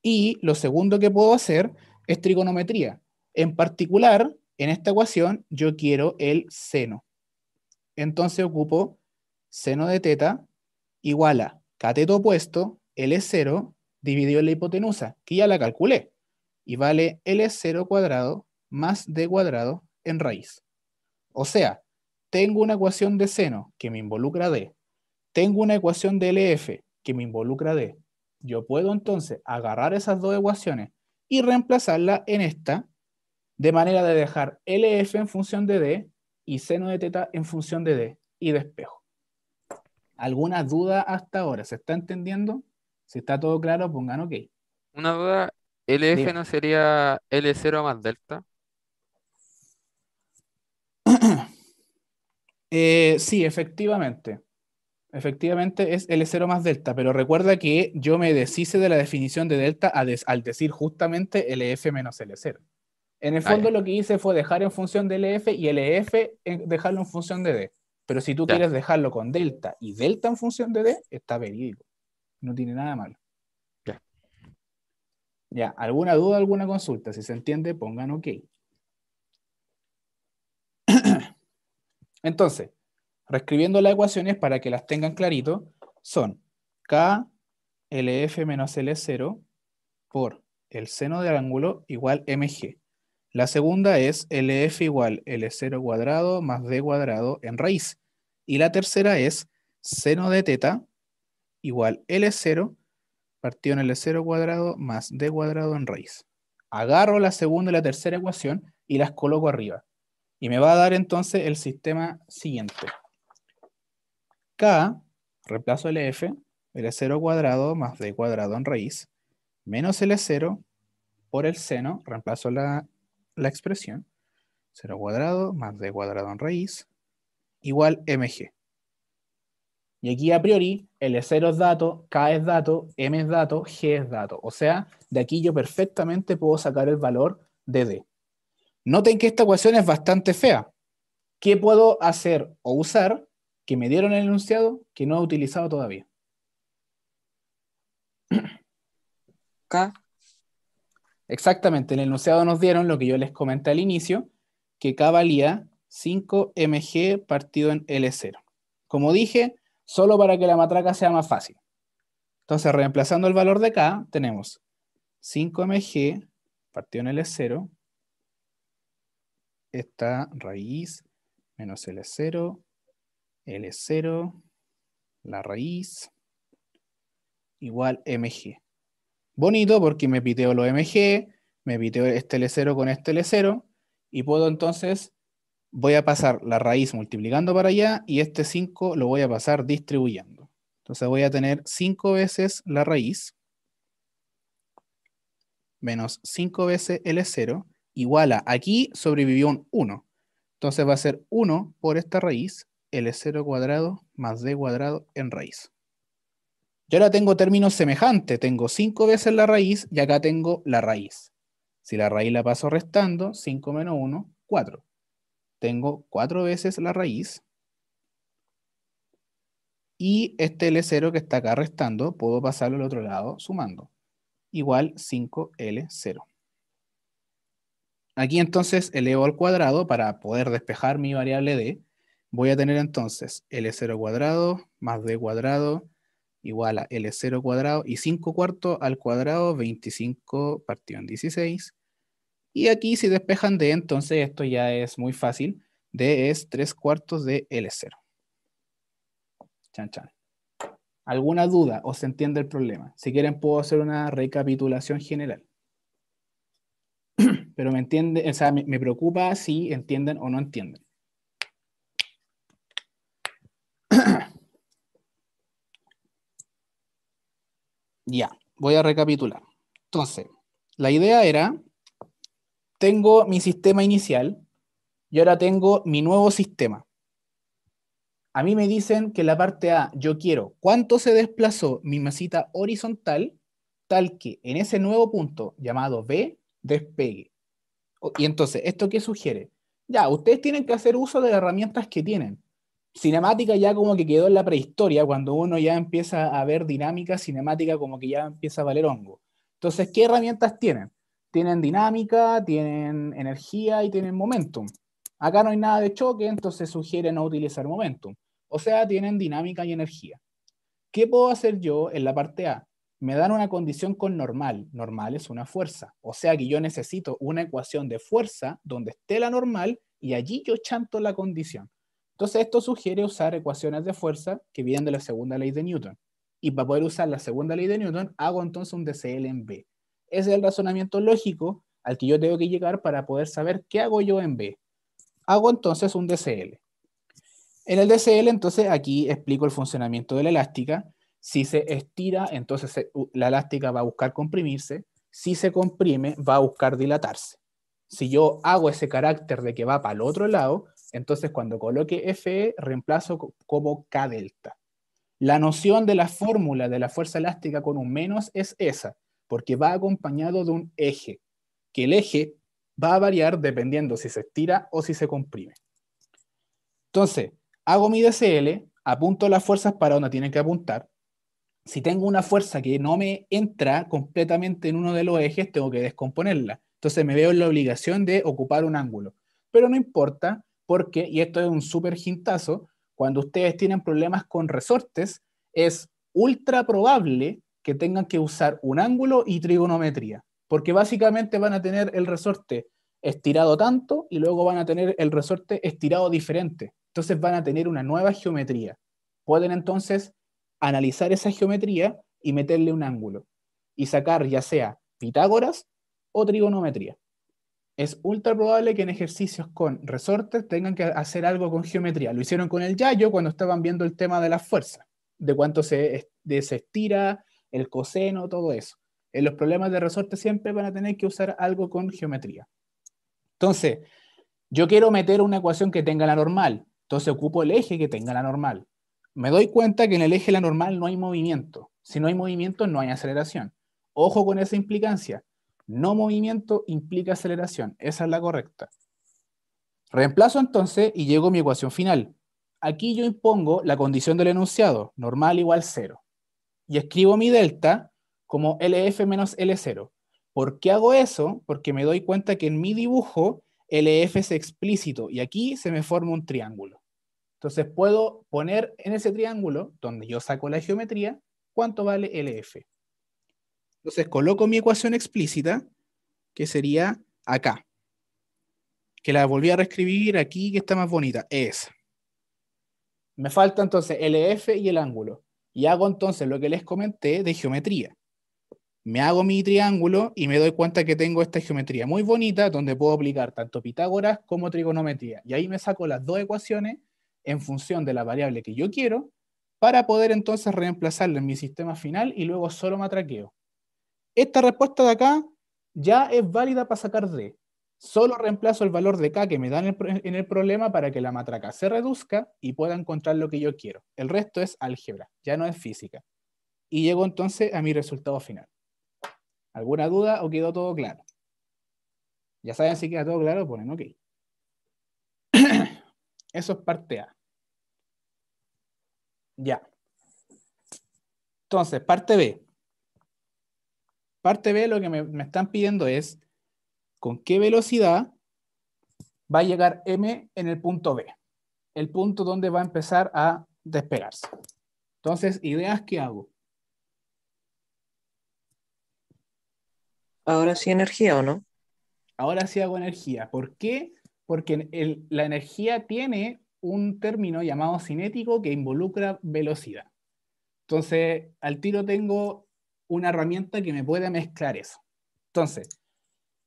Y lo segundo que puedo hacer es trigonometría. En particular, en esta ecuación, yo quiero el seno. Entonces ocupo seno de teta igual a cateto opuesto, L0, dividido en la hipotenusa, que ya la calculé. Y vale L0 cuadrado más D cuadrado en raíz. O sea, tengo una ecuación de seno que me involucra D. Tengo una ecuación de LF que me involucra D. Yo puedo entonces agarrar esas dos ecuaciones y reemplazarla en esta, de manera de dejar LF en función de D y seno de teta en función de D y de espejo. ¿Alguna duda hasta ahora? ¿Se está entendiendo? Si está todo claro, pongan OK. Una duda, ¿LF no sería L0 más delta? Eh, sí, efectivamente. Efectivamente es L0 más delta, pero recuerda que yo me deshice de la definición de delta al decir justamente LF menos L0. En el ah, fondo lo que hice fue dejar en función de LF e y LF e dejarlo en función de D. Pero si tú quieres dejarlo con delta y delta en función de D, está verídico. No tiene nada malo. Ya. ¿alguna duda, alguna consulta? Si se entiende, pongan OK. Entonces, reescribiendo las ecuaciones para que las tengan clarito, son K menos L0 por el seno del ángulo igual MG. La segunda es LF igual L0 cuadrado más D cuadrado en raíz. Y la tercera es seno de teta igual L0 partido en L0 cuadrado más D cuadrado en raíz. Agarro la segunda y la tercera ecuación y las coloco arriba. Y me va a dar entonces el sistema siguiente. K, reemplazo LF, L0 cuadrado más D cuadrado en raíz, menos L0 por el seno, reemplazo la la expresión 0 cuadrado más d cuadrado en raíz igual mg. Y aquí a priori, L0 es dato, K es dato, M es dato, G es dato. O sea, de aquí yo perfectamente puedo sacar el valor de D. Noten que esta ecuación es bastante fea. ¿Qué puedo hacer o usar que me dieron el enunciado que no he utilizado todavía? K Exactamente, en el enunciado nos dieron lo que yo les comenté al inicio, que K valía 5mg partido en L0. Como dije, solo para que la matraca sea más fácil. Entonces, reemplazando el valor de K, tenemos 5mg partido en L0, esta raíz menos L0, L0, la raíz, igual mg bonito porque me piteo lo MG, me piteo este L0 con este L0 y puedo entonces, voy a pasar la raíz multiplicando para allá y este 5 lo voy a pasar distribuyendo. Entonces voy a tener 5 veces la raíz menos 5 veces L0 igual a, aquí sobrevivió un 1. Entonces va a ser 1 por esta raíz, L0 cuadrado más D cuadrado en raíz. Yo ahora tengo términos semejantes, tengo 5 veces la raíz y acá tengo la raíz. Si la raíz la paso restando, 5 menos 1, 4. Tengo 4 veces la raíz. Y este L0 que está acá restando, puedo pasarlo al otro lado sumando. Igual 5L0. Aquí entonces elevo al cuadrado para poder despejar mi variable D. Voy a tener entonces L0 cuadrado más D cuadrado igual a L0 cuadrado y 5 cuartos al cuadrado, 25 partido en 16. Y aquí si despejan D, entonces esto ya es muy fácil. D es 3 cuartos de L0. Chan, chan. ¿Alguna duda o se entiende el problema? Si quieren puedo hacer una recapitulación general. Pero me entiende, o sea, me preocupa si entienden o no entienden. Ya, voy a recapitular. Entonces, la idea era, tengo mi sistema inicial y ahora tengo mi nuevo sistema. A mí me dicen que la parte A, yo quiero cuánto se desplazó mi mesita horizontal, tal que en ese nuevo punto llamado B, despegue. Y entonces, ¿esto qué sugiere? Ya, ustedes tienen que hacer uso de las herramientas que tienen cinemática ya como que quedó en la prehistoria, cuando uno ya empieza a ver dinámica cinemática como que ya empieza a valer hongo. Entonces, ¿qué herramientas tienen? Tienen dinámica, tienen energía y tienen momentum. Acá no hay nada de choque, entonces sugieren no utilizar momentum. O sea, tienen dinámica y energía. ¿Qué puedo hacer yo en la parte A? Me dan una condición con normal. Normal es una fuerza. O sea que yo necesito una ecuación de fuerza donde esté la normal y allí yo chanto la condición. Entonces esto sugiere usar ecuaciones de fuerza que vienen de la segunda ley de Newton. Y para poder usar la segunda ley de Newton, hago entonces un DCL en B. Ese es el razonamiento lógico al que yo tengo que llegar para poder saber qué hago yo en B. Hago entonces un DCL. En el DCL, entonces, aquí explico el funcionamiento de la elástica. Si se estira, entonces la elástica va a buscar comprimirse. Si se comprime, va a buscar dilatarse. Si yo hago ese carácter de que va para el otro lado, entonces, cuando coloque FE, reemplazo como K delta. La noción de la fórmula de la fuerza elástica con un menos es esa, porque va acompañado de un eje, que el eje va a variar dependiendo si se estira o si se comprime. Entonces, hago mi DCL, apunto las fuerzas para donde tienen que apuntar. Si tengo una fuerza que no me entra completamente en uno de los ejes, tengo que descomponerla. Entonces me veo en la obligación de ocupar un ángulo. Pero no importa, porque, y esto es un súper jintazo, cuando ustedes tienen problemas con resortes, es ultra probable que tengan que usar un ángulo y trigonometría, porque básicamente van a tener el resorte estirado tanto y luego van a tener el resorte estirado diferente. Entonces van a tener una nueva geometría. Pueden entonces analizar esa geometría y meterle un ángulo y sacar ya sea Pitágoras o trigonometría es ultra probable que en ejercicios con resortes tengan que hacer algo con geometría. Lo hicieron con el yayo cuando estaban viendo el tema de la fuerza, de cuánto se, desestira, estira, el coseno, todo eso. En eh, los problemas de resorte siempre van a tener que usar algo con geometría. Entonces, yo quiero meter una ecuación que tenga la normal, entonces ocupo el eje que tenga la normal. Me doy cuenta que en el eje la normal no hay movimiento. Si no hay movimiento, no hay aceleración. Ojo con esa implicancia no movimiento implica aceleración. Esa es la correcta. Reemplazo entonces y llego a mi ecuación final. Aquí yo impongo la condición del enunciado, normal igual cero. Y escribo mi delta como LF menos L0. ¿Por qué hago eso? Porque me doy cuenta que en mi dibujo LF es explícito y aquí se me forma un triángulo. Entonces puedo poner en ese triángulo, donde yo saco la geometría, cuánto vale LF. Entonces coloco mi ecuación explícita, que sería acá. Que la volví a reescribir aquí, que está más bonita. Es. Me falta entonces LF y el ángulo. Y hago entonces lo que les comenté de geometría. Me hago mi triángulo y me doy cuenta que tengo esta geometría muy bonita donde puedo aplicar tanto Pitágoras como trigonometría. Y ahí me saco las dos ecuaciones en función de la variable que yo quiero para poder entonces reemplazarla en mi sistema final y luego solo matraqueo. Esta respuesta de acá ya es válida para sacar D. Solo reemplazo el valor de K que me dan en el, problema para que la matraca se reduzca y pueda encontrar lo que yo quiero. El resto es álgebra, ya no es física. Y llego entonces a mi resultado final. ¿Alguna duda o quedó todo claro? Ya saben si queda todo claro, ponen OK. Eso es parte A. Ya. Entonces, parte B. Parte B lo que me, están pidiendo es con qué velocidad va a llegar M en el punto B, el punto donde va a empezar a despegarse. Entonces, ideas qué hago. Ahora sí energía, ¿o no? Ahora sí hago energía. ¿Por qué? Porque la energía tiene un término llamado cinético que involucra velocidad. Entonces, al tiro tengo una herramienta que me pueda mezclar eso. Entonces,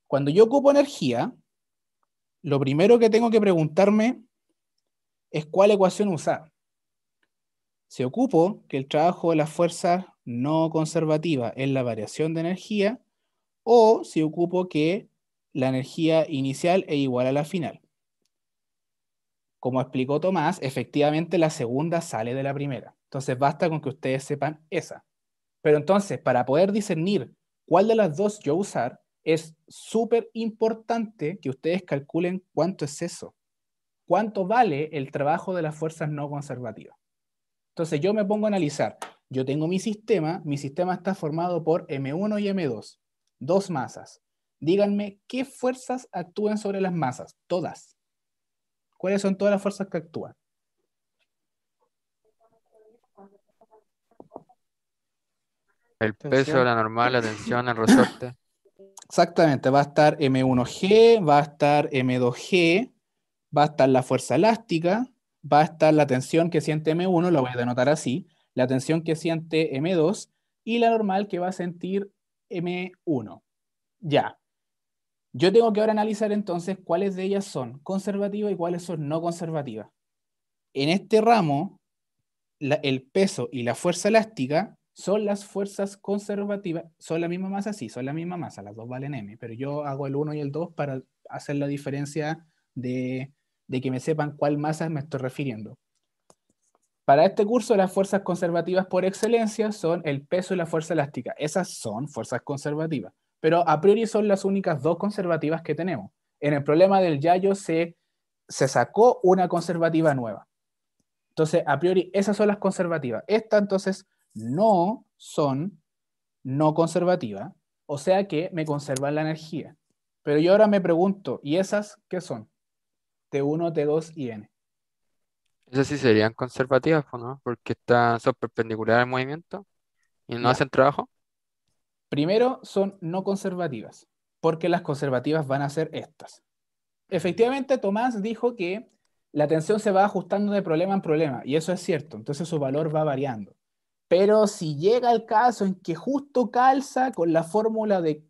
cuando yo ocupo energía, lo primero que tengo que preguntarme es cuál ecuación usar. Si ocupo que el trabajo de las fuerzas no conservativas es la variación de energía, o si ocupo que la energía inicial es igual a la final. Como explicó Tomás, efectivamente la segunda sale de la primera. Entonces basta con que ustedes sepan esa. Pero entonces, para poder discernir cuál de las dos yo usar, es súper importante que ustedes calculen cuánto es eso, cuánto vale el trabajo de las fuerzas no conservativas. Entonces yo me pongo a analizar, yo tengo mi sistema, mi sistema está formado por M1 y M2, dos masas. Díganme qué fuerzas actúan sobre las masas, todas. ¿Cuáles son todas las fuerzas que actúan? El peso, la normal, la tensión, el resorte. Exactamente, va a estar M1G, va a estar M2G, va a estar la fuerza elástica, va a estar la tensión que siente M1, la voy a denotar así, la tensión que siente M2 y la normal que va a sentir M1. Ya. Yo tengo que ahora analizar entonces cuáles de ellas son conservativas y cuáles son no conservativas. En este ramo, el peso y la fuerza elástica son las fuerzas conservativas, son la misma masa, sí, son la misma masa, las dos valen M, pero yo hago el 1 y el 2 para hacer la diferencia de, que me sepan cuál masa me estoy refiriendo. Para este curso, las fuerzas conservativas por excelencia son el peso y la fuerza elástica. Esas son fuerzas conservativas, pero a priori son las únicas dos conservativas que tenemos. En el problema del Yayo se, se sacó una conservativa nueva. Entonces, a priori, esas son las conservativas. Esta, entonces, no son no conservativas, o sea que me conservan la energía. Pero yo ahora me pregunto, ¿y esas qué son? T1, T2 y N. Esas sí serían conservativas, ¿no? Porque están, son perpendiculares al movimiento y no hacen trabajo. Primero, son no conservativas, porque las conservativas van a ser estas. Efectivamente, Tomás dijo que la tensión se va ajustando de problema en problema, y eso es cierto, entonces su valor va variando. Pero si llega el caso en que justo calza con la fórmula de,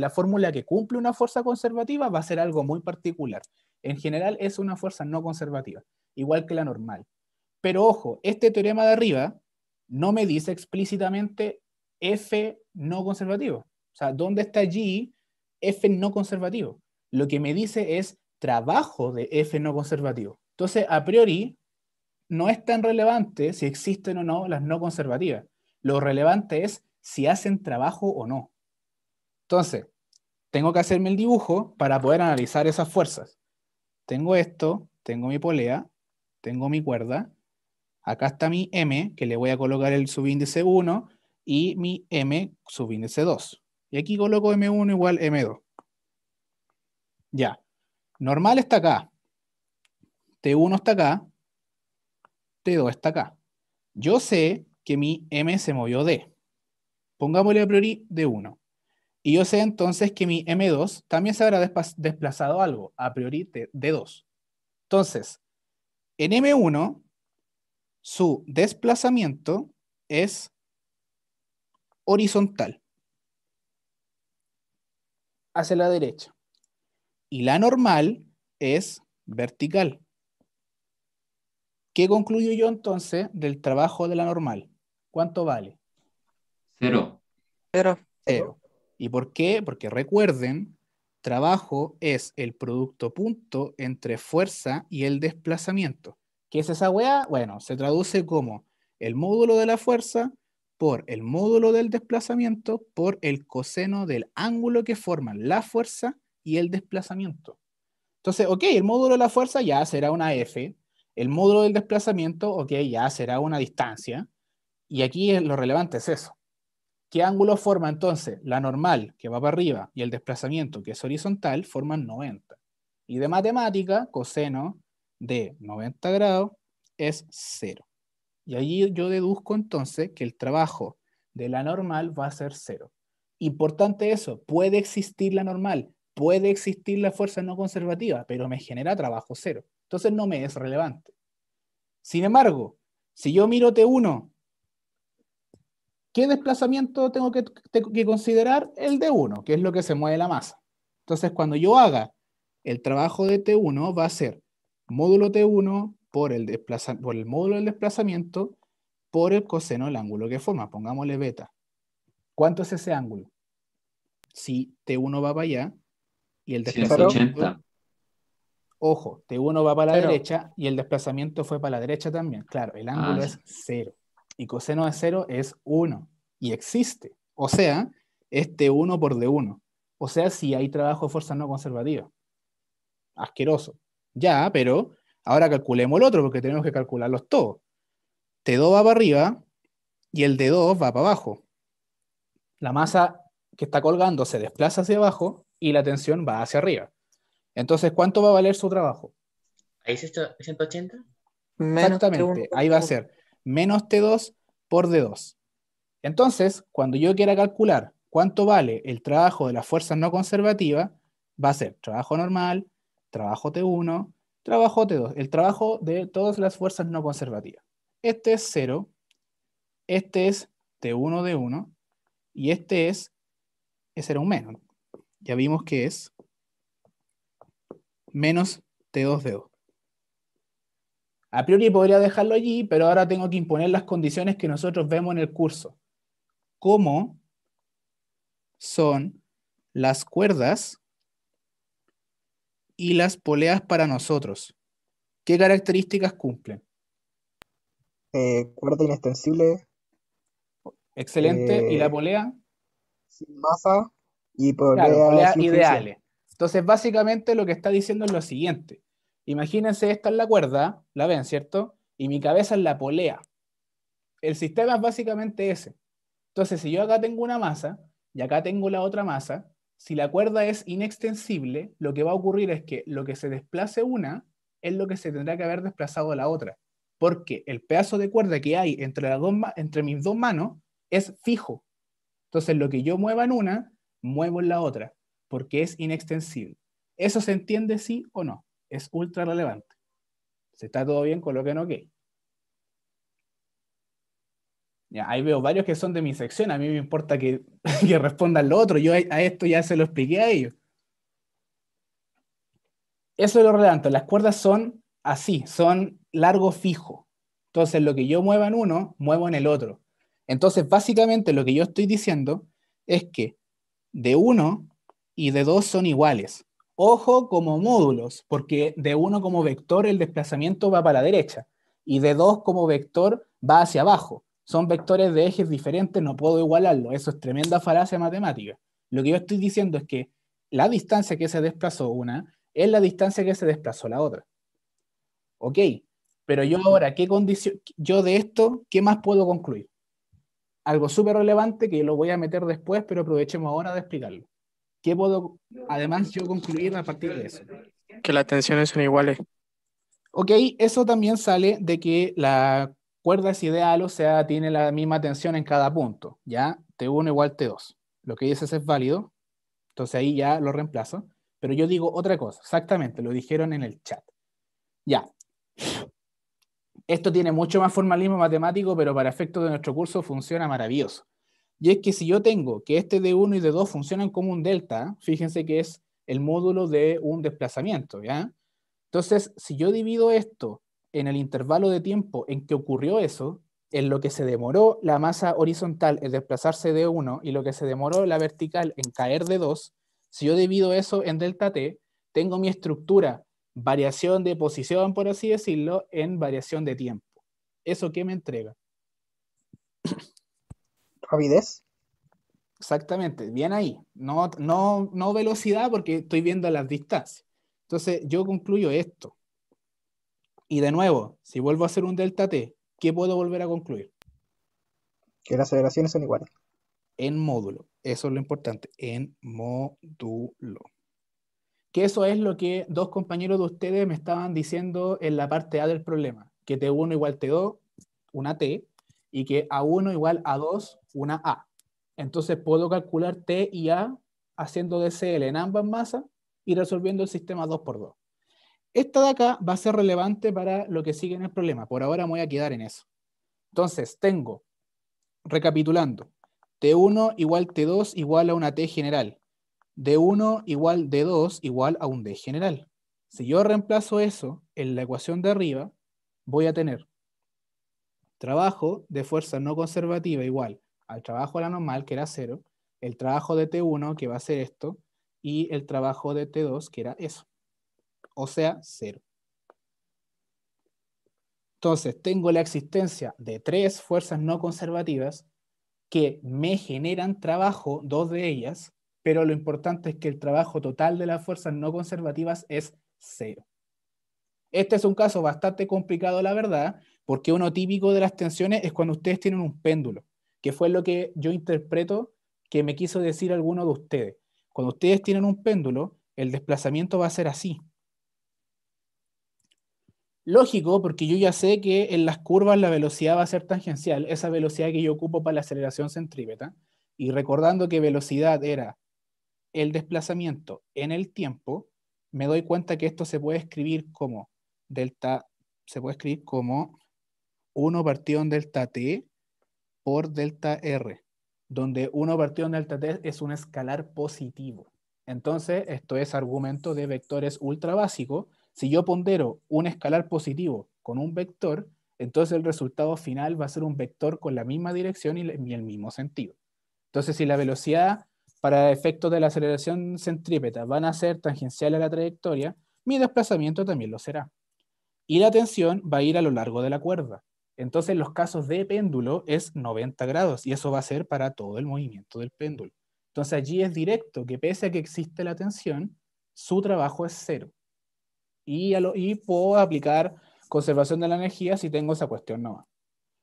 la fórmula que cumple una fuerza conservativa, va a ser algo muy particular. En general es una fuerza no conservativa, igual que la normal. Pero ojo, este teorema de arriba no me dice explícitamente F no conservativo. O sea, ¿dónde está allí F no conservativo? Lo que me dice es trabajo de F no conservativo. Entonces, a priori, no es tan relevante si existen o no las no conservativas. Lo relevante es si hacen trabajo o no. Entonces, tengo que hacerme el dibujo para poder analizar esas fuerzas. Tengo esto, tengo mi polea, tengo mi cuerda, acá está mi M, que le voy a colocar el subíndice 1, y mi M subíndice 2. Y aquí coloco M1 igual M2. Ya. Normal está acá. T1 está acá. T2 está acá. Yo sé que mi M se movió D. Pongámosle a priori D1. Y yo sé entonces que mi M2 también se habrá desplazado algo, a priori D2. Entonces, en M1, su desplazamiento es horizontal, hacia la derecha. Y la normal es vertical, ¿Qué concluyo yo entonces del trabajo de la normal? ¿Cuánto vale? Cero. Cero. Cero. ¿Y por qué? Porque recuerden, trabajo es el producto punto entre fuerza y el desplazamiento. ¿Qué es esa weá? Bueno, se traduce como el módulo de la fuerza por el módulo del desplazamiento por el coseno del ángulo que forman la fuerza y el desplazamiento. Entonces, ok, el módulo de la fuerza ya será una F, el módulo del desplazamiento, ok, ya será una distancia. Y aquí lo relevante es eso. ¿Qué ángulo forma entonces? La normal, que va para arriba, y el desplazamiento, que es horizontal, forman 90. Y de matemática, coseno de 90 grados es 0. Y allí yo deduzco entonces que el trabajo de la normal va a ser 0. Importante eso, puede existir la normal, puede existir la fuerza no conservativa, pero me genera trabajo cero. Entonces no me es relevante. Sin embargo, si yo miro T1, ¿qué desplazamiento tengo que, considerar? El de 1 que es lo que se mueve la masa. Entonces, cuando yo haga el trabajo de T1, va a ser módulo T1 por el, por el módulo del desplazamiento por el coseno del ángulo que forma. Pongámosle beta. ¿Cuánto es ese ángulo? Si T1 va para allá y el desplazamiento... Ojo, T1 va para la derecha y el desplazamiento fue para la derecha también. Claro, el ángulo ah, es 0 y coseno de 0 es 1 y existe. O sea, es T1 por D1. O sea, si hay trabajo de fuerza no conservativa. Asqueroso. Ya, pero ahora calculemos el otro porque tenemos que calcularlos todos. T2 va para arriba y el D2 va para abajo. La masa que está colgando se desplaza hacia abajo y la tensión va hacia arriba. Entonces, ¿cuánto va a valer su trabajo? ¿Ahí es 180? Exactamente, ahí va a ser menos T2 por D2. Entonces, cuando yo quiera calcular cuánto vale el trabajo de las fuerzas no conservativas, va a ser trabajo normal, trabajo T1, trabajo T2, el trabajo de todas las fuerzas no conservativas. Este es 0, este es T1 de 1 y este es, ese era un menos. Ya vimos que es menos T2DO. A priori podría dejarlo allí, pero ahora tengo que imponer las condiciones que nosotros vemos en el curso. ¿Cómo son las cuerdas y las poleas para nosotros? ¿Qué características cumplen? Eh, cuerda inextensible. Excelente. ¿Y la eh, polea? Sin masa y polea, ideales. Entonces, básicamente lo que está diciendo es lo siguiente. Imagínense, esta es la cuerda, la ven, ¿cierto? Y mi cabeza es la polea. El sistema es básicamente ese. Entonces, si yo acá tengo una masa y acá tengo la otra masa, si la cuerda es inextensible, lo que va a ocurrir es que lo que se desplace una es lo que se tendrá que haber desplazado la otra. Porque el pedazo de cuerda que hay entre, las dos entre mis dos manos es fijo. Entonces, lo que yo mueva en una, muevo en la otra porque es inextensible. ¿Eso se entiende sí o no? Es ultra relevante. Se está todo bien, no OK. Ya, ahí veo varios que son de mi sección. A mí me importa que, que respondan lo otro. Yo a, a esto ya se lo expliqué a ellos. Eso es lo relevante. Las cuerdas son así, son largo fijo. Entonces, lo que yo mueva en uno, muevo en el otro. Entonces, básicamente lo que yo estoy diciendo es que de uno y de 2 son iguales. Ojo como módulos, porque de 1 como vector el desplazamiento va para la derecha y de 2 como vector va hacia abajo. Son vectores de ejes diferentes, no puedo igualarlo. Eso es tremenda falacia matemática. Lo que yo estoy diciendo es que la distancia que se desplazó una es la distancia que se desplazó la otra. Ok, pero yo ahora, ¿qué condición? Yo de esto, ¿qué más puedo concluir? Algo súper relevante que lo voy a meter después, pero aprovechemos ahora de explicarlo. ¿Qué puedo, además, yo concluir a partir de eso? Que las tensiones son iguales. Ok, eso también sale de que la cuerda es ideal, o sea, tiene la misma tensión en cada punto, ¿ya? T1 igual T2. Lo que dices es válido, entonces ahí ya lo reemplazo. Pero yo digo otra cosa, exactamente, lo dijeron en el chat. Ya. Esto tiene mucho más formalismo matemático, pero para efectos de nuestro curso funciona maravilloso. Y es que si yo tengo que este de 1 y de 2 funcionan como un delta, fíjense que es el módulo de un desplazamiento, ¿ya? Entonces, si yo divido esto en el intervalo de tiempo en que ocurrió eso, en lo que se demoró la masa horizontal en desplazarse de 1 y lo que se demoró la vertical en caer de 2, si yo divido eso en delta t, tengo mi estructura, variación de posición, por así decirlo, en variación de tiempo. ¿Eso qué me entrega? ¿Ravidez? Exactamente, bien ahí. No, no, no velocidad porque estoy viendo las distancias. Entonces yo concluyo esto. Y de nuevo, si vuelvo a hacer un delta T, ¿qué puedo volver a concluir? Que las aceleraciones son iguales. En módulo, eso es lo importante, en módulo. Que eso es lo que dos compañeros de ustedes me estaban diciendo en la parte A del problema, que T1 igual T2, una T, y que A1 igual a 2, una A. Entonces puedo calcular T y A haciendo DCL en ambas masas y resolviendo el sistema 2 por 2. Esta de acá va a ser relevante para lo que sigue en el problema. Por ahora me voy a quedar en eso. Entonces, tengo, recapitulando, T1 igual T2 igual a una T general. D1 igual D2 igual a un D general. Si yo reemplazo eso en la ecuación de arriba, voy a tener Trabajo de fuerza no conservativa igual al trabajo de la normal, que era cero, el trabajo de T1, que va a ser esto, y el trabajo de T2, que era eso. O sea, cero. Entonces, tengo la existencia de tres fuerzas no conservativas que me generan trabajo, dos de ellas, pero lo importante es que el trabajo total de las fuerzas no conservativas es cero. Este es un caso bastante complicado, la verdad, porque uno típico de las tensiones es cuando ustedes tienen un péndulo, que fue lo que yo interpreto que me quiso decir alguno de ustedes. Cuando ustedes tienen un péndulo, el desplazamiento va a ser así. Lógico, porque yo ya sé que en las curvas la velocidad va a ser tangencial, esa velocidad que yo ocupo para la aceleración centrípeta. Y recordando que velocidad era el desplazamiento en el tiempo, me doy cuenta que esto se puede escribir como delta, se puede escribir como 1 partido en delta t por delta r, donde 1 partido en delta t es un escalar positivo. Entonces, esto es argumento de vectores ultra básico. Si yo pondero un escalar positivo con un vector, entonces el resultado final va a ser un vector con la misma dirección y el mismo sentido. Entonces, si la velocidad para efectos de la aceleración centrípeta van a ser tangencial a la trayectoria, mi desplazamiento también lo será. Y la tensión va a ir a lo largo de la cuerda. Entonces, los casos de péndulo es 90 grados y eso va a ser para todo el movimiento del péndulo. Entonces, allí es directo que pese a que existe la tensión, su trabajo es cero. Y, y puedo aplicar conservación de la energía si tengo esa cuestión nueva.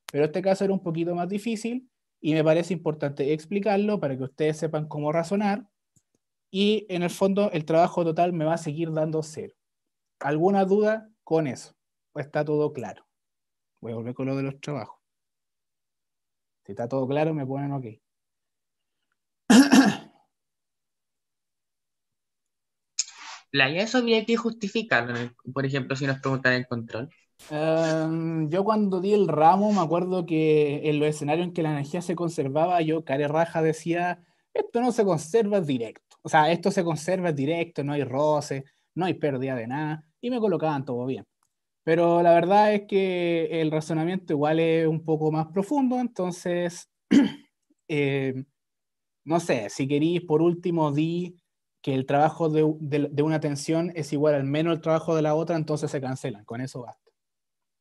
Pero este caso era un poquito más difícil y me parece importante explicarlo para que ustedes sepan cómo razonar. Y en el fondo, el trabajo total me va a seguir dando cero. ¿Alguna duda con eso? está todo claro. Voy a volver con lo de los trabajos. Si está todo claro, me ponen aquí. ¿La idea que justificar, por ejemplo, si nos preguntan el control? Em, yo cuando di el ramo me acuerdo que en los escenarios en que la energía se conservaba, yo, care raja, decía, esto no se conserva directo. O sea, esto se conserva directo, no hay roce, no hay pérdida de nada. Y me colocaban todo bien. Pero la verdad es que el razonamiento igual es un poco más profundo, entonces, eh, no sé, si queréis por último, di que el trabajo de, de, una tensión es igual al menos el trabajo de la otra, entonces se cancelan, con eso basta.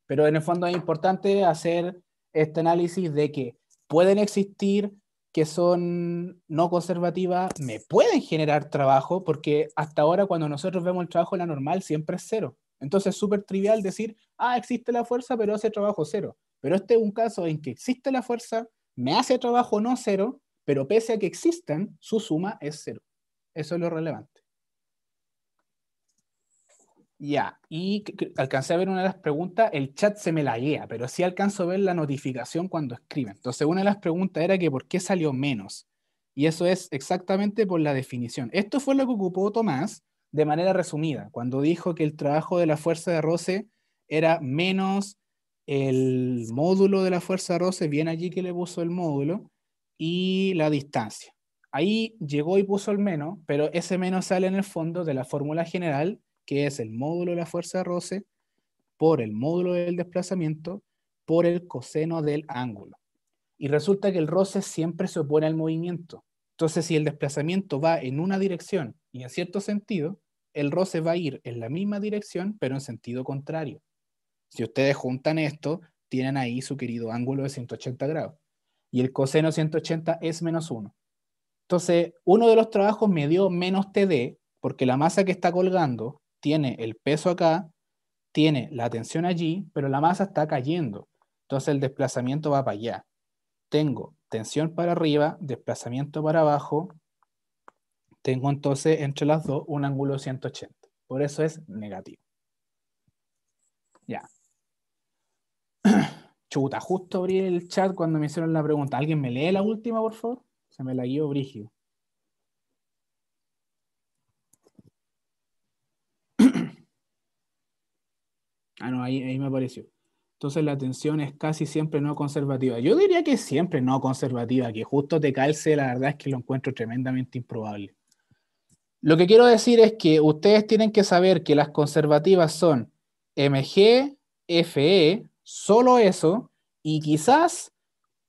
Pero en el fondo es importante hacer este análisis de que pueden existir que son no conservativas, me pueden generar trabajo, porque hasta ahora cuando nosotros vemos el trabajo, la normal siempre es cero. Entonces es súper trivial decir, ah, existe la fuerza, pero hace trabajo cero. Pero este es un caso en que existe la fuerza, me hace trabajo no cero, pero pese a que existen su suma es cero. Eso es lo relevante. Ya, y alcancé a ver una de las preguntas, el chat se me laguea, pero sí alcanzo a ver la notificación cuando escriben. Entonces, una de las preguntas era que por qué salió menos. Y eso es exactamente por la definición. Esto fue lo que ocupó Tomás de manera resumida, cuando dijo que el trabajo de la fuerza de roce era menos el módulo de la fuerza de roce, bien allí que le puso el módulo, y la distancia. Ahí llegó y puso el menos, pero ese menos sale en el fondo de la fórmula general, que es el módulo de la fuerza de roce por el módulo del desplazamiento por el coseno del ángulo. Y resulta que el roce siempre se opone al movimiento. Entonces, si el desplazamiento va en una dirección y en cierto sentido, el roce va a ir en la misma dirección, pero en sentido contrario. Si ustedes juntan esto, tienen ahí su querido ángulo de 180 grados. Y el coseno 180 es menos 1. Entonces, uno de los trabajos me dio menos TD, porque la masa que está colgando tiene el peso acá, tiene la tensión allí, pero la masa está cayendo. Entonces el desplazamiento va para allá. Tengo tensión para arriba, desplazamiento para abajo, tengo entonces entre las dos un ángulo 180. Por eso es negativo. Ya. Chuta, justo abrí el chat cuando me hicieron la pregunta. ¿Alguien me lee la última, por favor? Se me la guió brígido. ah, no, ahí, ahí me apareció. Entonces la tensión es casi siempre no conservativa. Yo diría que siempre no conservativa, que justo te calce, la verdad es que lo encuentro tremendamente improbable. Lo que quiero decir es que ustedes tienen que saber que las conservativas son MG, FE, solo eso, y quizás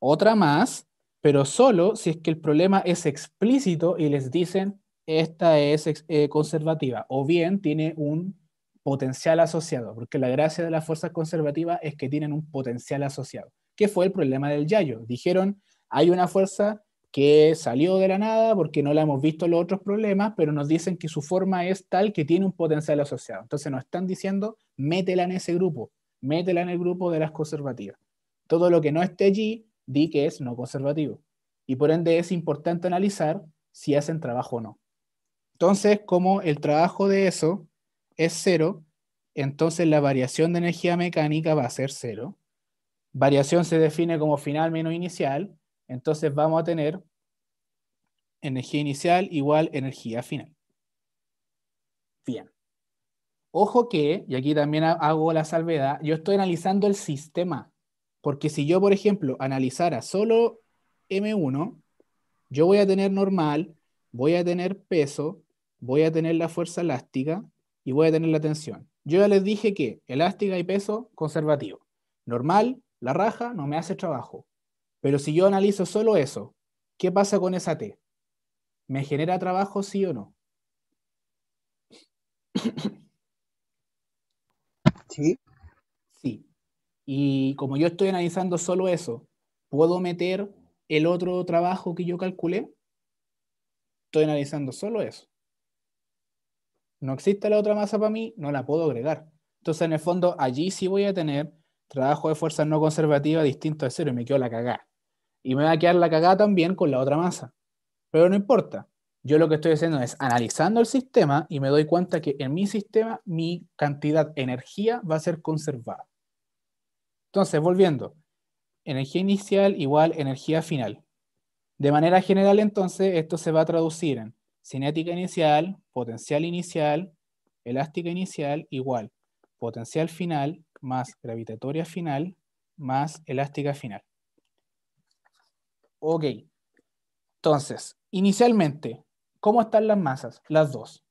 otra más, pero solo si es que el problema es explícito y les dicen esta es eh, conservativa o bien tiene un potencial asociado, porque la gracia de las fuerzas conservativas es que tienen un potencial asociado. ¿Qué fue el problema del Yayo? Dijeron, hay una fuerza que salió de la nada porque no la hemos visto los otros problemas, pero nos dicen que su forma es tal que tiene un potencial asociado. Entonces nos están diciendo, métela en ese grupo, métela en el grupo de las conservativas. Todo lo que no esté allí, di que es no conservativo. Y por ende es importante analizar si hacen trabajo o no. Entonces, como el trabajo de eso es cero, entonces la variación de energía mecánica va a ser cero. Variación se define como final menos inicial, entonces vamos a tener energía inicial igual energía final. Bien. Ojo que, y aquí también hago la salvedad, yo estoy analizando el sistema. Porque si yo, por ejemplo, analizara solo M1, yo voy a tener normal, voy a tener peso, voy a tener la fuerza elástica y voy a tener la tensión. Yo ya les dije que elástica y peso, conservativo. Normal, la raja, no me hace trabajo. Pero si yo analizo solo eso, ¿qué pasa con esa T? ¿Me genera trabajo, sí o no? Sí. Sí. Y como yo estoy analizando solo eso, ¿puedo meter el otro trabajo que yo calculé? Estoy analizando solo eso. No existe la otra masa para mí, no la puedo agregar. Entonces, en el fondo, allí sí voy a tener trabajo de fuerza no conservativa distinto de cero y me quedo la cagada y me va a quedar la cagada también con la otra masa. Pero no importa. Yo lo que estoy haciendo es analizando el sistema y me doy cuenta que en mi sistema mi cantidad de energía va a ser conservada. Entonces, volviendo, energía inicial igual energía final. De manera general, entonces, esto se va a traducir en cinética inicial, potencial inicial, elástica inicial igual potencial final más gravitatoria final más elástica final. Ok. Entonces, inicialmente, ¿cómo están las masas? Las dos.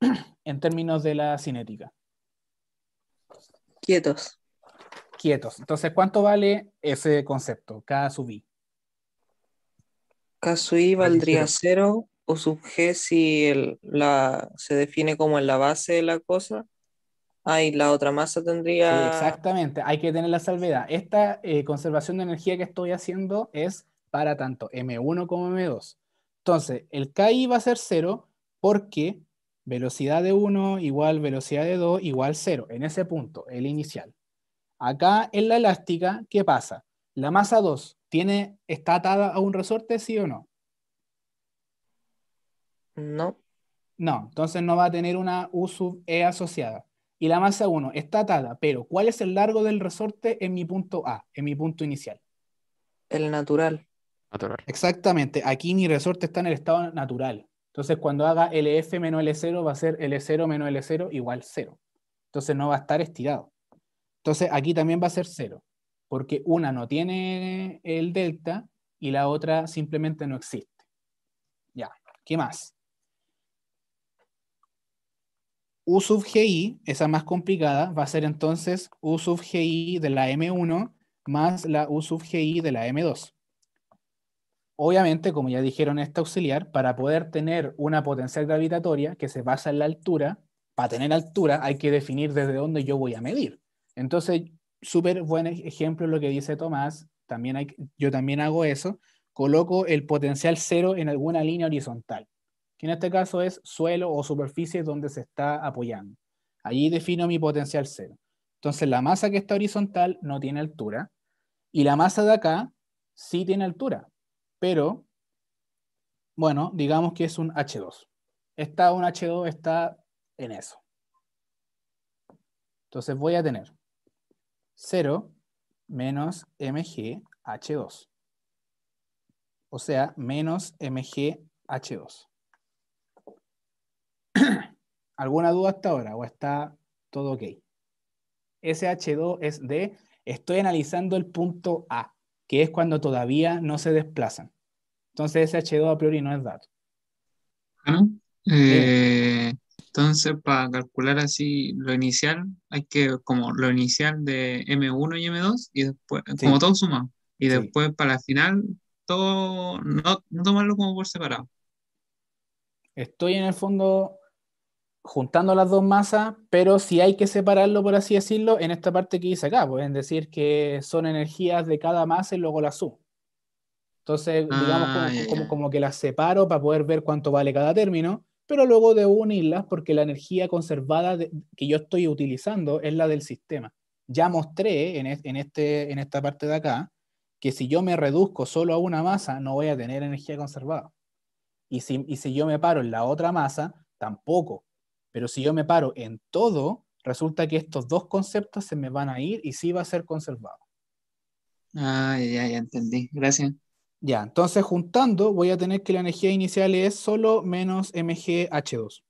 en términos de la cinética. Quietos. Quietos. Entonces, ¿cuánto vale ese concepto? K sub i. K sub i valdría cero o sub g si la, se define como en la base de la cosa. Ah, la otra masa tendría... exactamente, hay que tener la salvedad. Esta eh, conservación de energía que estoy haciendo es para tanto M1 como M2. Entonces, el KI va a ser 0 porque velocidad de 1 igual velocidad de 2 igual 0, en ese punto, el inicial. Acá en la elástica, ¿qué pasa? La masa 2 tiene, está atada a un resorte, sí o no? No. No, entonces no va a tener una U sub E asociada. Y la masa 1 está atada, pero ¿cuál es el largo del resorte en mi punto A, en mi punto inicial? El natural. Exactamente. Aquí mi resorte está en el estado natural. Entonces, cuando haga LF menos L0, va a ser L0 menos L0 igual 0. Entonces, no va a estar estirado. Entonces, aquí también va a ser 0, porque una no tiene el delta y la otra simplemente no existe. Ya, ¿qué más? U sub GI, esa más complicada, va a ser entonces U sub GI de la M1 más la U sub GI de la M2 obviamente, como ya dijeron, este auxiliar, para poder tener una potencial gravitatoria que se basa en la altura, para tener altura hay que definir desde dónde yo voy a medir. Entonces, súper buen ejemplo lo que dice Tomás, también yo también hago eso, coloco el potencial cero en alguna línea horizontal, que en este caso es suelo o superficie donde se está apoyando. Allí defino mi potencial cero. Entonces, la masa que está horizontal no tiene altura, y la masa de acá sí tiene altura, pero bueno, digamos que es un H2. Está un H2, está en eso. Entonces voy a tener 0 menos MgH2. O sea, menos MgH2. ¿Alguna duda hasta ahora o está todo ok? SH2 es de estoy analizando el punto A que es cuando todavía no se desplazan. Entonces ese H2 a priori no es dato. Bueno, ¿Ah? eh, entonces para calcular así lo inicial, hay que como lo inicial de M1 y M2 y después, como todo suma. Y después para la final, todo, no tomarlo como por separado. Estoy en el fondo juntando las dos masas, pero si hay que separarlo, por así decirlo, en esta parte que dice acá, Pueden decir, que son energías de cada masa y luego las sumo. Entonces, ah, digamos como, que las separo para poder ver cuánto vale cada término, pero luego de unirlas porque la energía conservada que yo estoy utilizando es la del sistema. Ya mostré en, este, en esta parte de acá que si yo me reduzco solo a una masa, no voy a tener energía conservada. Y si, y si yo me paro en la otra masa, tampoco pero si yo me paro en todo, resulta que estos dos conceptos se me van a ir y sí va a ser conservado. Ah, ya, ya entendí. Gracias. Ya, entonces juntando voy a tener que la energía inicial es solo menos MgH2.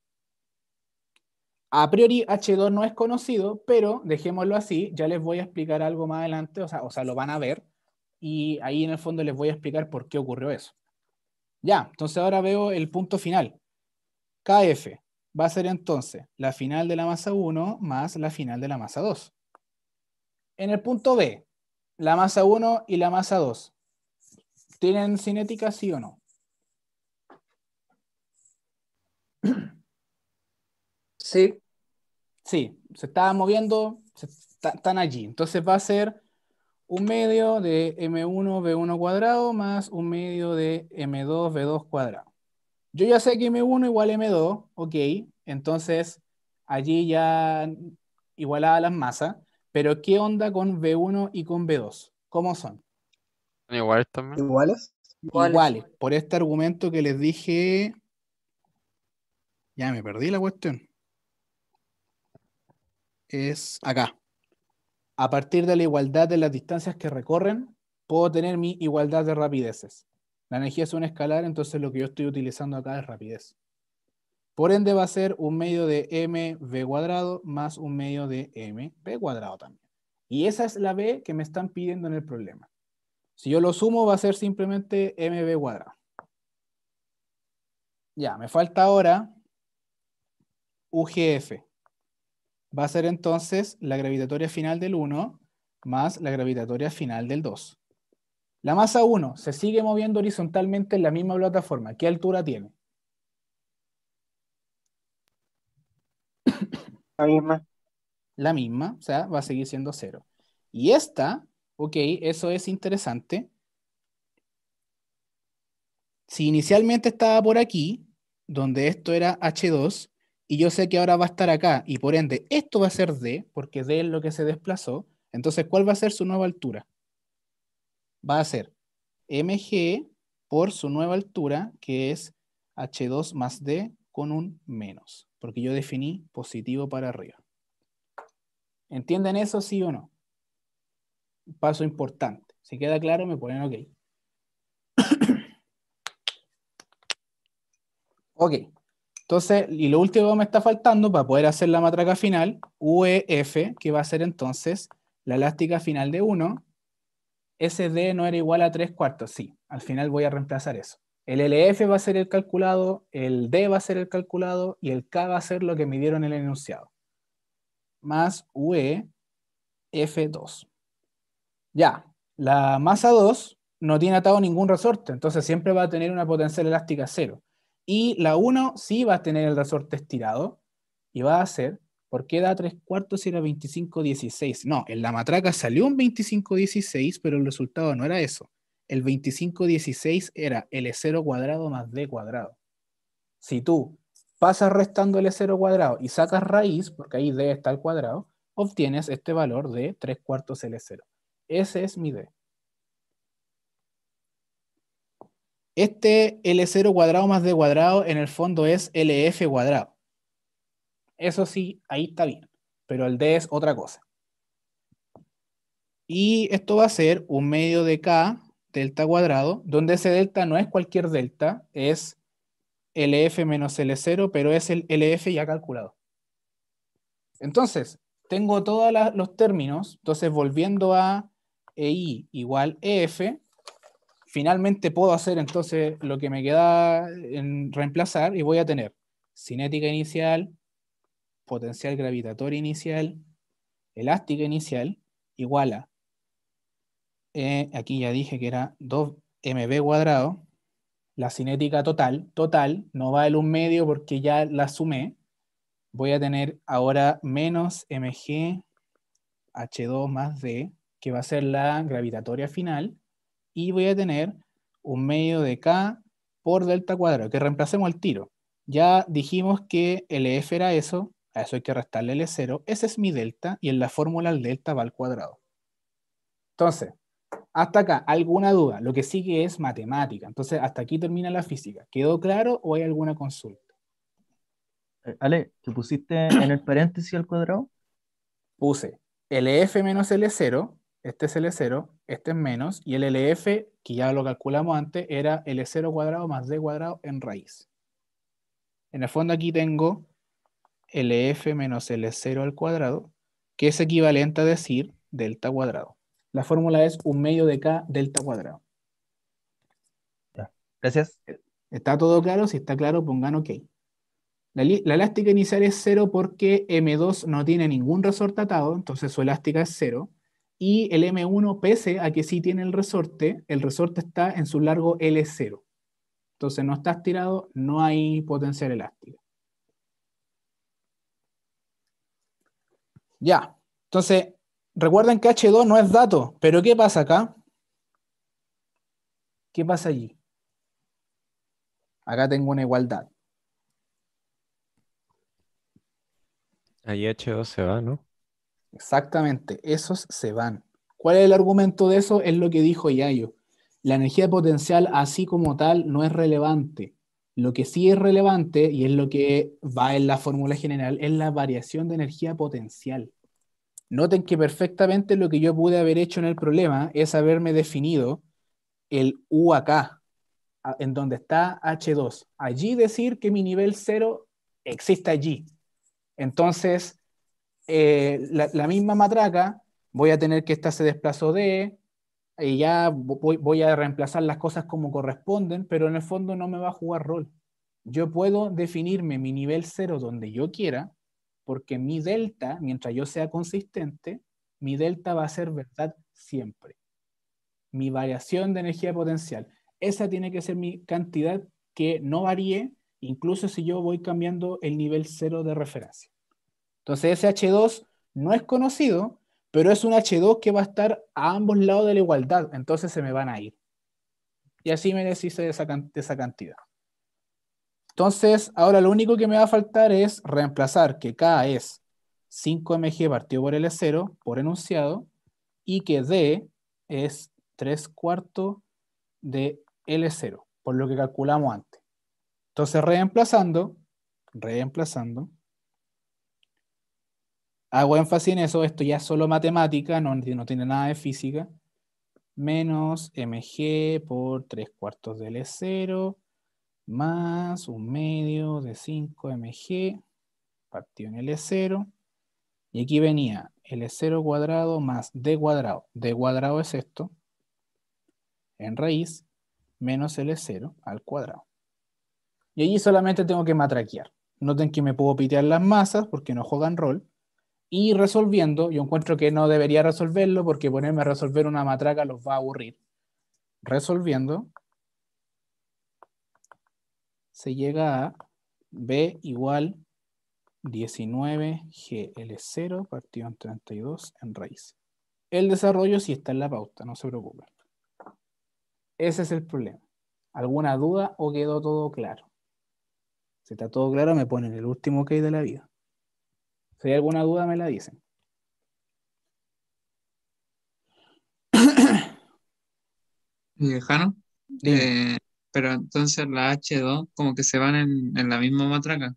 A priori H2 no es conocido, pero dejémoslo así, ya les voy a explicar algo más adelante, o o sea, lo van a ver, y ahí en el fondo les voy a explicar por qué ocurrió eso. Ya, entonces ahora veo el punto final. KF, va a ser entonces la final de la masa 1 más la final de la masa 2. En el punto B, la masa 1 y la masa 2, ¿tienen cinética sí o no? Sí. Sí, se está moviendo, están allí. Entonces va a ser un medio de m1b1 cuadrado más un medio de m2b2 cuadrado. Yo ya sé que M1 igual M2, ok, entonces allí ya igualada las masas, pero ¿qué onda con B1 y con B2? ¿Cómo son? Iguales también. ¿Iguales? Iguales. Iguales. Por este argumento que les dije. Ya me perdí la cuestión. Es acá. A partir de la igualdad de las distancias que recorren, puedo tener mi igualdad de rapideces. La energía es un escalar, entonces lo que yo estoy utilizando acá es rapidez. Por ende va a ser un medio de mv cuadrado más un medio de mp cuadrado también. Y esa es la b que me están pidiendo en el problema. Si yo lo sumo va a ser simplemente mb cuadrado. Ya, me falta ahora UGF. Va a ser entonces la gravitatoria final del 1 más la gravitatoria final del 2. La masa 1 se sigue moviendo horizontalmente en la misma plataforma. ¿Qué altura tiene? La misma. La misma, o sea, va a seguir siendo cero. Y esta, ok, eso es interesante. Si inicialmente estaba por aquí, donde esto era H2, y yo sé que ahora va a estar acá, y por ende esto va a ser D, porque D es lo que se desplazó, entonces, ¿cuál va a ser su nueva altura? va a ser mg por su nueva altura, que es h2 más d con un menos, porque yo definí positivo para arriba. ¿Entienden eso, sí o no? Paso importante. Si queda claro, me ponen ok. ok. Entonces, y lo último que me está faltando para poder hacer la matraca final, UEF, que va a ser entonces la elástica final de 1, SD no era igual a 3 cuartos, sí, al final voy a reemplazar eso. El LF va a ser el calculado, el D va a ser el calculado y el K va a ser lo que me dieron el enunciado. Más UE F2. Ya, la masa 2 no tiene atado ningún resorte, entonces siempre va a tener una potencial elástica cero. Y la 1 sí va a tener el resorte estirado y va a ser ¿Por qué da tres cuartos si era 25-16? No, en la matraca salió un 25-16, pero el resultado no era eso. El 25-16 era L0 e cuadrado más D cuadrado. Si tú pasas restando L0 e cuadrado y sacas raíz, porque ahí D está al cuadrado, obtienes este valor de 3 cuartos L0. E Ese es mi D. Este L0 cuadrado más D cuadrado en el fondo es LF cuadrado. Eso sí, ahí está bien, pero el D es otra cosa. Y esto va a ser un medio de K, delta cuadrado, donde ese delta no es cualquier delta, es LF menos L0, pero es el LF ya calculado. Entonces, tengo todos los términos, entonces volviendo a EI igual EF, finalmente puedo hacer entonces lo que me queda en reemplazar y voy a tener cinética inicial potencial gravitatorio inicial, elástica inicial, igual a, eh, aquí ya dije que era 2mb cuadrado, la cinética total, total, no va el un medio porque ya la sumé, voy a tener ahora menos mg h2 más d, que va a ser la gravitatoria final, y voy a tener un medio de k por delta cuadrado, que reemplacemos el tiro. Ya dijimos que LF e era eso, eso hay que restarle L0. E Ese es mi delta y en la fórmula el delta va al cuadrado. Entonces, hasta acá, ¿alguna duda? Lo que sigue es matemática. Entonces, hasta aquí termina la física. ¿Quedó claro o hay alguna consulta? Eh, Ale, ¿te pusiste en el paréntesis al cuadrado? Puse LF e menos L0, e este es L0, este es menos, y el LF, que ya lo calculamos antes, era L0 cuadrado más D cuadrado en raíz. En el fondo aquí tengo LF menos L0 e al cuadrado, que es equivalente a decir delta cuadrado. La fórmula es un medio de K delta cuadrado. Gracias. ¿Está todo claro? Si está claro, pongan OK. La, elástica inicial es 0 porque M2 no tiene ningún resorte atado, entonces su elástica es 0. Y el M1, pese a que sí tiene el resorte, el resorte está en su largo L0. Entonces no está estirado, no hay potencial elástica. Ya. Entonces, recuerden que H2 no es dato, pero ¿qué pasa acá? ¿Qué pasa allí? Acá tengo una igualdad. Ahí H2 se va, ¿no? Exactamente, esos se van. ¿Cuál es el argumento de eso? Es lo que dijo Yayo. La energía potencial así como tal no es relevante. Lo que sí es relevante y es lo que va en la fórmula general es la variación de energía potencial. Noten que perfectamente lo que yo pude haber hecho en el problema es haberme definido el U acá, en donde está H2. Allí decir que mi nivel cero existe allí. Entonces, eh, la, la, misma matraca, voy a tener que esta se desplazó de, y ya voy, a reemplazar las cosas como corresponden, pero en el fondo no me va a jugar rol. Yo puedo definirme mi nivel cero donde yo quiera, porque mi delta, mientras yo sea consistente, mi delta va a ser verdad siempre. Mi variación de energía potencial, esa tiene que ser mi cantidad que no varíe, incluso si yo voy cambiando el nivel cero de referencia. Entonces ese H2 no es conocido, pero es un H2 que va a estar a ambos lados de la igualdad, entonces se me van a ir. Y así me deshice esa, esa cantidad. Entonces, ahora lo único que me va a faltar es reemplazar que K es 5mg partido por L0 por enunciado y que D es 3 cuartos de L0, por lo que calculamos antes. Entonces, reemplazando, reemplazando, hago énfasis en eso, esto ya es solo matemática, no, tiene nada de física, menos mg por 3 cuartos de L0, más un medio de 5 mg, partido en L0, y aquí venía L0 cuadrado más D cuadrado, D cuadrado es esto, en raíz, menos L0 al cuadrado. Y allí solamente tengo que matraquear. Noten que me puedo pitear las masas porque no juegan rol y resolviendo, yo encuentro que no debería resolverlo porque ponerme a resolver una matraca los va a aburrir. Resolviendo, se llega a B igual 19GL0 partido en 32 en raíz. El desarrollo sí está en la pauta, no se preocupen. Ese es el problema. ¿Alguna duda o quedó todo claro? Si está todo claro, me ponen el último OK de la vida. Si hay alguna duda, me la dicen. Eh, Jano, eh, pero entonces la H2 como que se van en, la misma matraca.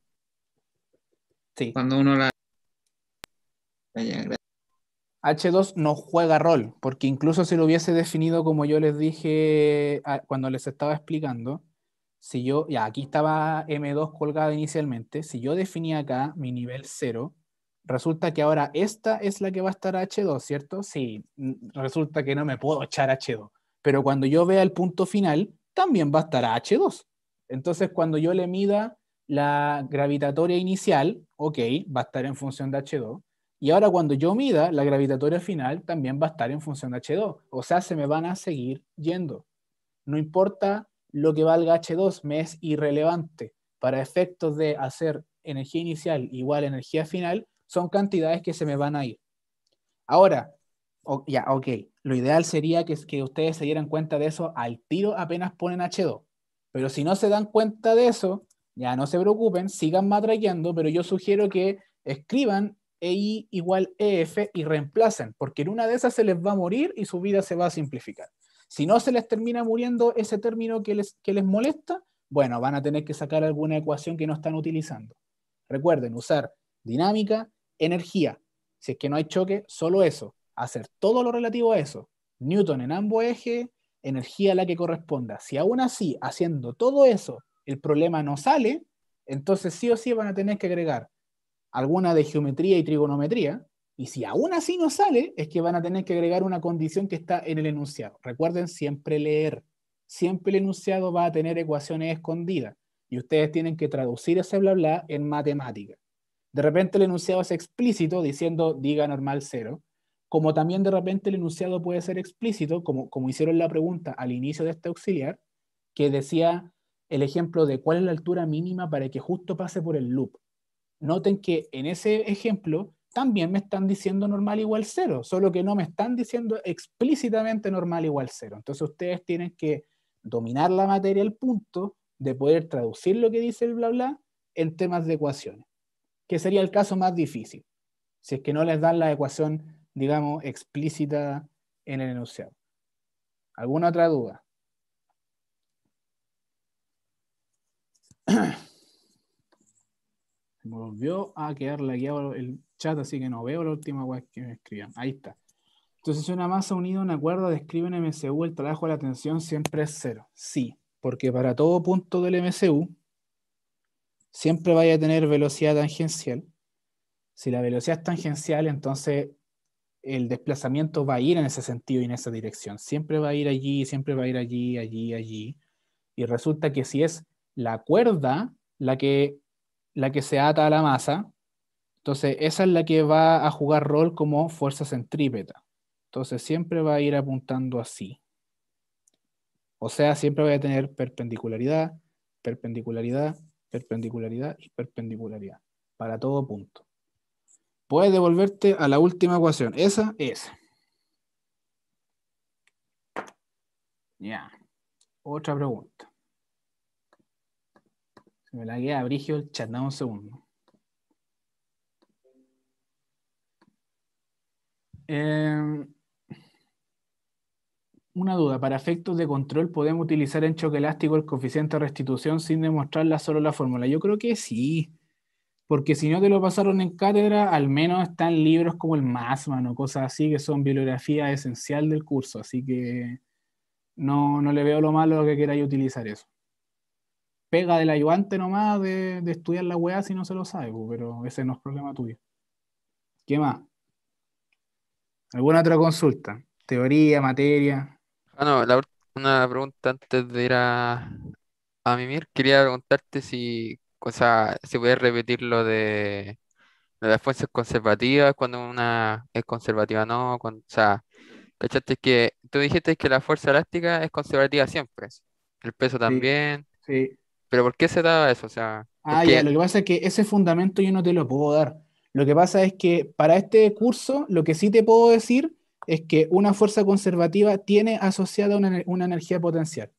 Sí. Cuando uno la... H2 no juega rol, porque incluso si lo hubiese definido como yo les dije ah, cuando les estaba explicando, si yo, y aquí estaba M2 colgada inicialmente, si yo definía acá mi nivel 0, resulta que ahora esta es la que va a estar H2, ¿cierto? Sí, resulta que no me puedo echar H2, pero cuando yo vea el punto final, también va a estar H2. Entonces, cuando yo le mida la gravitatoria inicial, ok, va a estar en función de H2, y ahora cuando yo mida la gravitatoria final, también va a estar en función de H2, o sea, se me van a seguir yendo. No importa lo que valga H2, me es irrelevante. Para efectos de hacer energía inicial igual energía final, son cantidades que se me van a ir. Ahora, ya, ok, lo ideal sería que, ustedes se dieran cuenta de eso al tiro apenas ponen H2. Pero si no se dan cuenta de eso, ya no se preocupen, sigan matreando, pero yo sugiero que escriban EI igual EF y reemplacen, porque en una de esas se les va a morir y su vida se va a simplificar. Si no se les termina muriendo ese término que que les molesta, bueno, van a tener que sacar alguna ecuación que no están utilizando. Recuerden, usar dinámica, energía. Si es que no hay choque, solo eso. Hacer todo lo relativo a eso. Newton en ambos ejes, energía a la que corresponda. Si aún así, haciendo todo eso, el problema no sale, entonces sí o sí van a tener que agregar alguna de geometría y trigonometría. Y si aún así no sale, es que van a tener que agregar una condición que está en el enunciado. Recuerden siempre leer. Siempre el enunciado va a tener ecuaciones escondidas. Y ustedes tienen que traducir ese bla bla en matemática. De repente el enunciado es explícito diciendo diga normal cero, como también de repente el enunciado puede ser explícito, como, como hicieron la pregunta al inicio de este auxiliar, que decía el ejemplo de cuál es la altura mínima para que justo pase por el loop. Noten que en ese ejemplo también me están diciendo normal igual cero, solo que no me están diciendo explícitamente normal igual cero. Entonces ustedes tienen que dominar la materia al punto de poder traducir lo que dice el bla bla en temas de ecuaciones que sería el caso más difícil, si es que no les dan la ecuación, digamos, explícita en el enunciado. ¿Alguna otra duda? Se Me volvió a quedar la guía el chat, así que no veo la última web que me escribían Ahí está. Entonces, si una masa unida a una cuerda describe un MCU, el trabajo de la tensión siempre es cero. Sí, porque para todo punto del MCU, siempre vaya a tener velocidad tangencial. Si la velocidad es tangencial, entonces el desplazamiento va a ir en ese sentido y en esa dirección. Siempre va a ir allí, siempre va a ir allí, allí, allí. Y resulta que si es la cuerda la que, la que se ata a la masa, entonces esa es la que va a jugar rol como fuerza centrípeta. Entonces siempre va a ir apuntando así. O sea, siempre va a tener perpendicularidad, perpendicularidad, perpendicularidad y perpendicularidad, para todo punto. Puedes devolverte a la última ecuación, esa es. Ya, otra pregunta. Se me la guía abrigio el chat, dame un segundo. Eh, una duda, para efectos de control, ¿podemos utilizar en choque elástico el coeficiente de restitución sin demostrarla solo la fórmula? Yo creo que sí, porque si no te lo pasaron en cátedra, al menos están libros como el más o cosas así, que son bibliografía esencial del curso, así que no, le veo lo malo que queráis utilizar eso. Pega del ayudante nomás de, de estudiar la weá si no se lo sabe, pero ese no es problema tuyo. ¿Qué más? ¿Alguna otra consulta? Teoría, materia. Bueno, ah, una pregunta antes de ir a, a mimir. Quería preguntarte si, o sea, si puedes repetir lo de, las fuerzas conservativas, cuando una es conservativa no, o sea, ¿cachaste que tú dijiste que la fuerza elástica es conservativa siempre? El peso también, sí. pero ¿por qué se daba eso? O sea, Ah, lo que pasa es que ese fundamento yo no te lo puedo dar. Lo que pasa es que para este curso, lo que sí te puedo decir es que una fuerza conservativa tiene asociada una, energía potencial.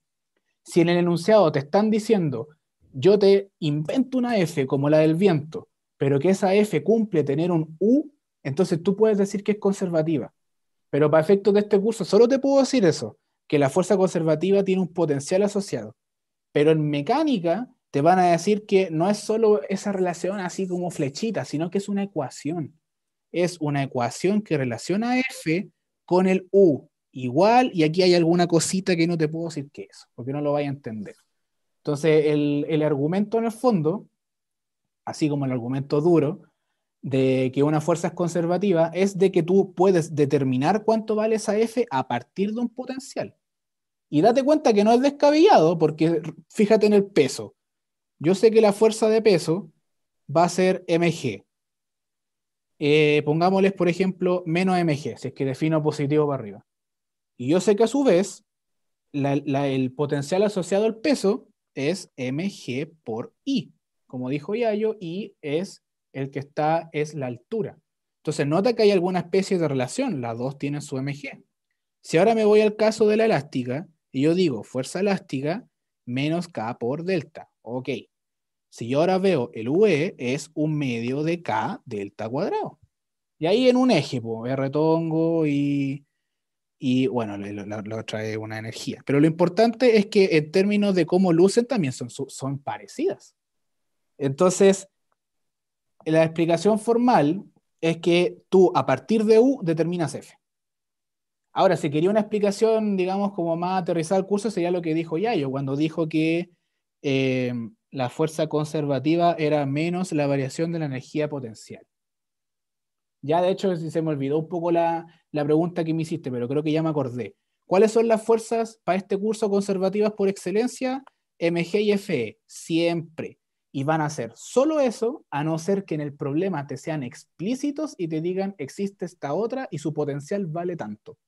Si en el enunciado te están diciendo, yo te invento una F como la del viento, pero que esa F cumple tener un U, entonces tú puedes decir que es conservativa. Pero para efectos de este curso solo te puedo decir eso, que la fuerza conservativa tiene un potencial asociado. Pero en mecánica te van a decir que no es solo esa relación así como flechita, sino que es una ecuación es una ecuación que relaciona F con el U. Igual, y aquí hay alguna cosita que no te puedo decir qué es, porque no lo vaya a entender. Entonces, el, el argumento en el fondo, así como el argumento duro, de que una fuerza es conservativa, es de que tú puedes determinar cuánto vale esa F a partir de un potencial. Y date cuenta que no es descabellado, porque fíjate en el peso. Yo sé que la fuerza de peso va a ser mg. Eh, pongámosles, por ejemplo, menos MG, si es que defino positivo para arriba. Y yo sé que a su vez, el potencial asociado al peso es MG por I. Como dijo Yayo, I es el que está, es la altura. Entonces, nota que hay alguna especie de relación, las dos tienen su MG. Si ahora me voy al caso de la elástica, y yo digo fuerza elástica menos K por delta. Ok, si yo ahora veo el V, es un medio de K delta cuadrado. Y ahí en un eje, pues, R y, y bueno, lo trae una energía. Pero lo importante es que en términos de cómo lucen también son, son parecidas. Entonces, la explicación formal es que tú a partir de U determinas F. Ahora, si quería una explicación, digamos, como más aterrizada al curso, sería lo que dijo Yayo, cuando dijo que eh, la fuerza conservativa era menos la variación de la energía potencial. Ya de hecho se me olvidó un poco la, pregunta que me hiciste, pero creo que ya me acordé. ¿Cuáles son las fuerzas para este curso conservativas por excelencia? MG y FE, siempre. Y van a ser solo eso, a no ser que en el problema te sean explícitos y te digan existe esta otra y su potencial vale tanto,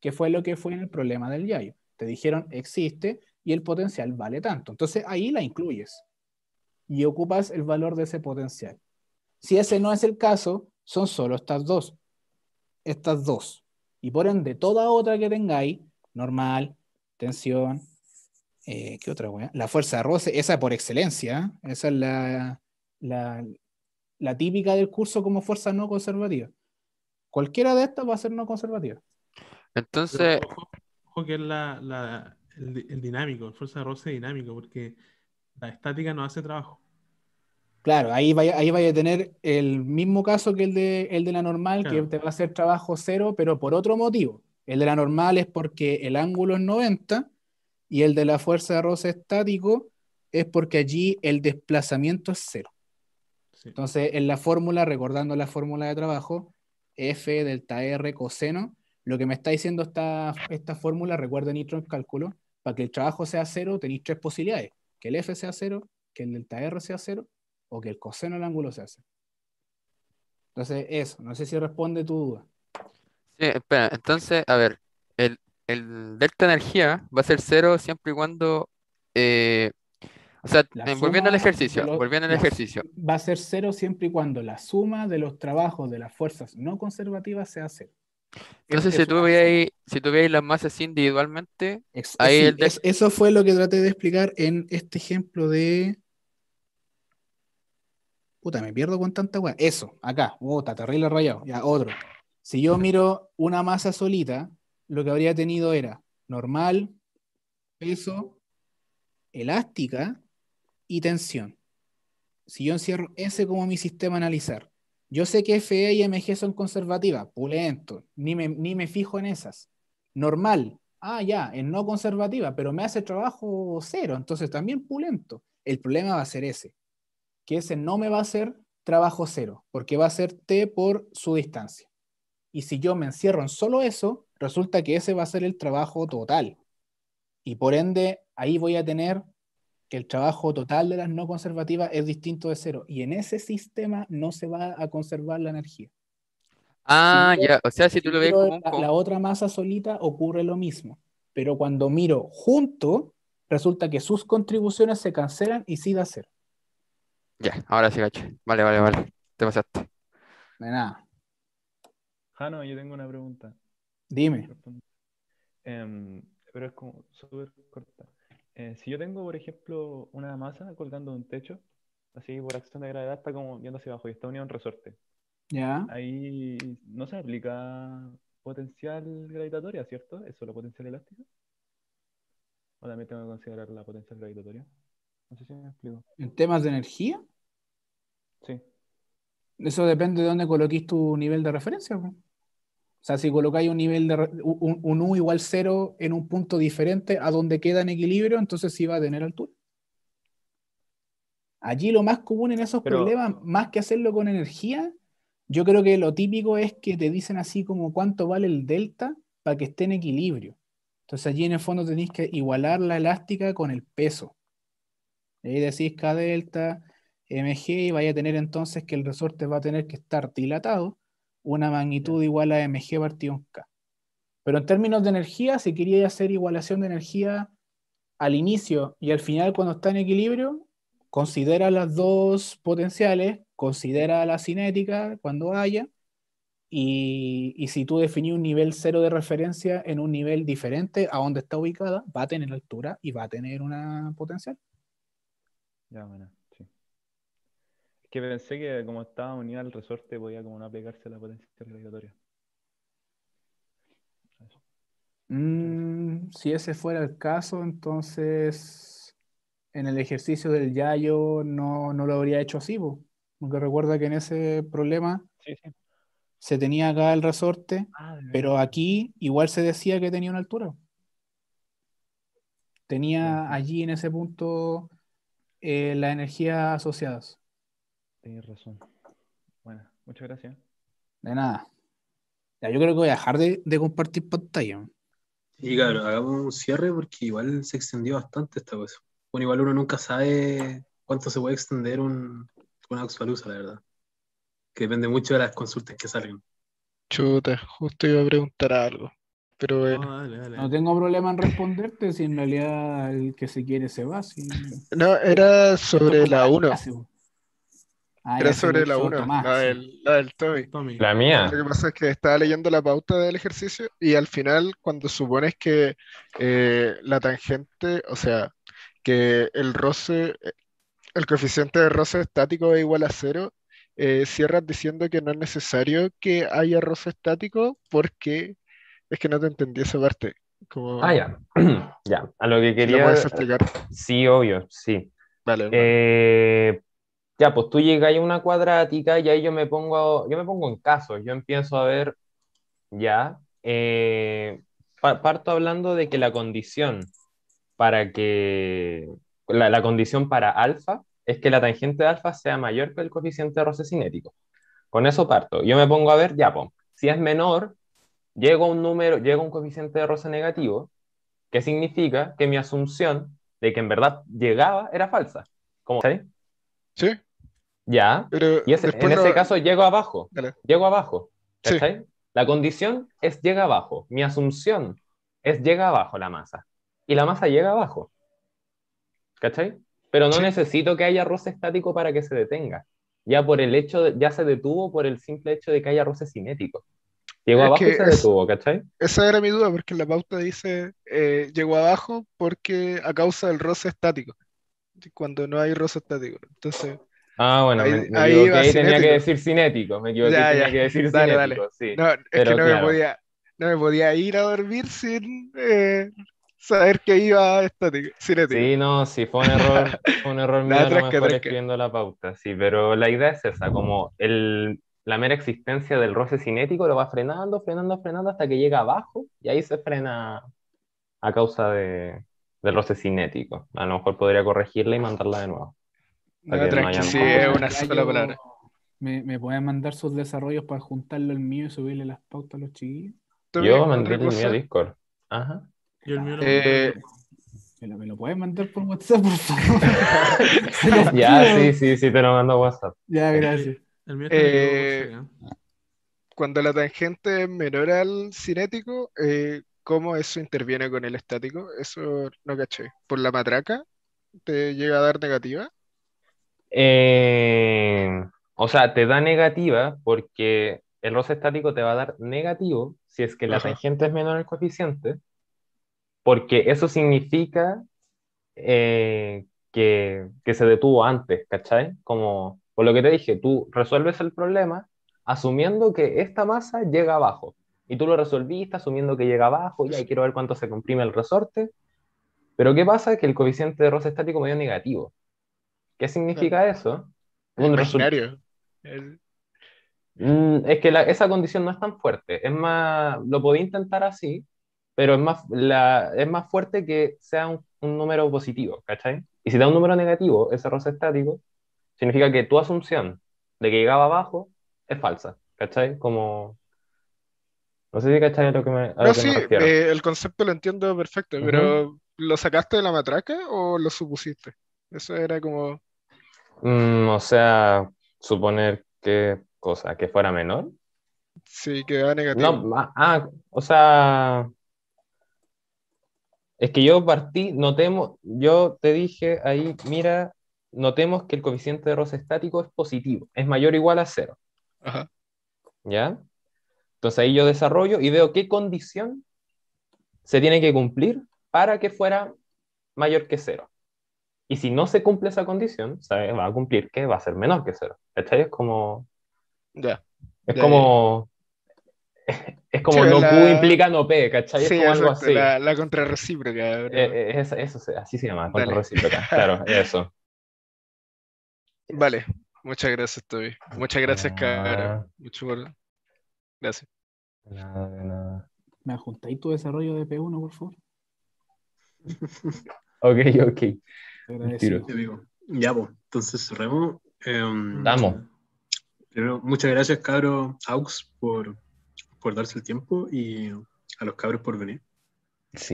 que fue lo que fue en el problema del Yayo. Te dijeron existe y el potencial vale tanto. Entonces ahí la incluyes y ocupas el valor de ese potencial. Si ese no es el caso, son solo estas dos. Estas dos. Y por ende, toda otra que tengáis, normal, tensión, eh, ¿qué otra La fuerza de roce, esa por excelencia, ¿eh? esa es la, típica del curso como fuerza no conservativa. Cualquiera de estas va a ser no conservativa. Entonces... ojo, que es la, el, el, dinámico, fuerza de roce dinámico, porque la estática no hace trabajo. Claro, ahí vaya, a tener el mismo caso que el de, el de la normal, que te va a hacer trabajo cero, pero por otro motivo. El de la normal es porque el ángulo es 90 y el de la fuerza de roce estático es porque allí el desplazamiento es cero. Entonces, en la fórmula, recordando la fórmula de trabajo, F delta R coseno, lo que me está diciendo esta, esta fórmula, recuerden ir cálculo, para que el trabajo sea cero tenéis tres posibilidades, que el F sea cero, que el delta R sea cero o que el coseno del ángulo se hace. Entonces, eso, no sé si responde tu duda. Sí, espera, entonces, a ver, el, el delta energía va a ser cero siempre y cuando, eh, o sea, eh, volviendo al ejercicio, volviendo al ejercicio. Va a ser cero siempre y cuando la suma de los trabajos de las fuerzas no conservativas sea cero. Entonces, si tú, si tú las masas individualmente, eso fue lo que traté de explicar en este ejemplo de puta, me pierdo con tanta weá. Eso, acá, puta, oh, terrible rayado, ya, otro. Si yo miro una masa solita, lo que habría tenido era normal, peso, elástica y tensión. Si yo encierro ese como mi sistema a analizar, yo sé que FE y MG son conservativas, pulento, ni me, fijo en esas. Normal, ah, ya, es no conservativa, pero me hace trabajo cero, entonces también pulento. El problema va a ser ese que ese no me va a hacer trabajo cero, porque va a ser T por su distancia. Y si yo me encierro en solo eso, resulta que ese va a ser el trabajo total. Y por ende, ahí voy a tener que el trabajo total de las no conservativas es distinto de cero. Y en ese sistema no se va a conservar la energía. Ah, ya, o sea, si tú lo ves como... La, otra masa solita ocurre lo mismo, pero cuando miro junto, resulta que sus contribuciones se cancelan y sí da cero. Ya, ahora sí, gacho. Vale, vale, vale. Te pasaste. De nada. Jano, yo tengo una pregunta. Dime. Em, pero es como súper corta. Eh, si yo tengo, por ejemplo, una masa colgando un techo, así por acción de gravedad está como yendo hacia abajo y está unido a un resorte. Ya. Ahí no se aplica potencial gravitatoria, ¿cierto? ¿Es solo potencial elástico? ¿O también tengo que considerar la potencial gravitatoria? No sé si me explico. ¿En temas de energía? Sí. Eso depende de dónde coloquís tu nivel de referencia. O sea, si colocáis un nivel de un, U igual cero en un punto diferente a donde queda en equilibrio, entonces sí va a tener altura. Allí lo más común en esos problemas, más que hacerlo con energía, yo creo que lo típico es que te dicen así como cuánto vale el delta para que esté en equilibrio. Entonces allí en el fondo tenéis que igualar la elástica con el peso. Y ahí decís K delta mg y vaya a tener entonces que el resorte va a tener que estar dilatado una magnitud igual a mg partido k. Pero en términos de energía, si quería hacer igualación de energía al inicio y al final cuando está en equilibrio, considera las dos potenciales, considera la cinética cuando haya, y, si tú definís un nivel cero de referencia en un nivel diferente a donde está ubicada, va a tener altura y va a tener una potencial. Ya, que pensé que como estaba unida al resorte podía como no aplicarse la potencia gravitatoria. Mm, si ese fuera el caso, entonces en el ejercicio del Yayo no, no lo habría hecho así, porque recuerda que en ese problema se tenía acá el resorte, ah, pero aquí igual se decía que tenía una altura. Tenía allí en ese punto eh, las energías asociadas. Tienes razón. Bueno, muchas gracias. De nada. Ya, yo creo que voy a dejar de, compartir pantalla. Sí, claro, hagamos un cierre porque igual se extendió bastante esta cosa. Bueno, igual uno nunca sabe cuánto se puede extender un, una usa, la verdad. Que depende mucho de las consultas que salgan. Chuta, justo iba a preguntar algo. Pero no, tengo problema en responderte si en realidad el que se quiere se va. No, era sobre la 1. Ah, Era sobre la 1, la del, Toby La mía. Lo que pasa es que estaba leyendo la pauta del ejercicio y al final, cuando supones que eh, la tangente, o sea, que el roce, eh, el coeficiente de roce estático es igual a 0 eh, cierras diciendo que no es necesario que haya roce estático porque es que no te entendí esa parte. Como... Ah, ya. ya. A lo que quería. Sí, obvio, sí. Vale ya, pues tú llegas a una cuadrática y ahí yo me pongo, yo me pongo en caso, yo empiezo a ver, ya, eh, parto hablando de que la condición para que, la, condición para alfa es que la tangente de alfa sea mayor que el coeficiente de roce cinético. Con eso parto. Yo me pongo a ver, ya, pues, si es menor, llego a un número, llego a un coeficiente de roce negativo, que significa que mi asunción de que en verdad llegaba era falsa. ¿Cómo? ¿Sí? Sí. Ya. y en ese caso llego abajo. Llego abajo. ¿cachai? La condición es llega abajo. Mi asunción es llega abajo la masa. Y la masa llega abajo. ¿Cachai? Pero no necesito que haya roce estático para que se detenga. Ya por el hecho, ya se detuvo por el simple hecho de que haya roce cinético. Llegó abajo se detuvo, ¿cachai? Esa era mi duda, porque la pauta dice eh, llegó abajo porque a causa del roce estático. Cuando no hay roce estático. Entonces. Ah, bueno, ahí, tenía que decir cinético, me equivoqué, tenía que decir cinético, sí. No, es que no, me podía, ir a dormir sin eh, saber que iba cinético. Sí, no, sí, fue un error, un error mío, no me escribiendo la pauta, sí, pero la idea es esa, como el, la mera existencia del roce cinético lo va frenando, frenando, frenando hasta que llega abajo y ahí se frena a causa de, del roce cinético. A lo mejor podría corregirla y mandarla de nuevo sí, es una sola ¿Me, ¿Me, pueden mandar sus desarrollos para juntarlo al mío y subirle las pautas a los chiquillos? Yo mandé el mío a Discord. Ajá. el mío eh, lo ¿Me lo, puedes mandar por WhatsApp, por favor? ya, sí, sí, sí, te lo mando a WhatsApp. Ya, gracias. El mío eh, ¿eh? cuando la tangente es menor al cinético, ¿cómo eso interviene con el estático? Eso no caché. ¿Por la matraca te llega a dar negativa? Eh, o sea, te da negativa porque el roce estático te va a dar negativo si es que la tangente es menor al coeficiente, porque eso significa eh, que, se detuvo antes, ¿cachai? Como por lo que te dije, tú resuelves el problema asumiendo que esta masa llega abajo. Y tú lo resolviste asumiendo que llega abajo, y ahí quiero ver cuánto se comprime el resorte. Pero ¿qué pasa? Que el coeficiente de roce estático me dio negativo. ¿Qué significa eso? Un imaginario. Mm, es que esa condición no es tan fuerte. Es más, lo podía intentar así, pero es más, la, es más fuerte que sea un, número positivo, ¿cachai? Y si da un número negativo, ese error estático, significa que tu asunción de que llegaba abajo es falsa, ¿cachai? Como... No sé si cachai lo que me... A no, sí, eh, el concepto lo entiendo perfecto, pero ¿lo sacaste de la matraca o lo supusiste? Eso era como... Mm, o sea, suponer que cosa, que fuera menor. Sí, que negativo. No, ah, o sea, es que yo partí, notemos, yo te dije ahí, mira, notemos que el coeficiente de error estático es positivo, es mayor o igual a cero. ¿Ya? Entonces ahí yo desarrollo y veo qué condición se tiene que cumplir para que fuera mayor que cero. Y si no se cumple esa condición, ¿sabes? va a cumplir que va a ser menor que cero. ¿Cachai? Es como. Ya. Es, como... es como. no Q implica no P, ¿cachai? es como algo así. La, contrarrecíproca. Eh, eh, es, eso, así se llama, contrarrecíproca. claro, eso. Vale. Muchas gracias, Toby. Muchas gracias, cara. Mucho gusto. Gracias. De nada, de nada. ¿Me ajustáis tu desarrollo de P1, por favor? ok, ok. Ya, pues, entonces cerremos. Vamos. Em, muchas gracias, cabros Aux, por darse el tiempo y a los cabros por venir.